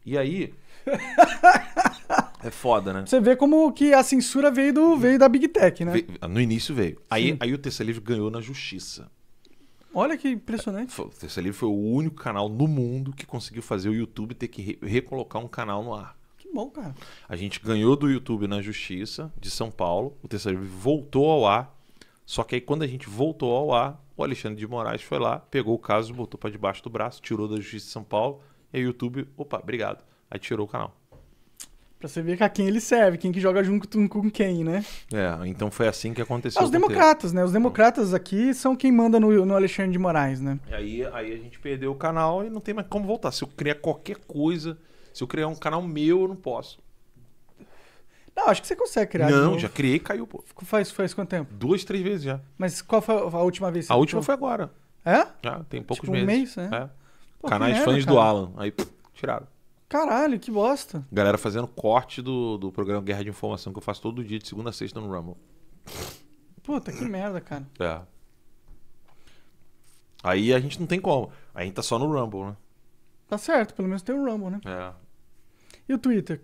E aí. é foda, né? Você vê como que a censura veio, do, veio da Big Tech, né? Veio, no início veio. Aí, aí o Terceiro Livre ganhou na justiça. Olha que impressionante. O Terceiro Livre foi o único canal no mundo que conseguiu fazer o YouTube ter que re recolocar um canal no ar. Que bom, cara. A gente ganhou do YouTube na justiça de São Paulo. O Terceiro Livre voltou ao ar. Só que aí quando a gente voltou ao ar, o Alexandre de Moraes foi lá, pegou o caso, botou para debaixo do braço, tirou da justiça de São Paulo e o YouTube, opa, obrigado. Aí tirou o canal. Pra você ver a quem ele serve, quem que joga junto com quem, né? É, então foi assim que aconteceu. É, os democratas, né? Os então. democratas aqui são quem manda no, no Alexandre de Moraes, né? Aí, aí a gente perdeu o canal e não tem mais como voltar. Se eu criar qualquer coisa, se eu criar um canal meu, eu não posso. Não, acho que você consegue criar. Não, já criei e caiu, pô. Faz, faz quanto tempo? Duas, três vezes já. Mas qual foi a última vez? a última foi agora. É? Já, tem tipo poucos tipo, meses. Um mês, né? É. Pô, Canais merda, fãs cara. do Alan. Aí pff, tiraram. Caralho, que bosta. Galera fazendo corte do, do programa Guerra de Informação que eu faço todo dia, de segunda a sexta no Rumble. Puta que merda, cara. É. Aí a gente não tem como. a gente tá só no Rumble, né? Tá certo, pelo menos tem o Rumble, né? É. E o Twitter?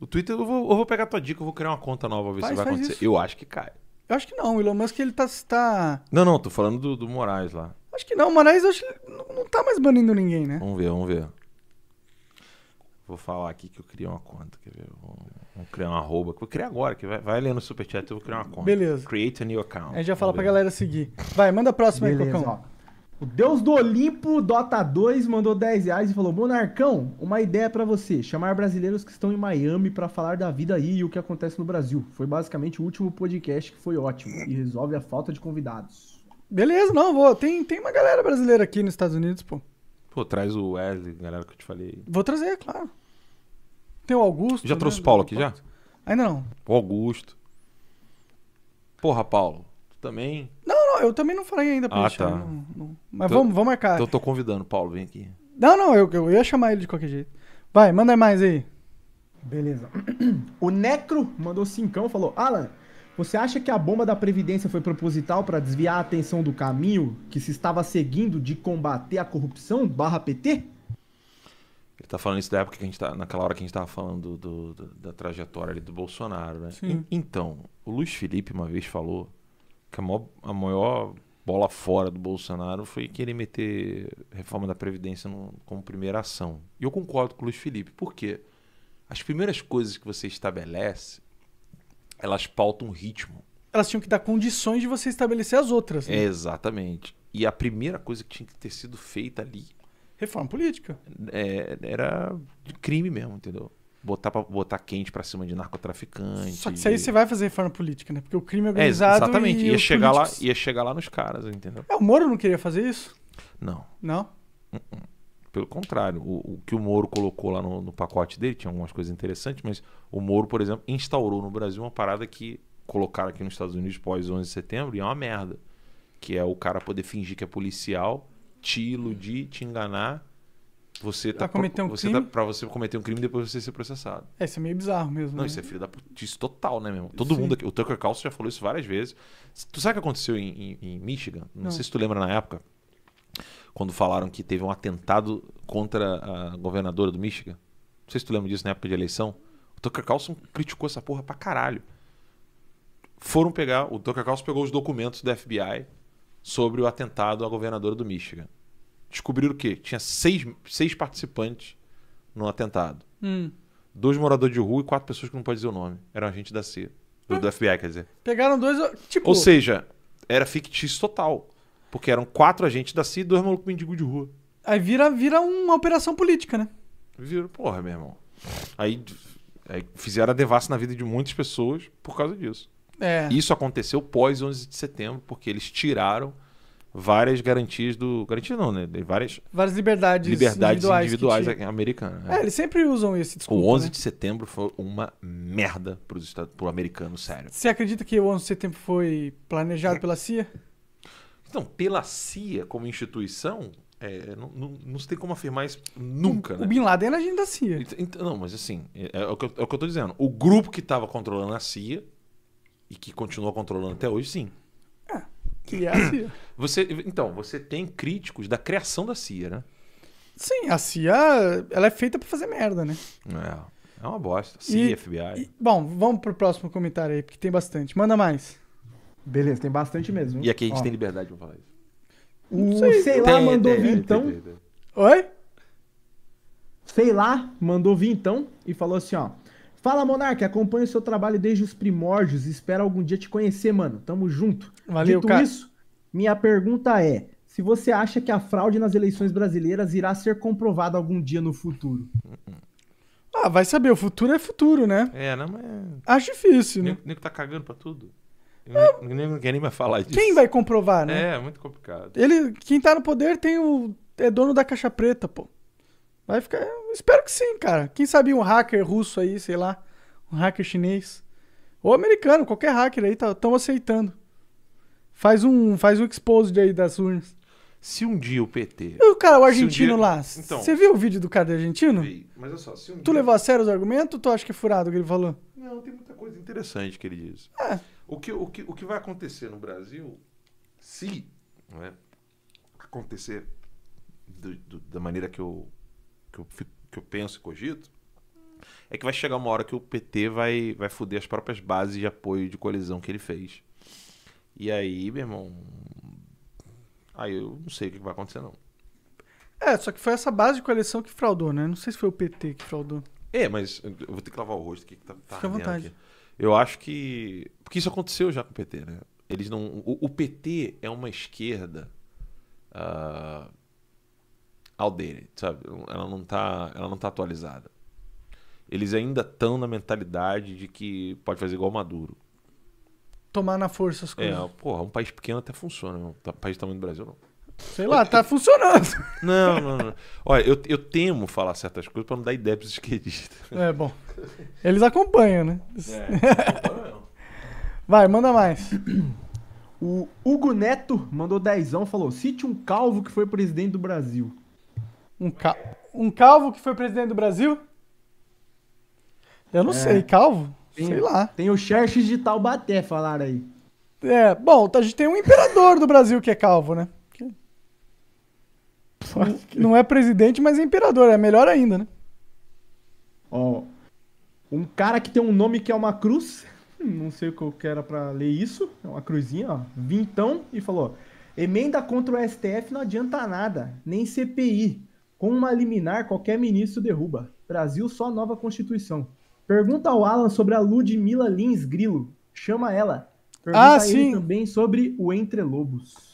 O Twitter, eu vou, eu vou pegar tua dica, eu vou criar uma conta nova, ver faz, se vai acontecer. Isso. Eu acho que cai. Eu acho que não, o Elon Musk ele tá. tá... Não, não, tô falando do, do Moraes lá. Acho que não, o Moraes acho que não tá mais banindo ninguém, né? Vamos ver, vamos ver. Vou falar aqui que eu criei uma conta. Quer ver? Vou, vou criar uma arroba. Vou criar agora, que vai, vai lendo o superchat eu vou criar uma conta. Beleza. Create a new account. Aí já fala pra galera seguir. Vai, manda a próxima Beleza, aí, Cocão. O Deus do Olimpo, Dota 2, mandou 10 reais e falou: Monarcão, uma ideia para você. Chamar brasileiros que estão em Miami para falar da vida aí e o que acontece no Brasil. Foi basicamente o último podcast que foi ótimo e resolve a falta de convidados. Beleza, não, vou. Tem, tem uma galera brasileira aqui nos Estados Unidos, pô. Pô, traz o Wesley, galera que eu te falei. Vou trazer, claro. Tem o Augusto. Já né? trouxe o Paulo aqui já? Ainda não. O Augusto. Porra, Paulo. Tu também. Não, não, eu também não falei ainda pra ah, tá. não, não. Mas então, vamos, vamos marcar. Então eu tô convidando, Paulo, vem aqui. Não, não, eu, eu ia chamar ele de qualquer jeito. Vai, manda mais aí. Beleza. O Necro mandou cincão, falou: Alan, você acha que a bomba da Previdência foi proposital para desviar a atenção do caminho que se estava seguindo de combater a corrupção barra PT? Ele tá falando isso da época que a gente tá. Naquela hora que a gente tava falando do, do, da trajetória ali do Bolsonaro, né? Sim. então, o Luiz Felipe uma vez falou que a maior, a maior bola fora do Bolsonaro foi querer meter reforma da Previdência no, como primeira ação. E eu concordo com o Luiz Felipe. porque As primeiras coisas que você estabelece elas pautam o ritmo. Elas tinham que dar condições de você estabelecer as outras. Né? Exatamente. E a primeira coisa que tinha que ter sido feita ali. Reforma política. É, era crime mesmo, entendeu? botar, pra, botar quente para cima de narcotraficante. Só que isso aí você vai fazer reforma política, né? Porque o crime é é, organizado. É, exatamente, ia chegar, políticos... lá, ia chegar lá nos caras, entendeu? É, o Moro não queria fazer isso? Não. Não? Uh -uh. Pelo contrário, o, o que o Moro colocou lá no, no, pacote dele tinha algumas coisas interessantes, mas o Moro, por exemplo, instaurou no Brasil uma parada que colocaram aqui nos Estados Unidos pós 11 de setembro e é uma merda. Que é o cara poder fingir que é policial, te iludir, te enganar. Você tá, cometendo um você crime. Tá, pra você cometer um crime depois você ser processado. É, isso é meio bizarro mesmo. Não, né? isso é filho da putice total, né, mesmo? Todo Sim. mundo aqui. O Tucker Carlson já falou isso várias vezes. Tu sabe o que aconteceu em, em, em Michigan? Não, Não, sei se tu lembra na época quando falaram que teve um atentado contra a governadora do Michigan. Não sei se tu lembra disso na época de eleição. O Tucker Carlson criticou essa porra pra caralho. Foram pegar, o Tucker Carlson pegou os documentos do FBI sobre o atentado à governadora do Michigan. Descobriram que tinha seis, seis participantes no atentado. Hum. Dois moradores de rua e quatro pessoas que não pode dizer o nome. Eram agentes da CIA. Do, do ah. FBI, quer dizer. Pegaram dois. Tipo... Ou seja, era fictício total. Porque eram quatro agentes da CIA e dois malucos mendigos de rua. Aí vira, vira uma operação política, né? vira porra, meu irmão. Aí, aí fizeram a devassa na vida de muitas pessoas por causa disso. É. Isso aconteceu pós 11 de setembro, porque eles tiraram várias garantias do. Garantias não, né? Várias, várias liberdades, liberdades individuais, individuais americanas. É. é. eles sempre usam esse desculpa. O 11 né? de setembro foi uma merda para os Estados, pro americano, sério. Você acredita que o 11 de setembro foi planejado pela CIA? Então, pela CIA como instituição, é, não, não, não se tem como afirmar isso nunca. O, né? o Bin Laden era agente da CIA. Então, então, não, mas assim, é, é, o que eu, é o que eu tô dizendo. O grupo que estava controlando a CIA e que continua controlando até hoje, sim. É, que é a CIA. Você, então, você tem críticos da criação da CIA, né? Sim, a CIA ela é feita para fazer merda, né? É, é uma bosta. CIA, e, FBI. E, bom, vamos pro próximo comentário aí, porque tem bastante. Manda mais. Beleza, tem bastante mesmo. E aqui a gente Ó. tem liberdade pra falar isso. O sei, sei lá tem, mandou vir então. Tem, Oi? Sei lá mandou vir então e falou assim, ó. Fala, Monarque, acompanho o seu trabalho desde os primórdios e espero algum dia te conhecer, mano. Tamo junto. Valeu, Dito cara. isso, minha pergunta é: se você acha que a fraude nas eleições brasileiras irá ser comprovada algum dia no futuro? Ah, vai saber, o futuro é futuro, né? É, não, mas. É Acho difícil, né? O Nico tá cagando pra tudo ninguém ninguém nem vai falar disso. Quem vai comprovar, né? É, muito complicado. Ele, quem tá no poder tem o. É dono da caixa preta, pô. Vai ficar. Eu espero que sim, cara. Quem sabe um hacker russo aí, sei lá. Um hacker chinês. Ou americano, qualquer hacker aí, estão tá, aceitando. Faz um, faz um exposed aí das urnas. Se um dia o PT. O cara, o argentino um dia... lá. Então, você viu o vídeo do cara do argentino? Vi, mas olha só. Se um tu dia... levou a sério os argumentos ou tu acha que é furado o que ele falou? Não, tem muita coisa interessante que ele diz. É. O que, o que, o que vai acontecer no Brasil, se é, acontecer do, do, da maneira que eu, que, eu, que eu penso e cogito, é que vai chegar uma hora que o PT vai, vai foder as próprias bases de apoio de coalizão que ele fez. E aí, meu irmão. Aí eu não sei o que vai acontecer, não. É, só que foi essa base de coalição que fraudou, né? Não sei se foi o PT que fraudou. É, mas eu vou ter que lavar o rosto aqui, que tá, tá Fica à vontade. Aqui. Eu acho que. Porque isso aconteceu já com o PT, né? Eles não. O, o PT é uma esquerda. Uh, ah, outdated, sabe? Ela não tá, ela não tá atualizada. Eles ainda estão na mentalidade de que pode fazer igual Maduro. Tomar na força as coisas. É, porra, um país pequeno até funciona. Um tá, país do tamanho do Brasil, não. Sei lá, tá funcionando. Não, não, não. Olha, eu, eu temo falar certas coisas pra não dar ideia pros esquerdistas. É, bom. Eles acompanham, né? É, acompanham. Vai, manda mais. O Hugo Neto mandou dezão, falou: cite um calvo que foi presidente do Brasil. Um, ca... um calvo que foi presidente do Brasil? Eu não é. sei, calvo? Tem, sei lá. Tem o Xerxes de Taubaté, falaram aí. É, bom, a gente tem um imperador do Brasil que é calvo, né? não é presidente, mas é imperador. É melhor ainda, né? Ó, um cara que tem um nome que é uma cruz. Não sei o que eu era pra ler isso. É uma cruzinha, ó. Vintão e falou: emenda contra o STF não adianta nada, nem CPI. Com uma liminar, qualquer ministro derruba. Brasil só nova Constituição. Pergunta ao Alan sobre a Ludmilla Lins Grilo. Chama ela. Pergunta ah, sim. também sobre o Entre Lobos.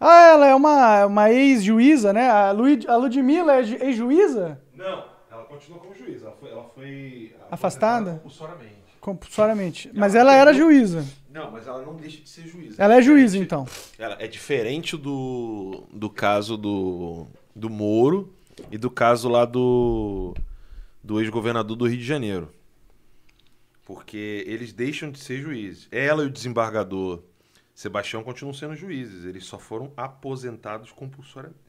Ah, ela é uma, uma ex-juíza, né? A, Luid, a Ludmilla é ex-juíza? Não, ela continuou como juíza. Ela foi, ela foi afastada? Compulsoriamente. Compulsoriamente. Mas ela, era juíza. Não, mas ela não deixa de ser juíza. Ela é, é juíza, então. Ela é diferente do, do caso do, do Moro e do caso lá do, do ex-governador do Rio de Janeiro. Porque eles deixam de ser juízes. Ela e o desembargador Sebastião continua sendo juízes, eles só foram aposentados compulsoriamente.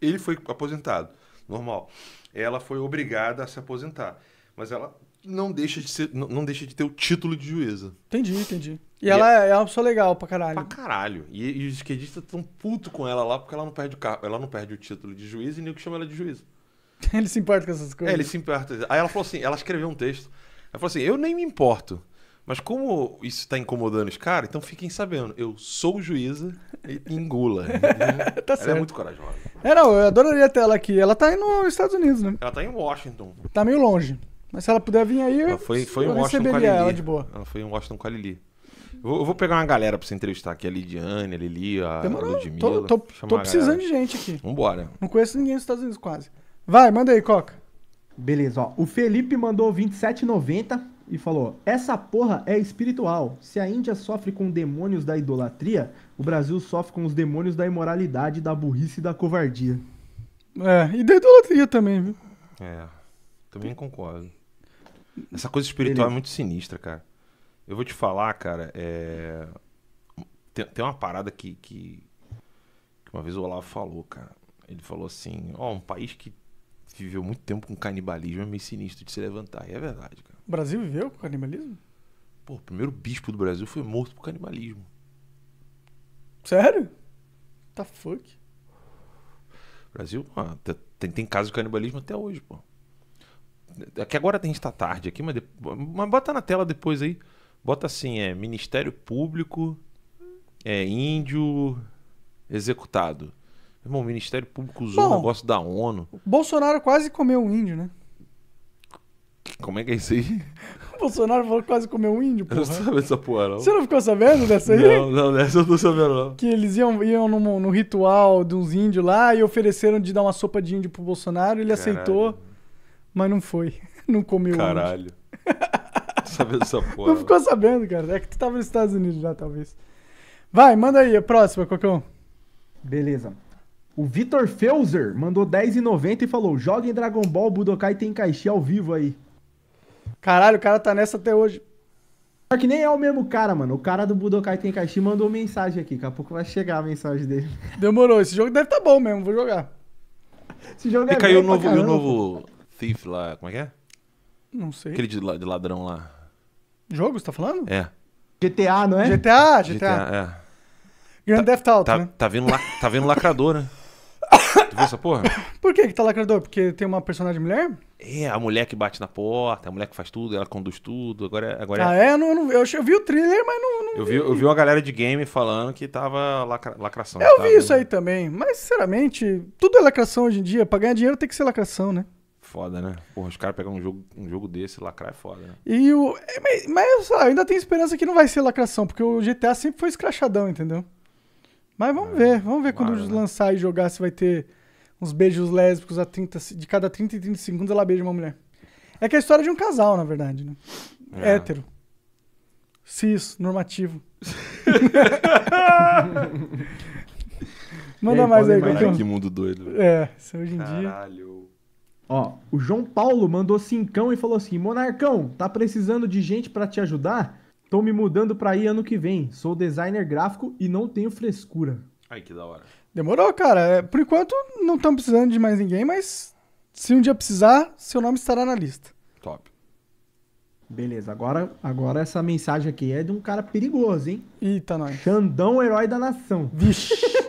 Ele foi aposentado, normal. Ela foi obrigada a se aposentar, mas ela não deixa de ser, não, não deixa de ter o título de juíza. Entendi, entendi. E, e ela é, é, é uma pessoa legal pra caralho. Pra caralho. E, e os esquerdistas tão puto com ela lá porque ela não perde o carro, ela não perde o título de juíza e nem o que chama ela de juíza. Ele se importa com essas coisas. É, ele se importa. Aí ela falou assim, ela escreveu um texto. Ela falou assim: "Eu nem me importo". Mas como isso está incomodando os caras, então fiquem sabendo. Eu sou juíza e engula. tá ela é certo. é muito corajosa. É, não, eu adoraria ter ela aqui. Ela tá aí nos Estados Unidos, né? Ela tá em Washington. Tá meio longe. Mas se ela puder vir aí, ela foi, foi eu em Washington com ela de boa. Ela foi em Washington com a Lili. Eu, eu vou pegar uma galera pra você entrevistar aqui. A Lidiane, a Lili, a Demorou. Ludmilla. Tô, tô, tô precisando de gente aqui. Vambora. Não conheço ninguém nos Estados Unidos quase. Vai, manda aí, Coca. Beleza, ó. O Felipe mandou 27,90 e falou: Essa porra é espiritual. Se a Índia sofre com demônios da idolatria, o Brasil sofre com os demônios da imoralidade, da burrice e da covardia. É, e da idolatria também, viu? É, também concordo. Essa coisa espiritual é Beleza. é muito sinistra, cara. Eu vou te falar, cara, é... tem, tem uma parada que, que, que uma vez o Olavo falou, cara. Ele falou assim: Ó, oh, um país que viveu muito tempo com canibalismo é meio sinistro de se levantar. E é verdade, cara. O Brasil viveu com canibalismo? Pô, o primeiro bispo do Brasil foi morto por canibalismo. Sério? Tá fuck. Brasil, mano, ah, tem, tem casos de canibalismo até hoje, pô. Aqui é agora a gente tá tarde aqui, mas, depois, mas bota na tela depois aí. Bota assim, é Ministério Público, é índio executado. Irmão, o Ministério Público usou Bom, o negócio da ONU. Bolsonaro quase comeu um índio, né? Como é que é isso aí? O Bolsonaro falou que quase comeu um índio, porra. Eu não sabia dessa porra, não. Você não ficou sabendo dessa aí? Não, não, dessa eu não sabia, não. Que eles iam, iam num, num ritual de uns índios lá e ofereceram de dar uma sopa de índio pro Bolsonaro, ele Caralho. aceitou, mas não foi. Não comeu Caralho. sabendo dessa porra. Não ficou sabendo, cara. É que tu tava nos Estados Unidos já, talvez. Vai, manda aí, a próxima, Cocão. Beleza. O Vitor Feuser mandou 10,90 e falou: joguem Dragon Ball Budokai tem Tenkaichi ao vivo aí. Caralho, o cara tá nessa até hoje. Só que nem é o mesmo cara, mano. O cara do Budokai Tenkaichi mandou mensagem aqui. Daqui a pouco vai chegar a mensagem dele. Demorou. Esse jogo deve tá bom mesmo. Vou jogar. Esse jogo é e é caiu o novo, o novo Thief lá. Como é que é? Não sei. Aquele de, ladrão lá. Jogo, você tá falando? É. GTA, não é? GTA, GTA. GTA é. Grand tá, Theft Auto, tá, né? Tá vendo, tá vendo lacrador, né? Tu viu essa porra? Por que que tá lacrador? Porque tem uma personagem mulher? É, a mulher que bate na porta, a mulher que faz tudo, ela conduz tudo. Agora, é, agora é Ah, é? Eu, não, não- eu eu vi o trailer, mas não. não Eu vi, eu vi uma galera de game falando que tava lacra- lacração. Eu vi isso aí também. Mas, sinceramente, tudo é lacração hoje em dia. Pra ganhar dinheiro tem que ser lacração, né? Foda, né? Porra, os caras pegam um jogo, um jogo desse lacrar é foda, né? E o. Mas, mas, eu ainda tenho esperança que não vai ser lacração, porque o GTA sempre foi escrachadão, entendeu? Mas vamos ver, vamos ver quando lançar e jogar se vai ter uns beijos lésbicos a 30, de cada 30 e 30 segundos ela beija uma mulher. É que é a história de um casal, na verdade, né? É. Hétero. Cis, normativo. Manda aí, mais aí, Cara, que mundo doido. É, isso é hoje em dia. Caralho. Ó, o João Paulo mandou cincão e falou assim: Monarcão, tá precisando de gente para te ajudar? Tô me mudando pra aí ano que vem. Sou designer gráfico e não tenho frescura. Ai, que da hora. Demorou, cara. É, por enquanto, não estamos precisando de mais ninguém, mas se um dia precisar, seu nome estará na lista. Top. Beleza, agora, agora essa mensagem aqui é de um cara perigoso, hein? Eita, nós. Xandão, herói da nação. Vixe.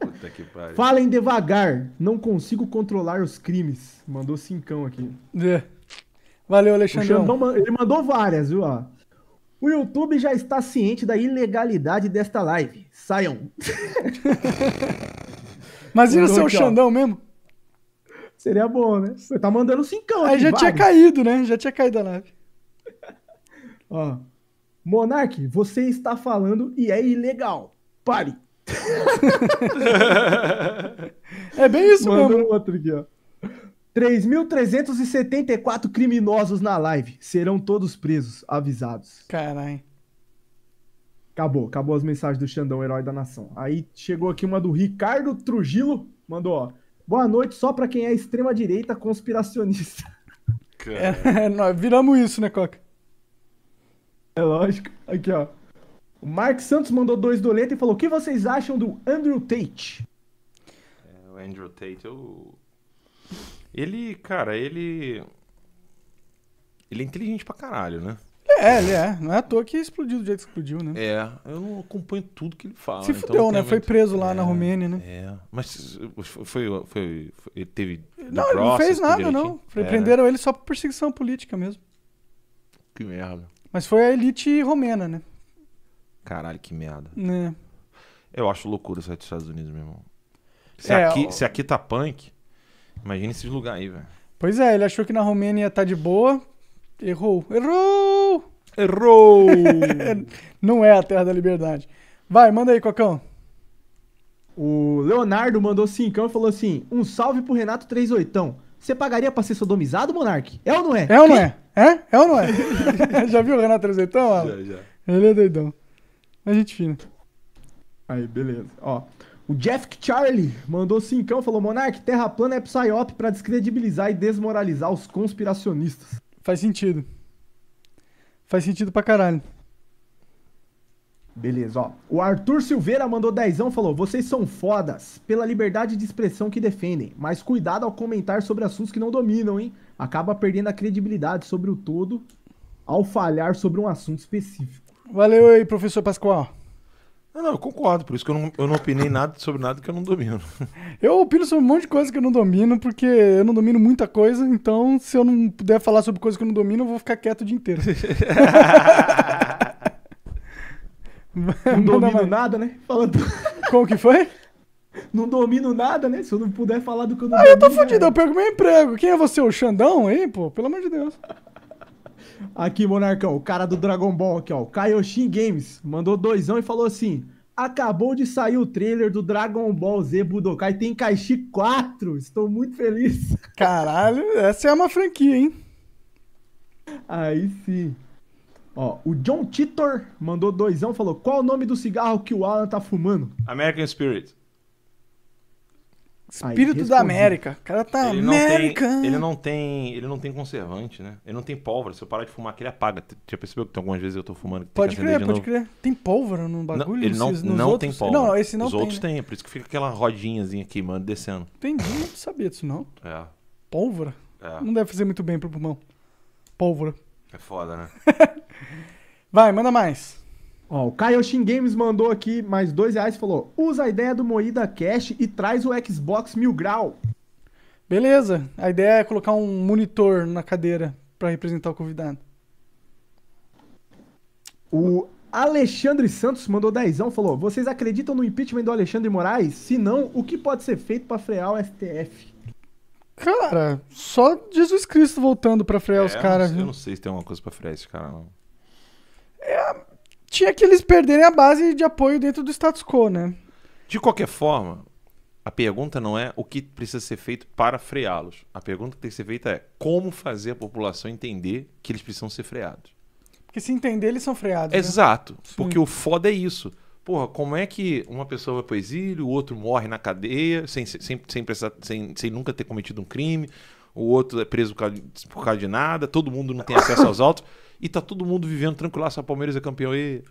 Puta que pariu. Falem devagar, não consigo controlar os crimes. Mandou cincão aqui. É. Valeu, Alexandre. ele mandou várias, viu? Ó. O YouTube já está ciente da ilegalidade desta live. Saiam. Imagina ser o Xandão mesmo. Seria bom, né? Você tá mandando cincão Aí já vários. tinha caído, né? Já tinha caído a live. Ó. Monark, você está falando e é ilegal. Pare. é bem isso Mandou mesmo. outro aqui, ó. 3.374 criminosos na live. Serão todos presos, avisados. Caralho. Acabou, acabou as mensagens do Xandão, herói da nação. Aí chegou aqui uma do Ricardo Trujillo, mandou, ó. Boa noite só pra quem é extrema-direita conspiracionista. É, nós viramos isso, né, Coca? É lógico. Aqui, ó. O Mark Santos mandou dois doletas e falou: O que vocês acham do Andrew Tate? É, o Andrew Tate, eu. Ele, cara, ele. Ele é inteligente pra caralho, né? É, ele é. Não é à toa que explodiu do jeito que explodiu, né? É, eu não acompanho tudo que ele fala. Se então fudeu, então, né? Muito... Foi preso lá é, na Romênia, né? É. Mas foi. foi, foi ele teve. Não, ele não fez nada, não. É, Prenderam né? ele só por perseguição política mesmo. Que merda. Mas foi a elite romena, né? Caralho, que merda. né Eu acho loucura isso aí dos Estados Unidos, meu irmão. Se, é, aqui, eu... se aqui tá punk, Imagina esses lugares aí, velho. Pois é, ele achou que na Romênia tá de boa. Errou. Errou! Errou! Não é a terra da liberdade. Vai, manda aí, Cocão. O Leonardo mandou cincão e falou assim: um salve pro Renato 38. Você pagaria pra ser sodomizado, Monark? É ou não é? É ou não é? É? É ou não é? já viu o Renato 38? Já, já. Ele é doidão. A gente fina. Aí, beleza. Ó. O Jeff Charlie mandou cincão, falou: Monark, terra plana é psyop para descredibilizar e desmoralizar os conspiracionistas. Faz sentido. Faz sentido pra caralho. Beleza, ó. O Arthur Silveira mandou dezão, falou: Vocês são fodas pela liberdade de expressão que defendem, mas cuidado ao comentar sobre assuntos que não dominam, hein? Acaba perdendo a credibilidade sobre o todo ao falhar sobre um assunto específico. Valeu aí, professor Pascoal. Não, ah, não, eu concordo, por isso que eu não, eu não opinei nada sobre nada que eu não domino. Eu opino sobre um monte de coisa que eu não domino, porque eu não domino muita coisa, então se eu não puder falar sobre coisa que eu não domino, eu vou ficar quieto o dia inteiro. não domino nada, né? Falando. Como que foi? Não domino nada, né? Se eu não puder falar do que eu não ah, domino. Ah, eu tô fudido, é. eu perco meu emprego. Quem é você, o Xandão aí, pô? Pelo amor de Deus. Aqui, Monarcão, o cara do Dragon Ball aqui, ó. O Kaioshin Games mandou doisão e falou assim: acabou de sair o trailer do Dragon Ball Z Budokai Tenkaichi 4. Estou muito feliz. Caralho, essa é uma franquia, hein? Aí sim. Ó, o John Titor mandou doisão, falou: "Qual o nome do cigarro que o Alan tá fumando?" American Spirit. Espírito Aí, da América. O cara tá ele América. Não tem, ele não tem, ele não tem conservante, né? Ele não tem pólvora. Se eu parar de fumar, ele apaga. Já percebeu que tem algumas vezes eu tô fumando Pode crer, pode novo. crer. Tem pólvora no bagulho? Não, ele não, não tem pólvora. Não, esse não Os tem, outros né? tem, é por isso que fica aquela rodinhazinha aqui, mano, descendo. Entendi, não sabia disso não. É. Pólvora? É. Não deve fazer muito bem pro pulmão. Pólvora. É foda, né? Vai, manda mais. Ó, o Kaioshin Games mandou aqui mais dois reais e falou: usa a ideia do Moída Cash e traz o Xbox Mil Grau. Beleza, a ideia é colocar um monitor na cadeira para representar o convidado. O Alexandre Santos mandou dezão, falou: Vocês acreditam no impeachment do Alexandre Moraes? Se não, o que pode ser feito para frear o STF? Cara, só Jesus Cristo voltando para frear é, os caras. Eu não sei se tem alguma coisa para frear esse cara, não. É, tinha que eles perderem a base de apoio dentro do status quo, né? De qualquer forma, a pergunta não é o que precisa ser feito para freá-los. A pergunta que tem que ser feita é como fazer a população entender que eles precisam ser freados. Porque se entender, eles são freados. Né? Exato. Né? Porque o foda é isso. Porra, como é que uma pessoa vai pro exílio, o outro morre na cadeia sem, sem, sem, precisar, sem, sem nunca ter cometido um crime, o outro é preso por causa de, por causa de nada, todo mundo não tem acesso aos autos e tá todo mundo vivendo tranquilo, se a Palmeiras é campeão e.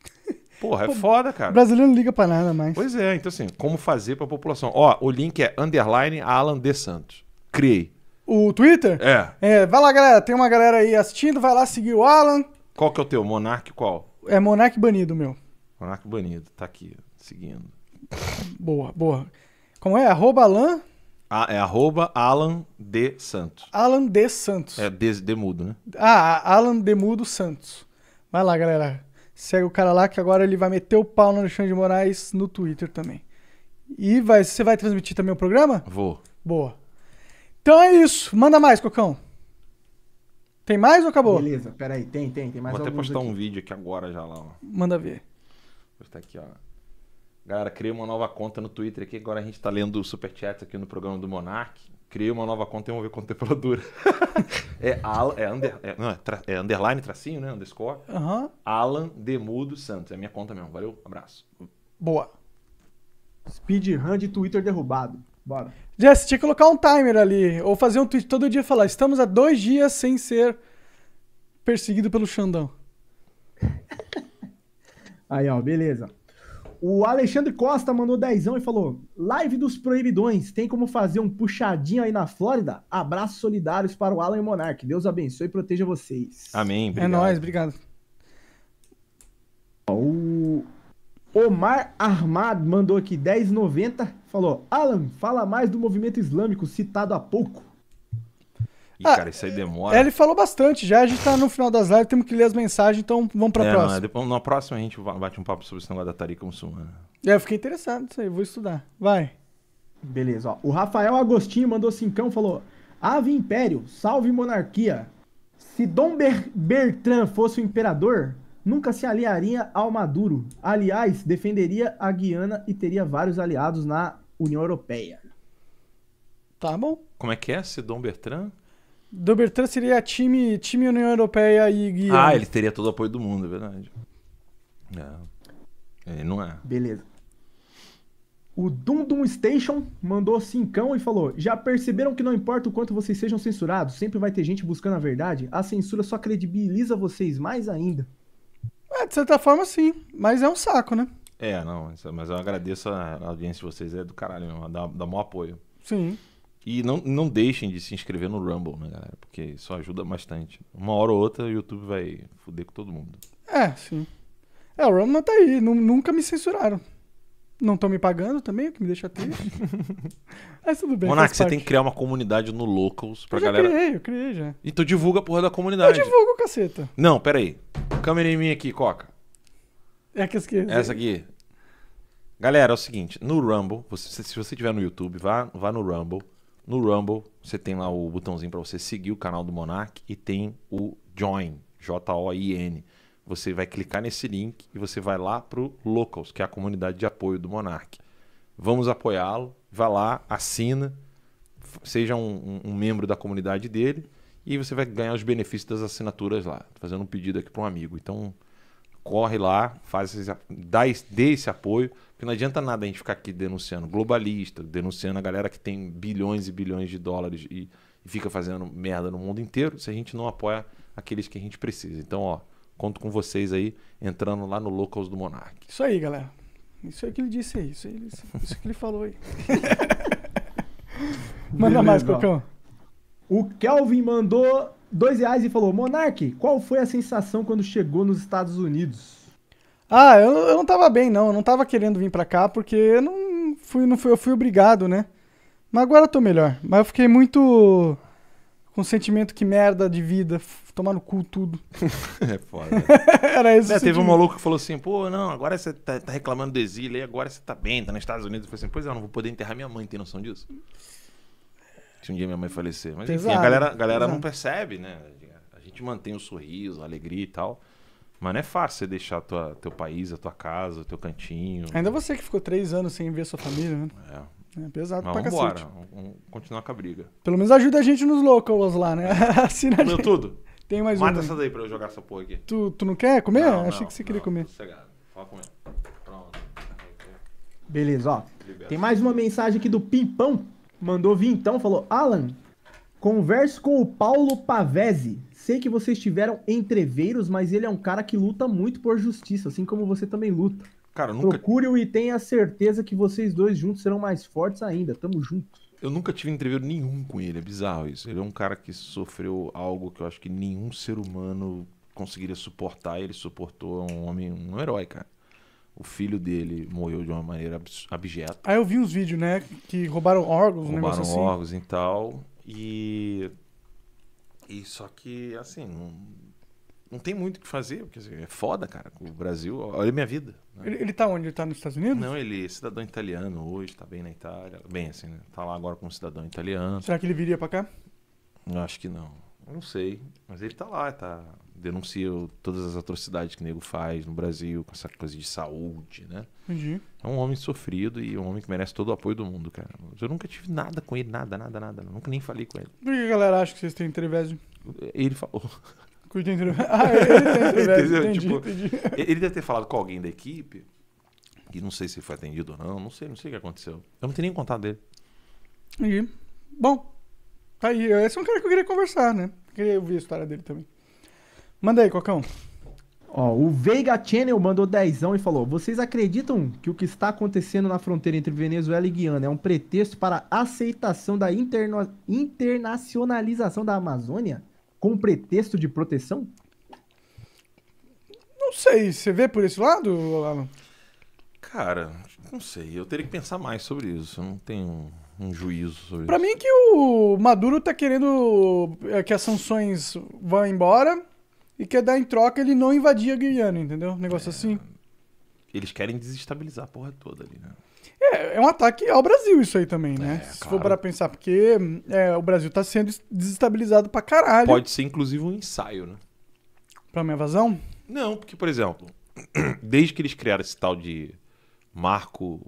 Porra, é Pô, foda, cara. O brasileiro não liga pra nada mais. Pois é, então assim, como fazer pra população? Ó, o link é underline Alan de Santos. Criei. O Twitter? É. É, vai lá, galera. Tem uma galera aí assistindo, vai lá seguir o Alan. Qual que é o teu? Monarque qual? É Monarque Banido, meu. Monarque Banido, tá aqui, seguindo. Boa, boa. Como é? Arroba Alan é arroba Alan D. Santos. Alan D. Santos. É, D, D mudo, né? Ah, Alan D. Mudo Santos. Vai lá, galera. Segue o cara lá que agora ele vai meter o pau no Alexandre de Moraes no Twitter também. E vai, você vai transmitir também o programa? Vou. Boa. Então é isso. Manda mais, Cocão. Tem mais ou acabou? Beleza, peraí. Tem, tem, tem mais Vou até postar aqui. um vídeo aqui agora já lá. Ó. Manda ver. Vou postar aqui, ó. Galera, criei uma nova conta no Twitter aqui. Agora a gente tá lendo o Superchat aqui no programa do Monark. Criei uma nova conta e vamos ver quanto tempo ela dura. é, al, é, under, é, não, é, tra, é, underline, tracinho, né? Underscore. Uhum. Alan Demudo Santos. É minha conta mesmo. Valeu, abraço. Boa. Speedrun de Twitter derrubado. Bora. Jess, tinha que colocar um timer ali. Ou fazer um tweet todo dia e falar: estamos há dois dias sem ser perseguido pelo Xandão. Aí, ó, beleza. O Alexandre Costa mandou dezão e falou: Live dos Proibidões, tem como fazer um puxadinho aí na Flórida? Abraços solidários para o Alan Monarque. Deus abençoe e proteja vocês. Amém. É obrigado. É nóis, obrigado. O Omar Armad mandou aqui 10,90. Falou: Alan, fala mais do movimento islâmico citado há pouco. Ih, ah, cara, isso aí demora. É, ele falou bastante já. A gente tá no final das lives, temos que ler as mensagens, então vamos pra é, próxima. Não, depois, na próxima a gente bate um papo sobre esse negócio da tarica muçulmana. Né? É, eu fiquei interessado nisso aí, vou estudar. Vai. Beleza, ó. O Rafael Agostinho mandou cincão, falou: Ave Império, salve monarquia. Se Dom Ber Bertrand fosse o imperador, nunca se aliaria ao Maduro. Aliás, defenderia a Guiana e teria vários aliados na União Europeia. Tá bom. Como é que é, Dom Bertrand? Do Bertrand seria time, time União Europeia e Ah, ele teria todo o apoio do mundo, é verdade. É. Ele não é. Beleza. O Dum Dum Station mandou cincão e falou: Já perceberam que não importa o quanto vocês sejam censurados, sempre vai ter gente buscando a verdade? A censura só credibiliza vocês mais ainda. É, de certa forma, sim. Mas é um saco, né? É, não. É, mas eu agradeço a audiência de vocês, é do caralho mesmo, dá, dá maior apoio. Sim. E não, não deixem de se inscrever no Rumble, né, galera? Porque isso ajuda bastante. Uma hora ou outra o YouTube vai foder com todo mundo. É, sim. É, o Rumble tá aí. N nunca me censuraram. Não estão me pagando também, o que me deixa triste. Mas tudo bem. Monark, você tem que criar uma comunidade no Locals pra eu já galera. Criei, eu criei já. E tu divulga a porra da comunidade. Eu divulgo, caceta. Não, pera aí. Câmera em mim aqui, Coca. É que esqueci. Essa aqui. Galera, é o seguinte, no Rumble, você, se você tiver no YouTube, vá, vá no Rumble. No Rumble, você tem lá o botãozinho para você seguir o canal do Monark e tem o Join, J-O-I-N. Você vai clicar nesse link e você vai lá para o Locals, que é a comunidade de apoio do Monark. Vamos apoiá-lo, vai lá, assina, seja um, um, um membro da comunidade dele e você vai ganhar os benefícios das assinaturas lá. Tô fazendo um pedido aqui para um amigo. Então, corre lá, faz esse, dá, dê esse apoio, porque não adianta nada a gente ficar aqui denunciando globalista, denunciando a galera que tem bilhões e bilhões de dólares e, e fica fazendo merda no mundo inteiro, se a gente não apoia aqueles que a gente precisa. Então, ó, conto com vocês aí entrando lá no Locals do Monark. Isso aí, galera. Isso é que ele disse aí, isso, é, isso, isso que ele falou aí. Manda mais, Cocão. O Kelvin mandou dois reais e falou: Monark, qual foi a sensação quando chegou nos Estados Unidos? Ah, eu, eu não tava bem, não. Eu não tava querendo vir pra cá porque eu não fui, não fui, eu fui obrigado, né? Mas agora eu tô melhor. Mas eu fiquei muito com o sentimento que merda de vida, tomar no cu tudo. é foda. Era isso. É, teve um maluco que falou assim: pô, não, agora você tá, tá reclamando do exílio, e agora você tá bem, tá nos Estados Unidos. Eu falei assim: pois é, eu não vou poder enterrar minha mãe, tem noção disso? se um dia minha mãe falecer. Mas enfim, a galera, a galera não percebe, né? A gente mantém o sorriso, a alegria e tal. Mas não é fácil você deixar tua, teu país, a tua casa, o teu cantinho. Ainda você que ficou três anos sem ver sua família, né? É. É pesado Mas pra Vamos cacete. Vamos continuar com a briga. Pelo menos ajuda a gente nos locals lá, né? Assina Comeu a gente. tudo? Tem mais Mata um. Mata essa daí pra eu jogar essa porra aqui. Tu, tu não quer comer? Não, Achei não, que você não, queria comer. Sossegado. Fala comer. Pronto. Beleza, ó. Tem mais uma mensagem aqui do Pimpão mandou vir então, falou: Alan, converse com o Paulo Pavese. Sei que vocês tiveram entreveiros, mas ele é um cara que luta muito por justiça, assim como você também luta. Cara, nunca... Procure-o e tenha certeza que vocês dois juntos serão mais fortes ainda. Tamo junto. Eu nunca tive entreveiro nenhum com ele, é bizarro isso. Ele é um cara que sofreu algo que eu acho que nenhum ser humano conseguiria suportar. Ele suportou é um homem, um herói, cara. O filho dele morreu de uma maneira abjeta. Aí ah, eu vi uns vídeos, né? Que roubaram órgãos, Roubaram um assim. órgãos e tal. E. E só que, assim, não, não tem muito o que fazer, porque dizer, assim, é foda, cara. O Brasil, olha a minha vida. Né? Ele, ele tá onde? Ele tá nos Estados Unidos? Não, ele é cidadão italiano hoje, tá bem na Itália. Bem, assim, né? Tá lá agora como cidadão italiano. Será que ele viria pra cá? Eu acho que não. Eu não sei. Mas ele tá lá, tá denuncia todas as atrocidades que o nego faz no Brasil, com essa coisa de saúde, né? Entendi. É um homem sofrido e um homem que merece todo o apoio do mundo, cara. Eu nunca tive nada com ele, nada, nada, nada. Eu nunca nem falei com ele. Por que a galera acha que vocês têm entrevésio? Ele falou. Cuida entrevésio. Ah, ele tem entrevésio. entendi, tipo, entendi. Ele deve ter falado com alguém da equipe, e não sei se foi atendido ou não, não sei, não sei o que aconteceu. Eu não tenho nem contato dele. Entendi. Bom, tá aí, esse é um cara que eu queria conversar, né? queria ouvir a história dele também. Manda aí, Cocão. Ó, o Veiga Channel mandou dezão e falou: Vocês acreditam que o que está acontecendo na fronteira entre Venezuela e Guiana é um pretexto para aceitação da interno... internacionalização da Amazônia com pretexto de proteção? Não sei. Você vê por esse lado, Alan? Cara, não sei. Eu teria que pensar mais sobre isso. Eu não tenho um juízo sobre pra isso. Pra mim, é que o Maduro tá querendo é, que as sanções vão embora e quer dar em troca ele não invadir a Guiana, entendeu? Um negócio é... assim. Eles querem desestabilizar a porra toda ali, né? É, é um ataque ao Brasil isso aí também, né? É, Se claro. for para pensar, porque é, o Brasil tá sendo desestabilizado pra caralho. Pode ser, inclusive, um ensaio, né? Pra minha vazão? Não, porque, por exemplo, desde que eles criaram esse tal de marco,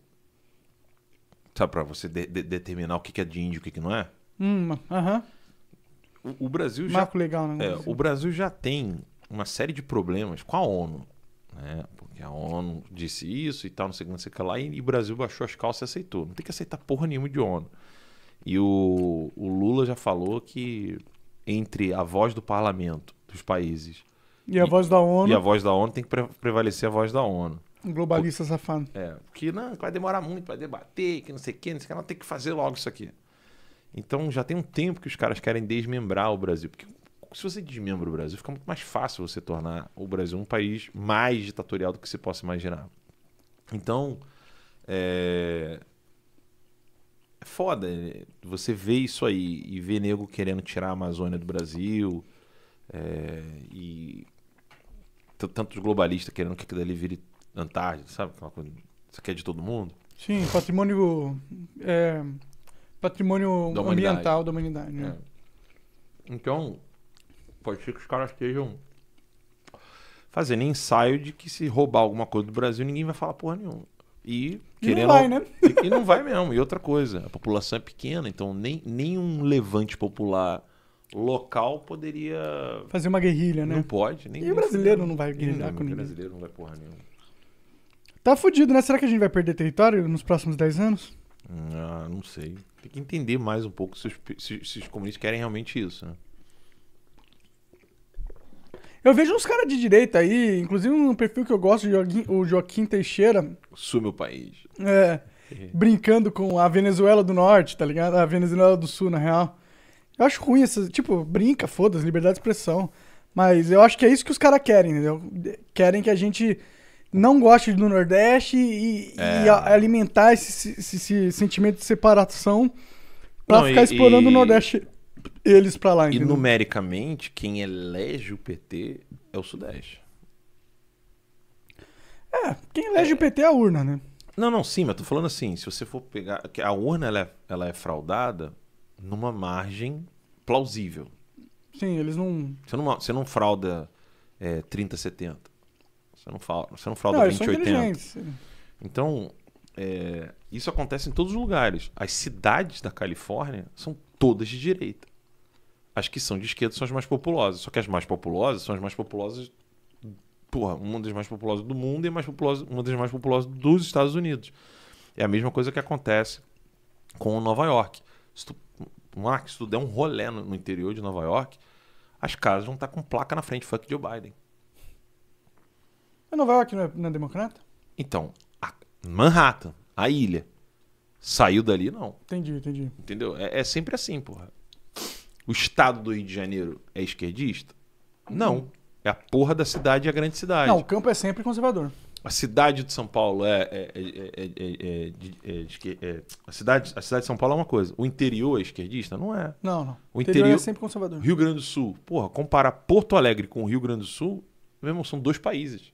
sabe, pra você de de determinar o que é de índio e o que não é? Hum, aham. Uh -huh o, o Brasil já. Marco legal, né? É, o Brasil já tem uma série de problemas com a ONU. Né? Porque a ONU disse isso e tal, não sei o que, não sei o que lá, e o Brasil baixou as calças e aceitou. Não tem que aceitar porra nenhuma de ONU. E o, o Lula já falou que entre a voz do parlamento dos países e a e, voz da ONU. E a voz da ONU tem que prevalecer a voz da ONU. Um globalista o, safado. É, que não, vai demorar muito para debater, que não sei o que, não sei o que, não tem que fazer logo isso aqui. Então já tem um tempo que os caras querem desmembrar o Brasil. Porque se você desmembra o Brasil, fica muito mais fácil você tornar o Brasil um país mais ditatorial do que você possa imaginar. Então, é. É foda é, você vê isso aí e ver nego querendo tirar a Amazônia do Brasil é... e tantos globalistas querendo que aquilo ali vire Antártida, sabe? Isso aqui é de todo mundo. Sim, patrimônio é, patrimônio da ambiental da humanidade. Né? É. Então, pode ser que os caras estejam fazendo ensaio de que se roubar alguma coisa do Brasil, ninguém vai falar porra nenhuma. E, e querendo, não vai, né? E, e não vai mesmo. E outra coisa, a população é pequena, então nem, nenhum levante popular local poderia. Fazer uma guerrilha, né? Não pode. Nem, e o brasileiro não vai guerrilhar com ninguém. O brasileiro não vai porra nenhuma. Tá fudido, né? Será que a gente vai perder território nos próximos 10 anos? Ah, não sei. Tem que entender mais um pouco se os, se, se os comunistas querem realmente isso, né? Eu vejo uns caras de direita aí, inclusive um perfil que eu gosto, o Joaquim Teixeira. Sul, meu país. É. Brincando com a Venezuela do Norte, tá ligado? A Venezuela do Sul, na real. Eu acho ruim essas. Tipo, brinca, foda-se, liberdade de expressão. Mas eu acho que é isso que os caras querem, entendeu? Querem que a gente não gosta do Nordeste e, é. e alimentar esse, esse, esse, sentimento de separação para ficar e, explorando e... o Nordeste eles para lá. Entendeu? E numericamente, quem elege o PT é o Sudeste. É, quem elege é. o PT é a urna, né? Não, não, sim, mas tô falando assim, se você for pegar. A urna ela é, ela é fraudada numa margem plausível. Sim, eles não. Você não, você não frauda é, 30, 70. Você não, fala, você não frauda não, 2080. Então, é, isso acontece em todos os lugares. As cidades da Califórnia são todas de direita. As que são de esquerda são as mais populosas. Só que as mais populosas são as mais populosas. Porra, uma das mais populosas do mundo e mais populosa, uma das mais populosas dos Estados Unidos. É a mesma coisa que acontece com Nova York. Se tu, Mark, se tu der um rolê no, no interior de Nova York, as casas vão estar com placa na frente, fuck Joe Biden. Mas é Nova York não é, não é democrata? Então, a Manhattan, a ilha, saiu dali, não. Entendi, entendi. Entendeu? É, é sempre assim, porra. O estado do Rio de Janeiro é esquerdista? Não. Uhum. É a porra da cidade e a grande cidade. Não, o campo é sempre conservador. A cidade de São Paulo é. é- é- é- é-, é, é a, cidade, a cidade de São Paulo é uma coisa. O interior é esquerdista? Não é. Não, não. O interior- é sempre conservador. Rio Grande do Sul. Porra, comparar Porto Alegre com o Rio Grande do Sul, mesmo são dois países.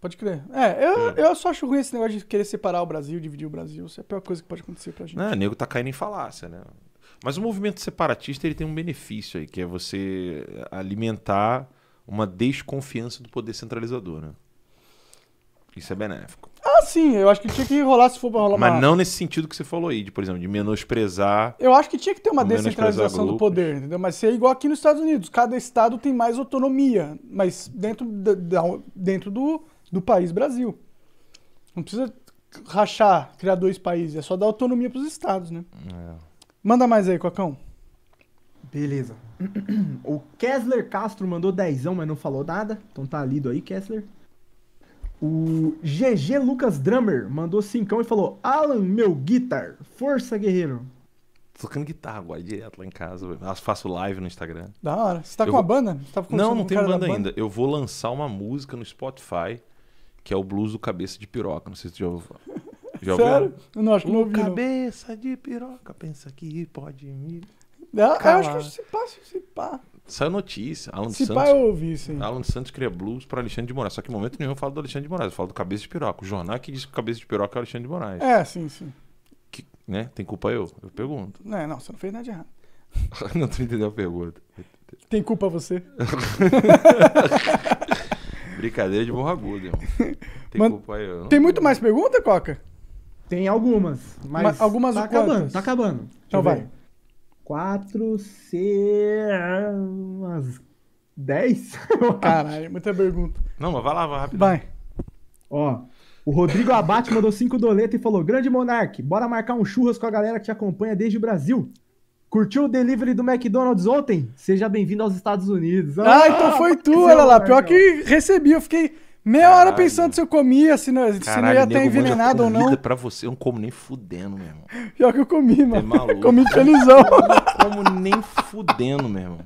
Pode crer. É, eu, é. eu só acho ruim esse negócio de querer separar o Brasil, dividir o Brasil. Isso é a pior coisa que pode acontecer pra gente. Não, o nego tá caindo em falácia, né? Mas o movimento separatista ele tem um benefício aí, que é você alimentar uma desconfiança do poder centralizador, né? Isso é benéfico. Ah, sim, eu acho que tinha que rolar se for pra rolar Mas uma... não nesse sentido que você falou aí, de, por exemplo, de menosprezar. Eu acho que tinha que ter uma descentralização do poder, entendeu? Mas ser é igual aqui nos Estados Unidos. Cada estado tem mais autonomia, mas dentro, da, dentro do do país Brasil. Não precisa rachar, criar dois países, é só dar autonomia para os estados, né? É. Manda mais aí, Cocão. Beleza. O Kessler Castro mandou dezão, mas não falou nada. Então tá lido aí, Kessler. O GG Lucas Drummer mandou cincão e falou: Alan, meu guitar, força, guerreiro. Tô tocando guitarra agora, direto lá em casa. Eu ah, faço live no Instagram. Da hora. Você tá eu com vou... a banda? Você tá não, não tem banda, banda ainda. Eu vou lançar uma música no Spotify que é o blues do Cabeça de Piroca. Não sei se já ouviu. Já Sério? Ouviu? Não, acho que não ouvi. Cabeça de Piroca, pensa que pode me. Ah, eu acho que se pá, se pá. Saiu notícia. Alan se Santos. eu ouvi, sim. Alan Santos cria blues para Alexandre de Moraes. Só que em momento nenhum eu falo do Alexandre de Moraes, eu falo do Cabeça de Piroca. O jornal que diz que Cabeça de Piroca é o Alexandre de Moraes. É, sim, sim. Que, né? Tem culpa eu? Eu pergunto. Não, não, você não fez nada de errado. não tô entendendo a pergunta. Tem culpa você? Brincadeira de burro agudo, Tem, Mano, culpa aí, eu não... tem muito mais pergunta, Coca? Tem algumas, mas. algumas tá acabando, tá acabando. Deixa então vai. Quatro, C. umas Caralho, muita pergunta. Não, mas vai lá, vai rápido. Vai. Ó. O Rodrigo Abate mandou cinco doletas e falou: Grande Monarque, bora marcar um churras com a galera que te acompanha desde o Brasil. Curtiu o delivery do McDonald's ontem? Seja bem-vindo aos Estados Unidos. Ah, ah então foi tu, olha lá. Pior que recebi, eu fiquei meia Caralho. hora pensando se eu comia, se não, se não ia estar envenenado ou não. Pra você, eu não como nem fudendo, meu irmão. Pior que eu comi, é mano. É comi felizão. Eu não como nem fudendo, meu irmão.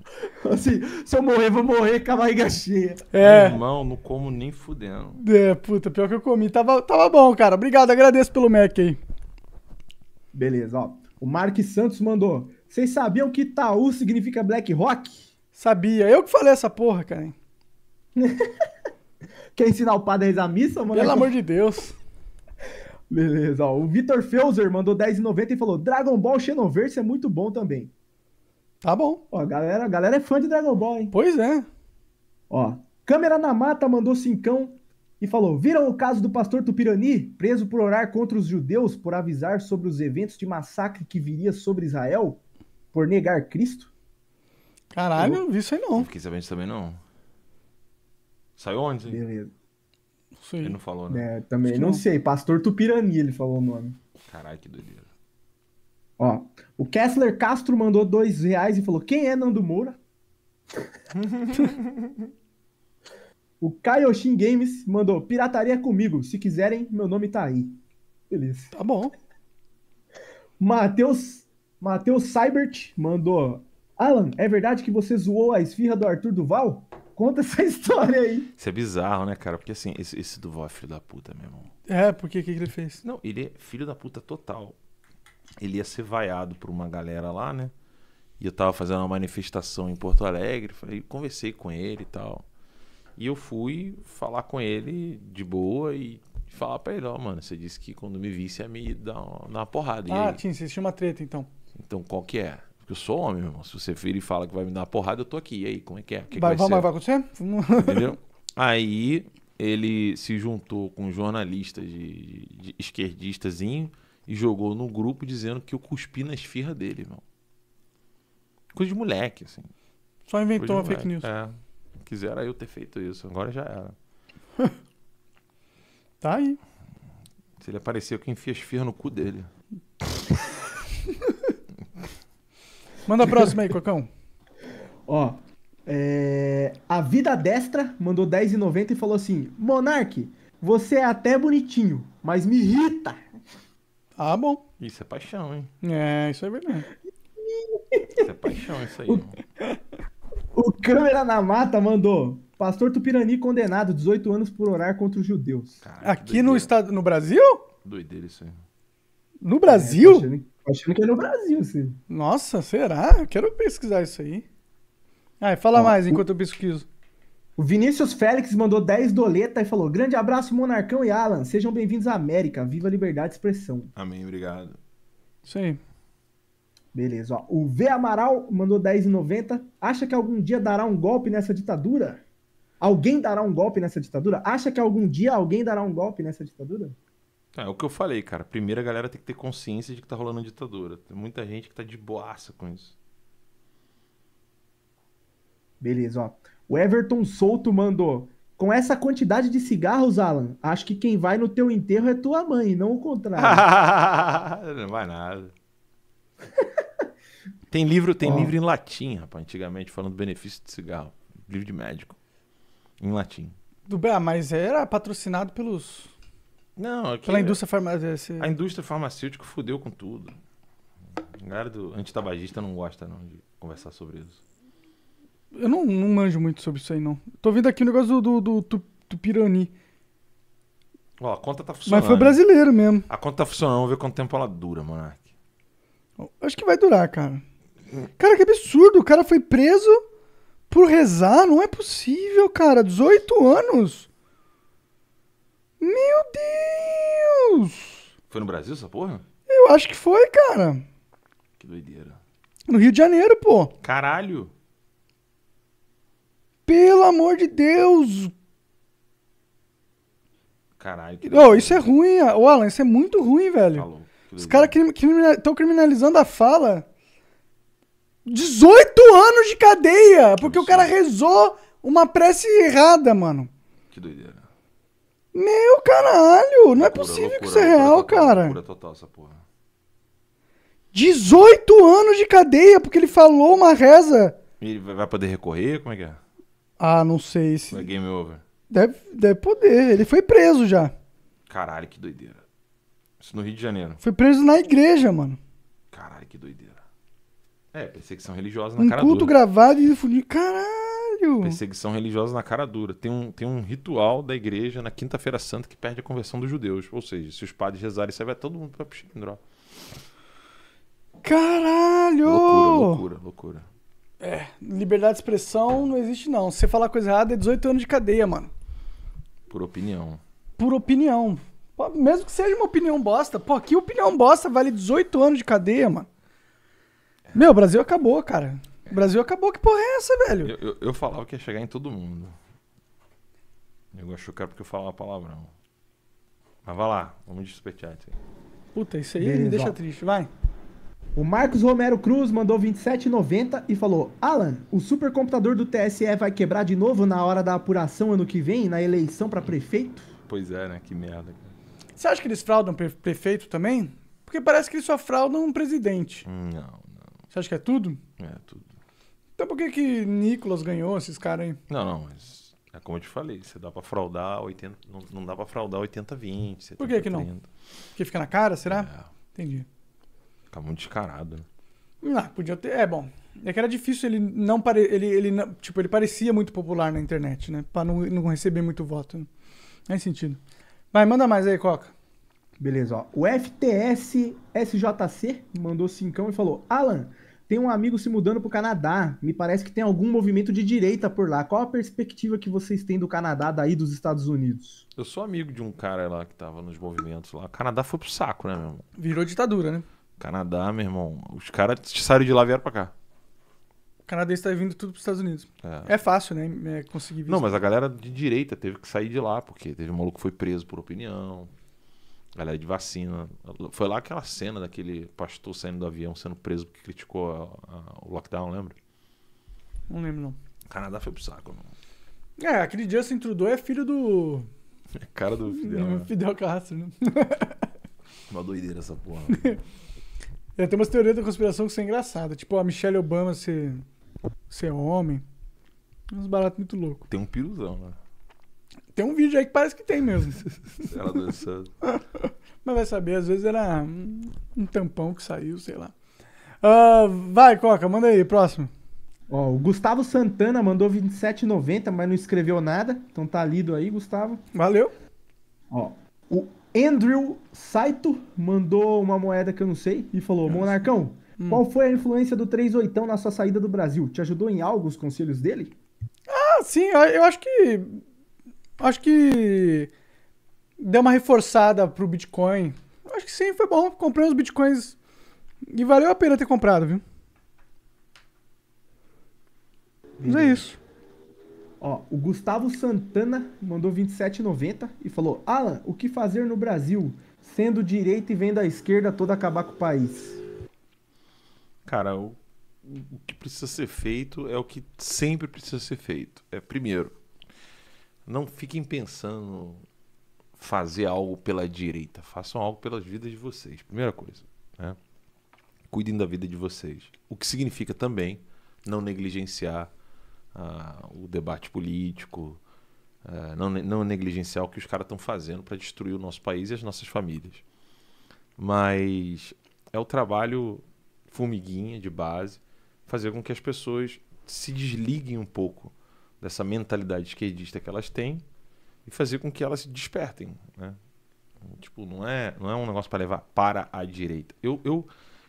Assim, se eu morrer, vou morrer com a barriga cheia. É. Meu irmão, não como nem fudendo. É, puta, pior que eu comi. Tava, tava bom, cara. Obrigado, agradeço pelo Mac aí. Beleza, ó. O Mark Santos mandou. Vocês sabiam que Itaú significa Black Rock? Sabia. Eu que falei essa porra, cara. Quer ensinar o padre a rezar a missa, mano? Pelo amor de Deus. Beleza, ó. O Vitor Feuser mandou 10,90 e falou: Dragon Ball Xenoverse é muito bom também. Tá bom. Ó, a galera, a galera é fã de Dragon Ball, hein? Pois é. Ó, Câmera na Mata mandou cincão e falou: Viram o caso do pastor Tupirani, preso por orar contra os judeus por avisar sobre os eventos de massacre que viria sobre Israel? por negar Cristo? Caralho, eu não vi isso aí não. Fiquei sabendo também não. Saiu onde? Hein? Beleza. Não sei. Ele não falou, né? É, também não, não sei. Pastor Tupirani, ele falou o nome. Caralho, que doideira. Ó, o Kessler Castro mandou dois reais e falou: Quem é Nando Moura? o Kaioshin Games mandou: Pirataria comigo. Se quiserem, meu nome tá aí. Beleza. Tá bom. Matheus Matheus Seibert mandou. Alan, é verdade que você zoou a esfirra do Arthur Duval? Conta essa história aí. Isso é bizarro, né, cara? Porque assim, esse, esse Duval é filho da puta, meu irmão. É, porque o que, que ele fez? Não, ele é filho da puta total. Ele ia ser vaiado por uma galera lá, né? E eu tava fazendo uma manifestação em Porto Alegre, falei, conversei com ele e tal. E eu fui falar com ele de boa e falar pra ele, ó, oh, mano, você disse que quando me visse ia me dar uma, uma porrada. Ah, tinha, vocês tinham uma treta então. Então qual que é? Porque eu sou homem, irmão. Se você vira e fala que vai me dar uma porrada, eu tô aqui. E aí, como é que é? O que, vai, é que vai, vai, vai acontecer? Entendeu? Aí ele se juntou com um jornalista de, de esquerdistazinho e jogou no grupo dizendo que eu cuspi na esfirra dele, irmão. Coisa de moleque, assim. Só inventou a fake news. É. Quisera eu ter feito isso. Agora já era. tá aí. Se ele apareceu, que enfia esfirra no cu dele. Manda a próxima aí, Cocão. Ó. É... A Vida Destra mandou 10,90 e falou assim: monarque, você é até bonitinho, mas me irrita. Ah, bom. Isso é paixão, hein? É, isso é verdade. isso é paixão, isso aí. O, o Câmera na Mata mandou. Pastor Tupirani condenado, 18 anos por orar contra os judeus. Caraca, Aqui no, estado, no Brasil? Doideira isso aí. No Brasil? É, tá achando que é no Brasil, assim. Nossa, será? Eu quero pesquisar isso aí. Ah, fala ah, mais enquanto eu pesquiso. O Vinícius Félix mandou 10 doleta e falou: Grande abraço, Monarcão e Alan. Sejam bem-vindos à América. Viva a liberdade de expressão. Amém, obrigado. Isso aí. Beleza, ó. O V Amaral mandou 10,90. Acha que algum dia dará um golpe nessa ditadura? Alguém dará um golpe nessa ditadura? Acha que algum dia alguém dará um golpe nessa ditadura? Tá, é o que eu falei, cara. Primeiro a galera tem que ter consciência de que tá rolando uma ditadura. Tem muita gente que tá de boaça com isso. Beleza, ó. O Everton Souto mandou. Com essa quantidade de cigarros, Alan, acho que quem vai no teu enterro é tua mãe, não o contrário. não vai nada. tem livro, tem ó. livro em latim, rapaz, antigamente, falando do benefício de cigarro. Livro de médico. Em latim. Do Bé, mas era patrocinado pelos não, aqui, é Pela indústria farmacêutica. A indústria farmacêutica fudeu com tudo. A galera do antitabagista não gosta não de conversar sobre isso. Eu não, não manjo muito sobre isso aí, não. Tô vendo aqui o um negócio do, do, do Tupirani. Ó, a conta tá funcionando. Mas foi brasileiro mesmo. A conta tá funcionando, vamos ver quanto tempo ela dura, Monark. Acho que vai durar, cara. Cara, que absurdo. O cara foi preso por rezar. Não é possível, cara. 18 anos. Meu Deus! Foi no Brasil essa porra? Eu acho que foi, cara. Que doideira. No Rio de Janeiro, pô. Caralho. Pelo amor de Deus. Caralho. Que oh, isso é ruim, Alan. Isso é muito ruim, velho. Falou. Tá Os caras estão criminalizando a fala. 18 anos de cadeia! Que porque absurdo. o cara rezou uma prece errada, mano. Que doideira. Meu caralho, não é possível loucura, que isso é real, total, cara. Loucura total essa porra. 18 anos de cadeia porque ele falou uma reza. Ele vai poder recorrer? Como é que é? Ah, não sei se. É game over. Deve, deve poder. Ele foi preso já. Caralho, que doideira. Isso no Rio de Janeiro. Foi preso na igreja, mano. Caralho, que doideira. É, perseguição religiosa na um cara culto dura. gravado e difundido. Caralho. Sério? Perseguição religiosa na cara dura. Tem um, tem um ritual da igreja na Quinta-feira Santa que perde a conversão dos judeus. Ou seja, se os padres rezarem isso aí, vai todo mundo pra Pichindró. Caralho! Loucura, loucura, loucura. É, liberdade de expressão não existe não. Se você falar coisa errada, é 18 anos de cadeia, mano. Por opinião. Por opinião. Pô, mesmo que seja uma opinião bosta. Pô, que opinião bosta vale 18 anos de cadeia, mano. Meu, o Brasil acabou, cara. O Brasil acabou. Que porra é essa, velho? Eu, eu, eu falava que ia chegar em todo mundo. Eu gosto cara porque eu falava palavrão. Mas vai lá, vamos de superchat Puta, isso aí Beleza, me deixa triste, vai. O Marcos Romero Cruz mandou 27,90 e falou: Alan, o supercomputador do TSE vai quebrar de novo na hora da apuração ano que vem, na eleição para prefeito? Pois é, né? Que merda. Cara. Você acha que eles fraudam prefeito também? Porque parece que eles só fraudam um presidente. Hum, não, não. Você acha que é tudo? É, tudo. Então por que que Nicolas ganhou esses caras aí? Não, não, mas é como eu te falei, você dá pra fraudar 80, não, não dá para fraudar 80, 20, 70, Por que que não? Porque fica na cara, será? É. Entendi. Fica tá muito descarado. Né? Não, podia ter, é bom. É que era difícil ele não pare... ele ele não... tipo, ele parecia muito popular na internet, né? Para não, não receber muito voto. Não né? Faz sentido. Vai, manda mais aí, Coca. Beleza, ó. O FTS SJC mandou cincão e falou: "Alan, tem um amigo se mudando para o Canadá. Me parece que tem algum movimento de direita por lá. Qual a perspectiva que vocês têm do Canadá daí dos Estados Unidos? Eu sou amigo de um cara lá que tava nos movimentos lá. O Canadá foi pro saco, né, meu irmão? Virou ditadura, né? Canadá, meu irmão. Os caras saíram de lá e vieram pra cá. O canadense está vindo tudo para os Estados Unidos. É. é, fácil, né? É conseguir visto. Não, mas a galera de direita teve que sair de lá, porque teve um maluco que foi preso por opinião. Ela é de vacina. Foi lá aquela cena daquele pastor saindo do avião, sendo preso porque criticou a, a, o lockdown, lembra? Não lembro, não. O Canadá foi pro saco, não. É, aquele Justin Trudeau é filho do. É cara do Fidel. né? Fidel Castro, né? Uma doideira essa porra. é, tem umas teorias da conspiração que são engraçadas. Tipo, a Michelle Obama ser, ser homem. Uns baratos muito loucos. Tem um piruzão, né? Tem um vídeo aí que parece que tem mesmo. Ela dançando. Mas vai saber, às vezes era um tampão que saiu, sei lá. Uh, vai, Coca, manda aí, próximo. Ó, o Gustavo Santana mandou 27,90, mas não escreveu nada. Então tá lido aí, Gustavo. Valeu. Ó, o Andrew Saito mandou uma moeda que eu não sei e falou: Nossa. Monarcão, hum. qual foi a influência do 38 na sua saída do Brasil? Te ajudou em algo os conselhos dele? Ah, sim, eu acho que acho que deu uma reforçada pro Bitcoin. Acho que sim, foi bom. Comprei uns Bitcoins e valeu a pena ter comprado, viu? Mas é uhum. isso. Ó, o Gustavo Santana mandou 27,90 e falou: Alan, o que fazer no Brasil, sendo direita e vendo a esquerda toda acabar com o país? Cara, o, o que precisa ser feito é o que sempre precisa ser feito. É primeiro, não fiquem pensando fazer algo pela direita. Façam algo pelas vidas de vocês. Primeira coisa, né? Cuidem da vida de vocês. O que significa também não negligenciar ah, o debate político, eh, não, não negligenciar o que os caras estão fazendo para destruir o nosso país e as nossas famílias. Mas é o trabalho formiguinha de base fazer com que as pessoas se desliguem um pouco dessa mentalidade esquerdista que elas têm e fazer com que elas se despertem, né? Tipo, não é, não é um negócio para levar para a direita. Eu, eu,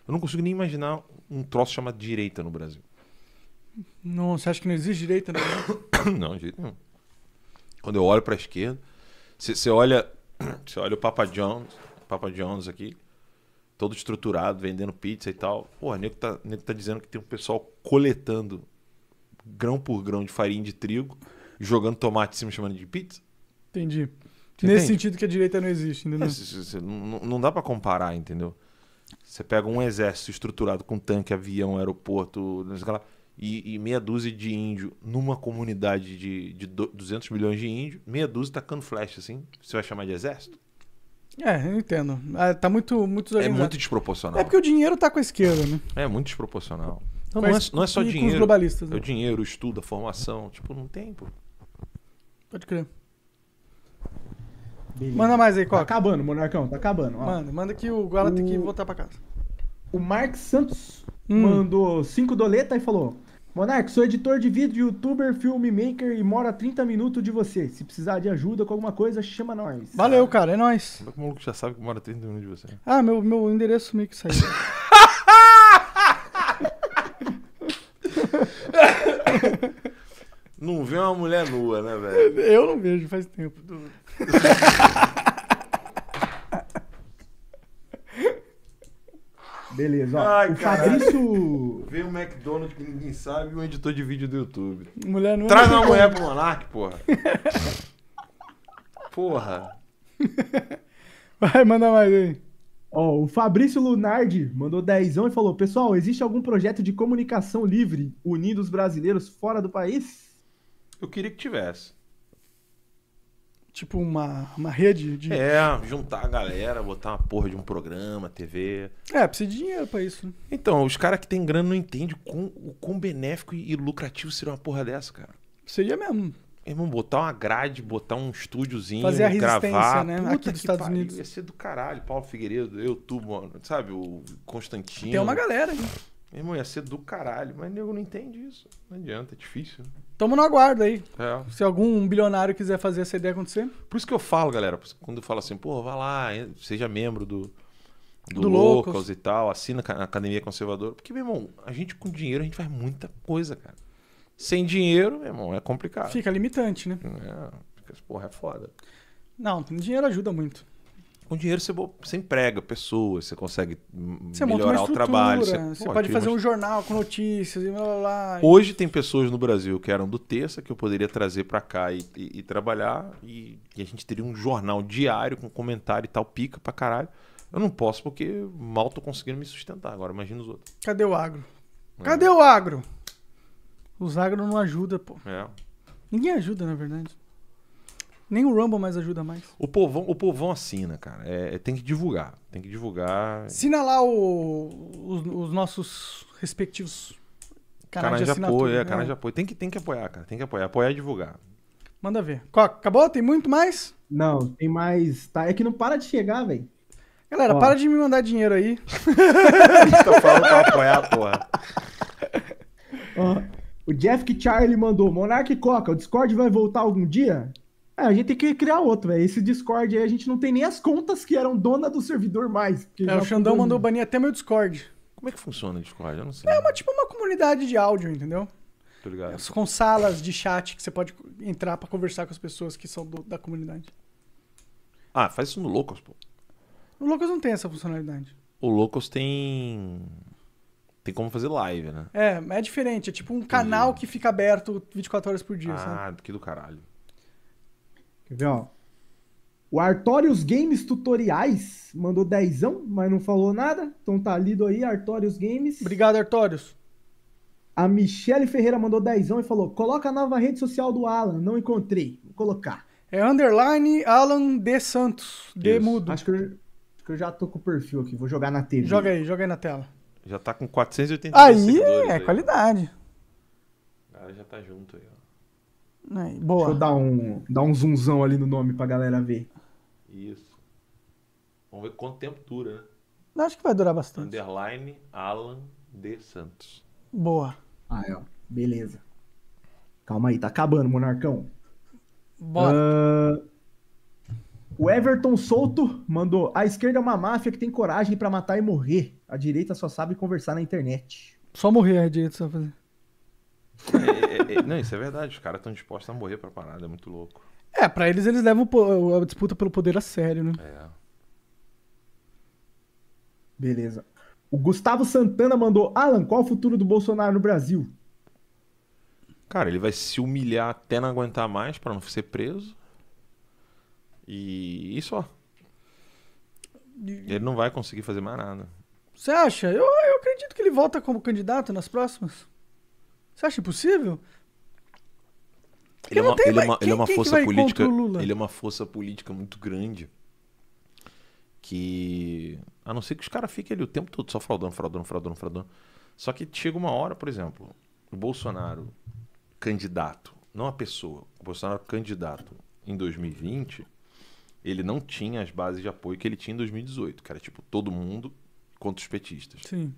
eu não consigo nem imaginar um troço chamado direita no Brasil. Não, você acha que não existe direita né? não, direita não. Quando eu olho para a esquerda, você olha, você olha o Papa Jones, Papa Jones aqui, todo estruturado, vendendo pizza e tal. Pô, o nego tá, nego tá dizendo que tem um pessoal coletando grão por grão de farinha de trigo, jogando tomate em cima chamando de pizza? Entendi. Você Nesse entende? sentido que a direita não existe, entendeu? É, não, não dá para comparar, entendeu? Você pega um exército estruturado com tanque, avião, aeroporto, lá, e, e, meia dúzia de índio numa comunidade de, de 200 milhões de índios meia dúzia tá tacando flecha, assim. Você vai chamar de exército? É, eu entendo. Ah, tá muito, muito É muito desproporcional. É porque o dinheiro tá com a esquerda, né? É muito desproporcional. Não, não é, não é só dinheiro. globalistas. Né? É o né? dinheiro, o estudo, a formação. Tipo, não tem, pô. Pode crer. Beleza. Manda mais aí, tá Coca. Tá acabando, Monarcão, tá acabando. Ó. Manda, manda que o Guala tem que voltar pra casa. O Mark Santos hum. mandou cinco doletas e falou: Monark, sou editor de vídeo, youtuber, filmmaker e mora a 30 minutos de você. Se precisar de ajuda com alguma coisa, chama nós. Valeu, cara, é nóis. Como o maluco já sabe que mora a 30 minutos de você? Ah, meu, meu endereço meio que saiu. não vê uma mulher nua, né, velho? Eu não vejo, faz tempo. Beleza, ó. Ai, o Fabrício. Veio o McDonald's que ninguém sabe e o editor de vídeo do YouTube. Mulher nua Traz uma mulher pro Monark, porra. porra. Vai, manda mais aí. Ó, o Fabrício Lunardi mandou dezão e falou: Pessoal, existe algum projeto de comunicação livre unindo os brasileiros fora do país? Eu queria que tivesse. Tipo uma, uma rede de. É, juntar a galera, botar uma porra de um programa, TV. É, precisa de dinheiro pra isso. Né? Então, os caras que tem grana não entendem o quão, o quão benéfico e lucrativo seria uma porra dessa, cara. Seria mesmo. Irmão, botar uma grade, botar um estúdiozinho, Fazer a gravar. Né? Puta Aqui dos Estados pariu, Unidos. Ia ser do caralho. Paulo Figueiredo, eu, tu, mano, sabe? O Constantino. Tem uma galera, aí. Irmão, ia ser do caralho. Mas nego não entende isso. Não adianta, é difícil. Tamo no aguardo aí. É. Se algum bilionário quiser fazer essa ideia acontecer. Por isso que eu falo, galera. Quando eu falo assim, pô, vai lá, seja membro do, do, do Locals. Locals e tal, assina a Academia Conservadora. Porque, meu irmão, a gente com dinheiro, a gente faz muita coisa, cara. Sem dinheiro, meu irmão, é complicado. Fica limitante, né? É, fica, porra, é foda. Não, dinheiro ajuda muito. Com dinheiro você, você emprega pessoas, você consegue você melhorar o trabalho. Você, você pô, pode fazer uma... um jornal com notícias e blá, blá, blá. Hoje tem pessoas no Brasil que eram do terça que eu poderia trazer para cá e, e, e trabalhar e, e, a gente teria um jornal diário com comentário e tal, pica pra caralho. Eu não posso porque mal tô conseguindo me sustentar agora, imagina os outros. Cadê o agro? É. Cadê o agro? os agro não ajuda, pô. É. Ninguém ajuda, na verdade. Nem o Rumble mais ajuda mais. O povão, o povão assina, cara. É, é tem que divulgar. Tem que divulgar. Assina lá o, os, os nossos respectivos canais, canais de, de apoio. É, canais é. de apoio. Tem que, tem que apoiar, cara. Tem que apoiar. Apoiar e divulgar. Manda ver. acabou? Tem muito mais? Não, tem mais. Tá, é que não para de chegar, velho. Galera, Ó. para de me mandar dinheiro aí. Tô tá falando pra apoiar, porra. Ó. O Jeff Charlie mandou, Monark e Coca, o Discord vai voltar algum dia? É, a gente tem que criar outro, velho. Esse Discord aí a gente não tem nem as contas que eram dona do servidor mais. É, o Xandão mandou banir até meu Discord. Como é que funciona o Discord? Eu não sei. É uma, tipo uma comunidade de áudio, entendeu? Tô ligado. É, com salas de chat que você pode entrar para conversar com as pessoas que são do, da comunidade. Ah, faz isso no Locos, pô. O Locos não tem essa funcionalidade. O Locos tem tem como fazer live, né? É, é diferente. É tipo um canal que fica aberto 24 horas por dia, ah, sabe? que do caralho. Quer ver, ó? O Artorius Games Tutoriais mandou dezão, mas não falou nada. Então tá lido aí, Artorius Games. Obrigado, Artorius. A Michele Ferreira mandou dezão e falou: coloca a nova rede social do Alan. Não encontrei. Vou colocar. É underline Alan de Santos. de Isso. mudo. Acho que, eu, acho que eu já tô com o perfil aqui. Vou jogar na TV. Joga aí, joga aí na tela. Já tá com 480 Aí é aí. qualidade. O cara já tá junto aí, ó. Aí, boa. Deixa eu dar um, dar um zoomzão ali no nome pra galera ver. Isso. Vamos ver quanto tempo dura, né? acho que vai durar bastante. Underline Alan de Santos. Boa. Ah, é, ó. Beleza. Calma aí, tá acabando, Monarcão. Bora. Uh... O Everton Souto mandou: A esquerda é uma máfia que tem coragem para matar e morrer. A direita só sabe conversar na internet. Só morrer a direita só fazer. É, é, é, não, isso é verdade. Os caras estão dispostos a morrer pra parada, é muito louco. É, pra eles, eles levam a disputa pelo poder a sério, né? É. Beleza. O Gustavo Santana mandou: Alan, qual o futuro do Bolsonaro no Brasil? Cara, ele vai se humilhar até não aguentar mais para não ser preso. E, isso só. Ele não vai conseguir fazer mais nada. Você acha? Eu, eu acredito que ele volta como candidato nas próximas. Você acha impossível? Ele, é, é uma, ele é uma, ele é uma força política. Ele é uma força política muito grande. Que. A não ser que os caras fiquem ali o tempo todo só fraudando, fraudando, fraudando, fraudando. Só que chega uma hora, por exemplo, o Bolsonaro candidato, não a pessoa, o Bolsonaro candidato em 2020, ele não tinha as bases de apoio que ele tinha em 2018, que era tipo todo mundo contra os petistas. Sim.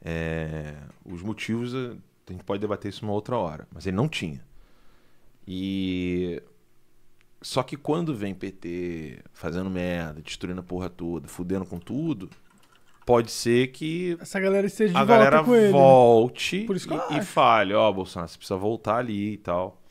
É, os motivos eh, a gente pode debater isso numa outra hora, mas ele não tinha. E só que quando vem PT fazendo merda, destruindo a porra toda, fudendo com tudo, pode ser que essa galera esteja de a volta galera volte ele, né? e, e, fale, ó, oh, Bolsonaro, você precisa voltar ali e tal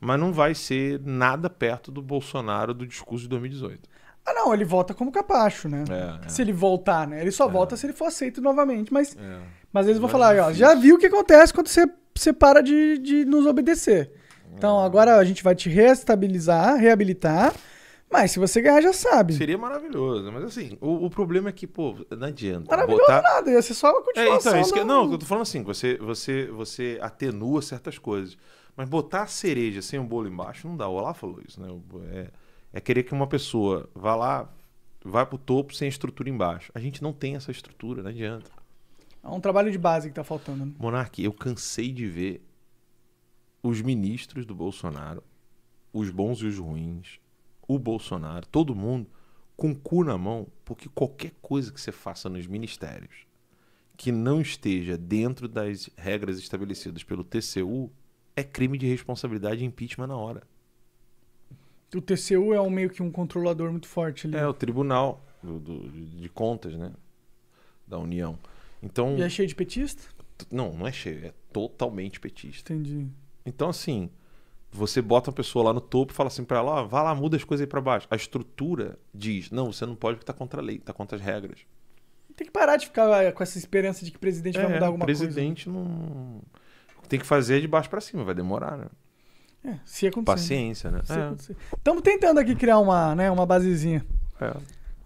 mas não vai ser nada perto do Bolsonaro do discurso de 2018. Ah, não, ele volta como capacho, né? É, é. se é. ele voltar, né? Ele só é. volta se ele for aceito novamente, mas, é. mas eles vão é falar, ó, já viu o que acontece quando você, você para de, de nos obedecer. Então agora a gente vai te restabilizar, reabilitar, mas se você ganhar, já sabe. Seria maravilhoso, mas assim, o, o problema é que, pô, não adianta. Maravilhoso botar... nada, ia ser só uma continuação. É, então, isso que, não, eu tô falando assim, você, você, você atenua certas coisas. Mas botar a cereja sem o bolo embaixo não dá. O Olá falou isso, né? É, é querer que uma pessoa vá lá, vá pro topo sem estrutura embaixo. A gente não tem essa estrutura, não adianta. É um trabalho de base que tá faltando. Né? Monarque, eu cansei de ver os ministros do Bolsonaro, os bons e os ruins, o Bolsonaro, todo mundo com o cu na mão, porque qualquer coisa que você faça nos ministérios que não esteja dentro das regras estabelecidas pelo TCU é crime de responsabilidade e impeachment na hora. O TCU é um, meio que um controlador muito forte ali. É, o tribunal do, do, de contas, né? Da União. Então, e é cheio de petista? Não, não é cheio, é totalmente petista. Entendi. Então, assim, você bota uma pessoa lá no topo e fala assim para ela: ó, oh, vá lá, muda as coisas aí para baixo. A estrutura diz: não, você não pode porque tá contra a lei, tá contra as regras. Tem que parar de ficar ah, com essa esperança de que o presidente é, vai mudar alguma presidente coisa. O presidente não tem que fazer de baixo para cima, vai demorar, né? É, se acontecer. Né? Paciência, né? Estamos é. tentando aqui criar uma, né, uma basezinha. É.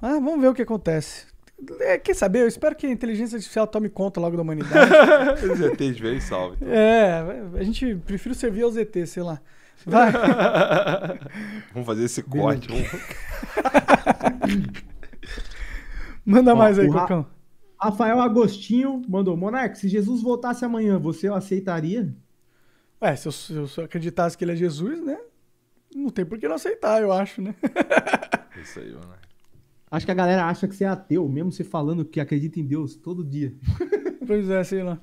Ah, vamos ver o que acontece. É, quer saber? Eu espero que a inteligência artificial tome conta logo da humanidade. Os ETs vêm salve. Então. É, a gente prefiro servir aos ETs, sei lá. Vai. vamos fazer esse corte. Manda mais aí, Cocão. Rafael Agostinho mandou: Monarque, se Jesus voltasse amanhã, você o aceitaria? Ué, se eu, se eu acreditasse que ele é Jesus, né? Não tem por que não aceitar, eu acho, né? Isso aí, Monarque. Acho que a galera acha que você é ateu, mesmo você falando que acredita em Deus todo dia. pois é, sei lá.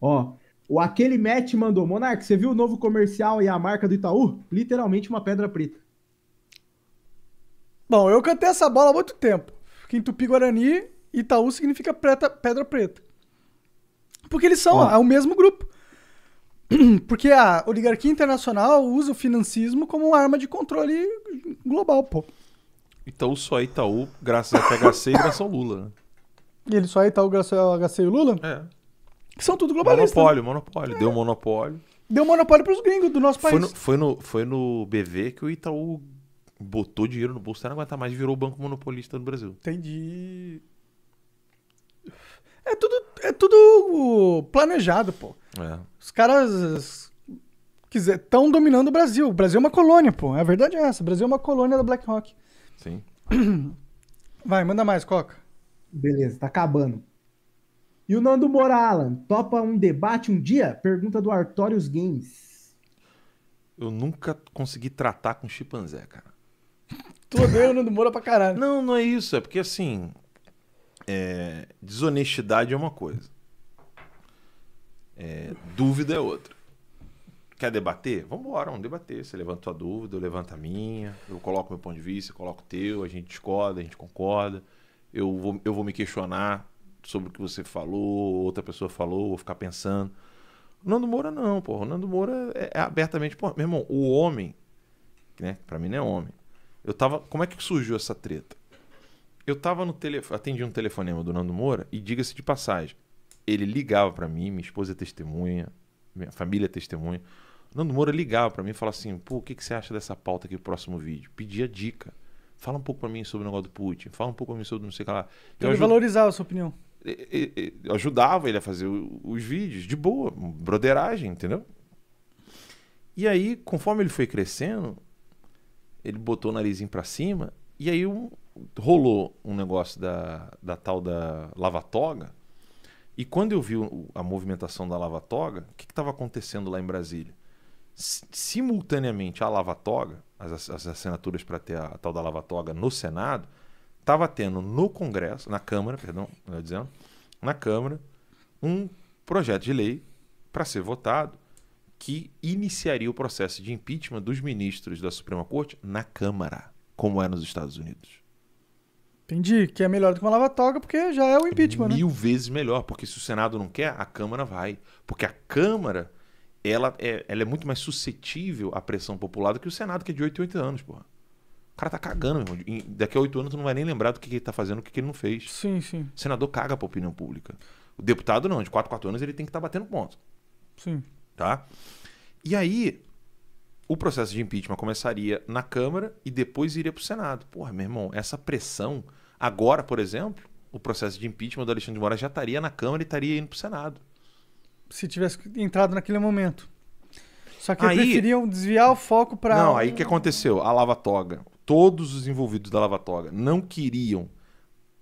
Ó, o Aquele Match mandou, Monarque. você viu o novo comercial e a marca do Itaú? Literalmente uma pedra preta. Bom, eu cantei essa bola há muito tempo. Quintupi Guarani Itaú significa preta, Pedra Preta. Porque eles são é o mesmo grupo. Porque a oligarquia internacional usa o financismo como arma de controle global, pô. Então só é Itaú, graças a THC e graças ao Lula, né? E ele só é Itaú graças ao HC e o Lula? É. Que são tudo globalistas. Monopólio, né? monopólio. É. Deu monopólio. Deu monopólio pros gringos do nosso país. Foi no, foi no, foi no BV que o Itaú botou dinheiro no bolso, não aguentar mais e virou o banco monopolista do Brasil. Entendi. É tudo, é tudo planejado, pô. É. Os caras estão dominando o Brasil. O Brasil é uma colônia, pô. A verdade é essa. O Brasil é uma colônia da BlackRock. Sim. Vai, manda mais, Coca. Beleza, tá acabando. E o Nando Moura, Alan, topa um debate um dia? Pergunta do Artorius Games. Eu nunca consegui tratar com chimpanzé, cara. Tu odeia o Nando Moura pra caralho. Não, não é isso. É porque, assim, é, desonestidade é uma coisa. É, dúvida é outra. Quer debater? Vamos embora, vamos debater. Você levanta a tua dúvida, eu levanto a minha, eu coloco meu ponto de vista, eu coloco o teu, a gente discorda, a gente concorda. Eu vou, eu vou me questionar sobre o que você falou, outra pessoa falou, vou ficar pensando. O Nando Moura não, pô. O Nando Moura é, é abertamente, pô, meu irmão, o homem, né? Pra mim não é homem. Eu tava. Como é que surgiu essa treta? Eu tava no telefone, atendi um telefonema do Nando Moura e diga-se de passagem, ele ligava para mim, minha esposa é testemunha, minha família é testemunha. O Nando Moura ligava para mim e falava assim: "Pô, o que que você acha dessa pauta aqui pro próximo vídeo?" Pedia dica. Fala um pouco para mim sobre o negócio do Putin, fala um pouco para mim sobre não sei o que lá. Eu ajud... valorizava a sua opinião. Eu ajudava ele a fazer os vídeos de boa, broderagem, entendeu? E aí, conforme ele foi crescendo, ele botou o narizinho para cima, e aí um, rolou um negócio da, da tal da Lava Toga E quando eu vi a movimentação da Lava Toga o que estava acontecendo lá em Brasília? Simultaneamente à Toga as, as assinaturas para ter a, a, tal da Lava Toga no Senado, estava tendo no Congresso, na Câmara, perdão, melhor dizendo, na Câmara, um projeto de lei para ser votado que iniciaria o processo de impeachment dos ministros da Suprema Corte na Câmara, como é nos Estados Unidos. Entendi, que é melhor do que uma lava-toga, porque já é o impeachment, né? Mil né? vezes melhor, porque se o Senado não quer, a Câmara vai. Porque a Câmara, ela é, ela é muito mais suscetível à pressão popular do que o Senado, que é de 8 em 8 anos, porra. O cara tá cagando, meu irmão. Daqui a 8 anos tu não vai nem lembrar do que, que ele tá fazendo, o que, que ele não fez. Sim, sim. O senador caga pra opinião pública. O deputado não, de 4 4 anos ele tem que estar tá batendo ponto. Sim. Tá? E aí, o processo de impeachment começaria na Câmara e depois iria pro Senado. Porra, meu irmão, essa pressão Agora, por exemplo, o processo de impeachment do Alexandre de Moraes já estaria na Câmara e estaria indo para o Senado. Se tivesse entrado naquele momento. Só que aí, preferiam desviar o foco para. Não, aí o que aconteceu? A Lava Toga. Todos os envolvidos da Lava Toga não queriam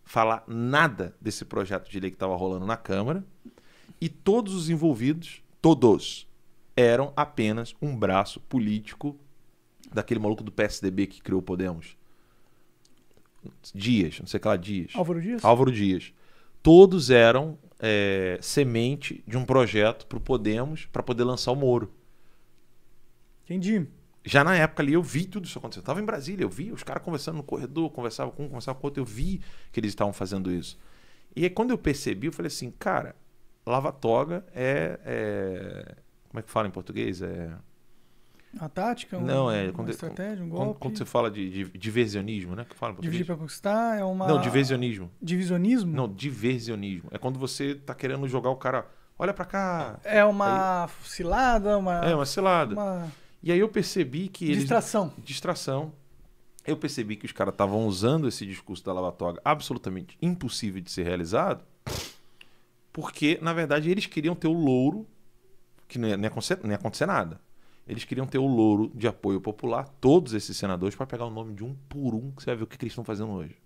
falar nada desse projeto de lei que estava rolando na Câmara. E todos os envolvidos, todos, eram apenas um braço político daquele maluco do PSDB que criou o Podemos. Dias, não sei que lá, Dias. Álvaro Dias? Álvaro Dias. Todos eram é, semente de um projeto para o Podemos para poder lançar o Moro. Entendi. Já na época ali eu vi tudo isso acontecer. Eu estava em Brasília, eu vi os caras conversando no corredor, conversava com um, conversava com outro, eu vi que eles estavam fazendo isso. E aí, quando eu percebi, eu falei assim, cara, lava-toga é, é, Como é que fala em português? É. A tática? Um, não, é. Quando, estratégia, um golpe? Quando, você fala de, diversionismo, né? Que fala Dividir para conquistar é uma. Não, diversionismo. Divisionismo? Não, diversionismo. É quando você tá querendo jogar o cara. Olha para cá. É uma aí... cilada, uma. É, uma cilada. Uma... E aí eu percebi que. Eles... Distração. Distração. Eu percebi que os caras estavam usando esse discurso da lavatória absolutamente impossível de ser realizado, porque, na verdade, eles queriam ter o louro, que não ia, não ia acontecer, não ia acontecer nada. Eles queriam ter o louro de apoio popular, todos esses senadores, para pegar o nome de um por um, que você vai ver o que, que eles estão fazendo hoje.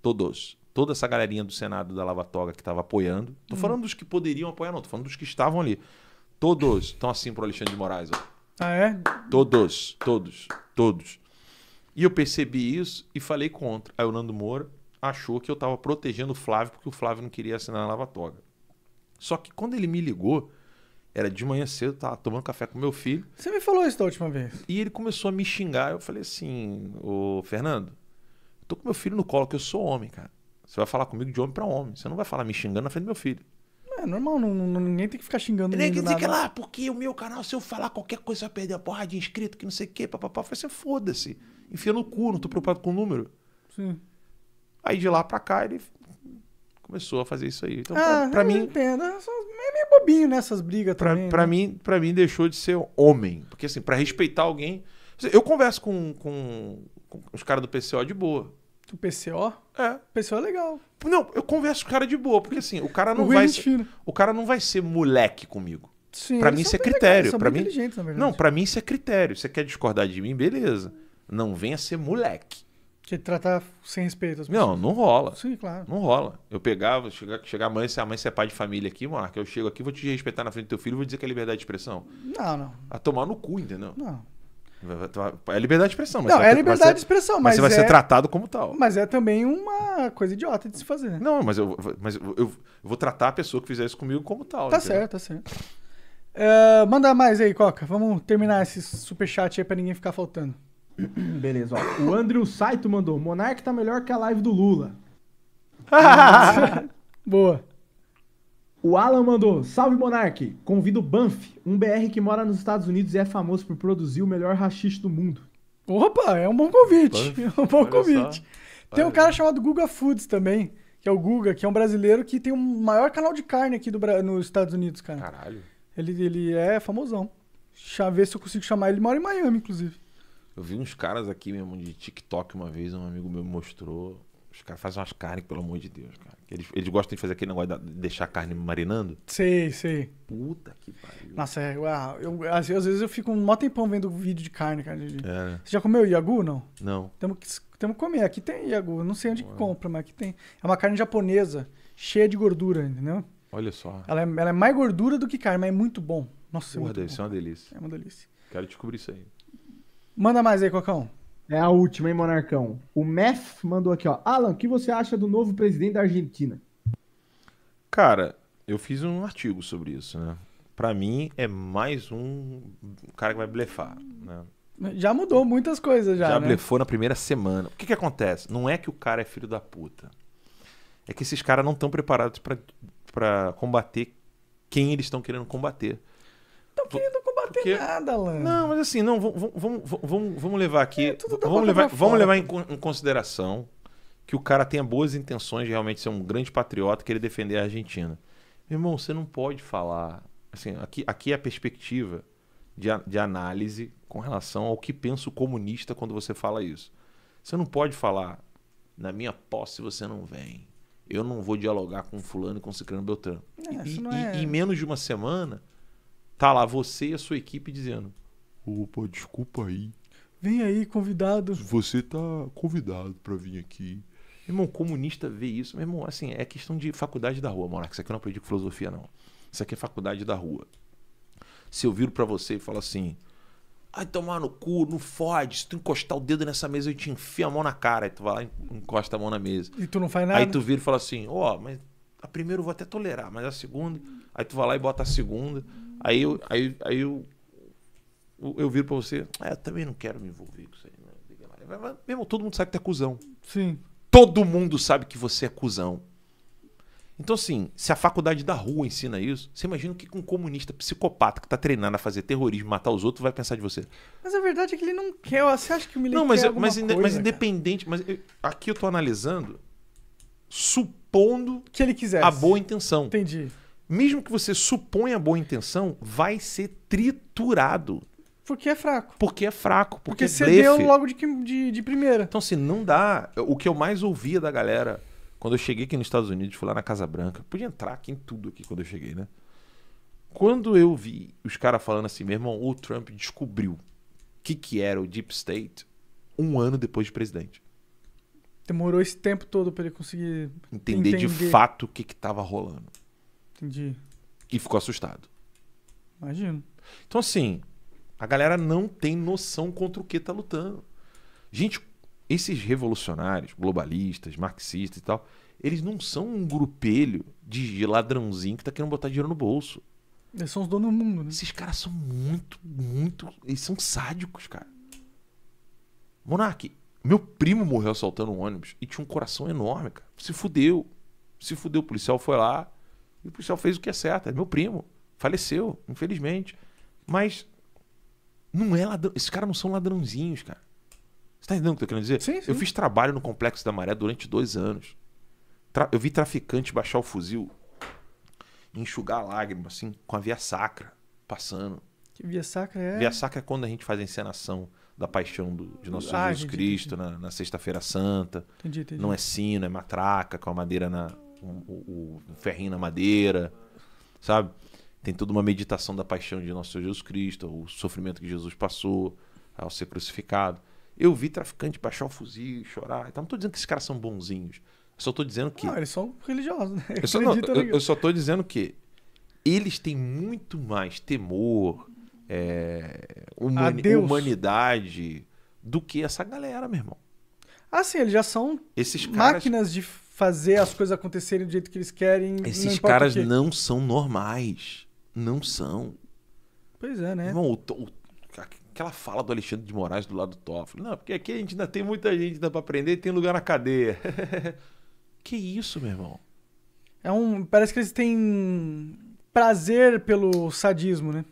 Todos. Toda essa galerinha do Senado da Lava Toga que estava apoiando. Tô hum. falando dos que poderiam apoiar, não. Tô falando dos que estavam ali. Todos estão assim pro Alexandre de Moraes. Ó. Ah, é? Todos, todos, todos. E eu percebi isso e falei contra. Aí o Nando Moura achou que eu estava protegendo o Flávio porque o Flávio não queria assinar a Lava Toga. Só que quando ele me ligou, era de manhã cedo, tava tomando café com meu filho. Você me falou isso da última vez. E ele começou a me xingar. Eu falei assim, ô Fernando, tô com meu filho no colo, que eu sou homem, cara. Você vai falar comigo de homem para homem. Você não vai falar me xingando na frente do meu filho. É normal, não, não, ninguém tem que ficar xingando ninguém. Ninguém tem que dizer lá, porque o meu canal, se eu falar qualquer coisa, vai perder a porra de inscrito, que não sei o quê, papapá. Eu falei assim, foda-se. Enfia no cu, não tô preocupado com o número. Sim. Aí de lá pra cá ele começou a fazer isso aí. Então, ah, pra, pra mim. Entendo. É é meio bobinho nessas brigas pra, também. Pra, né? mim, pra mim, deixou de ser homem. Porque, assim, pra respeitar alguém. Eu converso com, com, com os caras do PCO de boa. Do PCO? É. PCO é legal. Não, eu converso com o cara de boa, porque assim, o cara não o é vai. Ser, o cara não vai ser moleque comigo. Sim, pra mim isso é critério. Pra mim, não, pra mim isso é critério. Você quer discordar de mim, beleza. Não venha ser moleque que tratar sem respeito. às pessoas. não, não rola. Sim, claro. Não rola. Eu pegava, chegar, chegar a mãe, se a mãe, você é pai de família aqui, monarca, eu chego aqui, vou te respeitar na frente do teu filho, vou dizer que é liberdade de expressão. Não, não. A tomar no cu, entendeu? Não. É liberdade de expressão, mas. Não, é liberdade de expressão, mas. mas você vai ser é- tratado como tal. Mas é também uma coisa idiota de se fazer. Não, mas, eu, mas eu, eu, vou tratar a pessoa que fizer isso comigo como tal. Tá entendeu? certo, tá certo. Uh, manda mais aí, Coca. Vamos terminar esse superchat aí pra ninguém ficar faltando. Beleza, ó. O Andrew Saito mandou: Monark tá melhor que a live do Lula. Boa. O Alan mandou: Salve Monark! Convido Banff, um BR que mora nos Estados Unidos e é famoso por produzir o melhor rachixe do mundo. Opa, é um bom convite. Banff, é um bom convite. Tem um cara chamado Guga Foods também, que é o Guga, que é um brasileiro que tem o maior canal de carne aqui do, nos Estados Unidos, cara. Caralho. Ele, ele é famosão. Deixa eu ver se eu consigo chamar ele. Ele mora em Miami, inclusive. Eu vi uns caras aqui mesmo de TikTok uma vez, um amigo meu mostrou. Os caras fazem umas carnes, pelo amor de Deus, cara. Eles, eles gostam de fazer aquele negócio de deixar a carne marinando. Sei, sei. Puta que pariu. Nossa, é, eu, eu, às, vezes eu fico um mó tempão vendo vídeo de carne, cara. De, é. Você já comeu iagu, não? Não. Temos que, temos que comer. Aqui tem iagu. Não sei onde Ué. que compra, mas aqui tem. É uma carne japonesa, cheia de gordura, entendeu? Olha só. Ela é, ela é mais gordura do que carne, mas é muito bom. Nossa, é Porra, é muito deve bom, ser uma delícia. É uma delícia. Quero descobrir isso aí. Manda mais aí, Cocão. É a última, hein, Monarcão? O Mef mandou aqui, ó. Alan, o que você acha do novo presidente da Argentina? Cara, eu fiz um artigo sobre isso, né? Pra mim, é mais um cara que vai blefar, né? Já mudou muitas coisas já, Já né? blefou na primeira semana. O que que acontece? Não é que o cara é filho da puta. É que esses caras não estão preparados para combater quem eles estão querendo combater estão querendo combater porque... nada, Alan. Não, mas assim, não, vamos, vamos, vamos, vamos levar aqui. É, vamos, levar, vamos levar em, em consideração que o cara tenha boas intenções de realmente ser um grande patriota querer defender a Argentina. Meu irmão, você não pode falar. Assim, aqui, aqui é a perspectiva de, de análise com relação ao que pensa o comunista quando você fala isso. Você não pode falar, na minha posse você não vem. Eu não vou dialogar com fulano e com ciclano Beltrano. É, e, e, é... e, em menos de uma semana, Tá lá você e a sua equipe dizendo: Opa, desculpa aí. Vem aí, convidado. Você tá convidado para vir aqui. Meu irmão, comunista vê isso. Meu irmão, assim, é questão de faculdade da rua, Monarca. Isso aqui eu não aprendi com filosofia, não. Isso aqui é faculdade da rua. Se eu viro para você e falo assim: Ai, tomar no cu, não fode. Se tu encostar o dedo nessa mesa, eu te enfio a mão na cara. Aí tu vai lá e encosta a mão na mesa. E tu não faz nada. Aí tu vira e fala assim: Ó, oh, mas a primeira eu vou até tolerar, mas a segunda. Aí tu vai lá e bota a segunda. Aí eu, aí, aí eu, eu, viro pra você, ah, eu também não quero me envolver com isso aí. Né? Mas, mesmo todo mundo sabe que tu é cuzão. Sim. Todo mundo sabe que você é cuzão. Então, assim, se a faculdade da rua ensina isso, você imagina o que um comunista psicopata que tá treinando a fazer terrorismo, matar os outros, vai pensar de você. Mas a verdade é que ele não quer. Você acha que o militar. Não, mas, mas, coisa, mas independente. Mas eu, aqui eu tô analisando, supondo que ele quisesse. a boa intenção. Entendi mesmo que você suponha boa intenção, vai ser triturado. Porque é fraco. Porque é fraco. Porque, porque você é deu logo de, de, de, primeira. Então, assim, não dá. O que eu mais ouvia da galera quando eu cheguei aqui nos Estados Unidos, fui lá na Casa Branca. Podia entrar aqui em tudo aqui quando eu cheguei, né? Quando eu vi os caras falando assim, meu irmão, o Trump descobriu o que, que era o Deep State um ano depois de presidente. Demorou esse tempo todo para ele conseguir entender, entender, de fato o que estava rolando. Entendi. E ficou assustado. Imagino. Então, assim, a galera não tem noção contra o que tá lutando. Gente, esses revolucionários, globalistas, marxistas e tal, eles não são um grupelho de ladrãozinho que tá querendo botar dinheiro no bolso. Eles são os donos do mundo, né? Esses caras são muito, muito. Eles são sádicos, cara. Monark, meu primo morreu assaltando um ônibus e tinha um coração enorme, cara. Se fudeu. Se fudeu, o policial foi lá, e o policial fez o que é certo. É meu primo. Faleceu, infelizmente. Mas não é ladrão. Esses caras não são ladrãozinhos, cara. Você tá entendendo o que eu tô querendo dizer? Sim, sim. Eu fiz trabalho no Complexo da Maré durante dois anos. Tra... Eu vi traficante baixar o fuzil enxugar lágrima assim, com a via sacra passando. Que via sacra é? Via sacra é quando a gente faz a encenação da paixão do, de nosso ah, Jesus entendi, Cristo entendi. na, na Sexta-feira Santa. Entendi, entendi. Não é sino, é matraca, com a madeira na, o, o, ferrinho na madeira, sabe? Tem toda uma meditação da paixão de nosso Senhor Jesus Cristo, o sofrimento que Jesus passou ao ser crucificado. Eu vi traficante baixar o fuzil, chorar. Então, não estou dizendo que esses caras são bonzinhos. Eu só estou dizendo que. Não, eles são religiosos, né? Eu só, não, eu, eu só dizendo que eles têm muito mais temor, é, humani humanidade, do que essa galera, meu irmão. Ah, sim, eles já são Esses máquinas de fazer as coisas acontecerem do jeito que eles querem. Esses não caras não são normais. Não são. Pois é, né? Irmão, o, o, aquela fala do Alexandre de Moraes do lado do Toffoli. Não, porque aqui a gente ainda tem muita gente dá pra aprender e tem lugar na cadeia. que isso, meu irmão? É um. Parece que eles têm prazer pelo sadismo, né?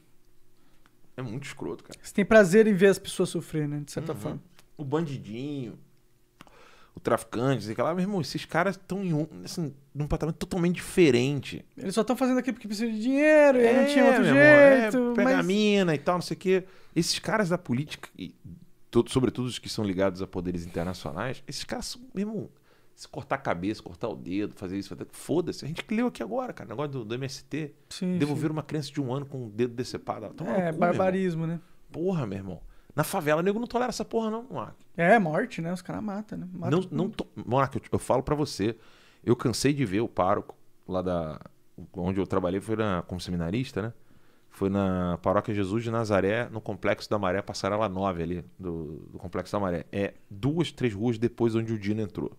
É muito escroto, cara. Você tem prazer em ver as pessoas sofrerem, né? De certa uhum. forma. O bandidinho o traficante, sei lá, meu irmão, esses caras estão em um, assim, num patamar totalmente diferente. Eles só estão fazendo aquilo porque precisam de dinheiro, é, e não tinha outro é, jeito. é, pega mas... mina e tal, não sei o quê. Esses caras da política, e todo, sobretudo os que são ligados a poderes internacionais, esses caras são, meu irmão, se cortar a cabeça, cortar o dedo, fazer isso, foda-se. A gente leu aqui agora, cara, negócio do, do MST. Sim, devolver sim. uma criança de um ano com o dedo decepado. Toma é, cu, barbarismo, né? Porra, meu irmão. Na favela, nego não tolera essa porra, não, Monark. É, morte, né? Os caras matam, né? Mata não, não to... Monark, eu, eu, falo para você. Eu cansei de ver o pároco lá da. Onde eu trabalhei foi na, como seminarista, né? Foi na Paróquia Jesus de Nazaré, no Complexo da Maré, Passarela 9 ali, do, do Complexo da Maré. É duas, três ruas depois onde o Dino entrou.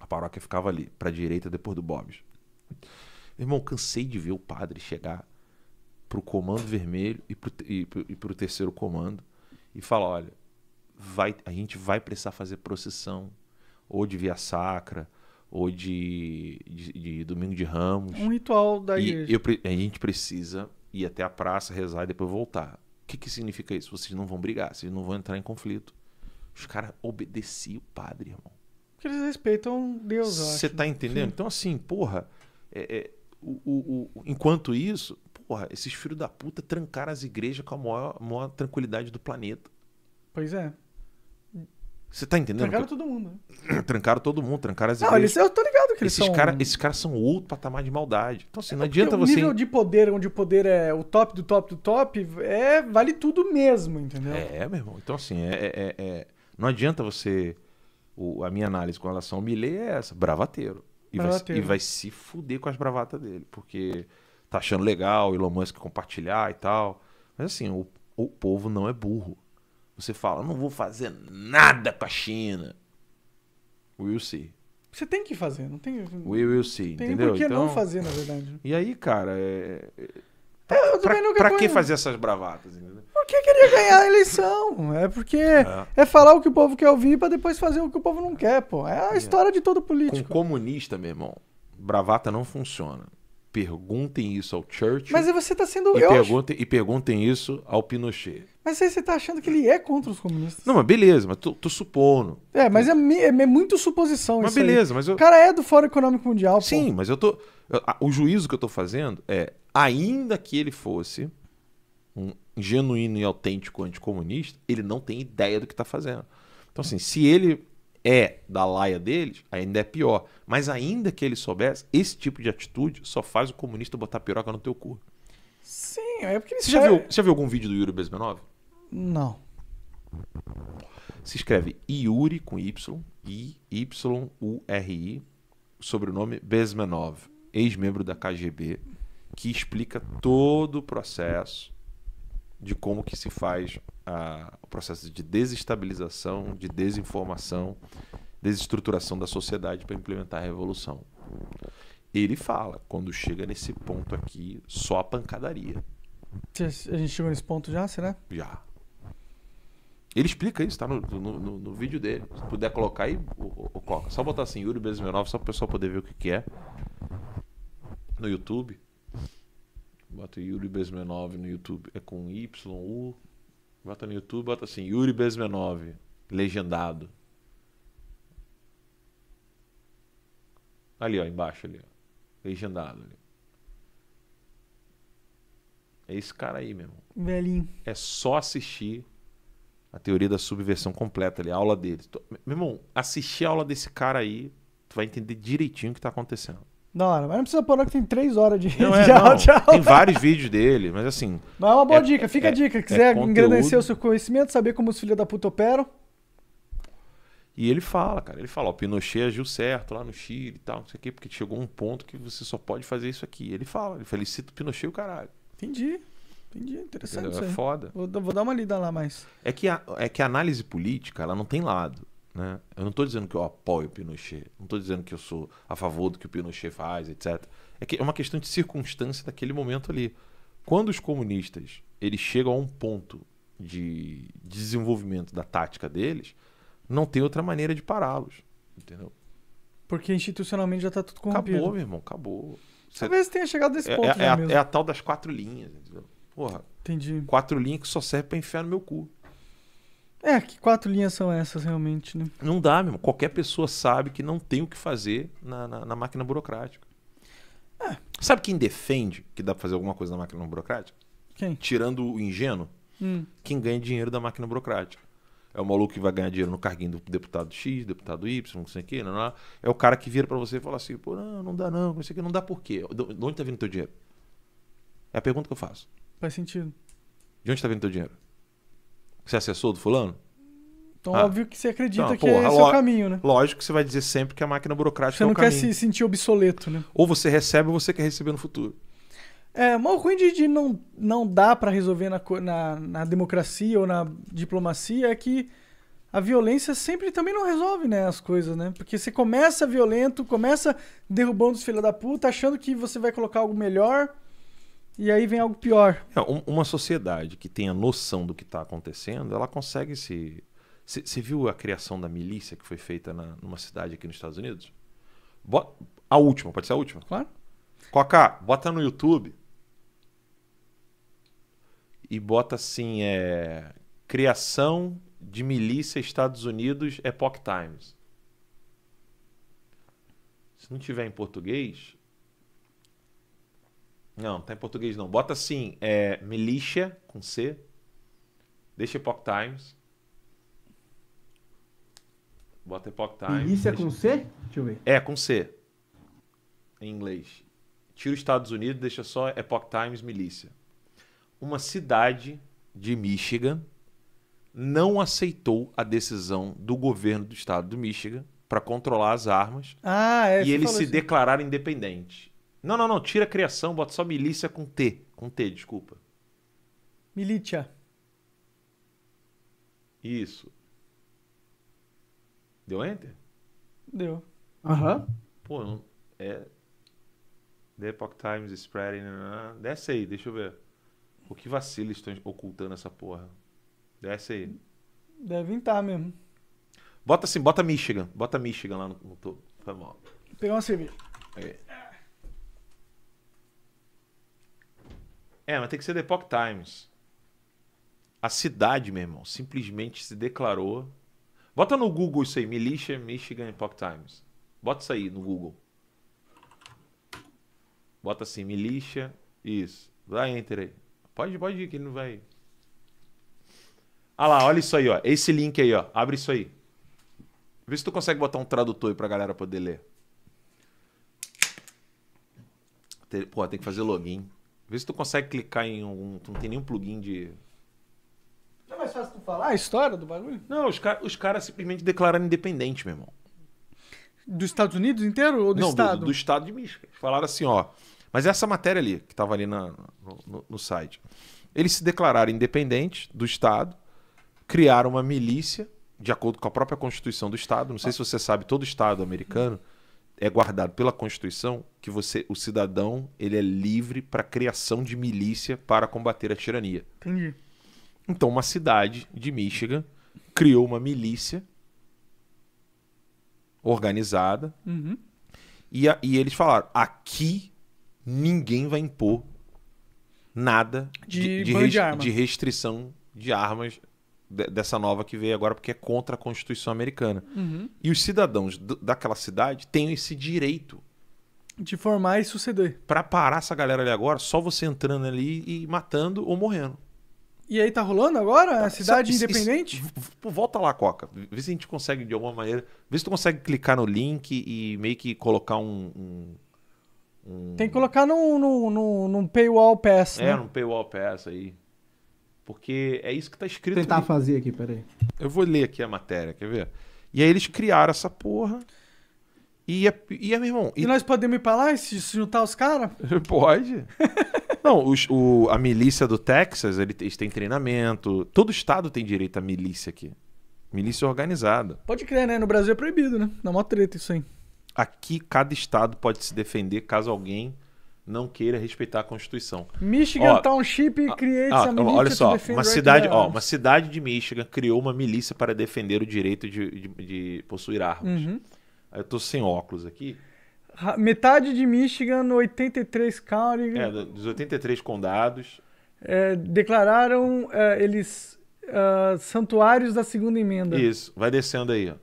A paróquia ficava ali, pra direita, depois do Bob's. Meu irmão, cansei de ver o padre chegar pro comando vermelho e pro, e, e pro terceiro comando e fala: olha, vai, a gente vai precisar fazer procissão, ou de via sacra, ou de, de, de domingo de ramos. Um ritual da e eu, a gente precisa ir até a praça, rezar e depois voltar. O que, que significa isso? Vocês não vão brigar, vocês não vão entrar em conflito. Os caras obedeciam o padre, irmão. Porque eles respeitam Deus, Você tá né? entendendo? Sim. Então, assim, porra, é, é, o, o, o, enquanto isso, porra, esses filhos da puta trancaram as igrejas com a maior, maior tranquilidade do planeta. Pois é. Você tá entendendo? Trancaram todo mundo. Né? Trancaram todo mundo, trancaram as não, igrejas. Não, eu tô ligado que eles esses são... Cara, esses caras são outro patamar de maldade. Então, assim, é, não adianta você... O nível de poder, onde o poder é o top do top do top, é, vale tudo mesmo, entendeu? É, meu irmão. Então, assim, é, é, é, é não adianta você... O, a minha análise com relação ao Millet é essa, bravateiro. E, bravateiro. Vai, e vai se fuder com as bravatas dele, porque tá achando legal, Elon Musk compartilhar e tal. Mas assim, o, o povo não é burro. Você fala, não vou fazer nada com a China. Will see. Você tem que fazer, não tem. We will see, tem entendeu? Por que então... não fazer, na verdade? E aí, cara, é. é pra, eu pra, pra que fazer essas bravatas? Entendeu? Porque queria ganhar a eleição. É porque é. é falar o que o povo quer ouvir para depois fazer o que o povo não quer, pô. É a é. história de todo político. Com comunista, meu irmão, bravata não funciona. Perguntem isso ao Churchill. Mas você está sendo. E, perguntem, acho... e perguntem isso ao Pinochet. Mas aí você está achando que ele é contra os comunistas. Não, mas beleza, mas tô, tô supondo. É, mas é, é, é muito suposição mas isso. Mas beleza, aí. mas eu. O cara é do Fórum Econômico Mundial. Sim, pô. mas eu tô. O juízo que eu tô fazendo é, ainda que ele fosse um genuíno e autêntico anticomunista, ele não tem ideia do que está fazendo. Então, assim, se ele é da laia deles, ainda é pior. Mas ainda que ele soubesse, esse tipo de atitude só faz o comunista botar piroca no teu cu. Sim, é porque ele você, sabe... já viu, você já viu algum vídeo do Yuri Bezmenov? Não. Se escreve Yuri com Y, I-Y-U-R-I, sobrenome Bezmenov, ex-membro da KGB, que explica todo o processo de como que se faz a, o processo de desestabilização, de desinformação, desestruturação da sociedade para implementar a revolução. Ele fala, quando chega nesse ponto aqui, só a pancadaria. A gente chegou nesse ponto já, será? Já. Ele explica isso, tá no, no, no, no vídeo dele. Se puder colocar aí, o, o Só botar assim, Yuri Bezmenov, só para o pessoal poder ver o que, que é. No YouTube. Bota Yuri Bezmenov no YouTube. É com Y-U Bota no YouTube, bota assim, Yuri Besmenov, legendado. Ali, ó, embaixo ali, ó. Legendado ali. É esse cara aí, meu irmão. Velhinho. É só assistir a teoria da subversão completa ali, a aula dele. Meu irmão, assistir a aula desse cara aí, tu vai entender direitinho o que tá acontecendo. Da hora. Mas não precisa pôr não, que tem três horas de, não é, de, não. aula. Tem vários vídeos dele, mas assim. Mas é uma boa é, dica, fica é, a dica. É quiser é engrandecer o seu conhecimento, saber como os filhos da puta operam. E ele fala, cara, ele fala, ó, Pinochet agiu certo lá no Chile e tal, não sei o quê, porque chegou um ponto que você só pode fazer isso aqui. Ele fala, ele felicita o Pinochet o caralho. Entendi. Entendi, interessante. É foda. Vou, vou, dar uma lida lá mais. É que a, é que a análise política, ela não tem lado. Né? Eu não estou dizendo que eu apoio o Pinochet, não estou dizendo que eu sou a favor do que o Pinochet faz, etc. É, que é uma questão de circunstância daquele momento ali. Quando os comunistas eles chegam a um ponto de desenvolvimento da tática deles, não tem outra maneira de pará-los, entendeu? Porque institucionalmente já está tudo corrompido. Acabou, meu irmão, acabou. Você... Talvez tenha chegado nesse é, ponto. É, é, a, é, a, tal das quatro linhas, entendeu? Porra. Entendi. Quatro linhas que só serve para enfiar no meu cu. É, que quatro linhas são essas realmente, né? Não dá mesmo. Qualquer pessoa sabe que não tem o que fazer na, na, na máquina burocrática. É. Sabe quem defende que dá pra fazer alguma coisa na máquina burocrática? Quem? Tirando o ingênuo, hum. quem ganha dinheiro da máquina burocrática. É o maluco que vai ganhar dinheiro no carguinho do deputado X, deputado Y, não sei o quê. Não, não. É o cara que vira para você e fala assim, pô, não, não dá não, não sei o quê. Não dá por quê? De onde tá vindo teu dinheiro? É a pergunta que eu faço. Faz sentido. De onde tá vindo teu dinheiro? Você é assessor do fulano? Então, ah. óbvio que você acredita então, que porra, esse é o caminho, né? Lógico que você vai dizer sempre que a máquina burocrática você é o caminho. Você não quer se sentir obsoleto, né? Ou você recebe ou você quer receber no futuro. É, mal ruim de, de não, não dá para resolver na, na, na, democracia ou na diplomacia é que a violência sempre também não resolve né, as coisas, né? Porque você começa violento, começa derrubando os filhos da puta, achando que você vai colocar algo melhor. E aí vem algo pior. Não, é, uma sociedade que tenha noção do que está acontecendo, ela consegue se. Você viu a criação da milícia que foi feita na, numa cidade aqui nos Estados Unidos? Bota A última, pode ser a última? Claro. Coca, bota no YouTube e bota assim: é... Criação de milícia Estados Unidos Epoch Times. Se não tiver em português, não, tá em português não. Bota assim, é, Militia, com C. Deixa Epoch Times. Bota Epoch Times. Milícia deixa... com C? Deixa eu ver. É, com C. Em inglês. Tira os Estados Unidos, deixa só Epoch Times, milícia. Uma cidade de Michigan não aceitou a decisão do governo do estado do Michigan para controlar as armas ah, é, e eles se assim. declararam independentes. Não, não, não. Tira a criação, bota só milícia com T. Com T, desculpa. Milícia. Isso. Deu enter? Deu. Aham. Uhum. Pô, é. The Epoch Times spreading. Né, né, né. Desce aí, deixa eu ver. O que vacilo estão ocultando essa porra? Desce aí. Devem estar tá mesmo. Bota assim, bota Michigan. Bota Michigan lá no, no topo. Foi tá mal. Pegar uma cerveja. Aí. É, mas tem que ser The Epoch Times. A cidade, meu irmão, simplesmente se declarou. Bota no Google isso aí, Militia Michigan Epoch Times. Bota isso aí no Google. Bota assim, Militia. Isso. Dá enter aí. Pode, pode ir, que ele não vai. Ah lá, olha isso aí, ó. Esse link aí, ó. Abre isso aí. Vê se tu consegue botar um tradutor aí pra galera poder ler. Pô, tem que fazer login. Vê se tu consegue clicar em um. Tu não tem nenhum plugin de. Não é mais fácil tu falar a história do bagulho? Não, os, car os caras simplesmente declararam independente, meu irmão. Dos Estados Unidos inteiro ou do não, estado? Do, do estado de Michigan. Falaram assim, ó. Mas essa matéria ali, que estava ali na, no, no, site. Eles se declararam independentes do Estado, criaram uma milícia, de acordo com a própria Constituição do Estado. Não sei se você sabe, todo Estado americano é guardado pela Constituição que você, o cidadão, ele é livre para criação de milícia para combater a tirania. Entendi. Então, uma cidade de Michigan criou uma milícia organizada uhum. e, a, e eles falaram: aqui ninguém vai impor nada de, de, de, de, restrição de armas dessa nova que veio agora, porque é contra a Constituição americana. Uhum. E os cidadãos daquela cidade têm esse direito. De formar e suceder. Para parar essa galera ali agora, só você entrando ali e matando ou morrendo. E aí tá rolando agora? Tá. A cidade isso, independente? Isso, volta lá, Coca. Vê se a gente consegue, de alguma maneira. Vê se tu consegue clicar no link e meio que colocar um. um, um... Tem que colocar num, no no paywall pass. É, né? num paywall pass aí. Porque é isso que tá escrito. Vou tentar ali. fazer aqui, peraí. Eu vou ler aqui a matéria, quer ver? E aí eles criaram essa porra. E é, e é meu irmão. E, e nós podemos ir pra lá e se juntar os caras? Pode. Não, os, o, a milícia do Texas, eles têm treinamento. Todo estado tem direito à milícia aqui. Milícia organizada. Pode crer, né? No Brasil é proibido, né? Dá mó treta isso aí. Aqui, cada estado pode se defender caso alguém não queira respeitar a Constituição. Michigan ó, Township ah, creates ah, a Olha só, uma cidade, ó, uma cidade de Michigan criou uma milícia para defender o direito de, de, de possuir armas. Uhum. Eu tô sem óculos aqui. Metade de Michigan, 83 counties. É, dos 83 condados. É, declararam é, eles é, santuários da segunda emenda. Isso, vai descendo aí. Ó.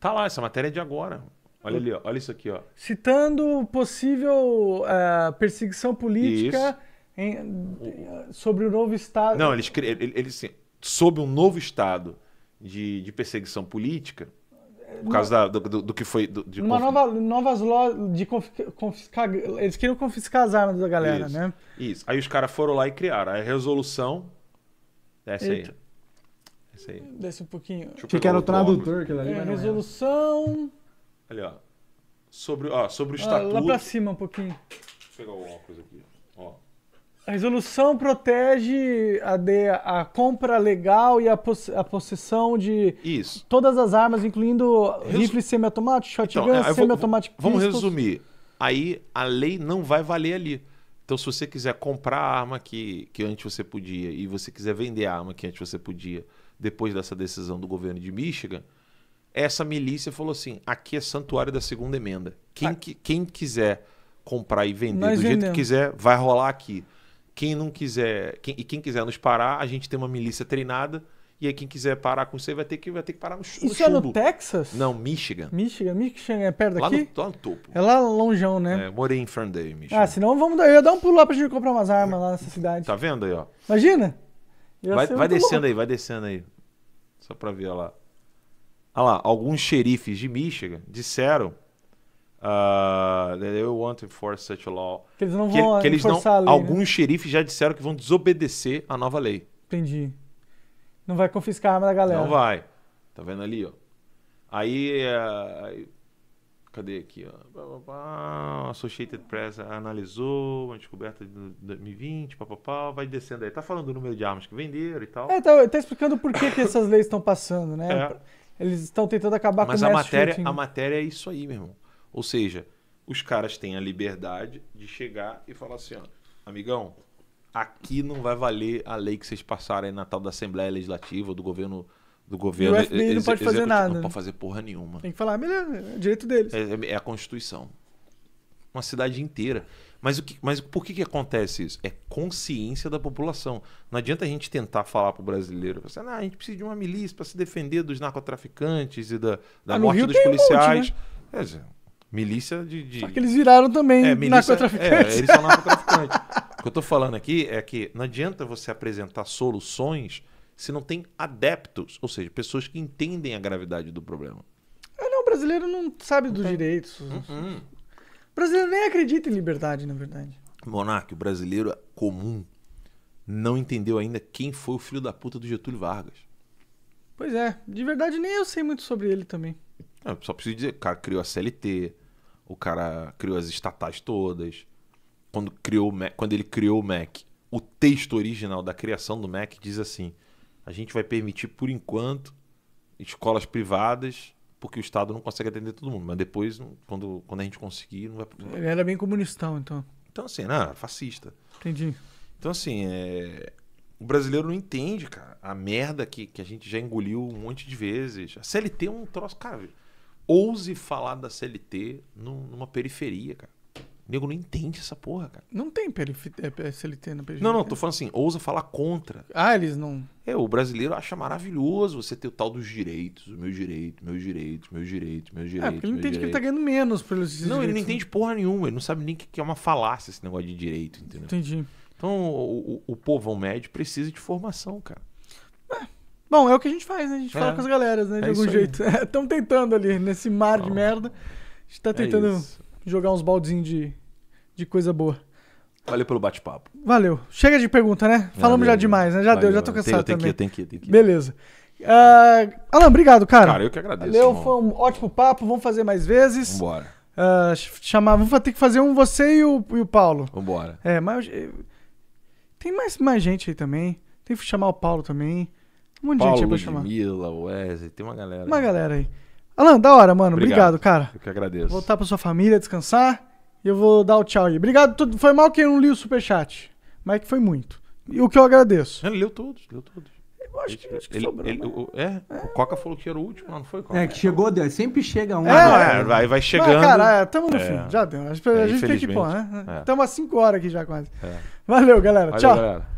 Tá lá, essa matéria é de agora. Olha ali, olha isso aqui, ó. Citando possível uh, perseguição política em, sobre o novo Estado. Não, eles, eles, assim, sob um novo Estado de, de perseguição política, por causa da, do, do, do, que foi. Do, de Uma nova, novas lojas de confiscar, Eles queriam confiscar as armas da galera, isso, né? Isso. Aí os caras foram lá e criaram. a resolução. Desce é Eita. aí. Desce aí. Desce um pouquinho. Achei que era o tradutor, aquilo ali. É, né? resolução. Ali, ó. Sobre, ó, sobre o ah, estatuto. lá pra cima um pouquinho. Deixa eu pegar o óculos aqui. Ó. A resolução protege a, de, a compra legal e a, pos, a possessão de Isso. todas as armas, incluindo Resu... rifle semiautomático, shotgun, então, semiautomático. É, vamos resumir. Aí a lei não vai valer ali. Então, se você quiser comprar a arma que, que antes você podia e você quiser vender a arma que antes você podia, depois dessa decisão do governo de Michigan, essa milícia falou assim: aqui é santuário da segunda emenda. Quem, ah. que, quem quiser comprar e vender Nós do vendemos. jeito que quiser, vai rolar aqui. Quem não quiser, quem, e quem quiser nos parar, a gente tem uma milícia treinada. E aí quem quiser parar com você vai ter que, vai ter que parar no, Isso chumbo. Isso é no Texas? Não, Michigan. Michigan, Michigan é perto lá daqui? No, lá no topo. É lá longeão, né? É, morei em Ferndale, Michigan. Ah, senão vamos dar, eu ia dar um pulo lá pra gente comprar umas armas lá nessa cidade. Tá vendo aí, ó? Imagina. vai, vai descendo louco. aí, vai descendo aí. Só pra ver, lá. Olha ah lá, alguns xerifes de Michigan disseram uh, that they want to enforce such a law. Que eles não que, vão que eles não, lei, né? Alguns né? xerifes já disseram que vão desobedecer a nova lei. Entendi. Não vai confiscar a arma da galera. Não vai. Tá vendo ali, ó. Aí, uh, aí cadê aqui, ó. Associated Press analisou uma descoberta de 2020, papapá, vai descendo aí. Tá falando do número de armas que venderam e tal. É, tá, tá explicando por que, que essas leis estão passando, né? É. Eles estão tentando acabar Mas com o Mas a matéria, shooting. a matéria é isso aí, meu irmão. Ou seja, os caras têm a liberdade de chegar e falar assim, ó, amigão, aqui não vai valer a lei que vocês passaram aí na tal da Assembleia Legislativa, do governo do governo. E o FBI não pode fazer nada. Não pode fazer porra nenhuma. Tem que falar, melhor, é direito deles. É, é, é a Constituição uma cidade inteira. Mas, o que, mas por que, que acontece isso? É consciência da população. Não adianta a gente tentar falar para o brasileiro, você assim, ah, a gente precisa de uma milícia para se defender dos narcotraficantes e da, da ah, morte Rio dos policiais. Um monte, né? milícia de, de, Só que eles viraram também é, milícia, narcotraficantes. É, eles são narcotraficantes. o que eu estou falando aqui é que não adianta você apresentar soluções se não tem adeptos, ou seja, pessoas que entendem a gravidade do problema. É, não, o brasileiro não sabe dos direitos. Uhum. O brasileiro nem acredita em liberdade, na verdade. Monarque, o brasileiro comum não entendeu ainda quem foi o filho da puta do Getúlio Vargas. Pois é, de verdade nem eu sei muito sobre ele também. É, só preciso dizer, o cara criou a CLT, o cara criou as estatais todas. Quando, criou Mac, quando ele criou o Mac, o texto original da criação do Mac diz assim: a gente vai permitir por enquanto escolas privadas porque o Estado não consegue atender todo mundo. Mas depois, quando, quando a gente conseguir, não vai. Ele era bem comunistão, então. Então, assim, não, né, fascista. Entendi. Então, assim, é... o brasileiro não entende, cara, a merda que, que a gente já engoliu um monte de vezes. A CLT é um troço, cara. Ouse falar da CLT numa periferia, cara. O nego não entende essa porra, cara. Não tem pslt na PGT. Não, não, tô falando assim, ousa falar contra. Ah, eles não. É, o brasileiro acha maravilhoso você ter o tal dos direitos, o meu direito, meus direitos, meus direitos, meus direitos. Ah, porque ele não entende direito. que ele tá ganhando menos pelos direitos. Não, ele não né? entende porra nenhuma, ele não sabe nem o que é uma falácia esse negócio de direito, entendeu? Entendi. Então, o, o, o povão médio precisa de formação, cara. É. Bom, é o que a gente faz, né? A gente é. fala com as galeras, né? De é algum jeito. Estão tentando ali, nesse mar de merda. A gente tá é tentando jogar uns baldezinhos de, de coisa boa. Valeu pelo bate-papo. Valeu. Chega de pergunta, né? Falamos valeu, já demais, né? Já valeu, deu, já tô cansado tem, também. Tem que ir, tem que ir. Beleza. Uh, Alan, obrigado, cara. Cara, eu que agradeço. Valeu, irmão. foi um ótimo papo. Vamos fazer mais vezes. Vambora. Uh, chamar, vamos ter que fazer um você e o, e o Paulo. Vambora. É, mas eh, tem mais, mais gente aí também. Tem que chamar o Paulo também. Um monte Paulo, de gente aí pra chamar. Mila, Wesley, tem uma galera. Uma aí. galera aí. Alan, da hora, mano. Obrigado, Obrigado cara. Eu que agradeço. Voltar pra sua família, descansar. E eu vou dar o tchau aí. Obrigado. Foi mal que eu não li o superchat. Mas que foi muito. E o que eu agradeço. Ele leu todos, leu todos. Eu acho que, acho que ele, sobrou, ele, o- é? é, o Coca falou que era o último, não foi, Coca? É, que chegou, deu- sempre chega um. É, é vai, vai chegando. Não, cara, é, tamo no É. fim. Já deu. A gente, é, a gente tem que pôr, né? É. Tamo há 5 horas aqui já quase. Valeu, galera. Valeu, Tchau. galera.